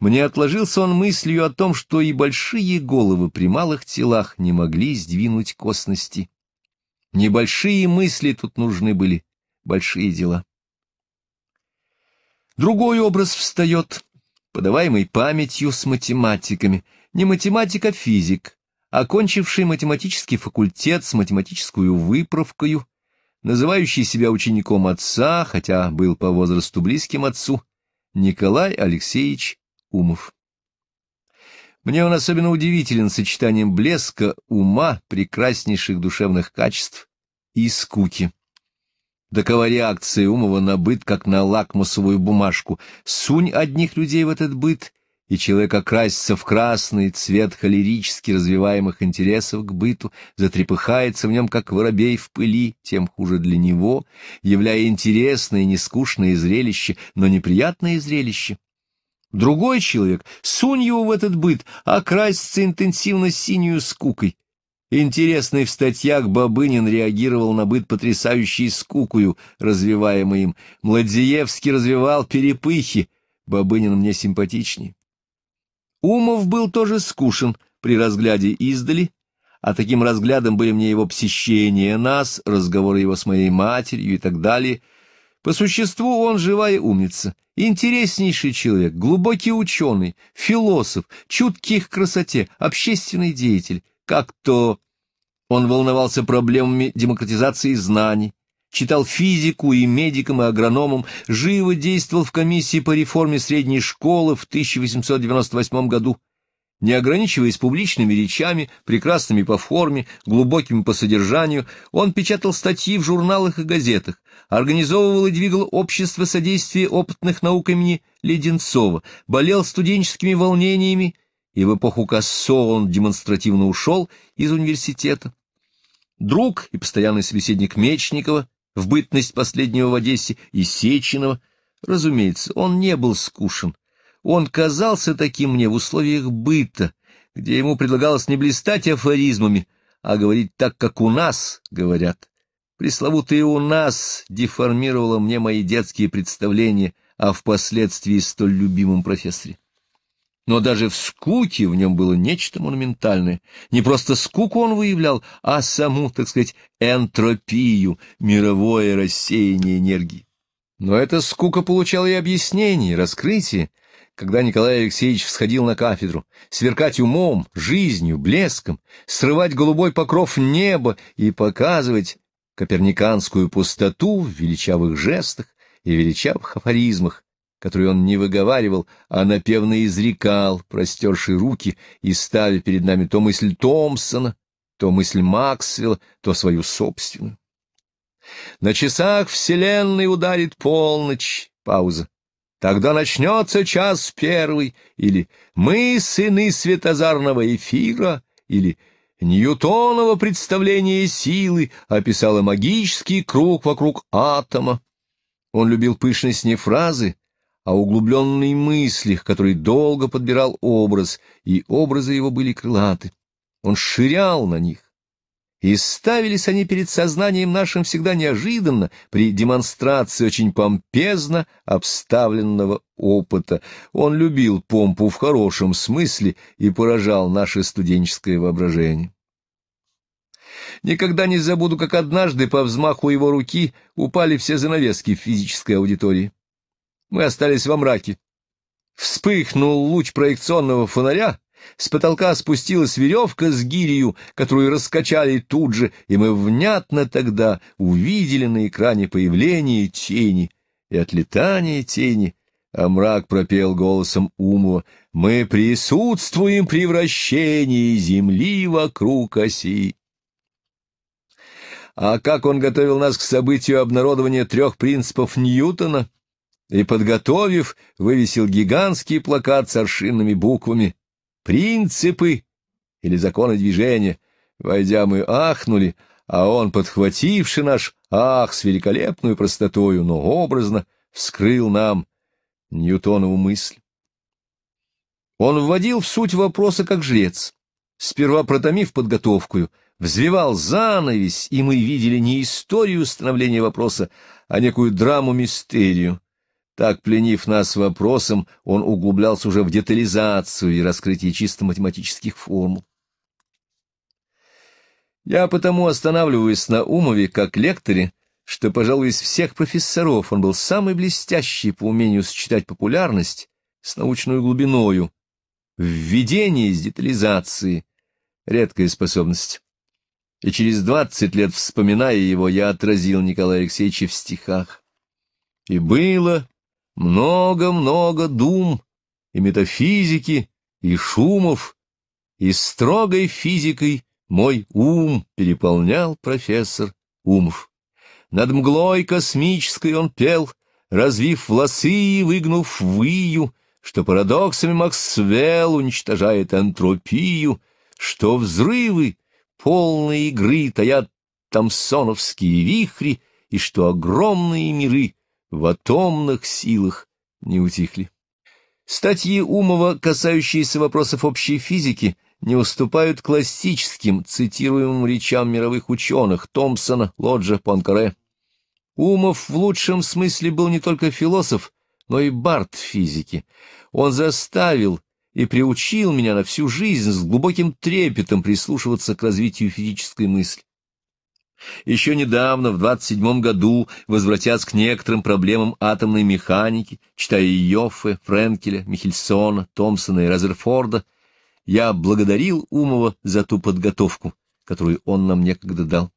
мне отложился он мыслью о том, что и большие головы при малых телах не могли сдвинуть косности. Небольшие мысли тут нужны были, большие дела. Другой образ встает, подаваемый памятью с математиками. Не математик, а физик, окончивший математический факультет с математическую выправкою, называющий себя учеником отца, хотя был по возрасту близким отцу, Николай Алексеевич Умов. Мне он особенно удивителен сочетанием блеска, ума, прекраснейших душевных качеств и скуки. Такова реакция Умова на быт, как на лакмусовую бумажку. Сунь одних людей в этот быт, и человек окрасится в красный цвет холерически развиваемых интересов к быту, затрепыхается в нем, как воробей в пыли, тем хуже для него, являя интересное и нескучное зрелище, но неприятное зрелище. Другой человек, сунь его в этот быт, окрасится интенсивно синюю скукой, Интересный в статьях Бабынин реагировал на быт потрясающей скукою, развиваемой им. Младзеевский развивал перепыхи. Бабынин мне симпатичнее. Умов был тоже скушен при разгляде издали, а таким разглядом были мне его посещения нас, разговоры его с моей матерью и так далее. По существу он живая умница, интереснейший человек, глубокий ученый, философ, чуткий к красоте, общественный деятель. Как-то он волновался проблемами демократизации знаний, читал физику и медикам, и агрономам, живо действовал в комиссии по реформе средней школы в 1898 году, не ограничиваясь публичными речами, прекрасными по форме, глубокими по содержанию, он печатал статьи в журналах и газетах, организовывал и двигал общество содействия опытных наук имени Леденцова, болел студенческими волнениями и в эпоху Кассо он демонстративно ушел из университета. Друг и постоянный собеседник Мечникова, в бытность последнего в Одессе, и Сеченова, разумеется, он не был скушен. Он казался таким мне в условиях быта, где ему предлагалось не блистать афоризмами, а говорить так, как у нас говорят. Пресловутые «у нас» деформировало мне мои детские представления о впоследствии столь любимом профессоре. Но даже в скуке в нем было нечто монументальное. Не просто скуку он выявлял, а саму, так сказать, энтропию, мировое рассеяние энергии. Но эта скука получала и объяснение, и раскрытие, когда Николай Алексеевич всходил на кафедру, сверкать умом, жизнью, блеском, срывать голубой покров неба и показывать коперниканскую пустоту в величавых жестах и величавых афоризмах, которую он не выговаривал, а напевно изрекал, простерши руки и ставя перед нами то мысль Томпсона, то мысль Максвелла, то свою собственную. На часах вселенной ударит полночь, пауза. Тогда начнется час первый, или «Мы сыны светозарного эфира», или «Ньютоново представление силы» описало магический круг вокруг атома. Он любил пышность не фразы, а углубленной мысли, который долго подбирал образ, и образы его были крылаты. Он ширял на них. И ставились они перед сознанием нашим всегда неожиданно, при демонстрации очень помпезно обставленного опыта. Он любил помпу в хорошем смысле и поражал наше студенческое воображение. Никогда не забуду, как однажды по взмаху его руки упали все занавески в физической аудитории мы остались во мраке. Вспыхнул луч проекционного фонаря, с потолка спустилась веревка с гирью, которую раскачали тут же, и мы внятно тогда увидели на экране появление тени и отлетание тени, а мрак пропел голосом Уму «Мы присутствуем при вращении земли вокруг оси». А как он готовил нас к событию обнародования трех принципов Ньютона — и, подготовив, вывесил гигантский плакат с аршинными буквами «Принципы» или «Законы движения». Войдя, мы ахнули, а он, подхвативший наш ах с великолепную простотою, но образно, вскрыл нам Ньютонову мысль. Он вводил в суть вопроса как жрец, сперва протомив подготовкую, взвивал занавес, и мы видели не историю становления вопроса, а некую драму-мистерию — так, пленив нас вопросом, он углублялся уже в детализацию и раскрытие чисто математических формул. Я потому останавливаюсь на Умове как лекторе, что, пожалуй, из всех профессоров он был самый блестящий по умению сочетать популярность с научной глубиною, введение из детализации, редкая способность. И через двадцать лет, вспоминая его, я отразил Николая Алексеевича в стихах. И было много-много дум и метафизики, и шумов, и строгой физикой мой ум переполнял профессор Умов. Над мглой космической он пел, развив волосы и выгнув выю, что парадоксами Максвелл уничтожает антропию, что взрывы полные игры таят тамсоновские вихри, и что огромные миры в атомных силах не утихли. Статьи Умова, касающиеся вопросов общей физики, не уступают классическим цитируемым речам мировых ученых Томпсона, Лоджа, Панкаре. Умов в лучшем смысле был не только философ, но и бард физики. Он заставил и приучил меня на всю жизнь с глубоким трепетом прислушиваться к развитию физической мысли. Еще недавно, в 27 году, возвратясь к некоторым проблемам атомной механики, читая Йоффе, Френкеля, Михельсона, Томпсона и Розерфорда, я благодарил Умова за ту подготовку, которую он нам некогда дал.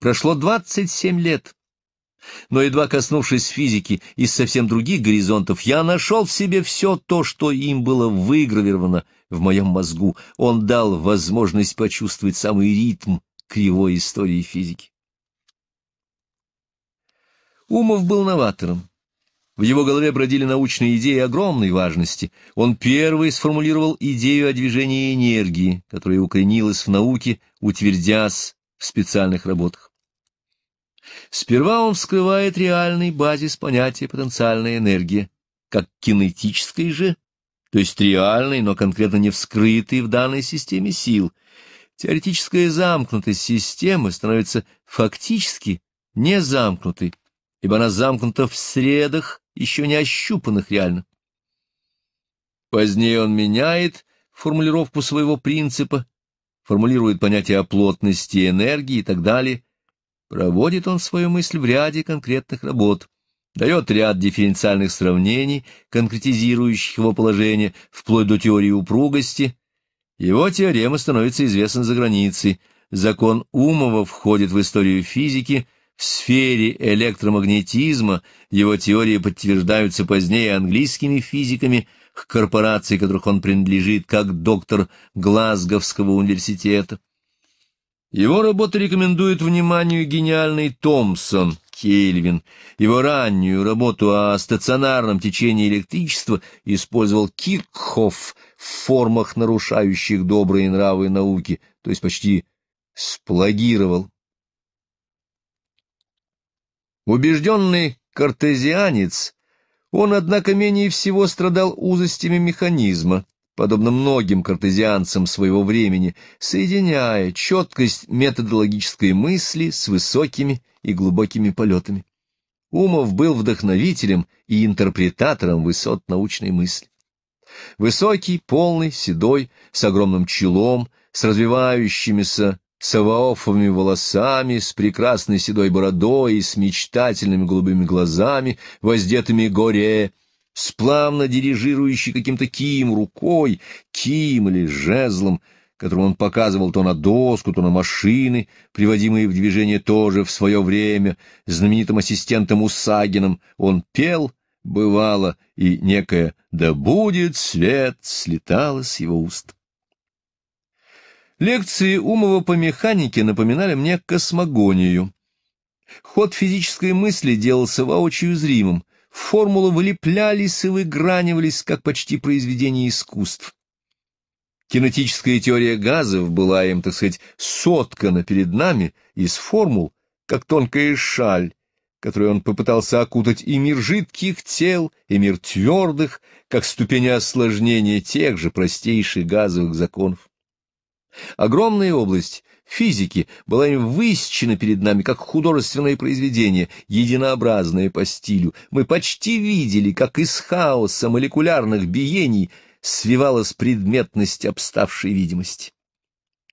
Прошло 27 лет, но, едва коснувшись физики из совсем других горизонтов, я нашел в себе все то, что им было выгравировано в моем мозгу. Он дал возможность почувствовать самый ритм к его истории физики. Умов был новатором. В его голове бродили научные идеи огромной важности. Он первый сформулировал идею о движении энергии, которая укоренилась в науке, утвердясь в специальных работах. Сперва он вскрывает реальный базис понятия потенциальной энергии, как кинетической же, то есть реальной, но конкретно не вскрытой в данной системе сил – Теоретическая замкнутость системы становится фактически не замкнутой, ибо она замкнута в средах, еще не ощупанных реально. Позднее он меняет формулировку своего принципа, формулирует понятие о плотности, энергии и так далее. Проводит он свою мысль в ряде конкретных работ, дает ряд дифференциальных сравнений, конкретизирующих его положение вплоть до теории упругости, его теорема становится известна за границей. Закон Умова входит в историю физики. В сфере электромагнетизма его теории подтверждаются позднее английскими физиками, к корпорации которых он принадлежит как доктор Глазговского университета. Его работы рекомендует вниманию гениальный Томпсон Кельвин. Его раннюю работу о стационарном течении электричества использовал Киркхофф, в формах, нарушающих добрые нравы науки, то есть почти сплагировал. Убежденный картезианец, он, однако, менее всего страдал узостями механизма, подобно многим картезианцам своего времени, соединяя четкость методологической мысли с высокими и глубокими полетами. Умов был вдохновителем и интерпретатором высот научной мысли. Высокий, полный, седой, с огромным челом, с развивающимися саваофовыми волосами, с прекрасной седой бородой и с мечтательными голубыми глазами, воздетыми горе, с плавно дирижирующей каким-то кием рукой, кием или жезлом, которым он показывал то на доску, то на машины, приводимые в движение тоже в свое время, знаменитым ассистентом Усагином, он пел, бывало, и некое. «Да будет свет!» — слетало с его уст. Лекции Умова по механике напоминали мне космогонию. Ход физической мысли делался воочию зримым, формулы вылеплялись и выгранивались, как почти произведение искусств. Кинетическая теория газов была им, так сказать, соткана перед нами из формул, как тонкая шаль, которую он попытался окутать и мир жидких тел, и мир твердых, как ступени осложнения тех же простейших газовых законов. Огромная область физики была им высечена перед нами, как художественное произведение, единообразное по стилю. Мы почти видели, как из хаоса молекулярных биений свивалась предметность обставшей видимости.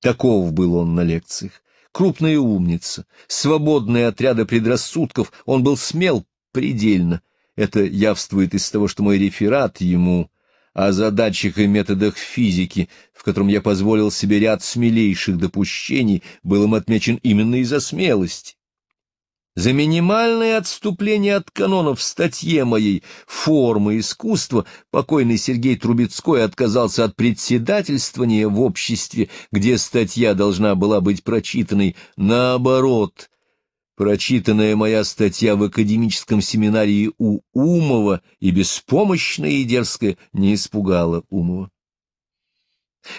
Таков был он на лекциях крупная умница, свободные отряда предрассудков, он был смел предельно. Это явствует из того, что мой реферат ему о задачах и методах физики, в котором я позволил себе ряд смелейших допущений, был им отмечен именно из-за смелости. За минимальное отступление от канонов в статье моей «Формы искусства» покойный Сергей Трубецкой отказался от председательствования в обществе, где статья должна была быть прочитанной наоборот. Прочитанная моя статья в академическом семинарии у Умова и беспомощная и дерзкая не испугала Умова.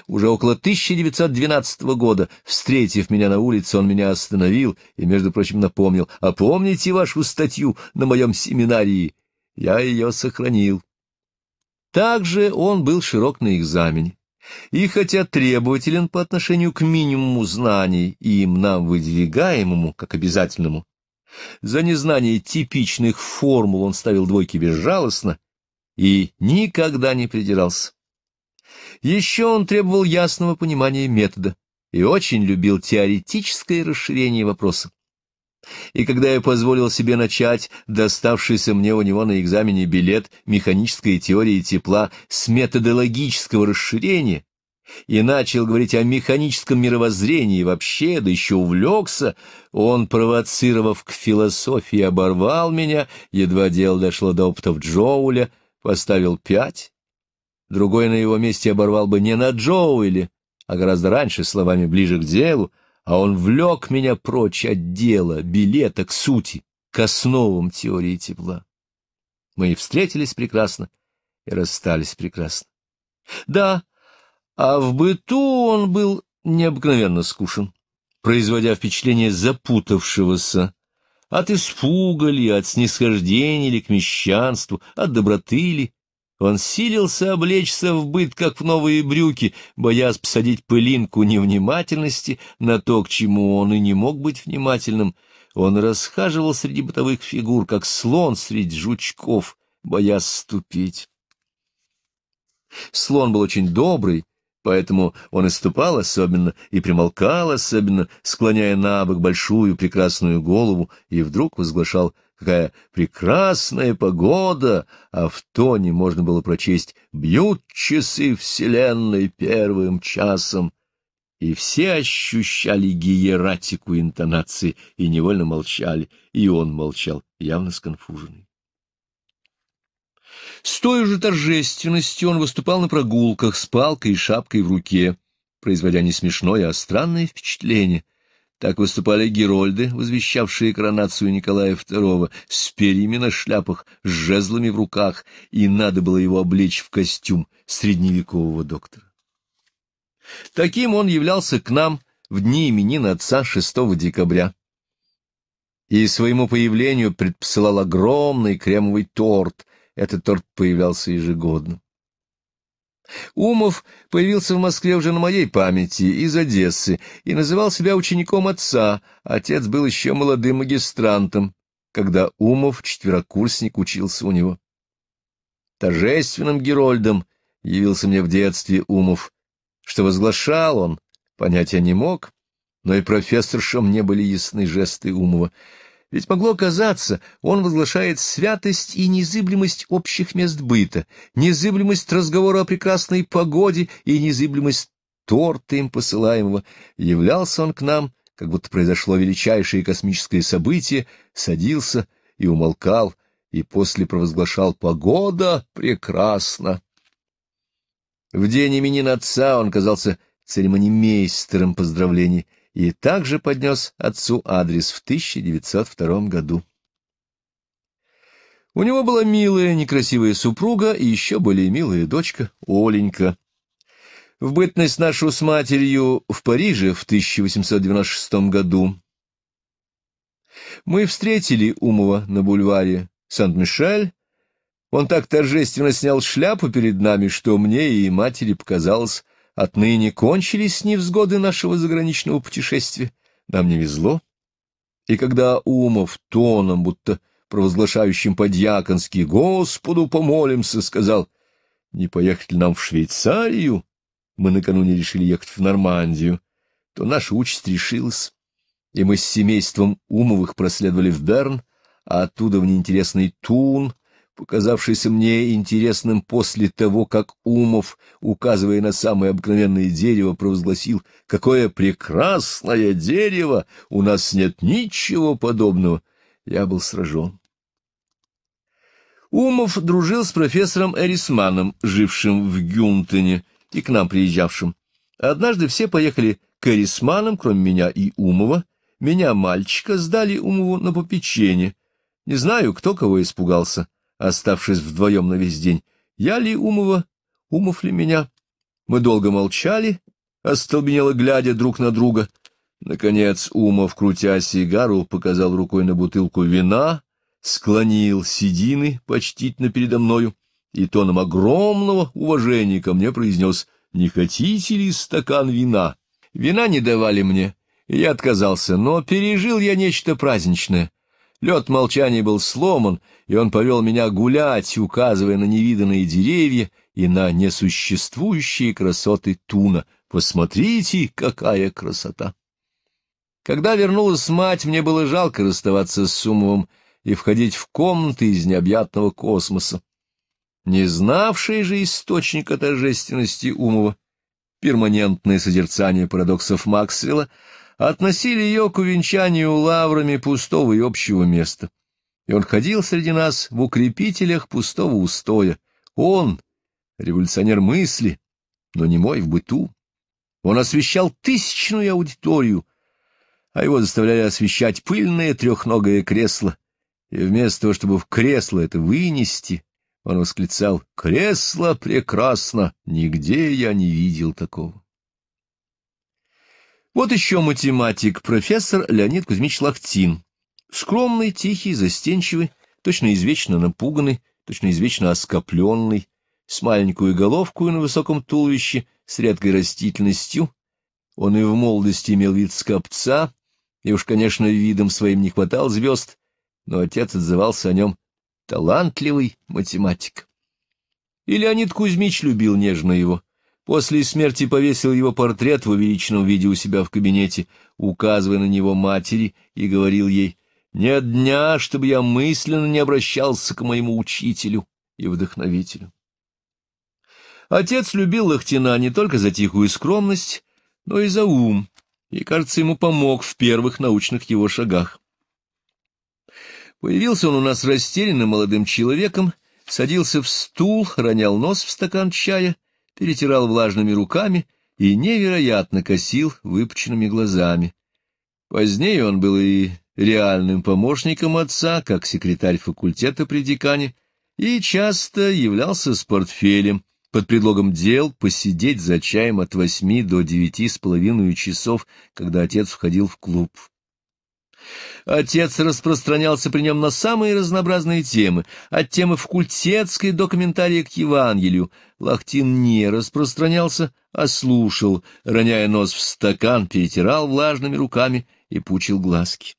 Уже около 1912 года, встретив меня на улице, он меня остановил и, между прочим, напомнил, «А помните вашу статью на моем семинарии? Я ее сохранил». Также он был широк на экзамене. И хотя требователен по отношению к минимуму знаний, им нам выдвигаемому, как обязательному, за незнание типичных формул он ставил двойки безжалостно и никогда не придирался. Еще он требовал ясного понимания метода и очень любил теоретическое расширение вопроса. И когда я позволил себе начать доставшийся мне у него на экзамене билет механической теории тепла с методологического расширения, и начал говорить о механическом мировоззрении вообще, да еще увлекся, он, провоцировав к философии, оборвал меня, едва дело дошло до оптов Джоуля, поставил пять, другой на его месте оборвал бы не на Джоуэле, а гораздо раньше словами ближе к делу, а он влек меня прочь от дела, билета к сути, к основам теории тепла. Мы и встретились прекрасно, и расстались прекрасно. Да, а в быту он был необыкновенно скушен, производя впечатление запутавшегося, от испуга ли, от снисхождения ли к мещанству, от доброты ли, он силился облечься в быт, как в новые брюки, боясь посадить пылинку невнимательности на то, к чему он и не мог быть внимательным. Он расхаживал среди бытовых фигур, как слон среди жучков, боясь ступить. Слон был очень добрый, поэтому он и ступал особенно, и примолкал особенно, склоняя на бок большую прекрасную голову, и вдруг возглашал какая прекрасная погода, а в тоне можно было прочесть «Бьют часы Вселенной первым часом», и все ощущали гиератику интонации и невольно молчали, и он молчал, явно сконфуженный. С той же торжественностью он выступал на прогулках с палкой и шапкой в руке, производя не смешное, а странное впечатление — так выступали герольды, возвещавшие коронацию Николая II, с перьями на шляпах, с жезлами в руках, и надо было его облечь в костюм средневекового доктора. Таким он являлся к нам в дни именин отца 6 декабря. И своему появлению предпосылал огромный кремовый торт. Этот торт появлялся ежегодно. Умов появился в Москве уже на моей памяти, из Одессы, и называл себя учеником отца, отец был еще молодым магистрантом, когда Умов, четверокурсник, учился у него. Торжественным герольдом явился мне в детстве Умов, что возглашал он, понятия не мог, но и профессорша мне были ясны жесты Умова — ведь могло казаться, он возглашает святость и незыблемость общих мест быта, незыблемость разговора о прекрасной погоде и незыблемость торта им посылаемого. Являлся он к нам, как будто произошло величайшее космическое событие, садился и умолкал, и после провозглашал «Погода прекрасна!». В день именин отца он казался церемонимейстером поздравлений — и также поднес отцу адрес в 1902 году. У него была милая, некрасивая супруга и еще более милая дочка Оленька. В бытность нашу с матерью в Париже в 1896 году мы встретили Умова на бульваре Сант-Мишель. Он так торжественно снял шляпу перед нами, что мне и матери показалось, Отныне кончились невзгоды нашего заграничного путешествия, нам не везло. И когда Умов тоном, будто провозглашающим подьяконски «Господу помолимся», сказал «Не поехать ли нам в Швейцарию?» Мы накануне решили ехать в Нормандию, то наша участь решилась, и мы с семейством Умовых проследовали в Берн, а оттуда в неинтересный Тун — показавшийся мне интересным после того, как Умов, указывая на самое обыкновенное дерево, провозгласил «Какое прекрасное дерево! У нас нет ничего подобного!» Я был сражен. Умов дружил с профессором Эрисманом, жившим в Гюнтене и к нам приезжавшим. Однажды все поехали к Эрисманам, кроме меня и Умова. Меня, мальчика, сдали Умову на попечение. Не знаю, кто кого испугался оставшись вдвоем на весь день. Я ли Умова? Умов ли меня? Мы долго молчали, остолбенело глядя друг на друга. Наконец Умов, крутя сигару, показал рукой на бутылку вина, склонил седины почтительно передо мною и тоном огромного уважения ко мне произнес «Не хотите ли стакан вина?» Вина не давали мне, я отказался, но пережил я нечто праздничное. Лед молчания был сломан, и он повел меня гулять, указывая на невиданные деревья и на несуществующие красоты Туна. Посмотрите, какая красота! Когда вернулась мать, мне было жалко расставаться с Сумовым и входить в комнаты из необъятного космоса. Не знавший же источника торжественности Умова, перманентное созерцание парадоксов Максвелла, относили ее к увенчанию лаврами пустого и общего места. И он ходил среди нас в укрепителях пустого устоя. Он, революционер мысли, но не мой в быту. Он освещал тысячную аудиторию, а его заставляли освещать пыльное трехногое кресло. И вместо того, чтобы в кресло это вынести, он восклицал «Кресло прекрасно! Нигде я не видел такого!» Вот еще математик, профессор Леонид Кузьмич Лахтин. Скромный, тихий, застенчивый, точно извечно напуганный, точно извечно оскопленный, с маленькую головку и на высоком туловище, с редкой растительностью. Он и в молодости имел вид скопца, и уж, конечно, видом своим не хватал звезд, но отец отзывался о нем «талантливый математик». И Леонид Кузьмич любил нежно его, После смерти повесил его портрет в увеличенном виде у себя в кабинете, указывая на него матери, и говорил ей «Нет дня, чтобы я мысленно не обращался к моему учителю и вдохновителю». Отец любил Лохтина не только за тихую скромность, но и за ум, и, кажется, ему помог в первых научных его шагах. Появился он у нас растерянным молодым человеком, садился в стул, ронял нос в стакан чая — перетирал влажными руками и невероятно косил выпученными глазами. Позднее он был и реальным помощником отца, как секретарь факультета при декане, и часто являлся с портфелем, под предлогом дел посидеть за чаем от восьми до девяти с половиной часов, когда отец входил в клуб. Отец распространялся при нем на самые разнообразные темы, от темы факультетской до комментария к Евангелию. Лахтин не распространялся, а слушал, роняя нос в стакан, перетирал влажными руками и пучил глазки.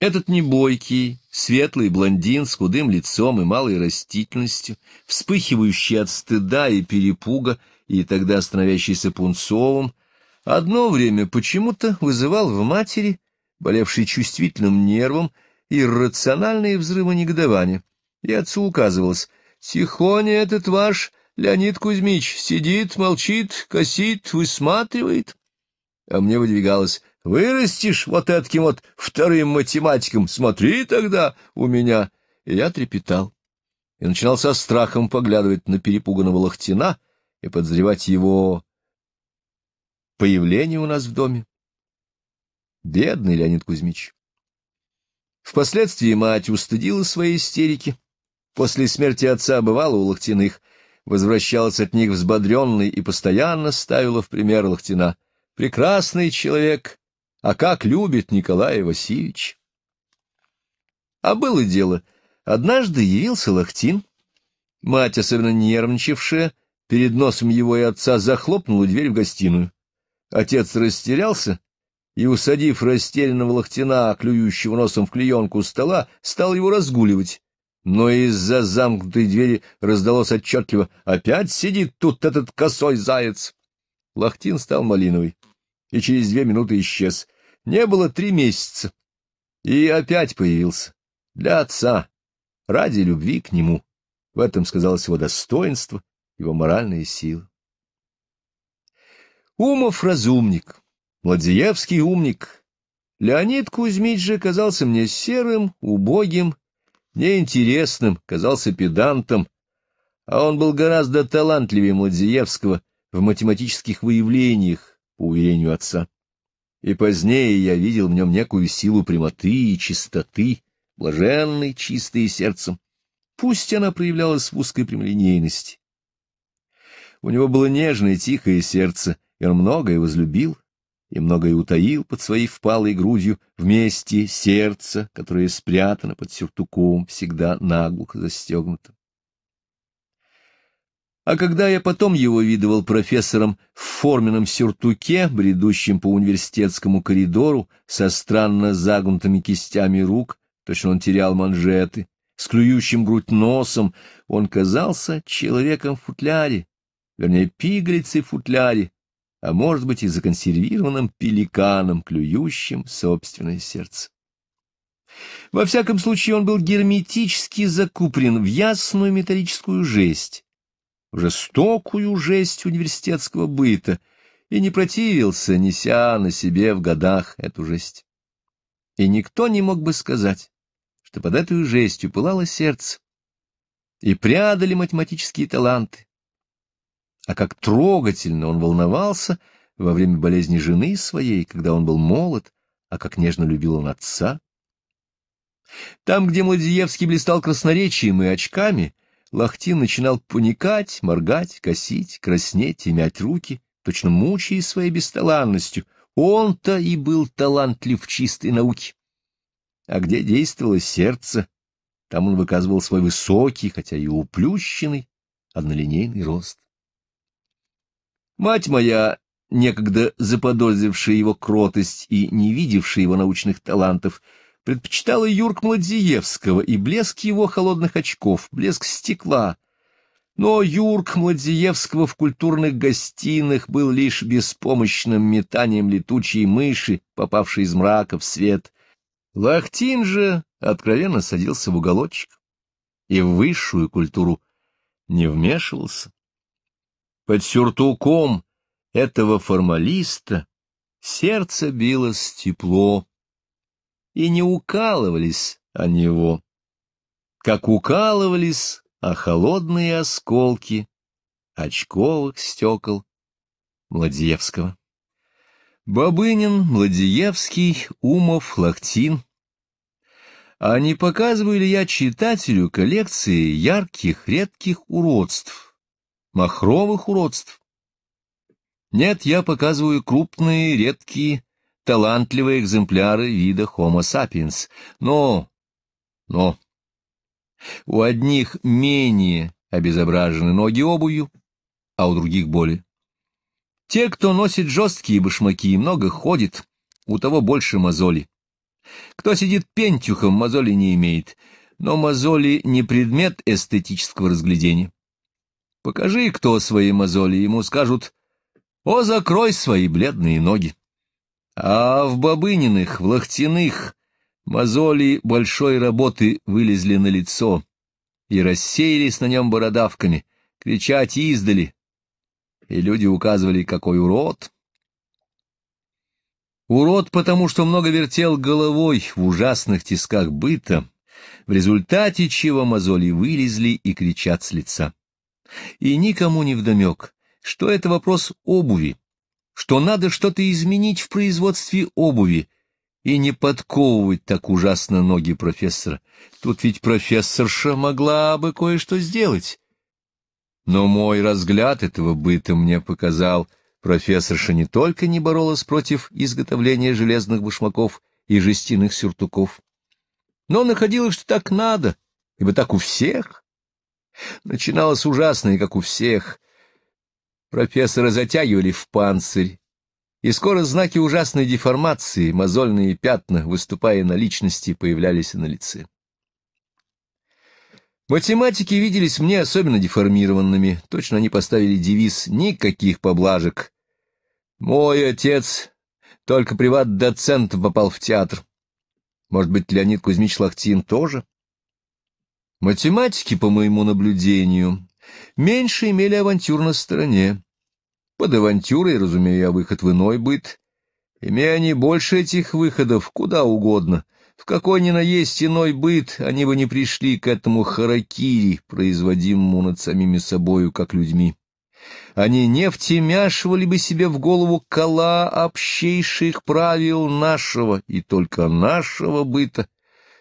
Этот небойкий, светлый блондин с худым лицом и малой растительностью, вспыхивающий от стыда и перепуга, и тогда становящийся пунцовым, одно время почему-то вызывал в матери болевший чувствительным нервом, иррациональные взрывы негодования. И отцу указывалось, «Тихоня этот ваш Леонид Кузьмич сидит, молчит, косит, высматривает». А мне выдвигалось, «Вырастешь вот этаким вот вторым математиком, смотри тогда у меня». И я трепетал и начинал со страхом поглядывать на перепуганного лохтина и подозревать его появление у нас в доме. Бедный Леонид Кузьмич. Впоследствии мать устыдила своей истерики. После смерти отца бывала у Лохтиных, возвращалась от них взбодренной и постоянно ставила в пример Лохтина. «Прекрасный человек, а как любит Николай Васильевич!» А было дело. Однажды явился Лохтин. Мать, особенно нервничавшая, перед носом его и отца захлопнула дверь в гостиную. Отец растерялся и, усадив растерянного лохтина, клюющего носом в клеенку стола, стал его разгуливать. Но из-за замкнутой двери раздалось отчетливо «Опять сидит тут этот косой заяц!» Лохтин стал малиновый и через две минуты исчез. Не было три месяца. И опять появился. Для отца. Ради любви к нему. В этом сказалось его достоинство, его моральные силы. Умов разумник. Ладзиевский умник. Леонид Кузьмич же казался мне серым, убогим, неинтересным, казался педантом, а он был гораздо талантливее Младзиевского в математических выявлениях, по уверению отца. И позднее я видел в нем некую силу прямоты и чистоты, блаженной, чистой сердцем. Пусть она проявлялась в узкой прямолинейности. У него было нежное, тихое сердце, и он многое возлюбил, и многое утаил под своей впалой грудью вместе сердце, которое спрятано под сюртуком, всегда наглухо застегнутым. А когда я потом его видывал профессором в форменном сюртуке, бредущим по университетскому коридору, со странно загнутыми кистями рук, точно он терял манжеты, с клюющим грудь носом, он казался человеком в футляре, вернее, пигрицей в футляре, а может быть и законсервированным пеликаном, клюющим собственное сердце. Во всяком случае, он был герметически закупорен в ясную металлическую жесть, в жестокую жесть университетского быта, и не противился, неся на себе в годах эту жесть. И никто не мог бы сказать, что под эту жестью пылало сердце, и прядали математические таланты, а как трогательно он волновался во время болезни жены своей, когда он был молод, а как нежно любил он отца. Там, где Младиевский блистал красноречием и очками, Лохтин начинал паникать, моргать, косить, краснеть и мять руки, точно мучаясь своей бесталанностью. Он-то и был талантлив в чистой науке. А где действовало сердце, там он выказывал свой высокий, хотя и уплющенный, однолинейный рост. Мать моя, некогда заподозрившая его кротость и не видевшая его научных талантов, предпочитала Юрк Младзиевского и блеск его холодных очков, блеск стекла. Но Юрк Младзиевского в культурных гостиных был лишь беспомощным метанием летучей мыши, попавшей из мрака в свет. Лахтин же откровенно садился в уголочек и в высшую культуру не вмешивался. Под сюртуком этого формалиста сердце билось тепло, и не укалывались о него, как укалывались о холодные осколки очковых стекол Младиевского, Бабынин, Младиевский, Умов, Лахтин. А не показываю ли я читателю коллекции ярких, редких уродств, махровых уродств. Нет, я показываю крупные, редкие, талантливые экземпляры вида Homo sapiens, но... но... У одних менее обезображены ноги обувью, а у других более. Те, кто носит жесткие башмаки и много ходит, у того больше мозоли. Кто сидит пентюхом, мозоли не имеет, но мозоли не предмет эстетического разглядения. Покажи, кто свои мозоли, ему скажут «О, закрой свои бледные ноги». А в бобыниных, в лохтяных мозоли большой работы вылезли на лицо и рассеялись на нем бородавками, кричать издали, и люди указывали, какой урод. Урод, потому что много вертел головой в ужасных тисках быта, в результате чего мозоли вылезли и кричат с лица. И никому не вдомек, что это вопрос обуви, что надо что-то изменить в производстве обуви и не подковывать так ужасно ноги профессора. Тут ведь профессорша могла бы кое-что сделать. Но мой разгляд этого быта мне показал, профессорша не только не боролась против изготовления железных башмаков и жестяных сюртуков, но находила, что так надо, ибо так у всех. Начиналось ужасно, и как у всех. Профессора затягивали в панцирь, и скоро знаки ужасной деформации, мозольные пятна, выступая на личности, появлялись на лице. Математики виделись мне особенно деформированными, точно они поставили девиз «никаких поблажек». Мой отец только приват-доцент попал в театр. Может быть, Леонид Кузьмич Лохтин тоже? Математики, по моему наблюдению, меньше имели авантюр на стороне. Под авантюрой, разумею я, выход в иной быт. Имея они больше этих выходов, куда угодно, в какой ни на есть иной быт, они бы не пришли к этому харакири, производимому над самими собою, как людьми. Они не втемяшивали бы себе в голову кола общейших правил нашего и только нашего быта,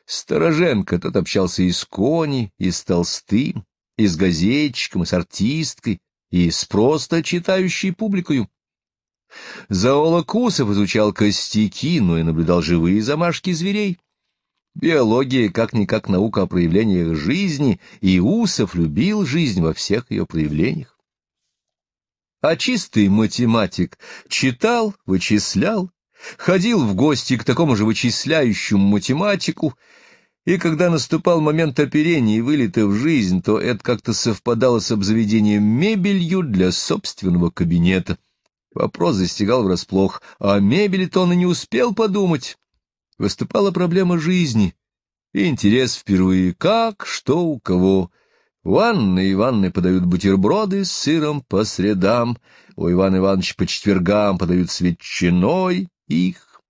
Стороженко тот общался и с Кони, и с Толстым, и с газетчиком, и с артисткой, и с просто читающей публикою. Зоолог Кусов изучал костяки, но и наблюдал живые замашки зверей. Биология как-никак наука о проявлениях жизни, и Усов любил жизнь во всех ее проявлениях. А чистый математик читал, вычислял ходил в гости к такому же вычисляющему математику, и когда наступал момент оперения и вылета в жизнь, то это как-то совпадало с обзаведением мебелью для собственного кабинета. Вопрос застигал врасплох, а мебели-то он и не успел подумать. Выступала проблема жизни, и интерес впервые как, что у кого. У Анны и Ивановны подают бутерброды с сыром по средам, у Ивана Ивановича по четвергам подают с ветчиной, их.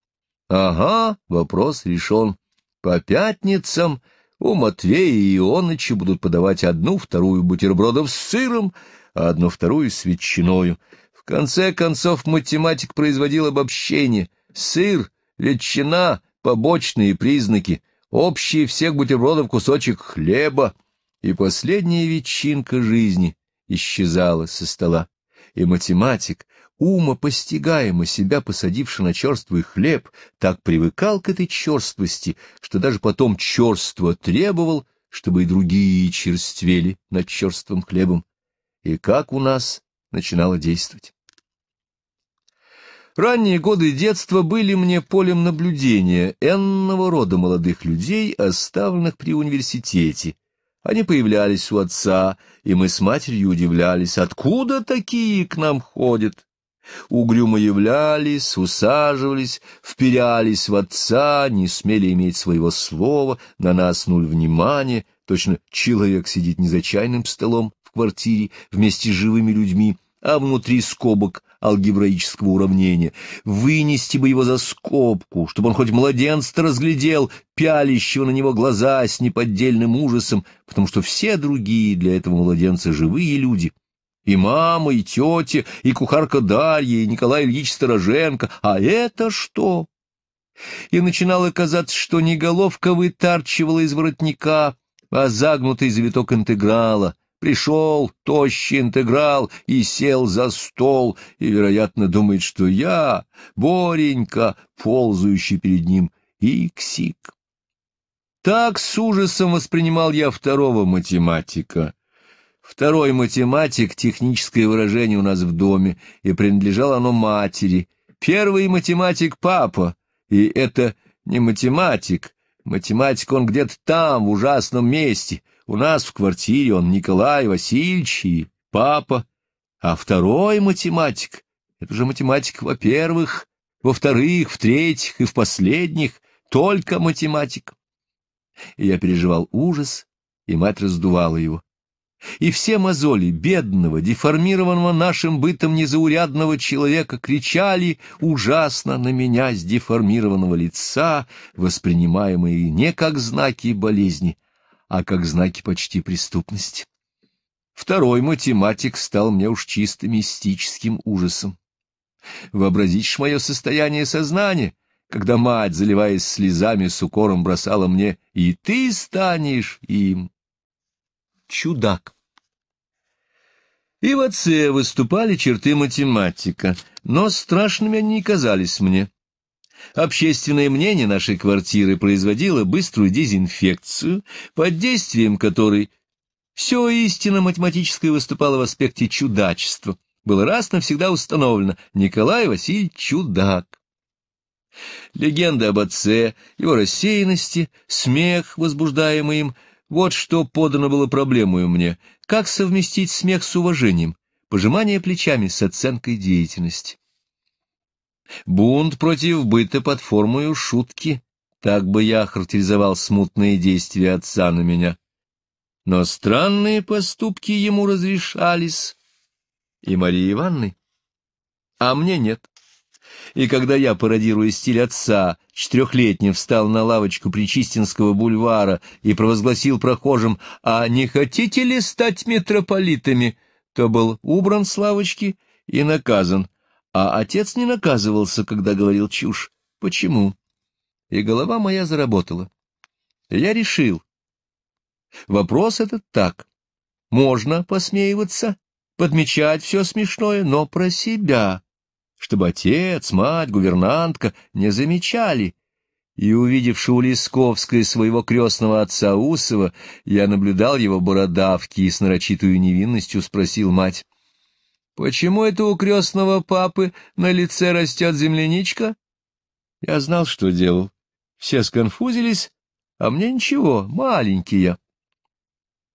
Ага, вопрос решен. По пятницам у Матвея и Ионыча будут подавать одну-вторую бутербродов с сыром, а одну-вторую с ветчиною. В конце концов математик производил обобщение. Сыр, ветчина, побочные признаки, общий всех бутербродов кусочек хлеба. И последняя ветчинка жизни исчезала со стола. И математик ума постигаемо себя посадивший на черствый хлеб, так привыкал к этой черствости, что даже потом черство требовал, чтобы и другие черствели над черствым хлебом. И как у нас начинало действовать. Ранние годы детства были мне полем наблюдения энного рода молодых людей, оставленных при университете. Они появлялись у отца, и мы с матерью удивлялись, откуда такие к нам ходят. Угрюмо являлись, усаживались, вперялись в отца, не смели иметь своего слова, на нас нуль внимания, точно человек сидит не за чайным столом в квартире вместе с живыми людьми, а внутри скобок алгебраического уравнения. Вынести бы его за скобку, чтобы он хоть младенца разглядел, пялящего на него глаза с неподдельным ужасом, потому что все другие для этого младенца живые люди, и мама, и тетя, и кухарка Дарья, и Николай Ильич Стороженко. А это что? И начинало казаться, что не головка вытарчивала из воротника, а загнутый завиток интеграла. Пришел тощий интеграл и сел за стол, и, вероятно, думает, что я, Боренька, ползающий перед ним, иксик. Так с ужасом воспринимал я второго математика — Второй математик — техническое выражение у нас в доме, и принадлежало оно матери. Первый математик — папа, и это не математик. Математик он где-то там, в ужасном месте. У нас в квартире он Николай Васильевич и папа. А второй математик — это уже математик во-первых, во-вторых, в-третьих и в последних, только математик. И я переживал ужас, и мать раздувала его. И все мозоли бедного, деформированного нашим бытом незаурядного человека кричали ужасно на меня с деформированного лица, воспринимаемые не как знаки болезни, а как знаки почти преступности. Второй математик стал мне уж чисто мистическим ужасом. Вообразить ж мое состояние сознания, когда мать, заливаясь слезами, с укором бросала мне «И ты станешь им!» чудак. И в отце выступали черты математика, но страшными они не казались мне. Общественное мнение нашей квартиры производило быструю дезинфекцию, под действием которой все истинно математическое выступало в аспекте чудачества. Было раз навсегда установлено Николай Васильевич чудак. Легенда об отце, его рассеянности, смех, возбуждаемый им, вот что подано было проблемою мне. Как совместить смех с уважением, пожимание плечами с оценкой деятельности? Бунт против быта под формою шутки. Так бы я характеризовал смутные действия отца на меня. Но странные поступки ему разрешались. И Марии Ивановны. А мне нет и когда я, пародируя стиль отца, четырехлетним встал на лавочку Причистинского бульвара и провозгласил прохожим «А не хотите ли стать митрополитами?», то был убран с лавочки и наказан, а отец не наказывался, когда говорил чушь. Почему? И голова моя заработала. Я решил. Вопрос этот так. Можно посмеиваться, подмечать все смешное, но про себя чтобы отец, мать, гувернантка не замечали. И, увидевши у Лисковской своего крестного отца Усова, я наблюдал его бородавки и с нарочитую невинностью спросил мать, «Почему это у крестного папы на лице растет земляничка?» Я знал, что делал. Все сконфузились, а мне ничего, маленький я.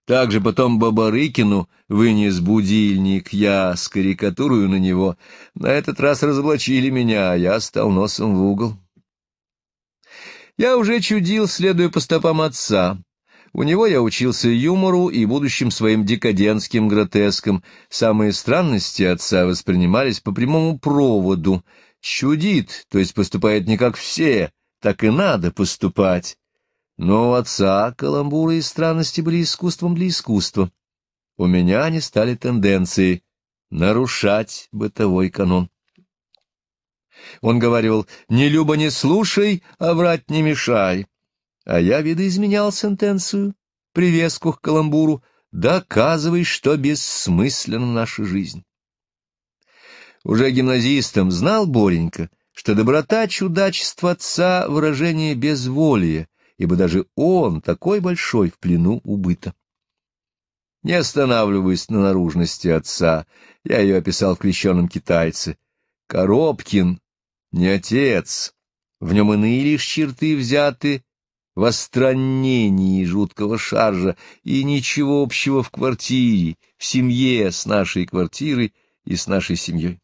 Также потом Бабарыкину вынес будильник, я скарикатурую на него. На этот раз разоблачили меня, а я стал носом в угол. Я уже чудил, следуя по стопам отца. У него я учился юмору и будущим своим декадентским гротескам. Самые странности отца воспринимались по прямому проводу. Чудит, то есть поступает не как все, так и надо поступать. Но у отца каламбуры и странности были искусством для искусства. У меня они стали тенденцией нарушать бытовой канон. Он говорил, «Не люба не слушай, а врать не мешай». А я видоизменял сентенцию, привеску к каламбуру, «Доказывай, что бессмысленна наша жизнь». Уже гимназистом знал Боренька, что доброта чудачества отца — выражение безволия, ибо даже он, такой большой, в плену убыто. Не останавливаясь на наружности отца, я ее описал в крещенном китайце. Коробкин не отец, в нем иные лишь черты взяты в остранении жуткого шаржа, и ничего общего в квартире, в семье с нашей квартирой и с нашей семьей.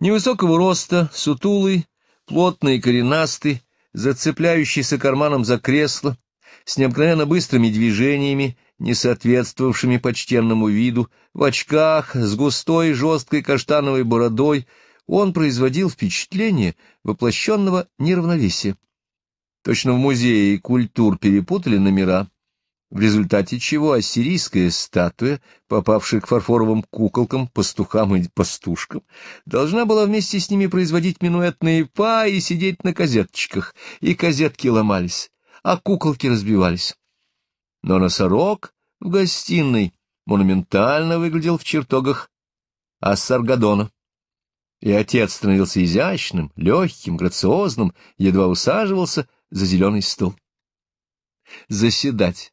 Невысокого роста, сутулый, плотный, коренастый, зацепляющийся карманом за кресло, с необыкновенно быстрыми движениями, не соответствовавшими почтенному виду, в очках, с густой жесткой каштановой бородой, он производил впечатление воплощенного неравновесия. Точно в музее культур перепутали номера, в результате чего ассирийская статуя, попавшая к фарфоровым куколкам, пастухам и пастушкам, должна была вместе с ними производить минуэтные па и сидеть на козеточках, и козетки ломались, а куколки разбивались. Но носорог в гостиной монументально выглядел в чертогах Ассаргадона. И отец становился изящным, легким, грациозным, едва усаживался за зеленый стол. Заседать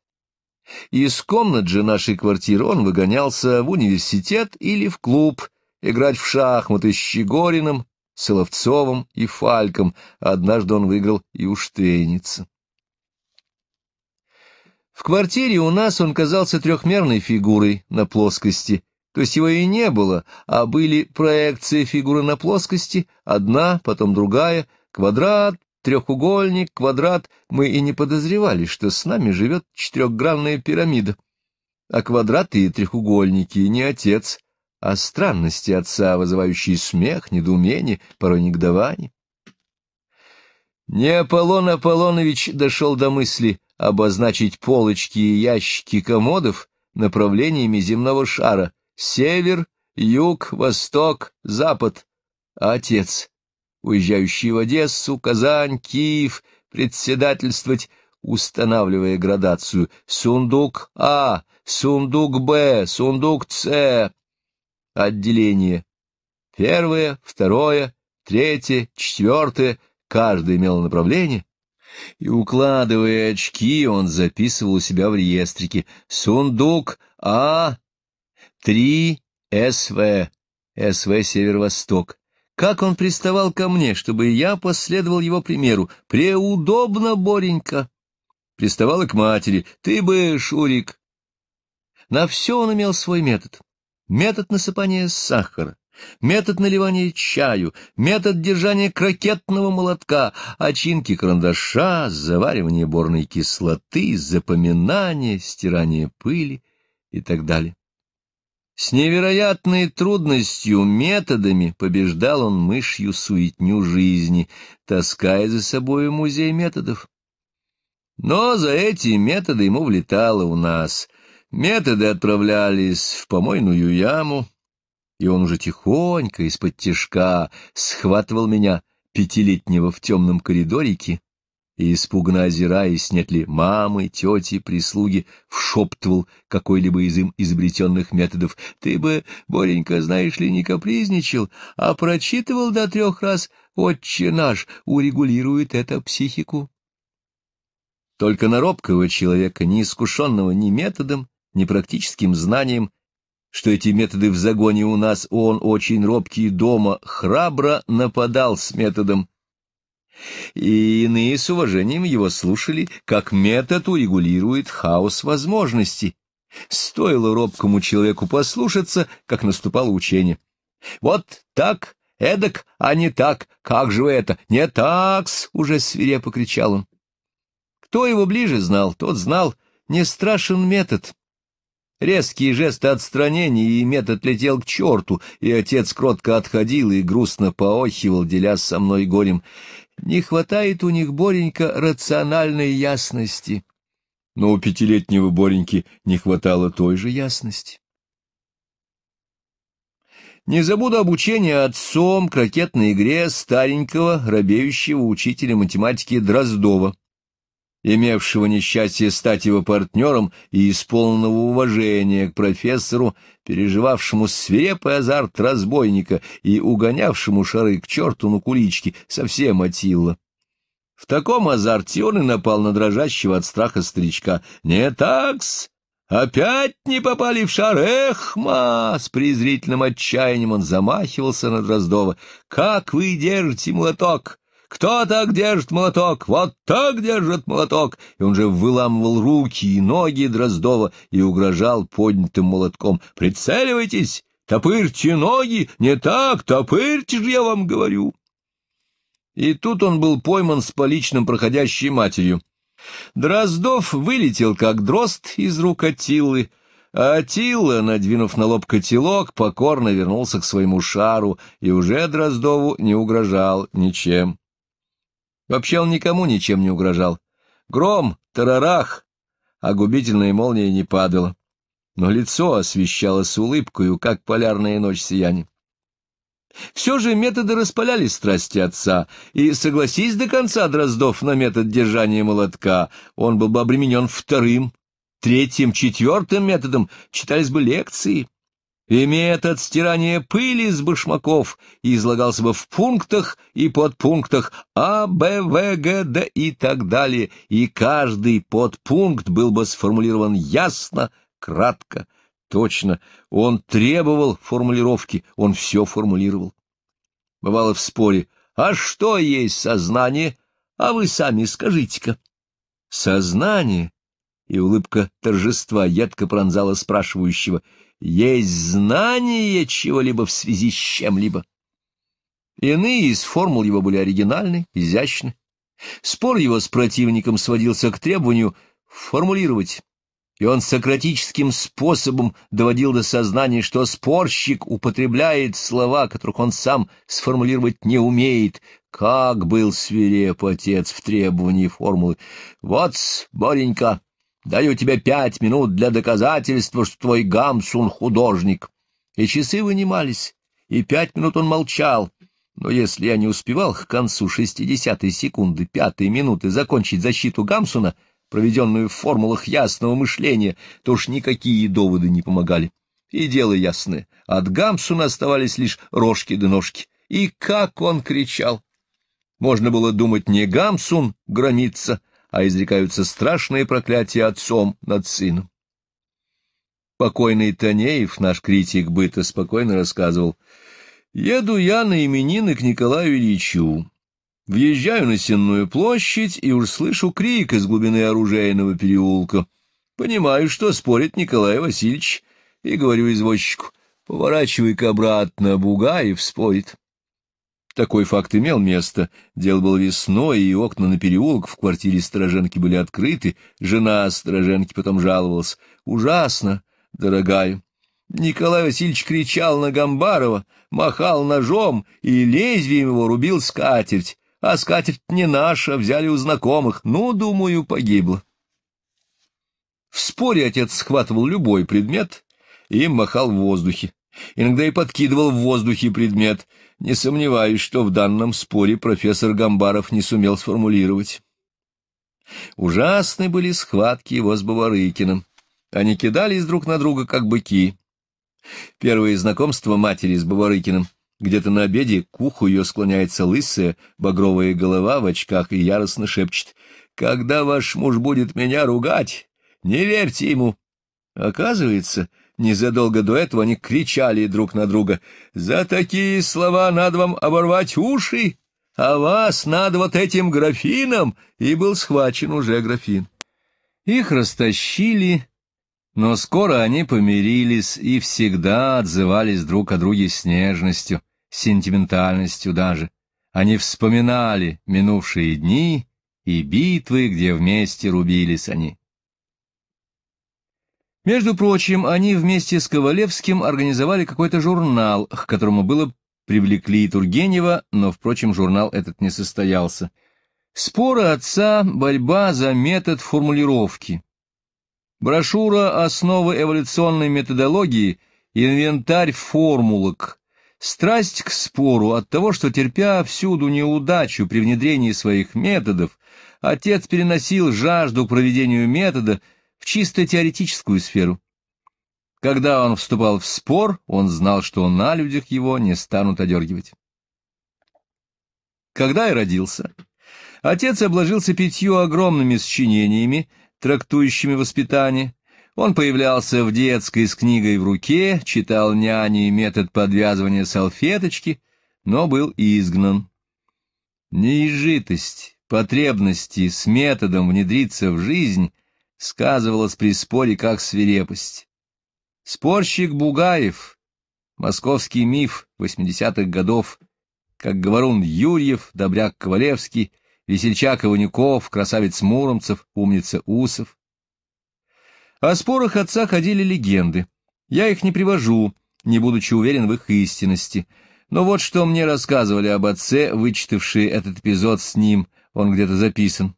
из комнат же нашей квартиры он выгонялся в университет или в клуб, играть в шахматы с Щегориным, Соловцовым и Фальком, однажды он выиграл и у Штейница. В квартире у нас он казался трехмерной фигурой на плоскости, то есть его и не было, а были проекции фигуры на плоскости, одна, потом другая, квадрат, треугольник, квадрат, мы и не подозревали, что с нами живет четырехгранная пирамида. А квадраты и треугольники не отец, а странности отца, вызывающие смех, недоумение, порой негодование. Не Аполлон Аполлонович дошел до мысли обозначить полочки и ящики комодов направлениями земного шара — север, юг, восток, запад. Отец уезжающие в Одессу, Казань, Киев, председательствовать, устанавливая градацию «Сундук А», «Сундук Б», «Сундук С». Отделение. Первое, второе, третье, четвертое, каждое имело направление. И, укладывая очки, он записывал у себя в реестрике «Сундук а три «3 СВ», «СВ Северо-Восток», как он приставал ко мне, чтобы я последовал его примеру. Преудобно, Боренька. Приставала к матери. Ты бы, Шурик. На все он имел свой метод. Метод насыпания сахара, метод наливания чаю, метод держания крокетного молотка, очинки карандаша, заваривание борной кислоты, запоминание, стирание пыли и так далее. С невероятной трудностью, методами побеждал он мышью суетню жизни, таская за собой музей методов. Но за эти методы ему влетало у нас. Методы отправлялись в помойную яму, и он уже тихонько из-под тишка схватывал меня, пятилетнего, в темном коридорике, и, испуганно озираясь, нет ли мамы, тети, прислуги, вшептывал какой-либо из им изобретенных методов. «Ты бы, Боренька, знаешь ли, не капризничал, а прочитывал до трех раз «Отче наш» урегулирует это психику». Только на робкого человека, неискушенного ни методом, ни практическим знанием, что эти методы в загоне у нас, он, очень робкий дома, храбро нападал с методом и иные с уважением его слушали, как метод урегулирует хаос возможностей. Стоило робкому человеку послушаться, как наступало учение. «Вот так, эдак, а не так, как же вы это, не такс!» — уже свирепо кричал он. Кто его ближе знал, тот знал, не страшен метод. Резкие жесты отстранения, и метод летел к черту, и отец кротко отходил и грустно поохивал, делясь со мной горем. Не хватает у них, Боренька, рациональной ясности. Но у пятилетнего Бореньки не хватало той же ясности. Не забуду обучение отцом к ракетной игре старенького, робеющего учителя математики Дроздова имевшего несчастье стать его партнером и исполненного уважения к профессору, переживавшему свирепый азарт разбойника и угонявшему шары к черту на куличке, совсем Атилла. В таком азарте он и напал на дрожащего от страха старичка. «Не такс! Опять не попали в шар! Эх, ма!» С презрительным отчаянием он замахивался на Дроздова. «Как вы держите молоток!» «Кто так держит молоток? Вот так держит молоток!» И он же выламывал руки и ноги Дроздова и угрожал поднятым молотком. «Прицеливайтесь! Топырьте ноги! Не так! Топырьте же, я вам говорю!» И тут он был пойман с поличным проходящей матерью. Дроздов вылетел, как дрозд, из рук Атилы, а Атила, надвинув на лоб котелок, покорно вернулся к своему шару и уже Дроздову не угрожал ничем. Вообще он никому ничем не угрожал. Гром, тарарах, а губительная молния не падала. Но лицо освещалось улыбкою, как полярная ночь сияние. Все же методы распаляли страсти отца, и, согласись до конца Дроздов на метод держания молотка, он был бы обременен вторым, третьим, четвертым методом, читались бы лекции и метод стирания пыли с башмаков излагался бы в пунктах и подпунктах А, Б, В, Г, Д и так далее, и каждый подпункт был бы сформулирован ясно, кратко, точно. Он требовал формулировки, он все формулировал. Бывало в споре «А что есть сознание? А вы сами скажите-ка». «Сознание?» И улыбка торжества едко пронзала спрашивающего — есть знание чего-либо в связи с чем-либо. Иные из формул его были оригинальны, изящны. Спор его с противником сводился к требованию формулировать, и он сократическим способом доводил до сознания, что спорщик употребляет слова, которых он сам сформулировать не умеет, как был свиреп отец в требовании формулы. «Вот, Боренька, Даю тебе пять минут для доказательства, что твой Гамсун — художник. И часы вынимались, и пять минут он молчал. Но если я не успевал к концу шестидесятой секунды пятой минуты закончить защиту Гамсуна, проведенную в формулах ясного мышления, то уж никакие доводы не помогали. И дело ясное, от Гамсуна оставались лишь рожки да ножки. И как он кричал! Можно было думать, не Гамсун громится, — а изрекаются страшные проклятия отцом над сыном. Покойный Танеев, наш критик быта, спокойно рассказывал, «Еду я на именины к Николаю Ильичу. Въезжаю на Сенную площадь и уж слышу крик из глубины оружейного переулка. Понимаю, что спорит Николай Васильевич, и говорю извозчику, поворачивай-ка обратно, Бугаев спорит». Такой факт имел место. Дело было весной, и окна на переулок в квартире Стороженки были открыты. Жена Стороженки потом жаловалась. «Ужасно, дорогая». Николай Васильевич кричал на Гамбарова, махал ножом и лезвием его рубил скатерть. А скатерть не наша, взяли у знакомых. Ну, думаю, погибла. В споре отец схватывал любой предмет и махал в воздухе иногда и подкидывал в воздухе предмет. Не сомневаюсь, что в данном споре профессор Гамбаров не сумел сформулировать. Ужасны были схватки его с Баварыкиным. Они кидались друг на друга, как быки. Первое знакомство матери с Баварыкиным. Где-то на обеде к уху ее склоняется лысая, багровая голова в очках и яростно шепчет. «Когда ваш муж будет меня ругать, не верьте ему!» Оказывается, — Незадолго до этого они кричали друг на друга. «За такие слова надо вам оборвать уши, а вас надо вот этим графином!» И был схвачен уже графин. Их растащили, но скоро они помирились и всегда отзывались друг о друге с нежностью, сентиментальностью даже. Они вспоминали минувшие дни и битвы, где вместе рубились они. Между прочим, они вместе с Ковалевским организовали какой-то журнал, к которому было привлекли и Тургенева, но, впрочем, журнал этот не состоялся. Споры отца, борьба за метод формулировки. Брошюра «Основы эволюционной методологии», инвентарь формулок. Страсть к спору от того, что, терпя всюду неудачу при внедрении своих методов, отец переносил жажду к проведению метода – в чисто теоретическую сферу. Когда он вступал в спор, он знал, что на людях его не станут одергивать. Когда я родился, отец обложился пятью огромными сочинениями, трактующими воспитание. Он появлялся в детской с книгой в руке, читал няне метод подвязывания салфеточки, но был изгнан. Неизжитость, потребности с методом внедриться в жизнь — сказывалась при споре как свирепость. Спорщик Бугаев, московский миф 80-х годов, как говорун Юрьев, Добряк Ковалевский, Весельчак Иванюков, красавец Муромцев, умница Усов. О спорах отца ходили легенды. Я их не привожу, не будучи уверен в их истинности. Но вот что мне рассказывали об отце, вычитавшие этот эпизод с ним, он где-то записан.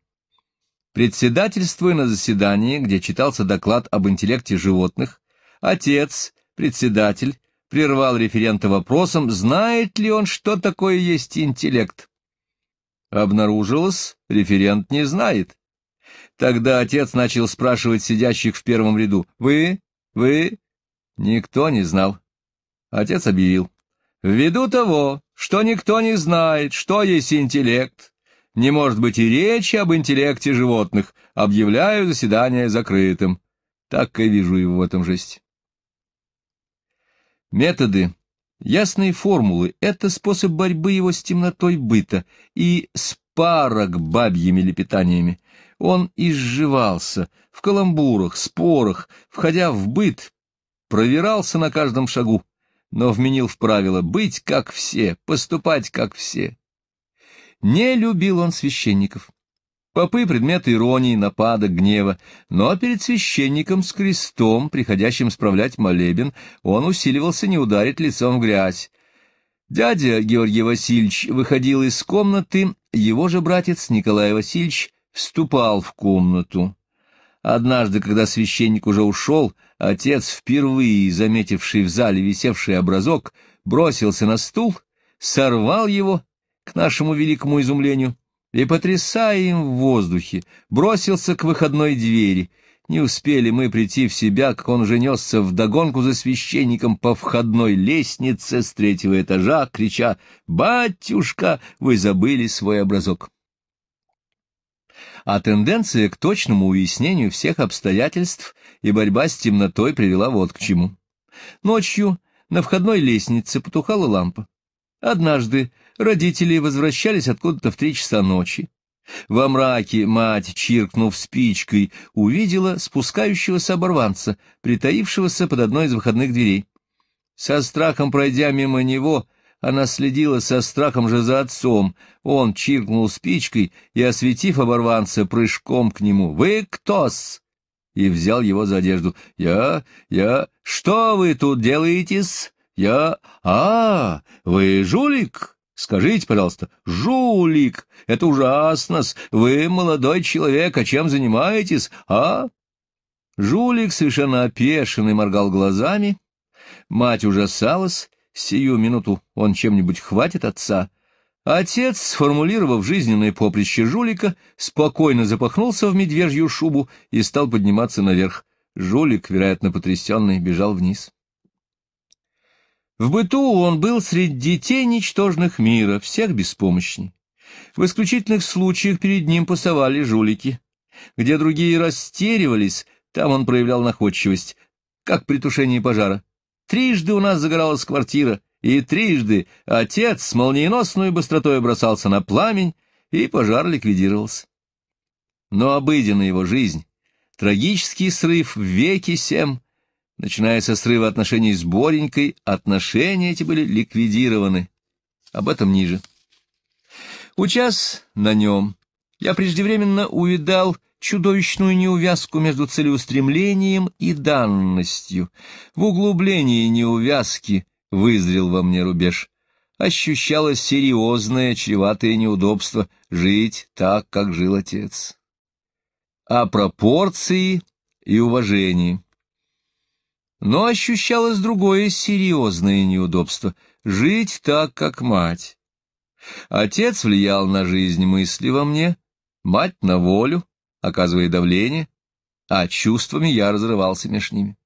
Председательствуя на заседании, где читался доклад об интеллекте животных, отец, председатель, прервал референта вопросом, знает ли он, что такое есть интеллект. Обнаружилось, референт не знает. Тогда отец начал спрашивать сидящих в первом ряду. «Вы? Вы?» Никто не знал. Отец объявил. «Ввиду того, что никто не знает, что есть интеллект, не может быть и речи об интеллекте животных. Объявляю заседание закрытым. Так и вижу его в этом жесть. Методы. Ясные формулы — это способ борьбы его с темнотой быта и спарок бабьими лепетаниями. Он изживался в каламбурах, спорах, входя в быт, провирался на каждом шагу, но вменил в правило быть как все, поступать как все. Не любил он священников. Попы — предмет иронии, нападок, гнева, но перед священником с крестом, приходящим справлять молебен, он усиливался не ударить лицом в грязь. Дядя Георгий Васильевич выходил из комнаты, его же братец Николай Васильевич вступал в комнату. Однажды, когда священник уже ушел, отец, впервые заметивший в зале висевший образок, бросился на стул, сорвал его к нашему великому изумлению, и, потрясая им в воздухе, бросился к выходной двери. Не успели мы прийти в себя, как он уже несся вдогонку за священником по входной лестнице с третьего этажа, крича «Батюшка, вы забыли свой образок!» а тенденция к точному уяснению всех обстоятельств и борьба с темнотой привела вот к чему. Ночью на входной лестнице потухала лампа. Однажды Родители возвращались откуда-то в три часа ночи. Во мраке мать, чиркнув спичкой, увидела спускающегося оборванца, притаившегося под одной из выходных дверей. Со страхом пройдя мимо него, она следила со страхом же за отцом. Он чиркнул спичкой и, осветив оборванца, прыжком к нему. «Вы кто-с?» и взял его за одежду. «Я... я... что вы тут делаете-с? Я... а, вы жулик?» Скажите, пожалуйста, жулик, это ужасно -с. Вы молодой человек, а чем занимаетесь, а? Жулик совершенно опешенный моргал глазами. Мать ужасалась. Сию минуту он чем-нибудь хватит отца. Отец, сформулировав жизненное поприще жулика, спокойно запахнулся в медвежью шубу и стал подниматься наверх. Жулик, вероятно потрясенный, бежал вниз. В быту он был среди детей ничтожных мира, всех беспомощней. В исключительных случаях перед ним пасовали жулики. Где другие растеривались, там он проявлял находчивость, как при тушении пожара. Трижды у нас загоралась квартира, и трижды отец с молниеносной быстротой бросался на пламень, и пожар ликвидировался. Но обыденная его жизнь, трагический срыв в веки семь, Начиная со срыва отношений с Боренькой, отношения эти были ликвидированы. Об этом ниже. Учас на нем я преждевременно увидал чудовищную неувязку между целеустремлением и данностью. В углублении неувязки вызрел во мне рубеж. Ощущалось серьезное, чреватое неудобство жить так, как жил отец. О пропорции и уважении. Но ощущалось другое серьезное неудобство — жить так, как мать. Отец влиял на жизнь мысли во мне, мать — на волю, оказывая давление, а чувствами я разрывался между ними.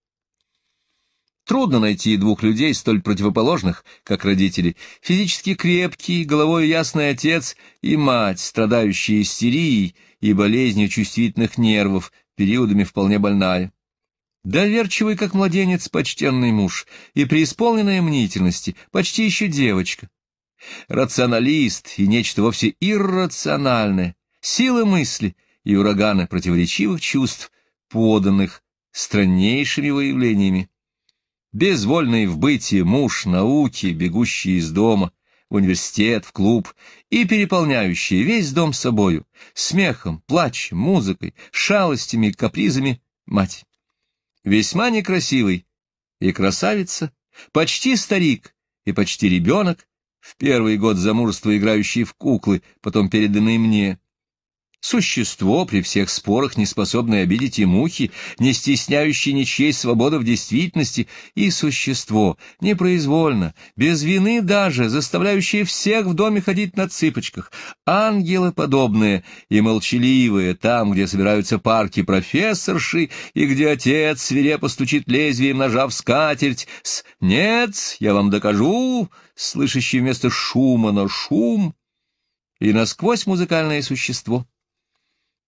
Трудно найти двух людей столь противоположных, как родители. Физически крепкий, головой ясный отец и мать, страдающая истерией и болезнью чувствительных нервов, периодами вполне больная. Доверчивый, как младенец, почтенный муж, и преисполненная мнительности, почти еще девочка. Рационалист и нечто вовсе иррациональное, сила мысли и ураганы противоречивых чувств, поданных страннейшими выявлениями. Безвольный в бытии муж науки, бегущий из дома, в университет, в клуб, и переполняющий весь дом собою, смехом, плачем, музыкой, шалостями и капризами мать весьма некрасивый, и красавица, почти старик и почти ребенок, в первый год замужества играющий в куклы, потом переданный мне, Существо, при всех спорах, не способное обидеть и мухи, не стесняющее ничьей свободы в действительности, и существо, непроизвольно, без вины даже, заставляющее всех в доме ходить на цыпочках, ангелы подобные и молчаливые, там, где собираются парки профессорши, и где отец свирепо стучит лезвием ножа в скатерть, с «нет, я вам докажу», слышащий вместо шума на шум, и насквозь музыкальное существо —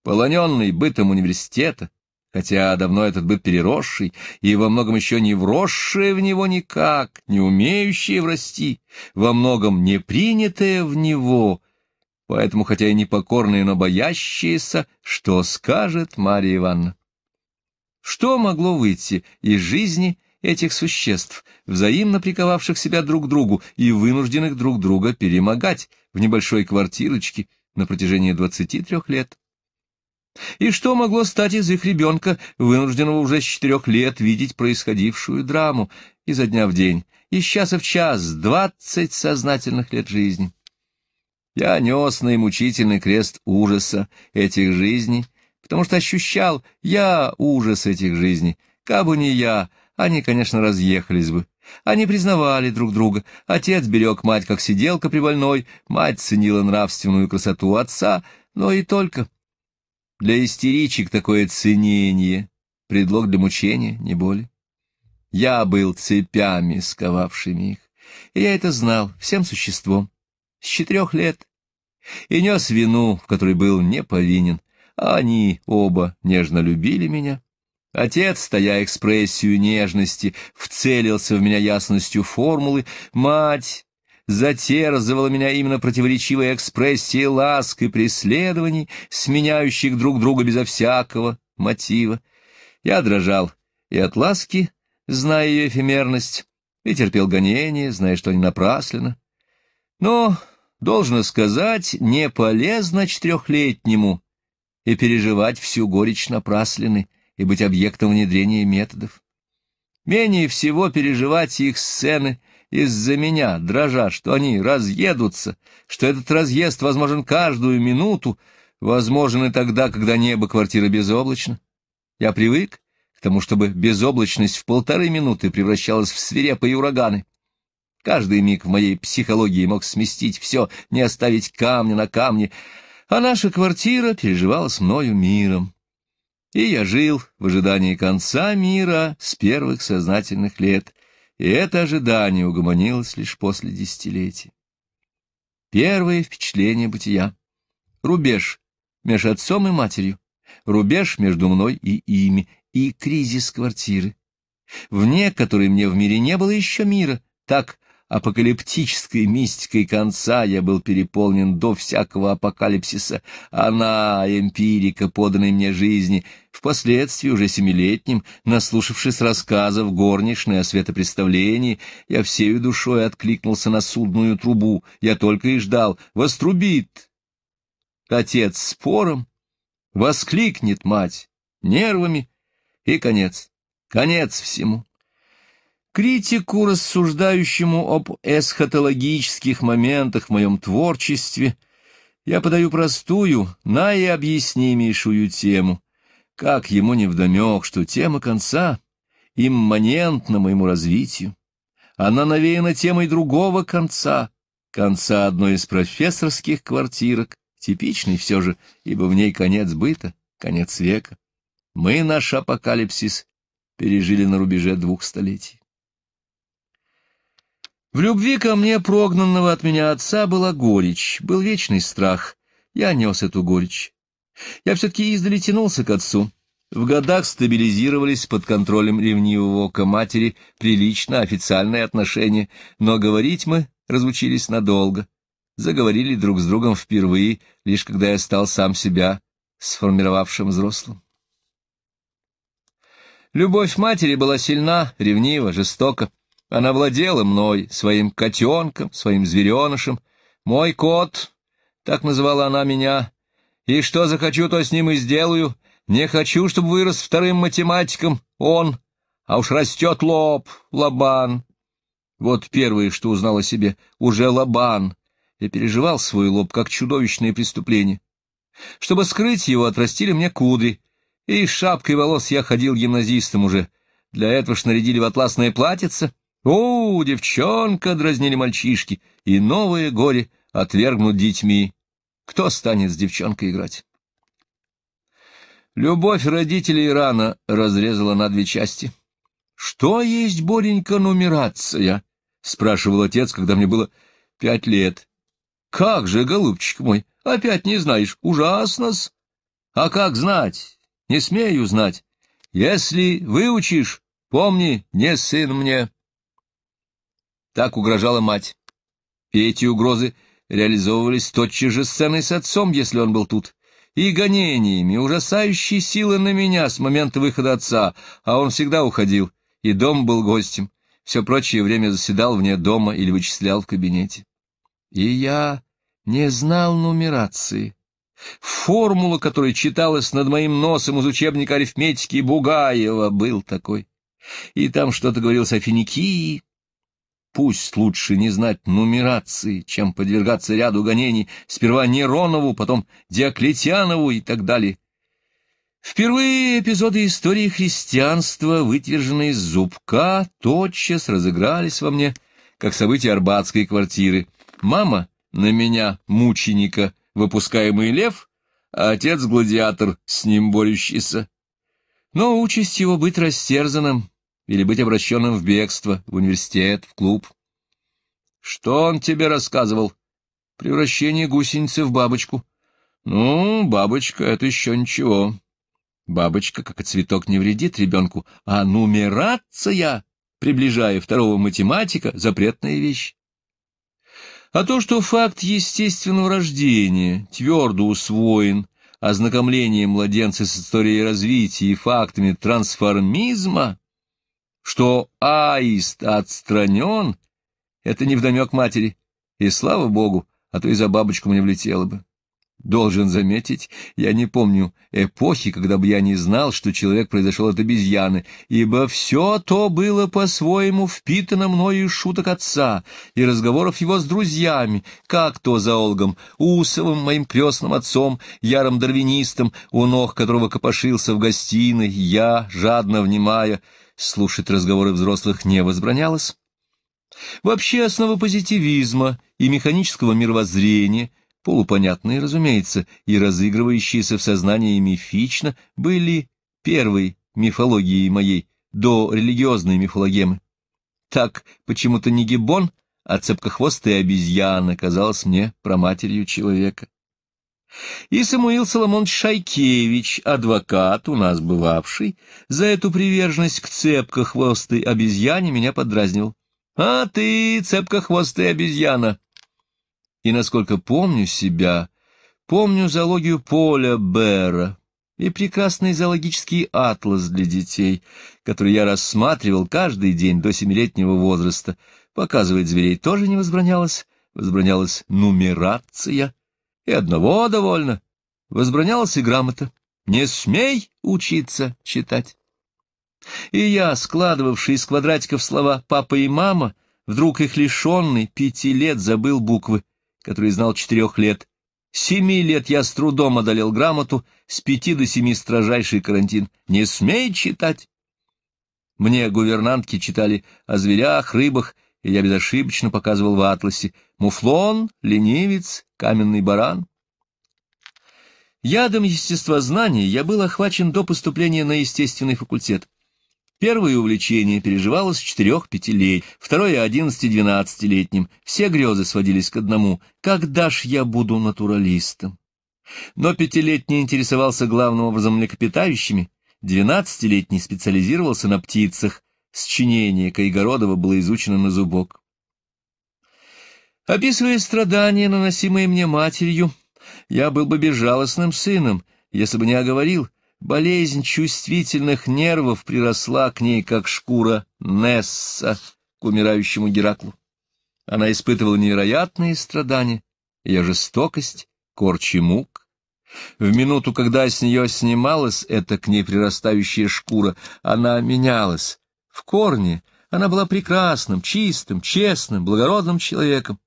полоненный бытом университета, хотя давно этот быт переросший и во многом еще не вросшее в него никак, не умеющее врасти, во многом не принятое в него, поэтому, хотя и непокорное, но боящееся, что скажет Марья Ивановна. Что могло выйти из жизни этих существ, взаимно приковавших себя друг к другу и вынужденных друг друга перемогать в небольшой квартирочке на протяжении двадцати трех лет? И что могло стать из их ребенка, вынужденного уже с четырех лет видеть происходившую драму изо дня в день, из часа в час, двадцать сознательных лет жизни? Я нес наимучительный крест ужаса этих жизней, потому что ощущал я ужас этих жизней. Кабы не я, они, конечно, разъехались бы. Они признавали друг друга. Отец берег мать, как сиделка при больной, мать ценила нравственную красоту отца, но и только... Для истеричек такое ценение, предлог для мучения, не более. Я был цепями, сковавшими их, и я это знал всем существом, с четырех лет, и нес вину, в которой был не повинен, а они оба нежно любили меня. Отец, тая экспрессию нежности, вцелился в меня ясностью формулы, мать затерзывала меня именно противоречивая экспрессия ласк и преследований, сменяющих друг друга безо всякого мотива. Я дрожал и от ласки, зная ее эфемерность, и терпел гонения, зная, что не напрасленно. Но, должно сказать, не полезно четырехлетнему и переживать всю горечь напраслины и быть объектом внедрения методов. Менее всего переживать их сцены — из-за меня, дрожа, что они разъедутся, что этот разъезд возможен каждую минуту, возможен и тогда, когда небо квартиры безоблачно. Я привык к тому, чтобы безоблачность в полторы минуты превращалась в свирепые ураганы. Каждый миг в моей психологии мог сместить все, не оставить камня на камне, а наша квартира переживалась мною миром. И я жил в ожидании конца мира с первых сознательных лет. И это ожидание угомонилось лишь после десятилетий. Первое впечатление бытия. Рубеж между отцом и матерью, рубеж между мной и ими, и кризис квартиры, вне которой мне в мире не было еще мира, так апокалиптической мистикой конца я был переполнен до всякого апокалипсиса. Она, эмпирика, поданной мне жизни, впоследствии уже семилетним, наслушавшись рассказов горничной о светопредставлении, я всею душой откликнулся на судную трубу. Я только и ждал. «Вострубит!» Отец спором. Воскликнет мать нервами. И конец. Конец всему. Критику, рассуждающему об эсхатологических моментах в моем творчестве, я подаю простую, наиобъяснимейшую тему. Как ему не вдомек, что тема конца имманентна моему развитию. Она навеяна темой другого конца, конца одной из профессорских квартирок, типичной все же, ибо в ней конец быта, конец века. Мы наш апокалипсис пережили на рубеже двух столетий. В любви ко мне прогнанного от меня отца была горечь, был вечный страх. Я нес эту горечь. Я все-таки издали тянулся к отцу. В годах стабилизировались под контролем ревнивого ко матери прилично официальные отношения, но говорить мы разучились надолго. Заговорили друг с другом впервые, лишь когда я стал сам себя сформировавшим взрослым. Любовь матери была сильна, ревнива, жестока. Она владела мной, своим котенком, своим зверенышем. «Мой кот!» — так называла она меня. «И что захочу, то с ним и сделаю. Не хочу, чтобы вырос вторым математиком. Он. А уж растет лоб, лобан». Вот первое, что узнала себе, уже лобан. Я переживал свой лоб, как чудовищное преступление. Чтобы скрыть его, отрастили мне кудри. И шапкой волос я ходил гимназистом уже. Для этого ж нарядили в атласное платьице — «У, девчонка!» — дразнили мальчишки, и новое горе отвергнут детьми. Кто станет с девчонкой играть? Любовь родителей рано разрезала на две части. «Что есть, Боренька, нумерация?» — спрашивал отец, когда мне было пять лет. «Как же, голубчик мой, опять не знаешь, ужасно-с!» «А как знать? Не смею знать. Если выучишь, помни, не сын мне». Так угрожала мать. И эти угрозы реализовывались тотчас же сценой с отцом, если он был тут, и гонениями, ужасающей силы на меня с момента выхода отца, а он всегда уходил, и дом был гостем, все прочее время заседал вне дома или вычислял в кабинете. И я не знал нумерации. Формула, которая читалась над моим носом из учебника арифметики Бугаева, был такой. И там что-то говорилось о финикии, Пусть лучше не знать нумерации, чем подвергаться ряду гонений, сперва Неронову, потом Диоклетианову и так далее. Впервые эпизоды истории христианства, вытверженные из зубка, тотчас разыгрались во мне, как события арбатской квартиры. Мама на меня, мученика, выпускаемый лев, а отец-гладиатор, с ним борющийся. Но участь его быть растерзанным или быть обращенным в бегство, в университет, в клуб. Что он тебе рассказывал? Превращение гусеницы в бабочку. Ну, бабочка — это еще ничего. Бабочка, как и цветок, не вредит ребенку, а нумерация, приближая второго математика, запретная вещь. А то, что факт естественного рождения твердо усвоен ознакомление младенца с историей развития и фактами трансформизма, что аист отстранен, это невдомек матери, и слава богу, а то и за бабочку мне влетело бы. Должен заметить, я не помню эпохи, когда бы я не знал, что человек произошел от обезьяны, ибо все то было по-своему впитано мною из шуток отца и разговоров его с друзьями, как то за Олгом, Усовым, моим крестным отцом, ярым дарвинистом, у ног которого копошился в гостиной, я, жадно внимая, слушать разговоры взрослых не возбранялось. Вообще основа позитивизма и механического мировоззрения, полупонятные, разумеется, и разыгрывающиеся в сознании мифично, были первой мифологией моей до религиозной мифологемы. Так почему-то не гибон, а цепкохвостая обезьяна казалась мне проматерью человека. И Самуил Соломон Шайкевич, адвокат, у нас бывавший, за эту приверженность к цепкохвостой обезьяне меня подразнил. «А ты, цепкохвостая обезьяна!» И, насколько помню себя, помню зоологию Поля Бера и прекрасный зоологический атлас для детей, который я рассматривал каждый день до семилетнего возраста. Показывать зверей тоже не возбранялось, возбранялась нумерация — и одного довольно. Возбранялась и грамота. Не смей учиться читать. И я, складывавший из квадратиков слова «папа» и «мама», вдруг их лишенный пяти лет забыл буквы, которые знал четырех лет. Семи лет я с трудом одолел грамоту, с пяти до семи строжайший карантин. Не смей читать! Мне гувернантки читали о зверях, рыбах и я безошибочно показывал в атласе «Муфлон», «Ленивец», «Каменный баран». Ядом естествознания я был охвачен до поступления на естественный факультет. Первое увлечение переживалось четырех-пяти лет, второе — одиннадцати-двенадцатилетним. Все грезы сводились к одному — когда ж я буду натуралистом? Но пятилетний интересовался главным образом млекопитающими, двенадцатилетний специализировался на птицах, сочинение Кайгородова было изучено на зубок. Описывая страдания, наносимые мне матерью, я был бы безжалостным сыном, если бы не оговорил, болезнь чувствительных нервов приросла к ней, как шкура Несса к умирающему Гераклу. Она испытывала невероятные страдания, я жестокость, корчи мук. В минуту, когда с нее снималась эта к ней прирастающая шкура, она менялась, в корне она была прекрасным, чистым, честным, благородным человеком.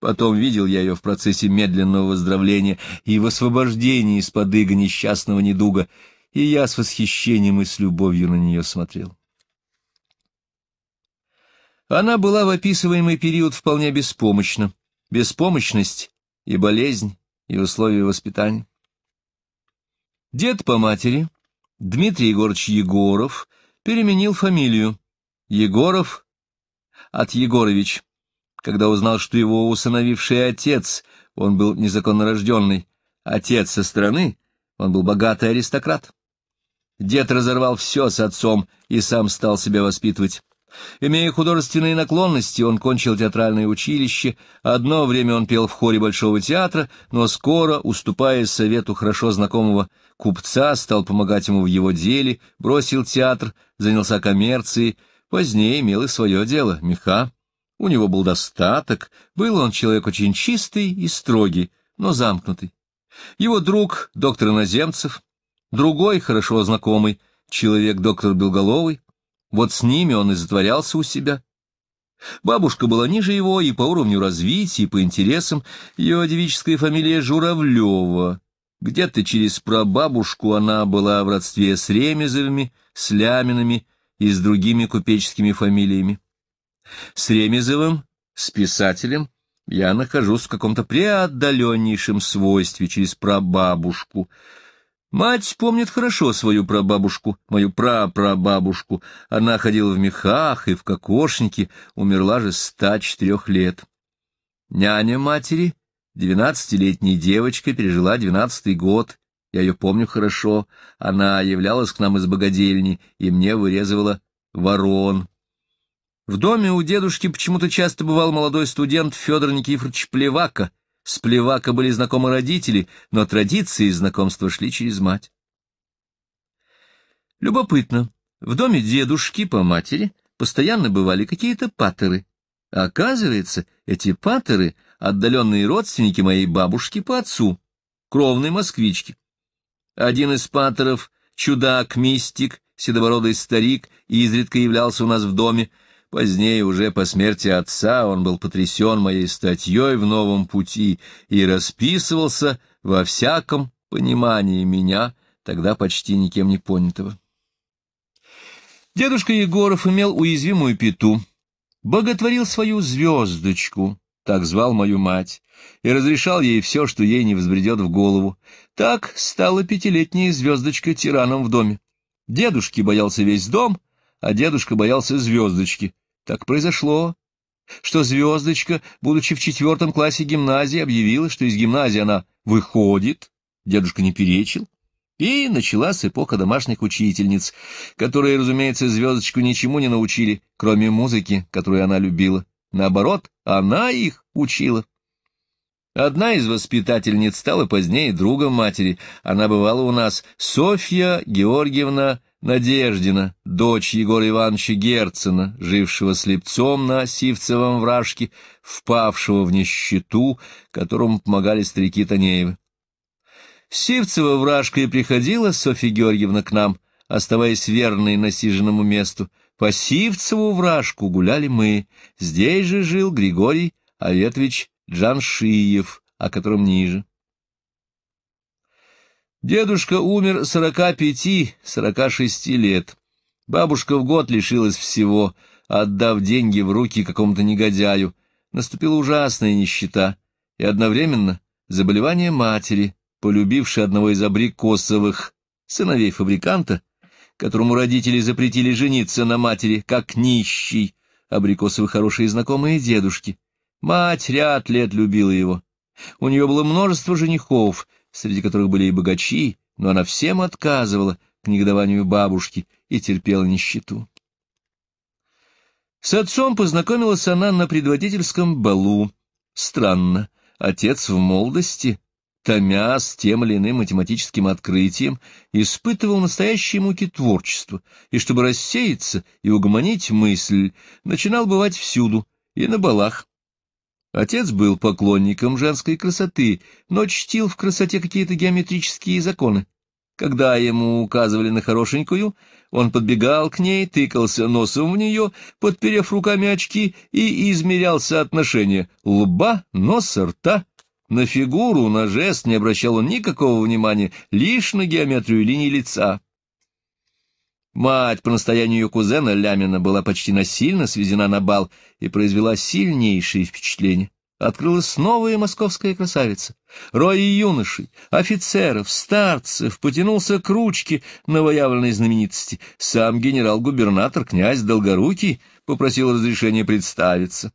Потом видел я ее в процессе медленного выздоровления и в освобождении из-под иго несчастного недуга, и я с восхищением и с любовью на нее смотрел. Она была в описываемый период вполне беспомощна. Беспомощность и болезнь, и условия воспитания. Дед по матери, Дмитрий Егорович Егоров, переменил фамилию. Егоров от Егорович. Когда узнал, что его усыновивший отец, он был незаконно рожденный, отец со стороны, он был богатый аристократ. Дед разорвал все с отцом и сам стал себя воспитывать. Имея художественные наклонности, он кончил театральное училище, одно время он пел в хоре Большого театра, но скоро, уступая совету хорошо знакомого купца, стал помогать ему в его деле, бросил театр, занялся коммерцией, позднее имел и свое дело, меха. У него был достаток, был он человек очень чистый и строгий, но замкнутый. Его друг, доктор Иноземцев, другой хорошо знакомый, человек доктор Белголовый, вот с ними он и затворялся у себя. Бабушка была ниже его и по уровню развития, и по интересам. Ее девическая фамилия Журавлева. Где-то через прабабушку она была в родстве с Ремезовыми, с Ляминами и с другими купеческими фамилиями. С Ремезовым, с писателем, я нахожусь в каком-то преотдаленнейшем свойстве через прабабушку — Мать помнит хорошо свою прабабушку, мою прапрабабушку. Она ходила в мехах и в кокошнике, умерла же ста четырех лет. Няня матери, двенадцатилетняя девочка, пережила двенадцатый год. Я ее помню хорошо. Она являлась к нам из богадельни и мне вырезывала ворон. В доме у дедушки почему-то часто бывал молодой студент Федор Никифорович Плевака — с Плевака были знакомы родители, но традиции знакомства шли через мать. Любопытно, в доме дедушки по матери постоянно бывали какие-то патеры. оказывается, эти патеры — отдаленные родственники моей бабушки по отцу, кровной москвички. Один из патеров — чудак-мистик, седобородый старик, изредка являлся у нас в доме — Позднее, уже по смерти отца, он был потрясен моей статьей в «Новом пути» и расписывался во всяком понимании меня, тогда почти никем не понятого. Дедушка Егоров имел уязвимую пету, боготворил свою звездочку, так звал мою мать, и разрешал ей все, что ей не взбредет в голову. Так стала пятилетняя звездочка тираном в доме. Дедушки боялся весь дом, а дедушка боялся звездочки. Так произошло, что звездочка, будучи в четвертом классе гимназии, объявила, что из гимназии она выходит, дедушка не перечил, и началась эпоха домашних учительниц, которые, разумеется, звездочку ничему не научили, кроме музыки, которую она любила. Наоборот, она их учила. Одна из воспитательниц стала позднее другом матери. Она бывала у нас Софья Георгиевна Надеждина, дочь Егора Ивановича Герцена, жившего слепцом на Сивцевом вражке, впавшего в нищету, которому помогали старики Танеевы. Сивцева вражка и приходила Софья Георгиевна к нам, оставаясь верной насиженному месту. По Сивцеву вражку гуляли мы, здесь же жил Григорий Аветович Джаншиев, о котором ниже. Дедушка умер сорока пяти сорока шести лет. Бабушка в год лишилась всего, отдав деньги в руки какому-то негодяю. Наступила ужасная нищета и одновременно заболевание матери, полюбившей одного из абрикосовых сыновей фабриканта, которому родители запретили жениться на матери, как нищий, абрикосовы хорошие знакомые дедушки. Мать ряд лет любила его. У нее было множество женихов — среди которых были и богачи, но она всем отказывала к негодованию бабушки и терпела нищету. С отцом познакомилась она на предводительском балу. Странно, отец в молодости, томя с тем или иным математическим открытием, испытывал настоящие муки творчества, и чтобы рассеяться и угомонить мысль, начинал бывать всюду, и на балах, Отец был поклонником женской красоты, но чтил в красоте какие-то геометрические законы. Когда ему указывали на хорошенькую, он подбегал к ней, тыкался носом в нее, подперев руками очки, и измерял соотношение лба, носа, рта. На фигуру, на жест не обращал он никакого внимания, лишь на геометрию линий лица. Мать по настоянию ее кузена Лямина была почти насильно свезена на бал и произвела сильнейшие впечатления. Открылась новая московская красавица. Рой юношей, офицеров, старцев потянулся к ручке новоявленной знаменитости. Сам генерал-губернатор, князь Долгорукий, попросил разрешения представиться.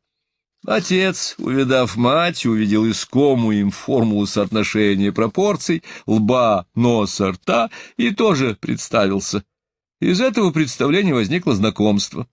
Отец, увидав мать, увидел искомую им формулу соотношения пропорций, лба, носа, рта и тоже представился — из этого представления возникло знакомство.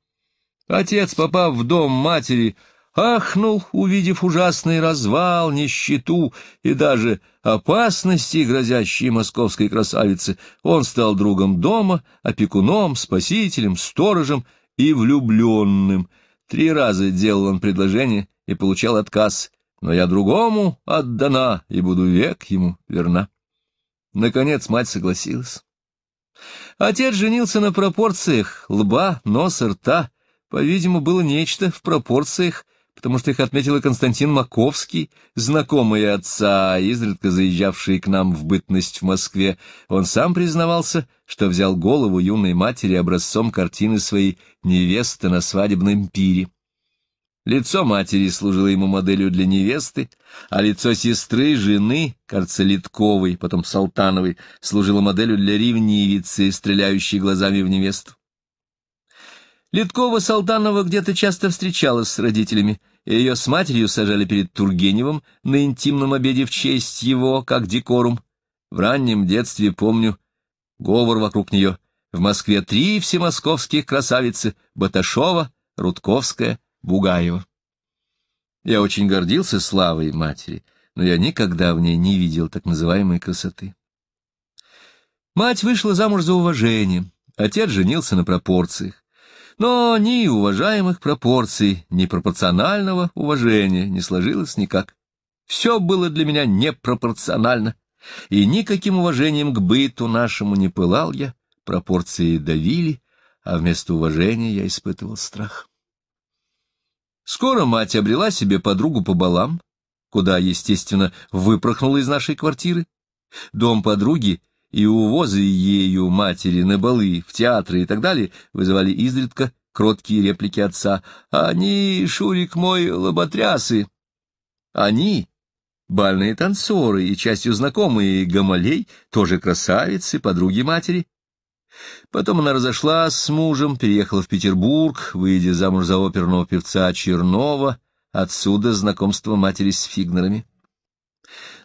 Отец, попав в дом матери, ахнул, увидев ужасный развал, нищету и даже опасности, грозящие московской красавице. Он стал другом дома, опекуном, спасителем, сторожем и влюбленным. Три раза делал он предложение и получал отказ, но я другому отдана и буду век ему верна. Наконец мать согласилась. Отец женился на пропорциях лба, носа, рта. По-видимому, было нечто в пропорциях, потому что их отметил и Константин Маковский, знакомый отца, изредка заезжавший к нам в бытность в Москве. Он сам признавался, что взял голову юной матери образцом картины своей «Невеста на свадебном пире». Лицо матери служило ему моделью для невесты, а лицо сестры, жены, кажется, Литковой, потом Салтановой, служило моделью для ревнивицы, стреляющей глазами в невесту. Литкова-Салтанова где-то часто встречалась с родителями, и ее с матерью сажали перед Тургеневым на интимном обеде в честь его, как декорум. В раннем детстве, помню, говор вокруг нее. В Москве три всемосковских красавицы — Баташова, Рудковская — Бугаева. Я очень гордился славой матери, но я никогда в ней не видел так называемой красоты. Мать вышла замуж за уважение, отец женился на пропорциях. Но ни уважаемых пропорций, ни пропорционального уважения не сложилось никак. Все было для меня непропорционально, и никаким уважением к быту нашему не пылал я, пропорции давили, а вместо уважения я испытывал страх. Скоро мать обрела себе подругу по балам, куда, естественно, выпрохнула из нашей квартиры. Дом подруги и увозы ею матери на балы, в театры и так далее вызывали изредка кроткие реплики отца. «Они, Шурик мой, лоботрясы!» «Они!» Бальные танцоры и частью знакомые Гамалей, тоже красавицы, подруги матери, Потом она разошлась с мужем, переехала в Петербург, выйдя замуж за оперного певца Чернова, отсюда знакомство матери с Фигнерами.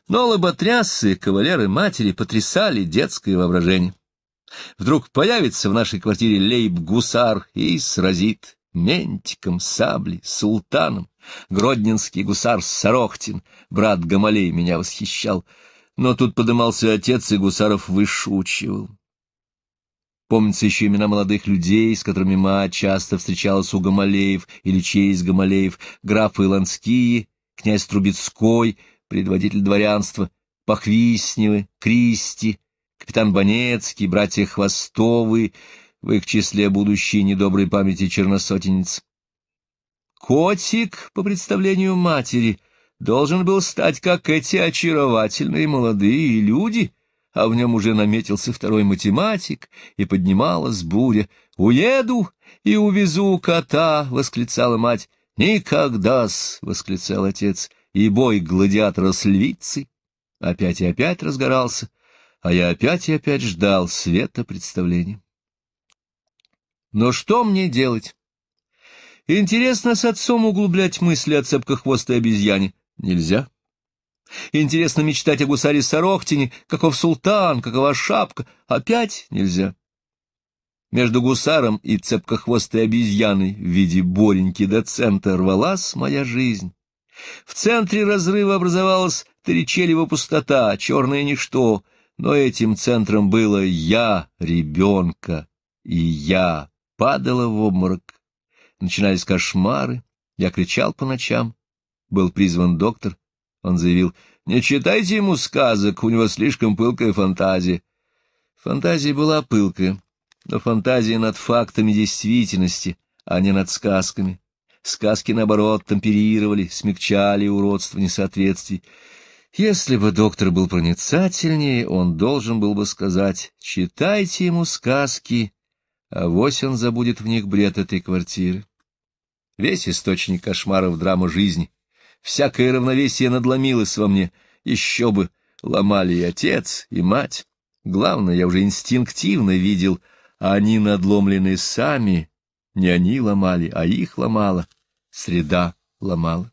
Но лоботрясы, кавалеры матери потрясали детское воображение. Вдруг появится в нашей квартире лейб-гусар и сразит ментиком, саблей, султаном. Гродненский гусар Сорохтин, брат Гамалей, меня восхищал. Но тут подымался отец, и гусаров вышучивал. Помнится еще имена молодых людей, с которыми Ма часто встречалась у Гамалеев или через Гамалеев, графы Иланские, князь Трубецкой, предводитель дворянства, Похвисневы, Кристи, капитан Бонецкий, братья Хвостовы, в их числе будущие недоброй памяти черносотенец. Котик, по представлению матери, должен был стать, как эти очаровательные молодые люди, а в нем уже наметился второй математик, и поднималась буря. «Уеду и увезу кота!» — восклицала мать. «Никогда-с!» — восклицал отец. И бой гладиатора с львицей опять и опять разгорался, а я опять и опять ждал света представления. Но что мне делать? Интересно с отцом углублять мысли о цепкохвостой обезьяне. Нельзя. Интересно мечтать о гусаре Сорохтине, каков султан, какова шапка. Опять нельзя. Между гусаром и цепкохвостой обезьяной в виде бореньки доцента рвалась моя жизнь. В центре разрыва образовалась Теречелева пустота, черное ничто, но этим центром было я, ребенка, и я падала в обморок. Начинались кошмары, я кричал по ночам, был призван доктор — он заявил, «Не читайте ему сказок, у него слишком пылкая фантазия». Фантазия была пылкая, но фантазия над фактами действительности, а не над сказками. Сказки, наоборот, темперировали, смягчали уродство несоответствий. Если бы доктор был проницательнее, он должен был бы сказать, «Читайте ему сказки, а вось он забудет в них бред этой квартиры». Весь источник кошмаров драмы жизни Всякое равновесие надломилось во мне. Еще бы, ломали и отец, и мать. Главное, я уже инстинктивно видел, а они надломлены сами. Не они ломали, а их ломала. Среда ломала.